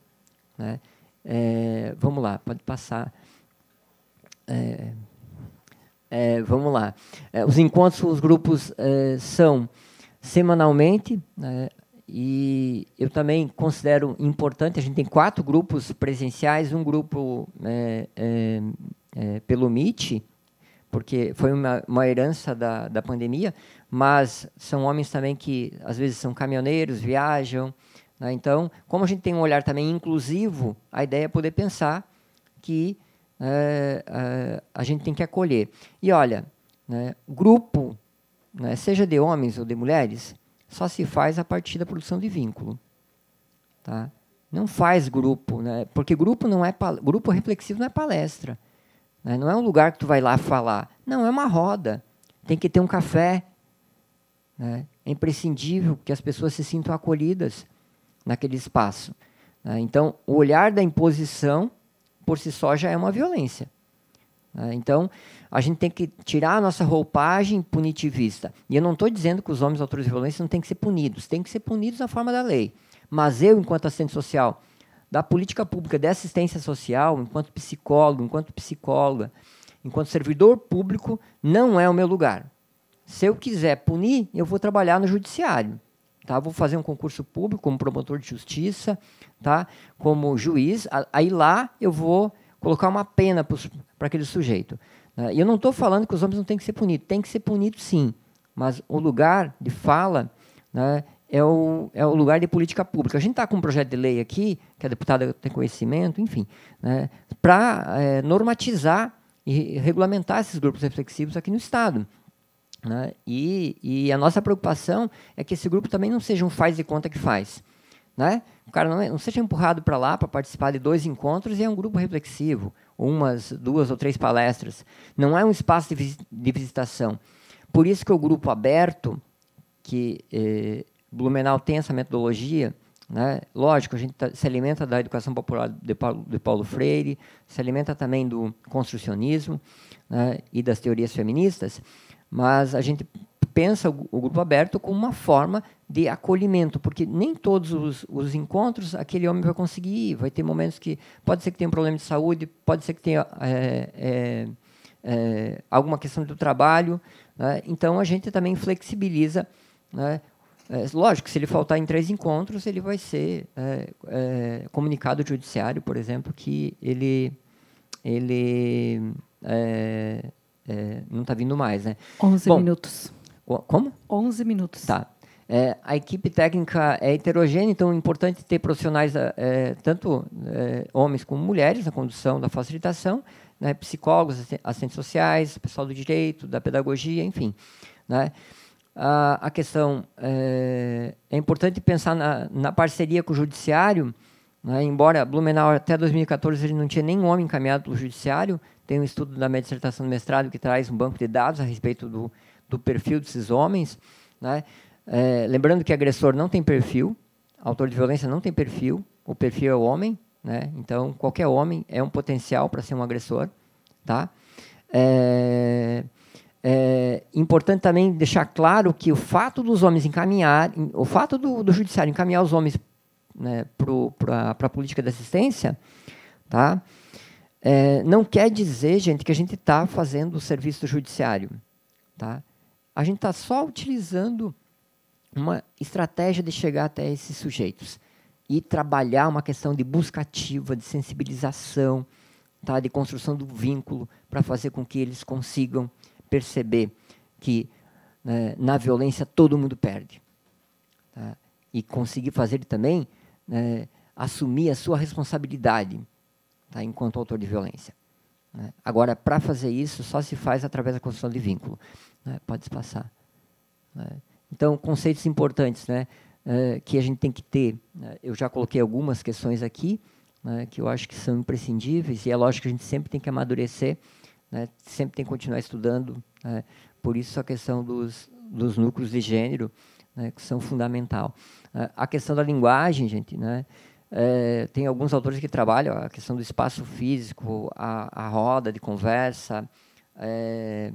Né? É, vamos lá, pode passar. É, é vamos lá. É, os encontros com os grupos é, são semanalmente, né? e eu também considero importante, a gente tem quatro grupos presenciais, um grupo pelo MIT, porque foi uma, uma herança da, da pandemia, mas são homens também que às vezes são caminhoneiros, viajam. Né? Então, como a gente tem um olhar também inclusivo, a ideia é poder pensar que é, é, a gente tem que acolher. E olha, né, grupo, né, seja de homens ou de mulheres, só se faz a partir da produção de vínculo. Tá? Não faz grupo, né? porque grupo não é grupo reflexivo não é palestra. Né? Não é um lugar que tu vai lá falar. Não, é uma roda. Tem que ter um café, né? É imprescindível que as pessoas se sintam acolhidas naquele espaço. Né? Então, o olhar da imposição, por si só, já é uma violência. Né? Então, a gente tem que tirar a nossa roupagem punitivista. E eu não estou dizendo que os homens autores de violência não têm que ser punidos. Têm que ser punidos na forma da lei. Mas eu, enquanto assistente social, da política pública de assistência social, enquanto psicólogo, enquanto psicóloga, enquanto servidor público, não é o meu lugar. Se eu quiser punir, eu vou trabalhar no judiciário. Tá? Vou fazer um concurso público como promotor de justiça, tá? como juiz. Aí lá eu vou colocar uma pena para aquele sujeito. Né? E eu não estou falando que os homens não têm que ser punidos. Tem que ser punido, sim. Mas o lugar de fala né, é, o, é o lugar de política pública. A gente está com um projeto de lei aqui, que a deputada tem conhecimento, enfim, né, para é, eh, normatizar e regulamentar esses grupos reflexivos aqui no Estado. Né? E, e, a nossa preocupação é que esse grupo também não seja um faz de conta que faz. Né? O cara não, é, não seja empurrado para lá para participar de dois encontros e é um grupo reflexivo, umas, duas ou três palestras. Não é um espaço de, de visitação. Por isso que o grupo aberto, que eh, Blumenau tem essa metodologia, né? Lógico, a gente tá, se alimenta da educação popular de Paulo, de Paulo, Freire, se alimenta também do construcionismo né? e das teorias feministas, mas a gente pensa o grupo aberto como uma forma de acolhimento, porque nem todos os, os, encontros aquele homem vai conseguir ir. Vai ter momentos que pode ser que tenha um problema de saúde, pode ser que tenha é, é, é, alguma questão do trabalho. Né? Então, a gente também flexibiliza. Né? É, lógico, se ele faltar em três encontros, ele vai ser é, é, comunicado ao judiciário, por exemplo, que ele... ele é, não está vindo mais, né? 11 Bom, minutos. Como? 11 minutos. Tá. É, a equipe técnica é heterogênea, então é importante ter profissionais, é, tanto é, homens como mulheres, na condução da facilitação, né, psicólogos, assistentes sociais, pessoal do direito, da pedagogia, enfim. Né. A, a, questão é, é importante pensar na, na, parceria com o judiciário, né, embora Blumenau até 2014 ele não tinha nenhum homem encaminhado para o judiciário, tem um estudo da minha dissertação de mestrado que traz um banco de dados a respeito do, do perfil desses homens. Né? É, lembrando que agressor não tem perfil, autor de violência não tem perfil, o perfil é o homem. Né? Então, qualquer homem é um potencial para ser um agressor. Tá? É, é importante também deixar claro que o fato dos homens encaminhar, o fato do, do judiciário encaminhar os homens né, para a política de assistência, tá? É, não quer dizer, gente, que a gente está fazendo o serviço do judiciário. Tá? A gente está só utilizando uma estratégia de chegar até esses sujeitos e trabalhar uma questão de busca ativa, de sensibilização, tá? de construção do vínculo para fazer com que eles consigam perceber que né, na violência todo mundo perde. Tá? E conseguir fazer também né, assumir a sua responsabilidade tá, enquanto autor de violência. Né? Agora, para fazer isso, só se faz através da construção de vínculo. Né? Pode passar. Né? Então, conceitos importantes né, eh, que a gente tem que ter. Né? Eu já coloquei algumas questões aqui, né, que eu acho que são imprescindíveis, e é lógico que a gente sempre tem que amadurecer, né, sempre tem que continuar estudando. Né? Por isso, a questão dos, dos núcleos de gênero, né, que são fundamental. Eh, a questão da linguagem, gente, né, é, tem alguns autores que trabalham a questão do espaço físico, a, a roda de conversa, é,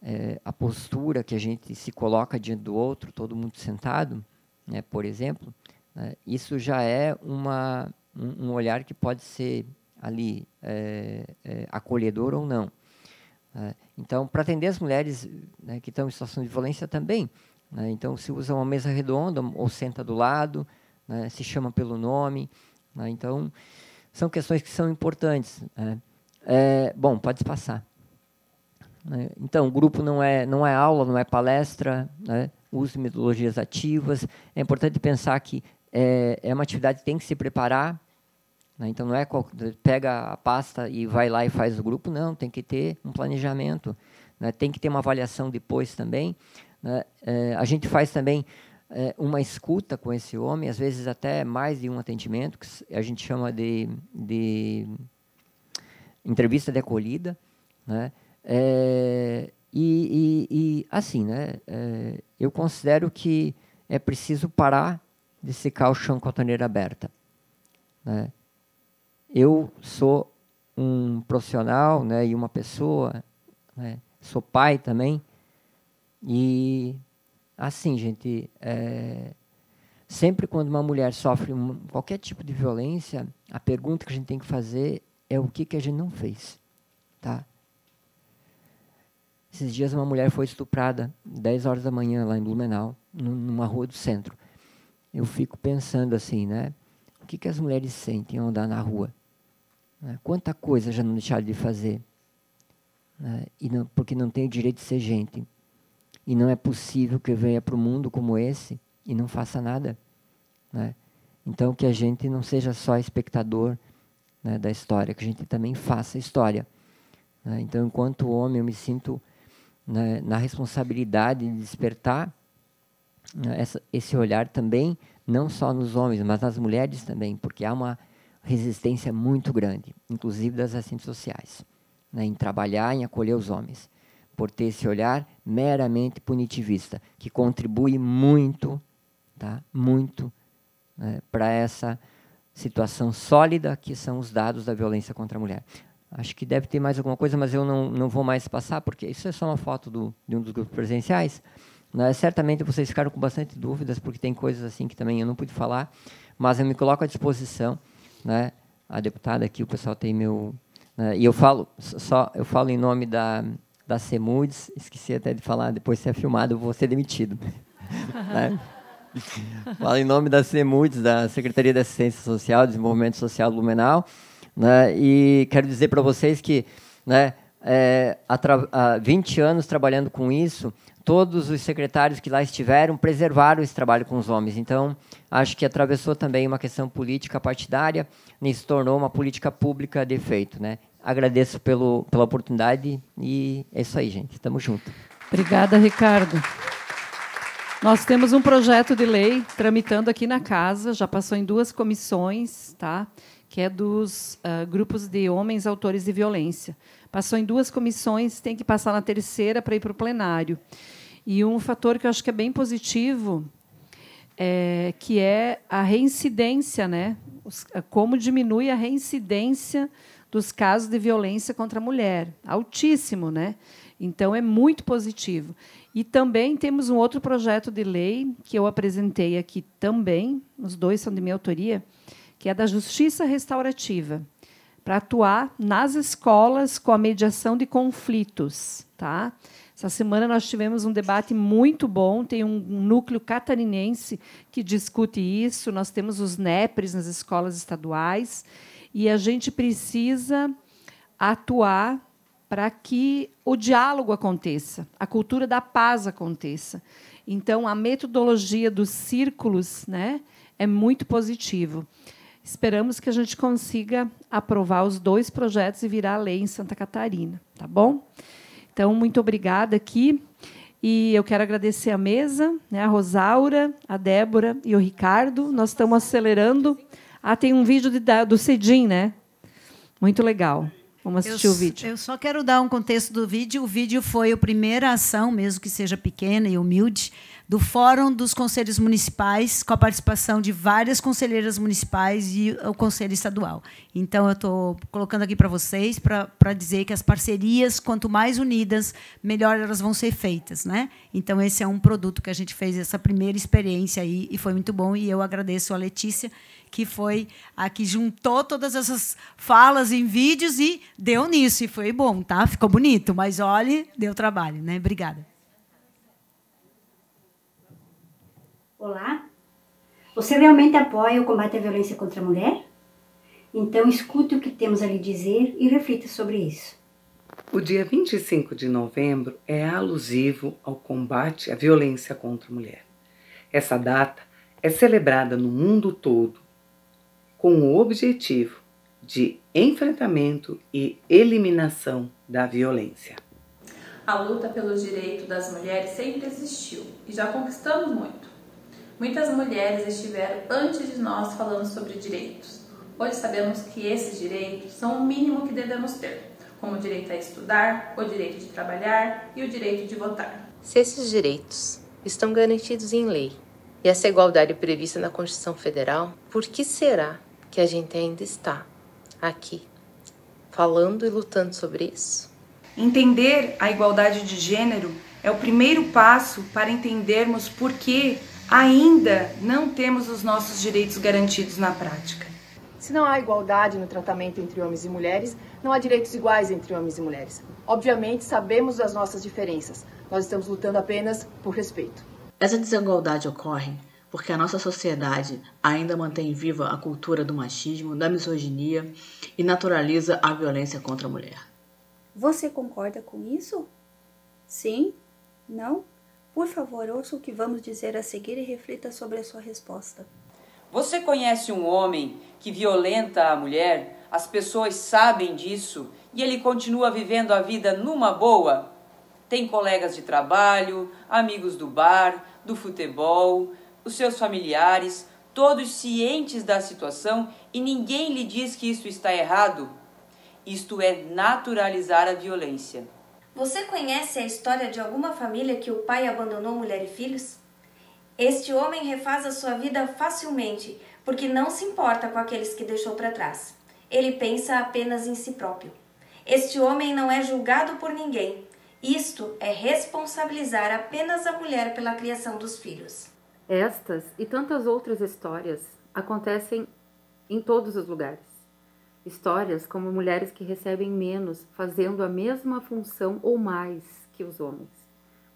é, a postura que a gente se coloca diante do outro, todo mundo sentado, né, por exemplo. Né, isso já é uma, um, um, olhar que pode ser ali acolhedor ou não. Né. então, para atender as mulheres né, que estão em situação de violência também, né, então se usa uma mesa redonda ou senta do lado né, se chama pelo nome. Né, então, são questões que são importantes. Né. É, bom, pode passar. Né, então, o grupo não é, não é aula, não é palestra, né? uso metodologias ativas. É importante pensar que é, é uma atividade que tem que se preparar. Né? Então, não é qual, pega a pasta e vai lá e faz o grupo, não. Tem que ter um planejamento. Né? Tem que ter uma avaliação depois também. Né. É, a gente faz também é, uma escuta com esse homem, às vezes até mais de um atendimento, que a gente chama de, de entrevista de acolhida, né? É, e, e, e, assim, né? É, eu considero que é preciso parar de secar o chão com a torneira aberta. Né? Eu sou um profissional, né? E uma pessoa, né? sou pai também e Assim, gente, é, sempre quando uma mulher sofre um, qualquer tipo de violência, a pergunta que a gente tem que fazer é o que, que a gente não fez. Tá? Esses dias uma mulher foi estuprada, 10 horas da manhã, lá em Blumenau, numa rua do centro. Eu fico pensando assim, né? O que, que as mulheres sentem ao andar na rua? Né? Quanta coisa já não deixaram de fazer? Né? E não, porque não tem o direito de ser gente. E não é possível que eu venha para um mundo como esse e não faça nada. Né? Então, que a gente não seja só espectador né, da história, que a gente também faça história. Né? Então, enquanto homem, eu me sinto né, na responsabilidade de despertar né, essa, esse olhar também, não só nos homens, mas nas mulheres também, porque há uma resistência muito grande, inclusive das assistentes sociais, né, em trabalhar, em acolher os homens por ter esse olhar meramente punitivista, que contribui muito, tá? muito né, para essa situação sólida que são os dados da violência contra a mulher. Acho que deve ter mais alguma coisa, mas eu não, não vou mais passar, porque isso é só uma foto do, de um dos grupos presenciais. Né? Certamente vocês ficaram com bastante dúvidas, porque tem coisas assim que também eu não pude falar, mas eu me coloco à disposição. Né? A deputada aqui, o pessoal tem meu. Né? E eu falo, só, eu falo em nome da, da CEMUDES, esqueci até de falar, depois se é filmado, eu vou ser demitido. né? Falo em nome da CEMUDES, da Secretaria de Assistência Social, Desenvolvimento Social do Blumenau, né? e quero dizer para vocês que né, é, há 20 anos trabalhando com isso, todos os secretários que lá estiveram preservaram esse trabalho com os homens. Então, acho que atravessou também uma questão política partidária e se tornou uma política pública de efeito. Né? agradeço pelo, pela oportunidade e é isso aí, gente. Tamo junto. Obrigada, Ricardo. Nós temos um projeto de lei tramitando aqui na casa, já passou em duas comissões, tá? que é dos uh, grupos de homens autores de violência. Passou em duas comissões, tem que passar na terceira para ir para o plenário. E um fator que eu acho que é bem positivo é, que é a reincidência, né? Os, ah, como diminui a reincidência dos casos de violência contra a mulher, altíssimo, né? Então é muito positivo. E também temos um outro projeto de lei que eu apresentei aqui também, os dois são de minha autoria, que é da justiça restaurativa, para atuar nas escolas com a mediação de conflitos, tá? Essa semana nós tivemos um debate muito bom, tem um núcleo catarinense que discute isso, nós temos os NEPRES nas escolas estaduais e a gente precisa atuar para que o diálogo aconteça, a cultura da paz aconteça. Então, a metodologia dos círculos né, é muito positivo. Esperamos que a gente consiga aprovar os dois projetos e virar lei em Santa Catarina, tá bom? Então, muito obrigada aqui. E eu quero agradecer a mesa, né, a Rosaura, a Débora e o Ricardo. Nós estamos acelerando. Ah, tem um vídeo de, da, do Cedim, né? Muito legal. Vamos assistir eu, o vídeo. Eu só quero dar um contexto do vídeo. O vídeo foi a primeira ação, mesmo que seja pequena e humilde, do Fórum dos Conselhos Municipais, com a participação de várias conselheiras municipais e o Conselho Estadual. Então, eu estou colocando aqui para vocês para dizer que as parcerias, quanto mais unidas, melhor elas vão ser feitas. Né? Então, esse é um produto que a gente fez, essa primeira experiência aí, e foi muito bom. E eu agradeço a Letícia, que foi a que juntou todas essas falas em vídeos e deu nisso. E foi bom, tá? Ficou bonito, mas olhe, deu trabalho, né? Obrigada. Olá. Você realmente apoia o combate à violência contra a mulher? Então escute o que temos a lhe dizer e reflita sobre isso. O dia 25 de novembro é alusivo ao combate à violência contra a mulher. Essa data é celebrada no mundo todo com o objetivo de enfrentamento e eliminação da violência. A luta pelo direito das mulheres sempre existiu e já conquistamos muito. Muitas mulheres estiveram antes de nós falando sobre direitos. Hoje sabemos que esses direitos são o mínimo que devemos ter, como o direito a estudar, o direito de trabalhar e o direito de votar. Se esses direitos estão garantidos em lei e essa igualdade prevista na Constituição Federal, por que será que a gente ainda está aqui falando e lutando sobre isso? Entender a igualdade de gênero é o primeiro passo para entendermos por que ainda não temos os nossos direitos garantidos na prática. Se não há igualdade no tratamento entre homens e mulheres, não há direitos iguais entre homens e mulheres. Obviamente, sabemos as nossas diferenças. Nós estamos lutando apenas por respeito. Essa desigualdade ocorre porque a nossa sociedade ainda mantém viva a cultura do machismo, da misoginia e naturaliza a violência contra a mulher. Você concorda com isso? Sim? Não? Por favor, ouça o que vamos dizer a seguir e reflita sobre a sua resposta. Você conhece um homem que violenta a mulher? As pessoas sabem disso e ele continua vivendo a vida numa boa? Tem colegas de trabalho, amigos do bar, do futebol, os seus familiares, todos cientes da situação e ninguém lhe diz que isso está errado. Isto é naturalizar a violência. Você conhece a história de alguma família que o pai abandonou mulher e filhos? Este homem refaz a sua vida facilmente, porque não se importa com aqueles que deixou para trás. Ele pensa apenas em si próprio. Este homem não é julgado por ninguém. Isto é responsabilizar apenas a mulher pela criação dos filhos. Estas e tantas outras histórias acontecem em todos os lugares. Histórias como mulheres que recebem menos fazendo a mesma função ou mais que os homens.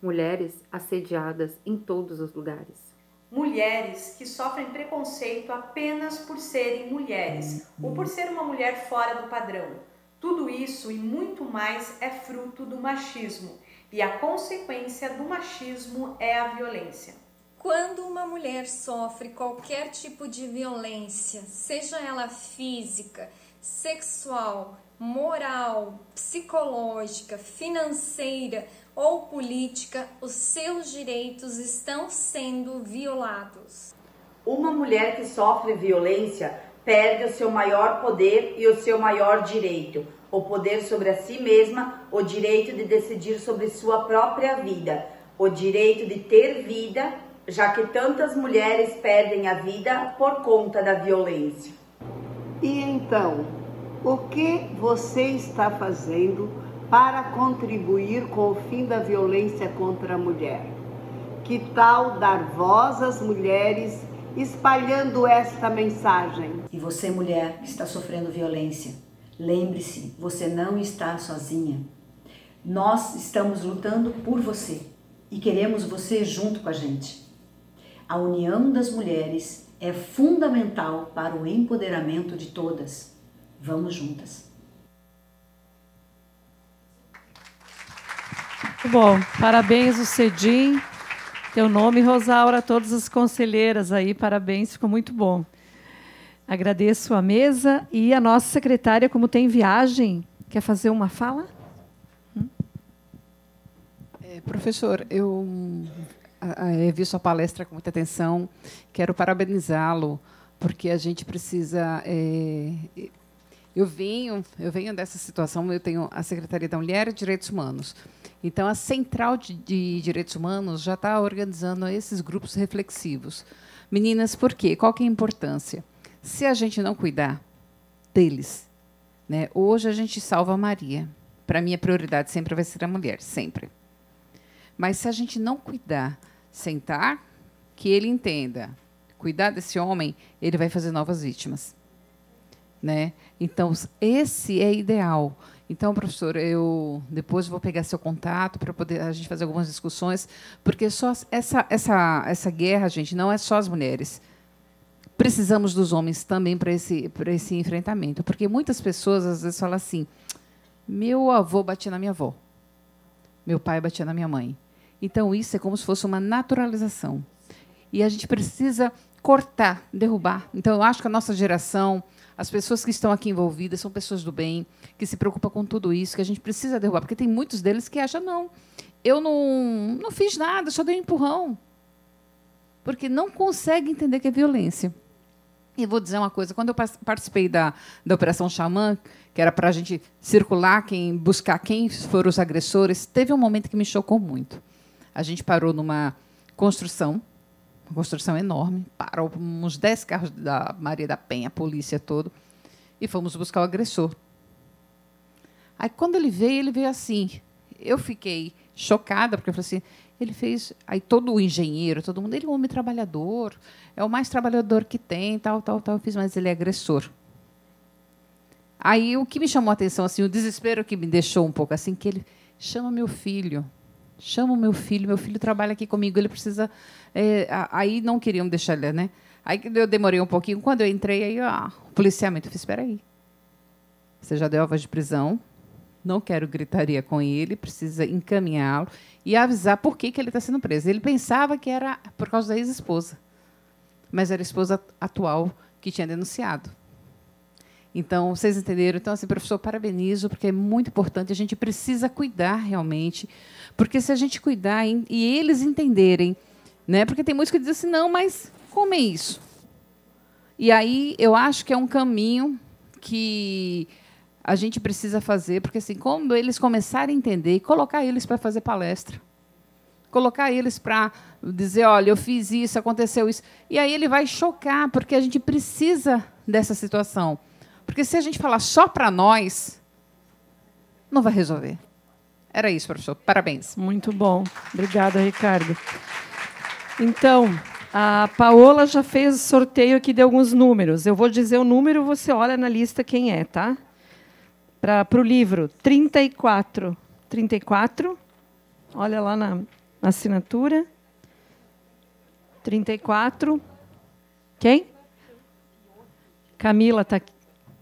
Mulheres assediadas em todos os lugares. Mulheres que sofrem preconceito apenas por serem mulheres ou por ser uma mulher fora do padrão. Tudo isso e muito mais é fruto do machismo, e a consequência do machismo é a violência. Quando uma mulher sofre qualquer tipo de violência, seja ela física, sexual, moral, psicológica, financeira ou política, os seus direitos estão sendo violados. Uma mulher que sofre violência perde o seu maior poder e o seu maior direito, o poder sobre a si mesma, o direito de decidir sobre sua própria vida, o direito de ter vida já que tantas mulheres perdem a vida por conta da violência. E então, o que você está fazendo para contribuir com o fim da violência contra a mulher? Que tal dar voz às mulheres espalhando esta mensagem? E você, mulher que está sofrendo violência, lembre-se, você não está sozinha. Nós estamos lutando por você e queremos você junto com a gente. A união das mulheres é fundamental para o empoderamento de todas. Vamos juntas. Muito bom, parabéns o Cedim, teu nome Rosaura, todas as conselheiras aí, parabéns, ficou muito bom. Agradeço a mesa e a nossa secretária, como tem viagem, quer fazer uma fala? Hum? É, professor, eu vi sua palestra com muita atenção. Quero parabenizá-lo, porque a gente precisa. É, eu venho, eu venho dessa situação. Eu tenho a Secretaria da Mulher e Direitos Humanos. Então, a Central de, de Direitos Humanos já está organizando esses grupos reflexivos. Meninas, por quê? Qual que é a importância? Se a gente não cuidar deles, né? Hoje a gente salva a Maria. Para mim, a prioridade sempre vai ser a mulher, sempre. Mas se a gente não cuidar sentar, que ele entenda. Cuidar desse homem, ele vai fazer novas vítimas. Né? Então, esse é ideal. Então, professor, eu depois vou pegar seu contato para poder a gente fazer algumas discussões, porque só essa, essa, essa guerra, gente, não é só as mulheres. Precisamos dos homens também para esse, para esse enfrentamento, porque muitas pessoas às vezes falam assim: meu avô batia na minha avó, meu pai batia na minha mãe. Então, isso é como se fosse uma naturalização. E a gente precisa cortar, derrubar. Então, eu acho que a nossa geração, as pessoas que estão aqui envolvidas, são pessoas do bem, que se preocupam com tudo isso, que a gente precisa derrubar. Porque tem muitos deles que acham, não, eu não, não fiz nada, só dei um empurrão. Porque não consegue entender que é violência. E vou dizer uma coisa: quando eu participei da, da Operação Xamã, que era para a gente circular, quem buscar quem foram os agressores, teve um momento que me chocou muito. A gente parou numa construção, uma construção enorme, parou uns 10 carros da Maria da Penha, a polícia todo, e fomos buscar o agressor. Aí quando ele veio, ele veio assim. Eu fiquei chocada, porque eu falei assim, ele fez. Aí todo o engenheiro, todo mundo, ele é um homem trabalhador, é o mais trabalhador que tem, tal, tal, tal. Eu fiz, mas ele é agressor. Aí o que me chamou a atenção, assim, o desespero que me deixou um pouco assim, que ele chama meu filho. Chama o meu filho, meu filho trabalha aqui comigo, ele precisa. É, aí não queriam deixar ele, né? Aí eu demorei um pouquinho. Quando eu entrei, aí o policiamento. Eu fiz: espera aí. Você já deu a voz de prisão, não quero gritaria com ele, precisa encaminhá-lo e avisar por que, que ele está sendo preso. Ele pensava que era por causa da ex-esposa, mas era a esposa atual que tinha denunciado. Então, vocês entenderam? Então, assim, professor, parabenizo, porque é muito importante. A gente precisa cuidar realmente. Porque se a gente cuidar e eles entenderem, né? Porque tem muitos que dizem assim, não, mas como é isso? E aí eu acho que é um caminho que a gente precisa fazer, porque assim, quando eles começarem a entender, e colocar eles para fazer palestra. Colocar eles para dizer, olha, eu fiz isso, aconteceu isso. E aí ele vai chocar, porque a gente precisa dessa situação. Porque se a gente falar só para nós, não vai resolver. Era isso, professor. Parabéns. Muito bom. Obrigada, Ricardo. Então, a Paola já fez sorteio aqui de alguns números. Eu vou dizer o número, você olha na lista quem é, tá? Para o livro, 34. 34. Olha lá na, na assinatura. 34. Quem? Camila está aqui.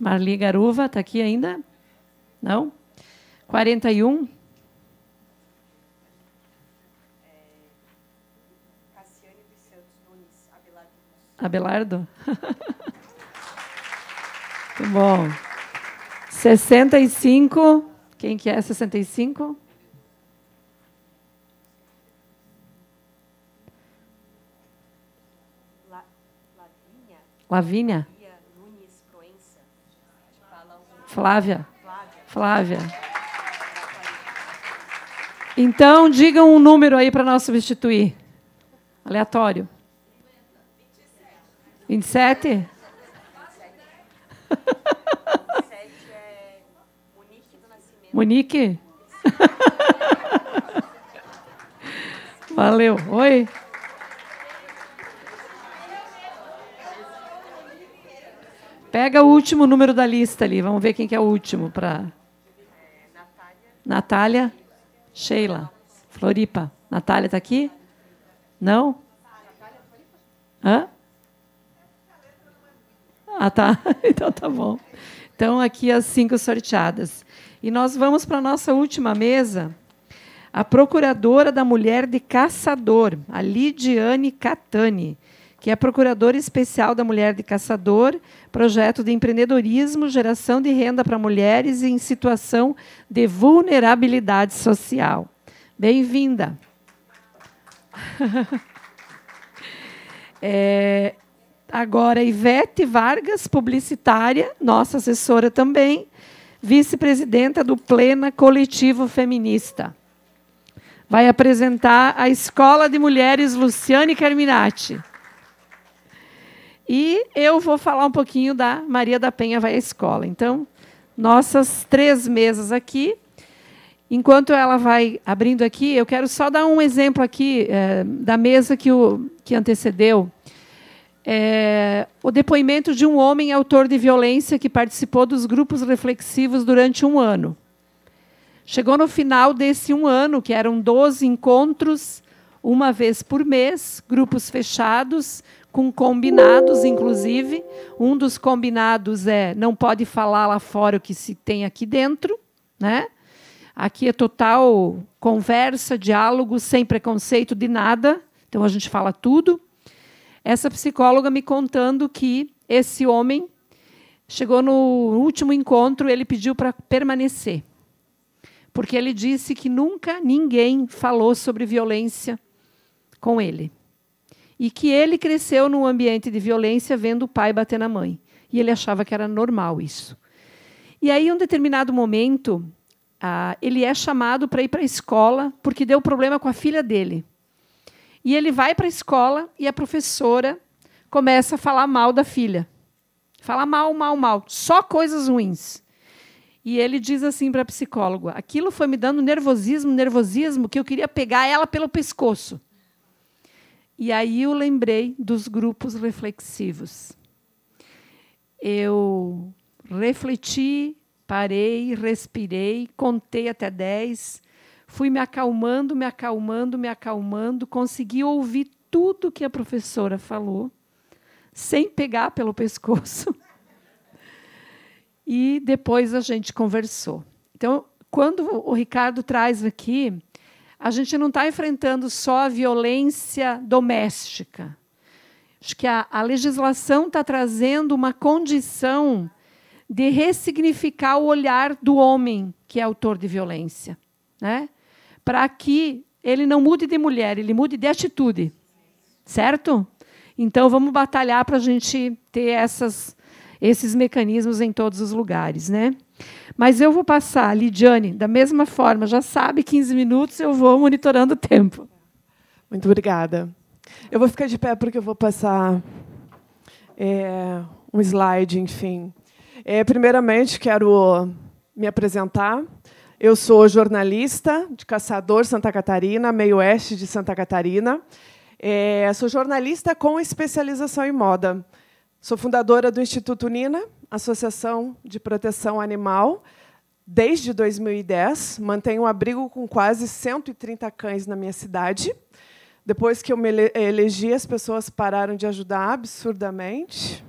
Marli Garuva, está aqui ainda? Não? 41. É, Abelardo? Muito bom. 65. Quem que é 65? Lavínia? Lavinha. Lavinha? Flávia. Flávia. Então, digam um número aí para nós substituir. Aleatório. 27? 27? É Monique? Valeu. Oi. Pega o último número da lista ali. Vamos ver quem que é o último para. Natália. Sheila. Floripa. Natália está aqui? Não? Hã? Ah, tá. Então tá bom. Então, aqui as cinco sorteadas. E nós vamos para a nossa última mesa. A procuradora da mulher de caçador, a Lidiane Catani que é procuradora especial da Mulher de Caçador, projeto de empreendedorismo, geração de renda para mulheres em situação de vulnerabilidade social. Bem-vinda. É, agora, Ivete Vargas, publicitária, nossa assessora também, vice-presidenta do Plena Coletivo Feminista. Vai apresentar a Escola de Mulheres Luciane Carminati. E eu vou falar um pouquinho da Maria da Penha vai à escola. Então, nossas três mesas aqui. Enquanto ela vai abrindo aqui, eu quero só dar um exemplo aqui é, da mesa que, o, que antecedeu. É, o depoimento de um homem autor de violência que participou dos grupos reflexivos durante um ano. Chegou no final desse um ano, que eram 12 encontros, uma vez por mês, grupos fechados, com combinados, inclusive. Um dos combinados é não pode falar lá fora o que se tem aqui dentro, né? Aqui é total conversa, diálogo, sem preconceito de nada. Então a gente fala tudo. Essa psicóloga me contando que esse homem chegou no último encontro, ele pediu para permanecer. Porque ele disse que nunca ninguém falou sobre violência com ele e que ele cresceu num ambiente de violência vendo o pai bater na mãe. E ele achava que era normal isso. E aí, em um determinado momento, ah, ele é chamado para ir para a escola porque deu problema com a filha dele. E ele vai para a escola e a professora começa a falar mal da filha. Fala mal, mal, mal. Só coisas ruins. E ele diz assim para a psicóloga: aquilo foi me dando nervosismo, nervosismo, que eu queria pegar ela pelo pescoço. E aí eu lembrei dos grupos reflexivos. Eu refleti, parei, respirei, contei até 10, fui me acalmando, me acalmando, me acalmando, consegui ouvir tudo que a professora falou, sem pegar pelo pescoço. E depois a gente conversou. Então, quando o Ricardo traz aqui a gente não está enfrentando só a violência doméstica. Acho que a, a legislação está trazendo uma condição de ressignificar o olhar do homem que é autor de violência, né? para que ele não mude de mulher, ele mude de atitude. Certo? Então, vamos batalhar para a gente ter essas, esses mecanismos em todos os lugares. Né? Mas eu vou passar, Lidiane, da mesma forma, já sabe 15 minutos, eu vou monitorando o tempo. Muito obrigada. Eu vou ficar de pé porque eu vou passar é, um slide, enfim. É, primeiramente, quero me apresentar. Eu sou jornalista de Caçador Santa Catarina, meio-oeste de Santa Catarina. É, sou jornalista com especialização em moda. Sou fundadora do Instituto Nina, associação de proteção animal desde 2010. Mantenho um abrigo com quase 130 cães na minha cidade. Depois que eu me elegi, as pessoas pararam de ajudar absurdamente.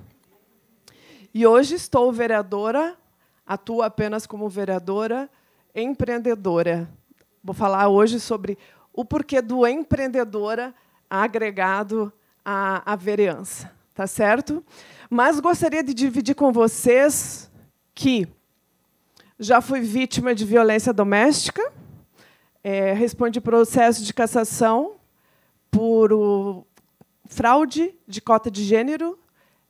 E hoje estou vereadora, atuo apenas como vereadora empreendedora. Vou falar hoje sobre o porquê do empreendedora agregado à, à vereança, tá certo? Mas gostaria de dividir com vocês que já fui vítima de violência doméstica, é, respondi processo de cassação por fraude de cota de gênero,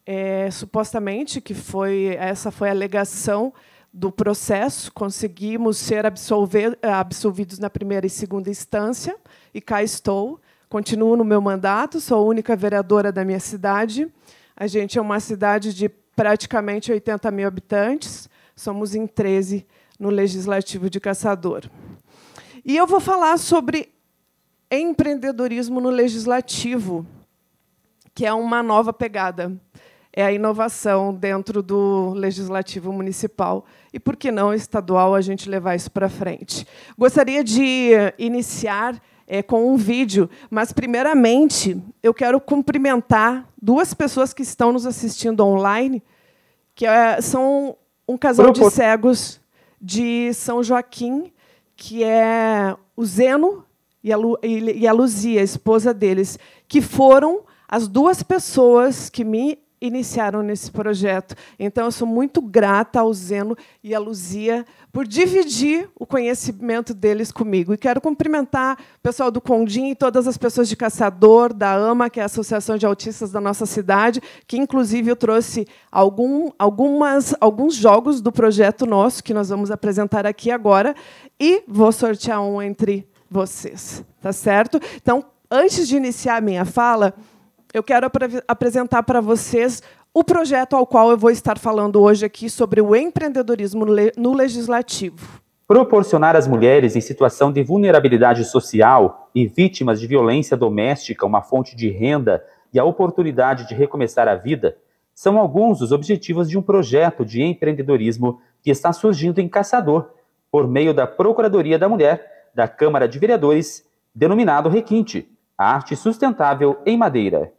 é, supostamente, que foi essa foi a alegação do processo, conseguimos ser absolver, absolvidos na primeira e segunda instância, e cá estou. Continuo no meu mandato, sou a única vereadora da minha cidade. A gente é uma cidade de praticamente 80 mil habitantes, somos em 13 no Legislativo de Caçador. E eu vou falar sobre empreendedorismo no Legislativo, que é uma nova pegada. É a inovação dentro do legislativo municipal e, por que não, estadual, a gente levar isso para frente. Gostaria de iniciar é, com um vídeo, mas, primeiramente, eu quero cumprimentar duas pessoas que estão nos assistindo online, que é, são um casal de cegos de São Joaquim, que é o Zeno e a, Lu, e a Luzia, a esposa deles, que foram as duas pessoas que me iniciaram nesse projeto. Então, eu sou muito grata ao Zeno e à Luzia por dividir o conhecimento deles comigo. E quero cumprimentar o pessoal do Condim e todas as pessoas de Caçador, da AMA, que é a Associação de Autistas da nossa cidade, que, inclusive, eu trouxe algum, algumas, alguns jogos do projeto nosso, que nós vamos apresentar aqui agora, e vou sortear um entre vocês. Tá certo? Então, antes de iniciar a minha fala, eu quero apresentar para vocês o projeto ao qual eu vou estar falando hoje aqui sobre o empreendedorismo le no legislativo. Proporcionar às mulheres em situação de vulnerabilidade social e vítimas de violência doméstica uma fonte de renda e a oportunidade de recomeçar a vida são alguns dos objetivos de um projeto de empreendedorismo que está surgindo em Caçador, por meio da Procuradoria da Mulher da Câmara de Vereadores, denominado Requinte, a arte sustentável em madeira.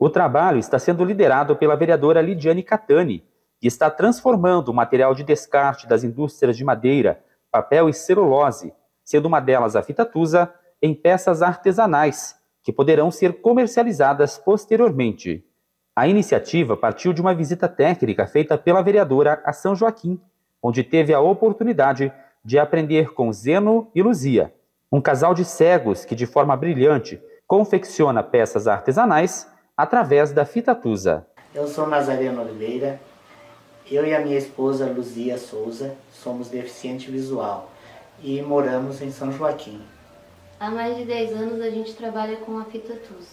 O trabalho está sendo liderado pela vereadora Lidiane Catani, que está transformando o material de descarte das indústrias de madeira, papel e celulose, sendo uma delas a fita tusa, em peças artesanais, que poderão ser comercializadas posteriormente. A iniciativa partiu de uma visita técnica feita pela vereadora a São Joaquim, onde teve a oportunidade de aprender com Zeno e Luzia, um casal de cegos que, de forma brilhante, confecciona peças artesanais através da Fita Tusa. Eu sou Nazareno Oliveira, eu e a minha esposa Luzia Souza somos deficiente visual e moramos em São Joaquim. Há mais de 10 anos a gente trabalha com a Fita Tusa.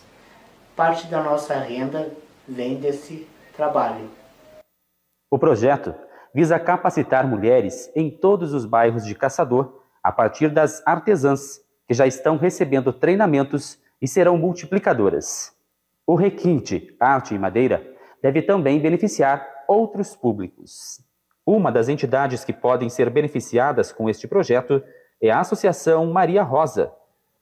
Parte da nossa renda vem desse trabalho. O projeto visa capacitar mulheres em todos os bairros de Caçador a partir das artesãs que já estão recebendo treinamentos e serão multiplicadoras. O requinte, arte e madeira, deve também beneficiar outros públicos. Uma das entidades que podem ser beneficiadas com este projeto é a Associação Maria Rosa,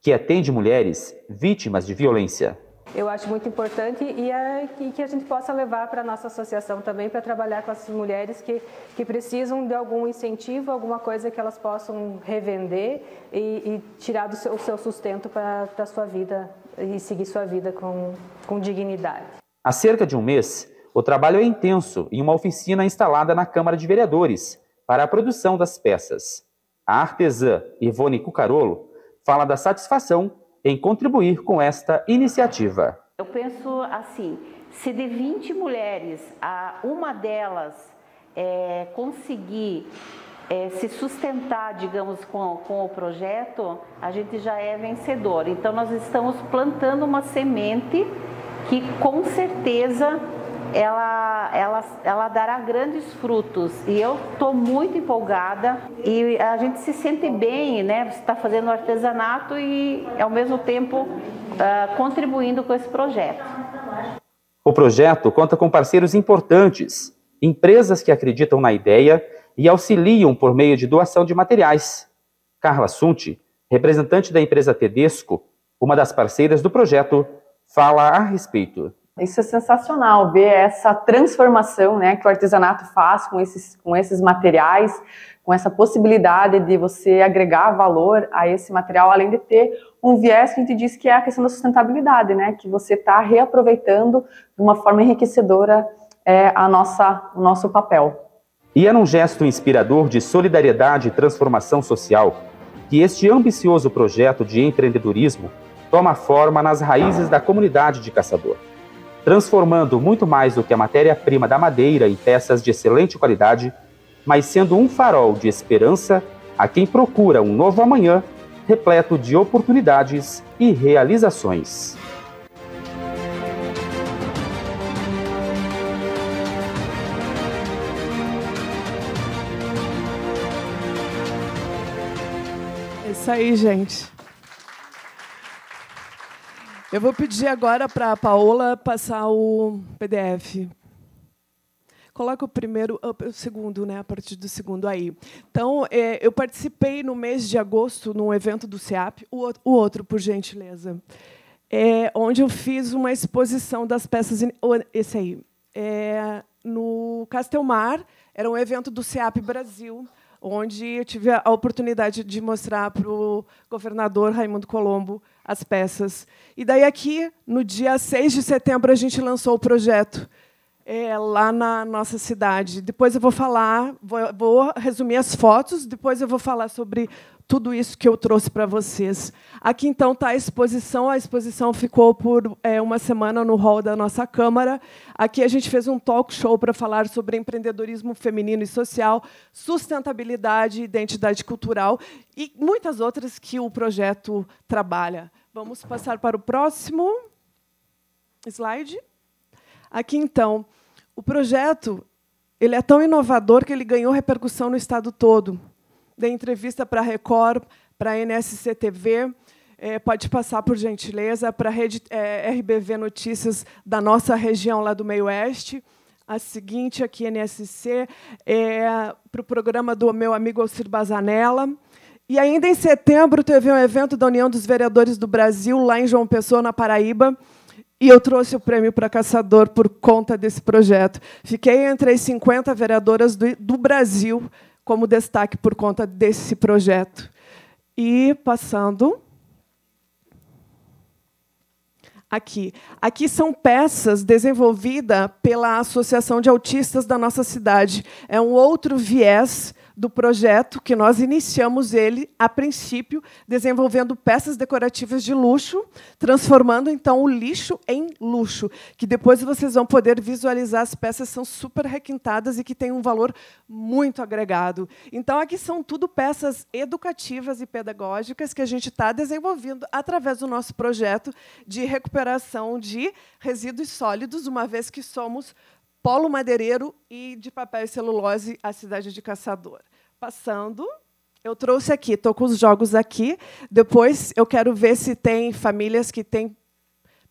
que atende mulheres vítimas de violência. Eu acho muito importante e, é, e que a gente possa levar para a nossa associação também para trabalhar com essas mulheres que, que precisam de algum incentivo, alguma coisa que elas possam revender e, e tirar do seu, o seu sustento para a sua vida e seguir sua vida com, com dignidade. Há cerca de um mês, o trabalho é intenso em uma oficina instalada na Câmara de Vereadores para a produção das peças. A artesã Ivone Cucarolo fala da satisfação em contribuir com esta iniciativa. Eu penso assim: se de 20 mulheres, a uma delas é, conseguir é, se sustentar, digamos, com, com o projeto, a gente já é vencedor. Então, nós estamos plantando uma semente que, com certeza, ela, ela, ela dará grandes frutos. E eu estou muito empolgada e a gente se sente bem, né? Você está fazendo artesanato e, ao mesmo tempo, uh, contribuindo com esse projeto. O projeto conta com parceiros importantes, empresas que acreditam na ideia e auxiliam por meio de doação de materiais. Carla Sunti, representante da empresa Tedesco, uma das parceiras do projeto, fala a respeito. Isso é sensacional ver essa transformação, né, que o artesanato faz com esses com esses materiais, com essa possibilidade de você agregar valor a esse material, além de ter um viés que a gente diz que é a questão da sustentabilidade, né, que você está reaproveitando de uma forma enriquecedora é, a nossa o nosso papel. E era um gesto inspirador de solidariedade e transformação social que este ambicioso projeto de empreendedorismo toma forma nas raízes da comunidade de Caçador, transformando muito mais do que a matéria-prima da madeira em peças de excelente qualidade, mas sendo um farol de esperança a quem procura um novo amanhã repleto de oportunidades e realizações. isso aí, gente. Eu vou pedir agora para a Paola passar o PDF. Coloca o primeiro, o segundo, né? A partir do segundo aí. Então, é, eu participei no mês de agosto num evento do CEAP, o, outro, por gentileza, é, onde eu fiz uma exposição das peças. Esse aí. É, no Castelmar, era um evento do CEAP Brasil onde eu tive a oportunidade de mostrar para o governador Raimundo Colombo as peças. E daí aqui, no dia 6 de setembro, a gente lançou o projeto é, lá na nossa cidade. Depois eu vou falar, vou, vou resumir as fotos, depois eu vou falar sobre tudo isso que eu trouxe para vocês. Aqui então está a exposição. A exposição ficou por é, uma semana no hall da nossa Câmara. Aqui a gente fez um talk show para falar sobre empreendedorismo feminino e social, sustentabilidade, identidade cultural e muitas outras que o projeto trabalha. Vamos passar para o próximo slide. Aqui então, o projeto ele é tão inovador que ele ganhou repercussão no estado todo da entrevista para a Record, para a NSC TV. É, pode passar, por gentileza, para a é, RBV Notícias da nossa região lá do Meio Oeste. A seguinte, aqui, NSC, é, para o programa do meu amigo Alcir Bazanella. E ainda em setembro teve um evento da União dos Vereadores do Brasil, lá em João Pessoa, na Paraíba, e eu trouxe o prêmio para Caçador por conta desse projeto. Fiquei entre as 50 vereadoras do, do Brasil como destaque por conta desse projeto. E passando. Aqui. Aqui são peças desenvolvidas pela Associação de Autistas da nossa cidade. É um outro viés do projeto, que nós iniciamos ele a princípio, desenvolvendo peças decorativas de luxo, transformando então o lixo em luxo, que depois vocês vão poder visualizar as peças são super requintadas e que têm um valor muito agregado. Então aqui são tudo peças educativas e pedagógicas que a gente está desenvolvendo através do nosso projeto de recuperação de resíduos sólidos, uma vez que somos Polo Madeireiro e de Papel e Celulose, A Cidade de Caçador. Passando, eu trouxe aqui, estou com os jogos aqui. Depois eu quero ver se tem famílias que têm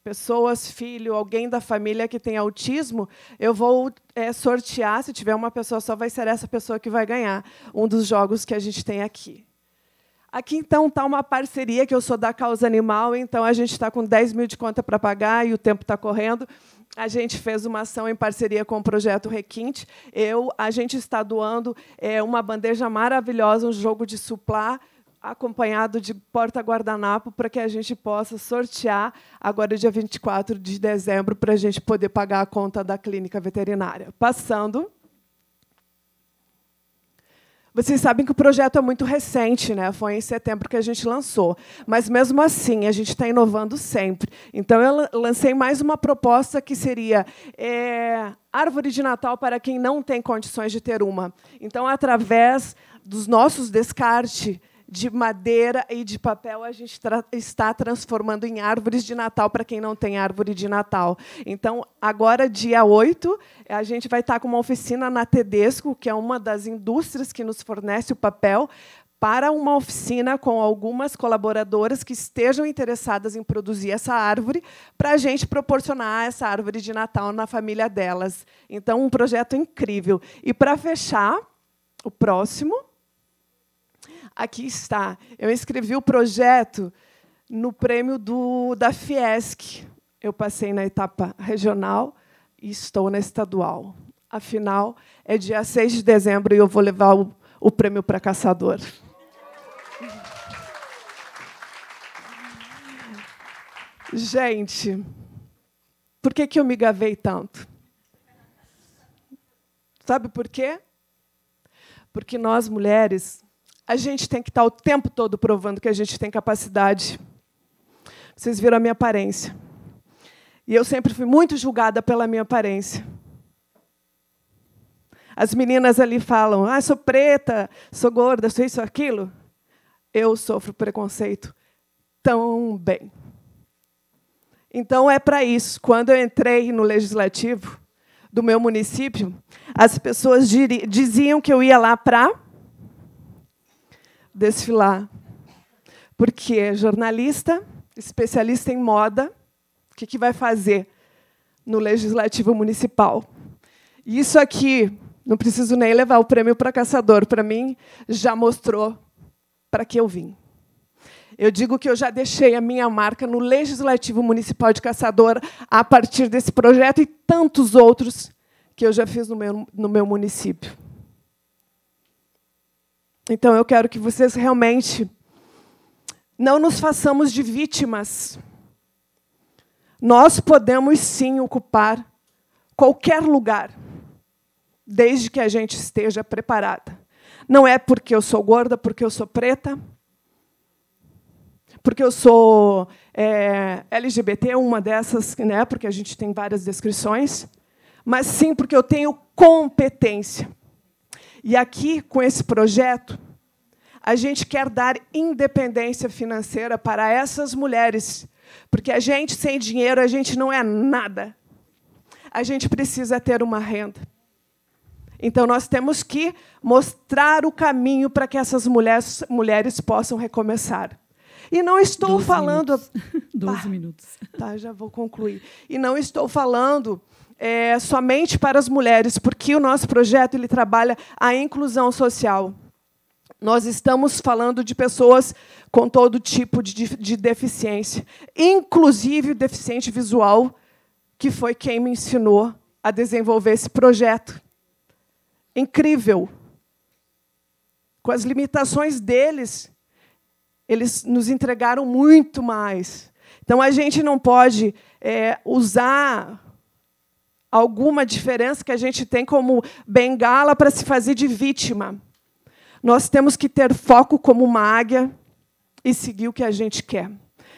pessoas, filho, alguém da família que tem autismo, eu vou é, sortear, se tiver uma pessoa só, vai ser essa pessoa que vai ganhar um dos jogos que a gente tem aqui. Aqui, então, está uma parceria, que eu sou da Causa Animal, então a gente está com 10 mil de conta para pagar e o tempo está correndo a gente fez uma ação em parceria com o projeto Requinte. Eu, a gente está doando é, uma bandeja maravilhosa, um jogo de suplá acompanhado de porta guardanapo para que a gente possa sortear agora dia 24 de dezembro para a gente poder pagar a conta da clínica veterinária. Passando vocês sabem que o projeto é muito recente, né? Foi em setembro que a gente lançou. Mas mesmo assim, a gente está inovando sempre. Então eu lancei mais uma proposta que seria é, árvore de Natal para quem não tem condições de ter uma. Então, através dos nossos descartes de madeira e de papel a gente tra está transformando em árvores de Natal para quem não tem árvore de Natal. Então, agora, dia 8, a gente vai estar tá com uma oficina na Tedesco, que é uma das indústrias que nos fornece o papel, para uma oficina com algumas colaboradoras que estejam interessadas em produzir essa árvore, para a gente proporcionar essa árvore de Natal na família delas. Então, um projeto incrível. E para fechar, o próximo aqui está. Eu escrevi o projeto no prêmio do, da Fiesc. Eu passei na etapa regional e estou na estadual. Afinal, é dia 6 de dezembro e eu vou levar o, o prêmio para Caçador. Gente, por que, que eu me gavei tanto? Sabe por quê? Porque nós mulheres a gente tem que estar o tempo todo provando que a gente tem capacidade. Vocês viram a minha aparência. E eu sempre fui muito julgada pela minha aparência. As meninas ali falam: ah, sou preta, sou gorda, sou isso, aquilo. Eu sofro preconceito também. Então é para isso. Quando eu entrei no legislativo do meu município, as pessoas diziam que eu ia lá para desfilar. Porque jornalista, especialista em moda, o que, que vai fazer no Legislativo Municipal? Isso aqui, não preciso nem levar o prêmio para caçador, para mim já mostrou para que eu vim. Eu digo que eu já deixei a minha marca no Legislativo Municipal de Caçador a partir desse projeto e tantos outros que eu já fiz no meu, no meu município. Então eu quero que vocês realmente não nos façamos de vítimas. Nós podemos sim ocupar qualquer lugar, desde que a gente esteja preparada. Não é porque eu sou gorda, porque eu sou preta, porque eu sou é, LGBT, uma dessas, né, porque a gente tem várias descrições, mas sim porque eu tenho competência e aqui, com esse projeto, a gente quer dar independência financeira para essas mulheres, porque a gente sem dinheiro a gente não é nada. A gente precisa ter uma renda. Então nós temos que mostrar o caminho para que essas mulheres, mulheres possam recomeçar. E não estou Doze falando. Minutos. tá, minutos. Tá, já vou concluir. E não estou falando é, somente para as mulheres, porque o nosso projeto ele trabalha a inclusão social. Nós estamos falando de pessoas com todo tipo de, de deficiência, inclusive o deficiente visual, que foi quem me ensinou a desenvolver esse projeto. Incrível! Com as limitações deles, eles nos entregaram muito mais. Então, a gente não pode é, usar alguma diferença que a gente tem como bengala para se fazer de vítima. Nós temos que ter foco como uma águia e seguir o que a gente quer.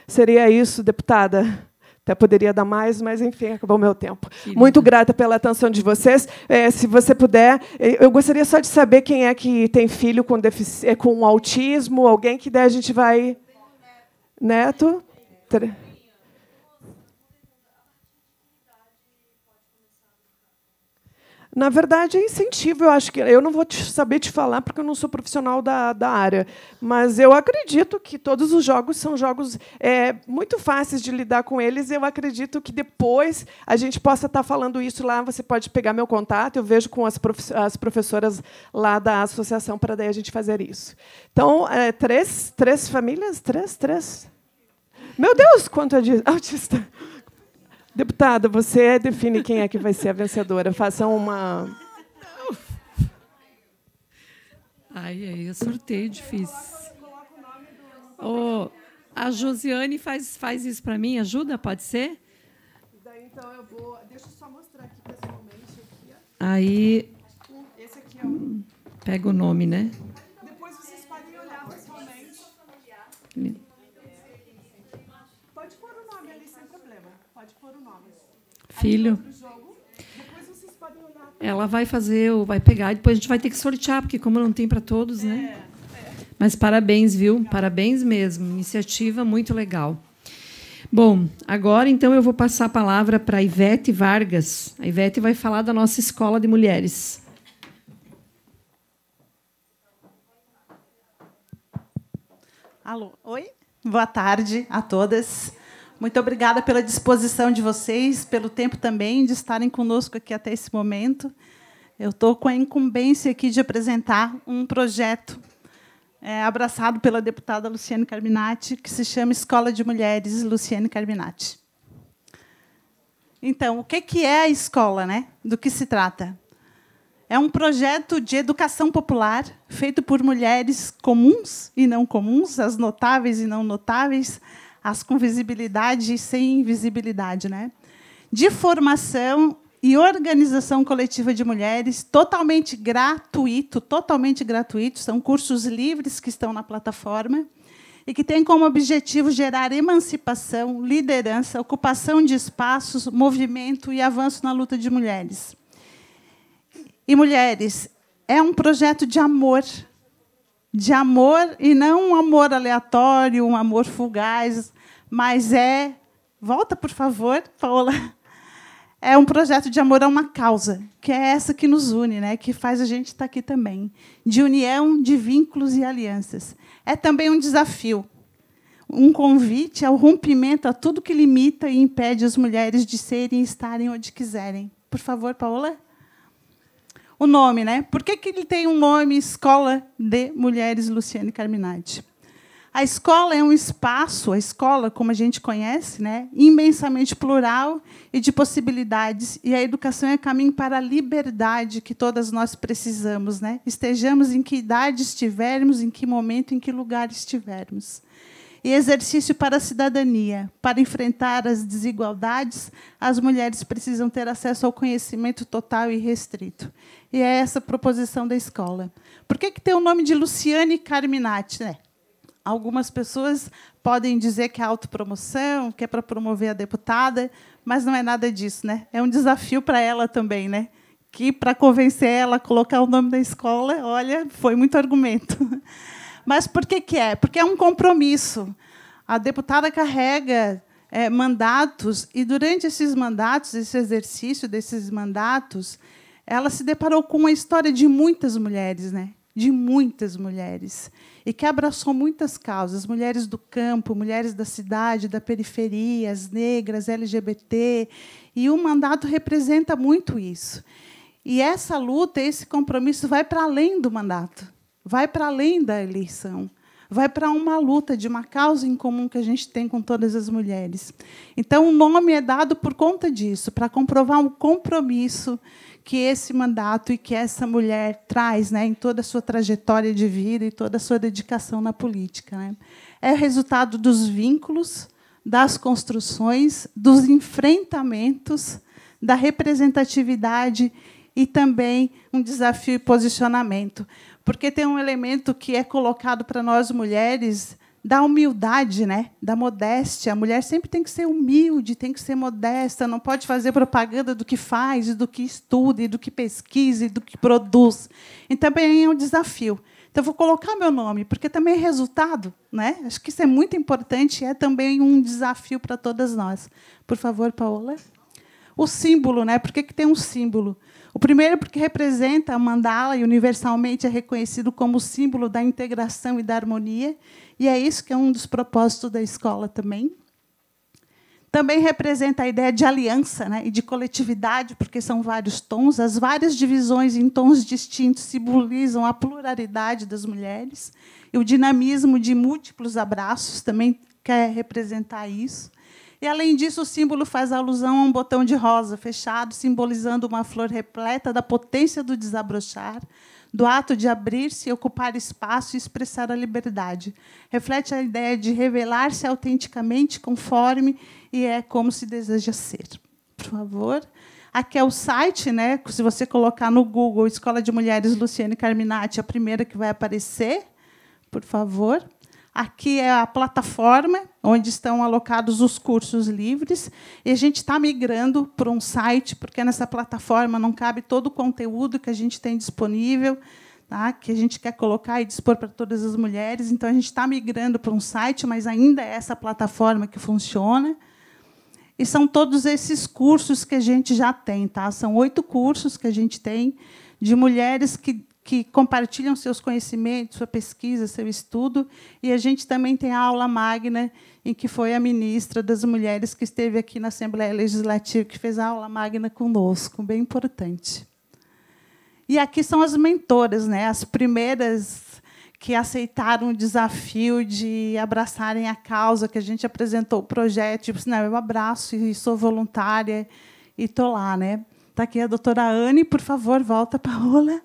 Seria isso, deputada? Até poderia dar mais, mas enfim, acabou o meu tempo. Querida. Muito grata pela atenção de vocês. É, se você puder, é, eu gostaria só de saber quem é que tem filho com, defici é, com autismo, alguém que der, a gente vai. Neto? Neto? Na verdade, é incentivo. Eu acho que eu não vou te saber te falar porque eu não sou profissional da, da área, mas eu acredito que todos os jogos são jogos é, muito fáceis de lidar com eles. Eu acredito que depois a gente possa estar tá falando isso lá. Você pode pegar meu contato. Eu vejo com as, prof, as professoras lá da associação para daí a gente fazer isso. Então, é, três, três famílias, três, três. Meu Deus, quanto é de autista! Deputada, você define quem é que vai ser a vencedora. Faça uma. Ai, aí eu é sorteio difícil. Oh, a Josiane faz, faz isso para mim, ajuda, pode ser? Daí, então, eu vou. Deixa eu só mostrar aqui pessoalmente. Aí. Esse aqui é o. Pega o nome, né? Depois vocês podem olhar pessoalmente. filho. Ela vai fazer, ou vai pegar, e depois a gente vai ter que sortear, porque como não tem para todos, né? Mas parabéns, viu? Parabéns mesmo. Iniciativa muito legal. Bom, agora então eu vou passar a palavra para Ivete Vargas. A Ivete vai falar da nossa escola de mulheres. Alô, oi? Boa tarde a todas. Muito obrigada pela disposição de vocês, pelo tempo também de estarem conosco aqui até esse momento. Eu estou com a incumbência aqui de apresentar um projeto é, abraçado pela deputada Luciane Carminati, que se chama Escola de Mulheres Luciane Carminati. Então, o que é a escola? Né? Do que se trata? É um projeto de educação popular feito por mulheres comuns e não comuns, as notáveis e não notáveis, as com visibilidade e sem visibilidade, né? De formação e organização coletiva de mulheres, totalmente gratuito, totalmente gratuito, são cursos livres que estão na plataforma e que tem como objetivo gerar emancipação, liderança, ocupação de espaços, movimento e avanço na luta de mulheres. E mulheres, é um projeto de amor, de amor, e não um amor aleatório, um amor fugaz, mas é. Volta, por favor, Paula. É um projeto de amor a uma causa, que é essa que nos une, né? que faz a gente estar tá aqui também. De união, de vínculos e alianças. É também um desafio, um convite ao rompimento a tudo que limita e impede as mulheres de serem e estarem onde quiserem. Por favor, Paula o nome, né? Por que, que ele tem um nome Escola de Mulheres Luciane Carminati? A escola é um espaço, a escola, como a gente conhece, né, imensamente plural e de possibilidades, e a educação é caminho para a liberdade que todas nós precisamos, né? Estejamos em que idade estivermos, em que momento, em que lugar estivermos e exercício para a cidadania. Para enfrentar as desigualdades, as mulheres precisam ter acesso ao conhecimento total e restrito. E é essa a proposição da escola. Por que, que tem o nome de Luciane Carminati? Né? Algumas pessoas podem dizer que é autopromoção, que é para promover a deputada, mas não é nada disso, né? É um desafio para ela também, né? Que para convencer ela a colocar o nome da escola, olha, foi muito argumento. Mas por que, que é? Porque é um compromisso. A deputada carrega é, mandatos, e durante esses mandatos, esse exercício desses mandatos, ela se deparou com a história de muitas mulheres, né? de muitas mulheres, e que abraçou muitas causas, mulheres do campo, mulheres da cidade, da periferia, as negras, LGBT, e o mandato representa muito isso. E essa luta, esse compromisso vai para além do mandato vai para além da eleição, vai para uma luta de uma causa em comum que a gente tem com todas as mulheres. Então, o nome é dado por conta disso, para comprovar um compromisso que esse mandato e que essa mulher traz né, em toda a sua trajetória de vida e toda a sua dedicação na política. Né? É resultado dos vínculos, das construções, dos enfrentamentos, da representatividade e também um desafio e posicionamento porque tem um elemento que é colocado para nós mulheres da humildade, né? Da modéstia. A mulher sempre tem que ser humilde, tem que ser modesta, não pode fazer propaganda do que faz, do que estuda, do que pesquisa, do que produz. Então também é um desafio. Então vou colocar meu nome, porque também é resultado, né? Acho que isso é muito importante e é também um desafio para todas nós. Por favor, Paola. O símbolo, né? Por que, que tem um símbolo? O primeiro, é porque representa a mandala e universalmente é reconhecido como símbolo da integração e da harmonia, e é isso que é um dos propósitos da escola também. Também representa a ideia de aliança né, e de coletividade, porque são vários tons, as várias divisões em tons distintos simbolizam a pluralidade das mulheres, e o dinamismo de múltiplos abraços também quer representar isso. E, além disso, o símbolo faz alusão a um botão de rosa fechado, simbolizando uma flor repleta da potência do desabrochar, do ato de abrir-se, ocupar espaço e expressar a liberdade. Reflete a ideia de revelar-se autenticamente conforme e é como se deseja ser. Por favor. Aqui é o site, né? Se você colocar no Google Escola de Mulheres Luciane Carminati, a primeira que vai aparecer, por favor. Aqui é a plataforma onde estão alocados os cursos livres. E a gente está migrando para um site, porque nessa plataforma não cabe todo o conteúdo que a gente tem disponível, tá? que a gente quer colocar e dispor para todas as mulheres. Então, a gente está migrando para um site, mas ainda é essa plataforma que funciona. E são todos esses cursos que a gente já tem. Tá? São oito cursos que a gente tem de mulheres que que compartilham seus conhecimentos, sua pesquisa, seu estudo. E a gente também tem a aula magna, em que foi a ministra das Mulheres que esteve aqui na Assembleia Legislativa, que fez a aula magna conosco, bem importante. E aqui são as mentoras, né? as primeiras que aceitaram o desafio de abraçarem a causa, que a gente apresentou o projeto, tipo, assim, não, eu abraço e sou voluntária e estou lá. Está né? Tá aqui a doutora Anne, por favor, volta, Paola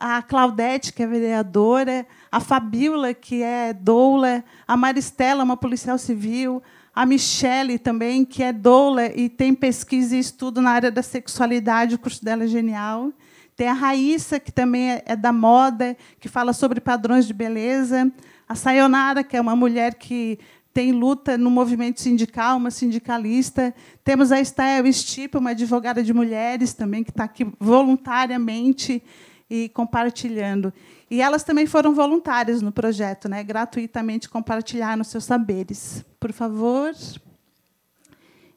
a Claudete, que é vereadora, a Fabiola, que é doula, a Maristela, uma policial civil, a Michele também, que é doula e tem pesquisa e estudo na área da sexualidade, o curso dela é genial. Tem a Raíssa, que também é, é da moda, que fala sobre padrões de beleza. A Sayonara, que é uma mulher que tem luta no movimento sindical, uma sindicalista. Temos a Esther Stipa, uma advogada de mulheres também, que está aqui voluntariamente e compartilhando. E elas também foram voluntárias no projeto, né? gratuitamente compartilharam seus saberes. Por favor.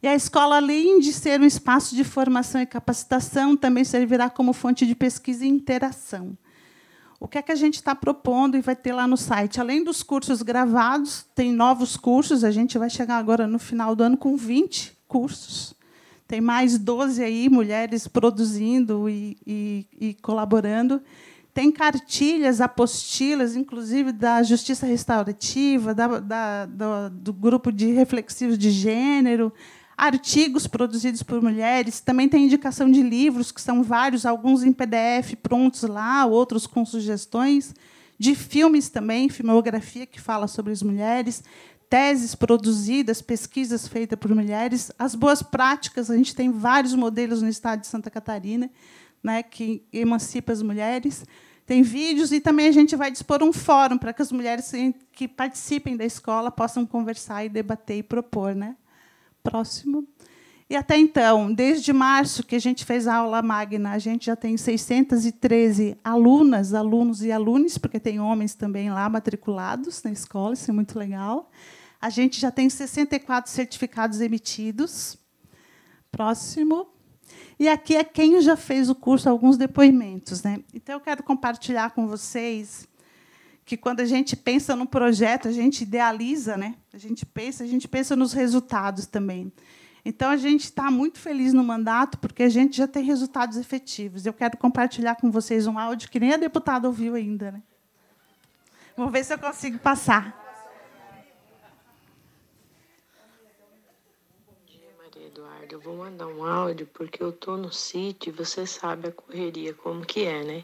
E a escola, além de ser um espaço de formação e capacitação, também servirá como fonte de pesquisa e interação. O que é que a gente está propondo e vai ter lá no site? Além dos cursos gravados, tem novos cursos. A gente vai chegar agora no final do ano com 20 cursos tem mais 12 aí mulheres produzindo e, e, e colaborando. Tem cartilhas, apostilas, inclusive da Justiça Restaurativa, da, da, do, do grupo de reflexivos de gênero, artigos produzidos por mulheres. Também tem indicação de livros, que são vários, alguns em PDF prontos lá, outros com sugestões de filmes também, filmografia que fala sobre as mulheres teses produzidas, pesquisas feitas por mulheres, as boas práticas. A gente tem vários modelos no estado de Santa Catarina né, que emancipa as mulheres. Tem vídeos e também a gente vai dispor um fórum para que as mulheres que participem da escola possam conversar e debater e propor. Né? Próximo. E até então, desde março que a gente fez a aula magna, a gente já tem 613 alunas, alunos e alunos, porque tem homens também lá matriculados na escola, isso é muito legal. A gente já tem 64 certificados emitidos. Próximo. E aqui é quem já fez o curso, alguns depoimentos. Né? Então, eu quero compartilhar com vocês que, quando a gente pensa num projeto, a gente idealiza, né? a gente pensa, a gente pensa nos resultados também. Então, a gente está muito feliz no mandato, porque a gente já tem resultados efetivos. Eu quero compartilhar com vocês um áudio que nem a deputada ouviu ainda. Né? Vou ver se eu consigo passar. eu vou mandar um áudio porque eu tô no sítio e você sabe a correria como que é, né?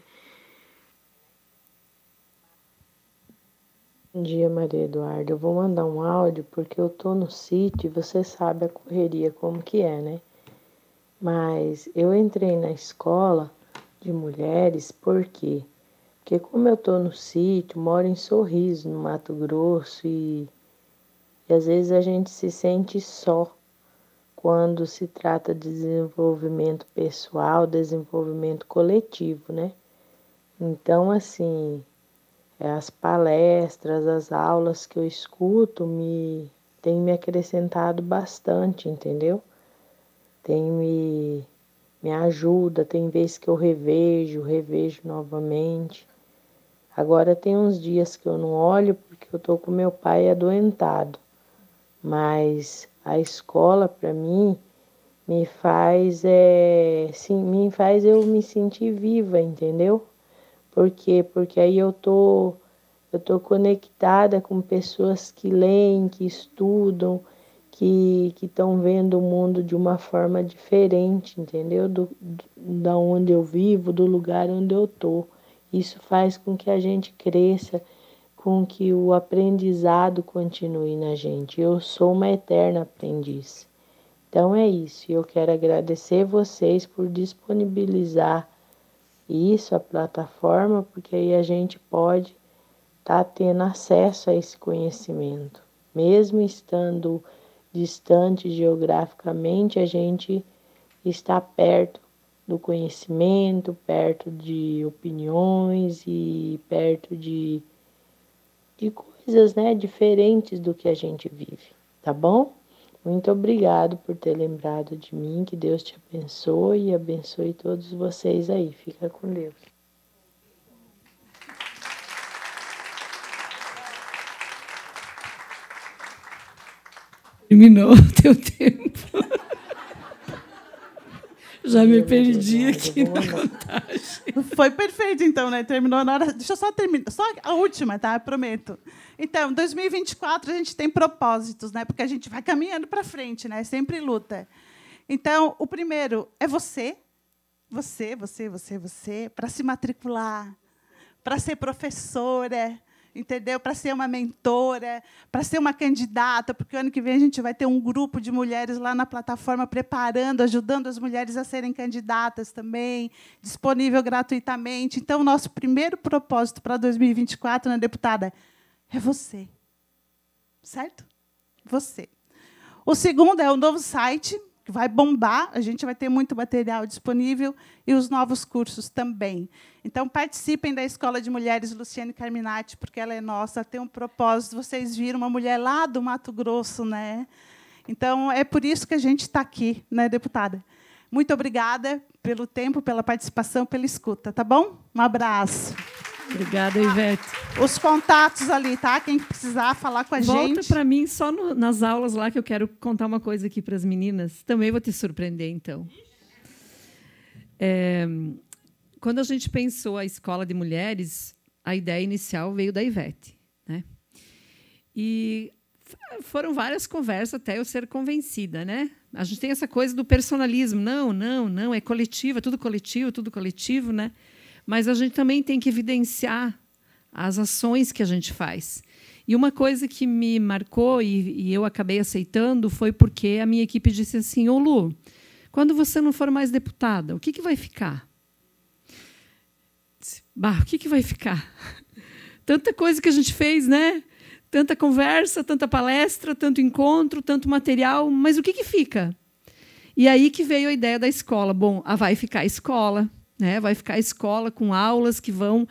Bom dia, Maria Eduarda. Eu vou mandar um áudio porque eu tô no sítio e você sabe a correria como que é, né? Mas eu entrei na escola de mulheres por quê? Porque como eu tô no sítio, moro em Sorriso, no Mato Grosso e, e às vezes a gente se sente só quando se trata de desenvolvimento pessoal, desenvolvimento coletivo, né? Então, assim, é, as palestras, as aulas que eu escuto me tem me acrescentado bastante, entendeu? Tem me me ajuda, tem vezes que eu revejo, revejo novamente. Agora tem uns dias que eu não olho porque eu tô com meu pai adoentado. Mas a escola para mim me faz é sim me faz eu me sentir viva entendeu por quê porque aí eu tô eu tô conectada com pessoas que leem que estudam que estão vendo o mundo de uma forma diferente entendeu do, do da onde eu vivo do lugar onde eu tô isso faz com que a gente cresça com que o aprendizado continue na gente. Eu sou uma eterna aprendiz. Então é isso. Eu quero agradecer vocês por disponibilizar isso, a plataforma, porque aí a gente pode estar tá tendo acesso a esse conhecimento. Mesmo estando distante geograficamente, a gente está perto do conhecimento, perto de opiniões e perto de de coisas né, diferentes do que a gente vive, tá bom? Muito obrigado por ter lembrado de mim, que Deus te abençoe e abençoe todos vocês aí. Fica com Deus. Terminou o teu tempo. Já me perdi aqui na contagem. Foi perfeito, então, né? Terminou na hora. Deixa eu só terminar. Só a última, tá? Eu prometo. Então, 2024 a gente tem propósitos, né? Porque a gente vai caminhando para frente, né? Sempre luta. Então, o primeiro é você. Você, você, você, você, para se matricular, para ser professora, entendeu? Para ser uma mentora, para ser uma candidata, porque ano que vem a gente vai ter um grupo de mulheres lá na plataforma preparando, ajudando as mulheres a serem candidatas também, disponível gratuitamente. Então, nosso primeiro propósito para 2024, né, deputada, é você. Certo? Você. O segundo é o novo site vai bombar, a gente vai ter muito material disponível e os novos cursos também. Então, participem da Escola de Mulheres Luciane Carminati, porque ela é nossa, tem um propósito. Vocês viram uma mulher lá do Mato Grosso, né? Então, é por isso que a gente está aqui, né, deputada? Muito obrigada pelo tempo, pela participação, pela escuta, tá bom? Um abraço. Obrigada, Ivete. Os contatos ali, tá? Quem precisar falar com a Volta gente. Volta para mim só no, nas aulas lá que eu quero contar uma coisa aqui para as meninas. Também vou te surpreender, então. É, quando a gente pensou a escola de mulheres, a ideia inicial veio da Ivete, né? E foram várias conversas até eu ser convencida, né? A gente tem essa coisa do personalismo, não, não, não, é coletivo, é tudo coletivo, tudo coletivo, né? Mas a gente também tem que evidenciar as ações que a gente faz. E uma coisa que me marcou e, e eu acabei aceitando foi porque a minha equipe disse assim: Ô Lu, quando você não for mais deputada, o que, que vai ficar? Disse, bah, o que, que vai ficar? Tanta coisa que a gente fez, né? Tanta conversa, tanta palestra, tanto encontro, tanto material, mas o que, que fica? E aí que veio a ideia da escola. Bom, ah, vai ficar a escola né? Vai ficar a escola com aulas que vão.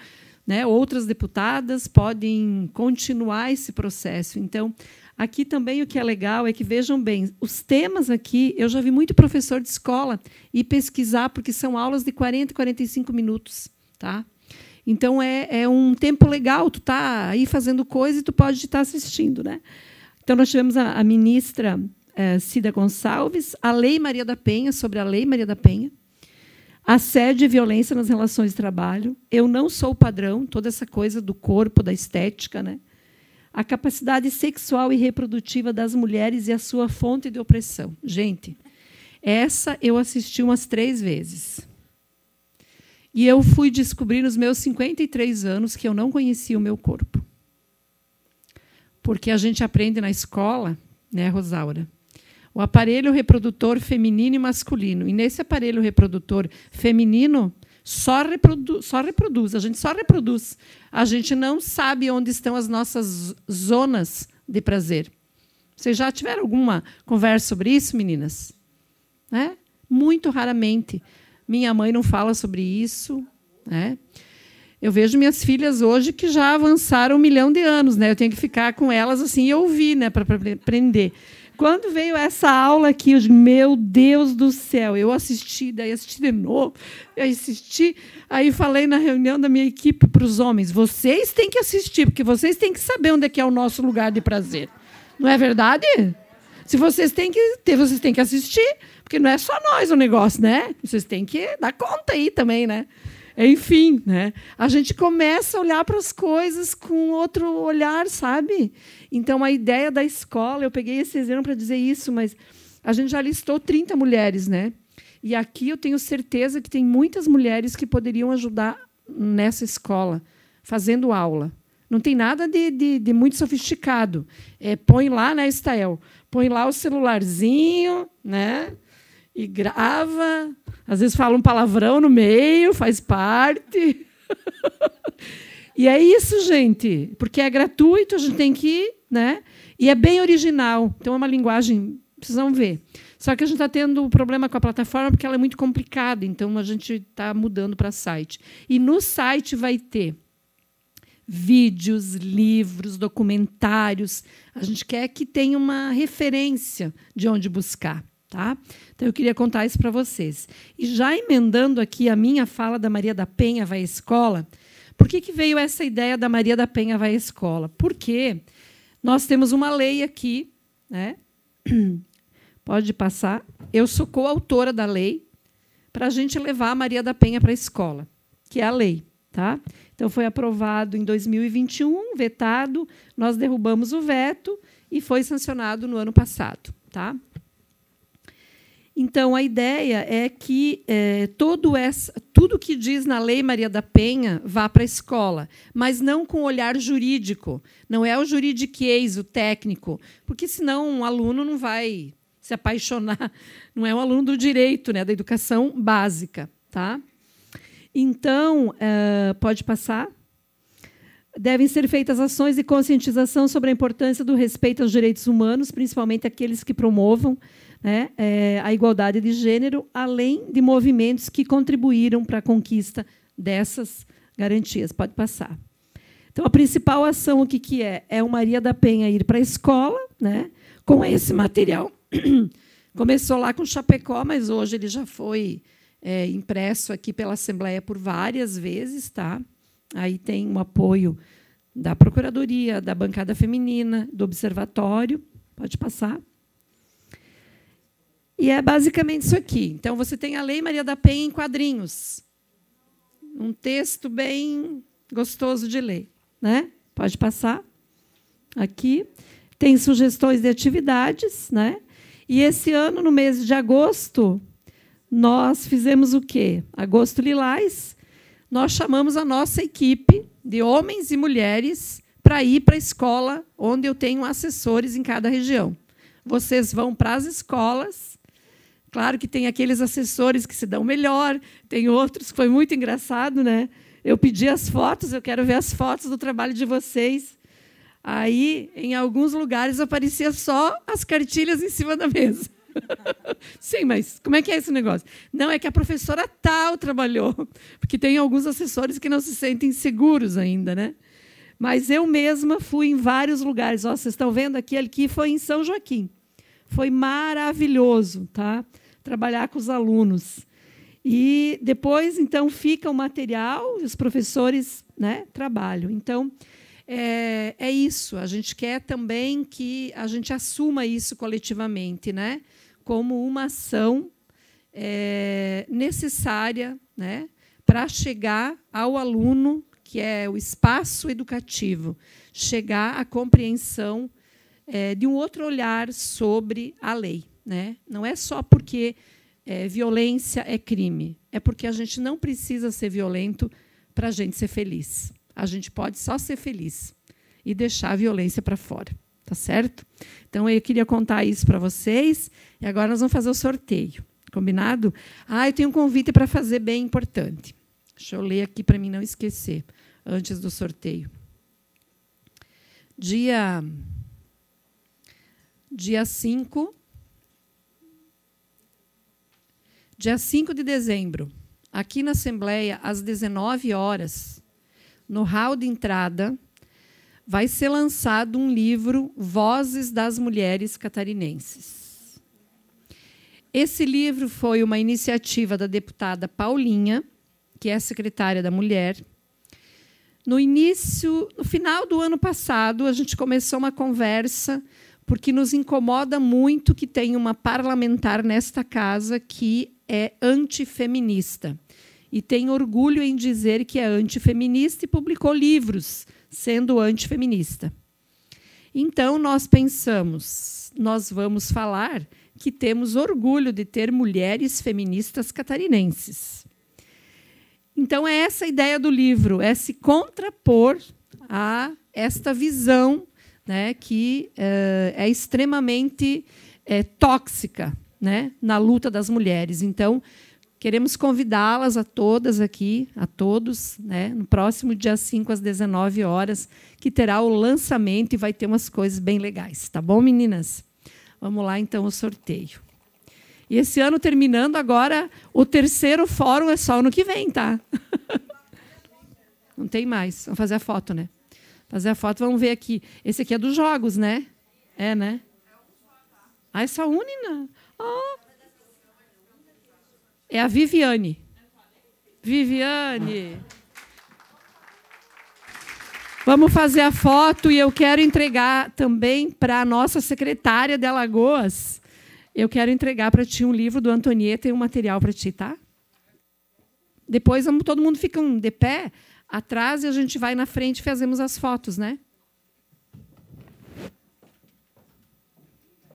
Né? Outras deputadas podem continuar esse processo. Então, Aqui também o que é legal é que vejam bem, os temas aqui, eu já vi muito professor de escola e pesquisar, porque são aulas de 40, 45 minutos, tá? Então é, é um tempo legal, tu tá aí fazendo coisa e tu pode estar assistindo, né? Então nós tivemos a, a ministra eh, Cida Gonçalves, a Lei Maria da Penha, sobre a Lei Maria da Penha, assédio e violência nas relações de trabalho. Eu não sou o padrão, toda essa coisa do corpo, da estética, né? A capacidade sexual e reprodutiva das mulheres e a sua fonte de opressão. Gente, essa eu assisti umas três vezes. E eu fui descobrir nos meus 53 anos que eu não conhecia o meu corpo. Porque a gente aprende na escola, né, Rosaura? o aparelho reprodutor feminino e masculino. E nesse aparelho reprodutor feminino, só, reprodu só reproduz, a gente só reproduz. A gente não sabe onde estão as nossas zonas de prazer. Vocês já tiveram alguma conversa sobre isso, meninas? Né? Muito raramente. Minha mãe não fala sobre isso. Né? Eu vejo minhas filhas hoje que já avançaram um milhão de anos. Né? Eu tenho que ficar com elas assim e ouvir né, para aprender. Quando veio essa aula aqui, eu meu Deus do céu, eu assisti, daí assisti de novo, eu assisti, aí falei na reunião da minha equipe para os homens, vocês têm que assistir, porque vocês têm que saber onde é que é o nosso lugar de prazer. Não é verdade? Se vocês têm que ter, vocês têm que assistir, porque não é só nós o negócio, né? Vocês têm que dar conta aí também, né? Enfim, né? A gente começa a olhar para as coisas com outro olhar, sabe? Então, a ideia da escola, eu peguei esse exemplo para dizer isso, mas a gente já listou 30 mulheres, né? E aqui eu tenho certeza que tem muitas mulheres que poderiam ajudar nessa escola, fazendo aula. Não tem nada de, de, de muito sofisticado. É, põe lá, né, Estael? Põe lá o celularzinho, né? e grava. Às vezes fala um palavrão no meio, faz parte. e é isso, gente, porque é gratuito, a gente tem que, né? E é bem original. Então é uma linguagem, precisam ver. Só que a gente está tendo um problema com a plataforma porque ela é muito complicada, então a gente está mudando para site. E no site vai ter vídeos, livros, documentários. A gente quer que tenha uma referência de onde buscar. Tá? Então eu queria contar isso para vocês. E já emendando aqui a minha fala da Maria da Penha vai à escola, por que, que veio essa ideia da Maria da Penha vai à escola? Porque nós temos uma lei aqui, né? Pode passar. Eu sou coautora da lei para a gente levar a Maria da Penha para a escola, que é a lei, tá? Então foi aprovado em 2021, vetado, nós derrubamos o veto e foi sancionado no ano passado, tá? Então, a ideia é que é, todo essa, tudo que diz na Lei Maria da Penha vá para a escola, mas não com olhar jurídico. Não é o juridiquês, o técnico, porque senão um aluno não vai se apaixonar. Não é um aluno do direito, né, da educação básica. Tá? Então, é, pode passar. Devem ser feitas ações de conscientização sobre a importância do respeito aos direitos humanos, principalmente aqueles que promovam né, é, a igualdade de gênero, além de movimentos que contribuíram para a conquista dessas garantias. Pode passar. Então, a principal ação, o que, que é? É o Maria da Penha ir para a escola né, com esse material. Começou lá com Chapecó, mas hoje ele já foi é, impresso aqui pela Assembleia por várias vezes. Tá? Aí tem um apoio da Procuradoria, da Bancada Feminina, do Observatório. Pode passar. E é basicamente isso aqui. Então, você tem a Lei Maria da Penha em quadrinhos. Um texto bem gostoso de ler. Né? Pode passar. Aqui. Tem sugestões de atividades. Né? E esse ano, no mês de agosto, nós fizemos o quê? Agosto Lilás, nós chamamos a nossa equipe de homens e mulheres para ir para a escola onde eu tenho assessores em cada região. Vocês vão para as escolas Claro que tem aqueles assessores que se dão melhor, tem outros que foi muito engraçado, né? Eu pedi as fotos, eu quero ver as fotos do trabalho de vocês. Aí, em alguns lugares, aparecia só as cartilhas em cima da mesa. Sim, mas como é que é esse negócio? Não, é que a professora tal trabalhou, porque tem alguns assessores que não se sentem seguros ainda, né? Mas eu mesma fui em vários lugares. Ó, vocês estão vendo aqui, aqui foi em São Joaquim. Foi maravilhoso, tá? trabalhar com os alunos. E depois, então, fica o material e os professores né, trabalham. Então, é, é isso. A gente quer também que a gente assuma isso coletivamente, né, como uma ação é, necessária né, para chegar ao aluno, que é o espaço educativo, chegar à compreensão é, de um outro olhar sobre a lei. Né? Não é só porque é, violência é crime, é porque a gente não precisa ser violento para a gente ser feliz. A gente pode só ser feliz e deixar a violência para fora, tá certo? Então eu queria contar isso para vocês e agora nós vamos fazer o sorteio, combinado? Ah, eu tenho um convite para fazer bem importante. Deixa eu ler aqui para mim não esquecer antes do sorteio. Dia dia 5 Dia 5 de dezembro, aqui na Assembleia, às 19 horas, no hall de entrada, vai ser lançado um livro Vozes das Mulheres Catarinenses. Esse livro foi uma iniciativa da deputada Paulinha, que é secretária da Mulher. No início, no final do ano passado, a gente começou uma conversa porque nos incomoda muito que tenha uma parlamentar nesta casa que é antifeminista. E tem orgulho em dizer que é antifeminista e publicou livros sendo antifeminista. Então, nós pensamos, nós vamos falar que temos orgulho de ter mulheres feministas catarinenses. Então, é essa a ideia do livro, é se contrapor a esta visão né, que é, é extremamente é, tóxica né, na luta das mulheres. Então, queremos convidá-las a todas aqui, a todos, né, no próximo dia 5 às 19 horas, que terá o lançamento e vai ter umas coisas bem legais. Tá bom, meninas? Vamos lá, então, o sorteio. E esse ano, terminando agora, o terceiro fórum é só ano que vem, tá? Não tem mais. Vamos fazer a foto, né? Fazer a foto, vamos ver aqui. Esse aqui é dos jogos, né? É, né? Ah, é só Unina? É a Viviane. Viviane. Vamos fazer a foto e eu quero entregar também para a nossa secretária de Alagoas. Eu quero entregar para ti um livro do Antonieta e um material para ti, tá? Depois todo mundo fica de pé atrás e a gente vai na frente e fazemos as fotos, né?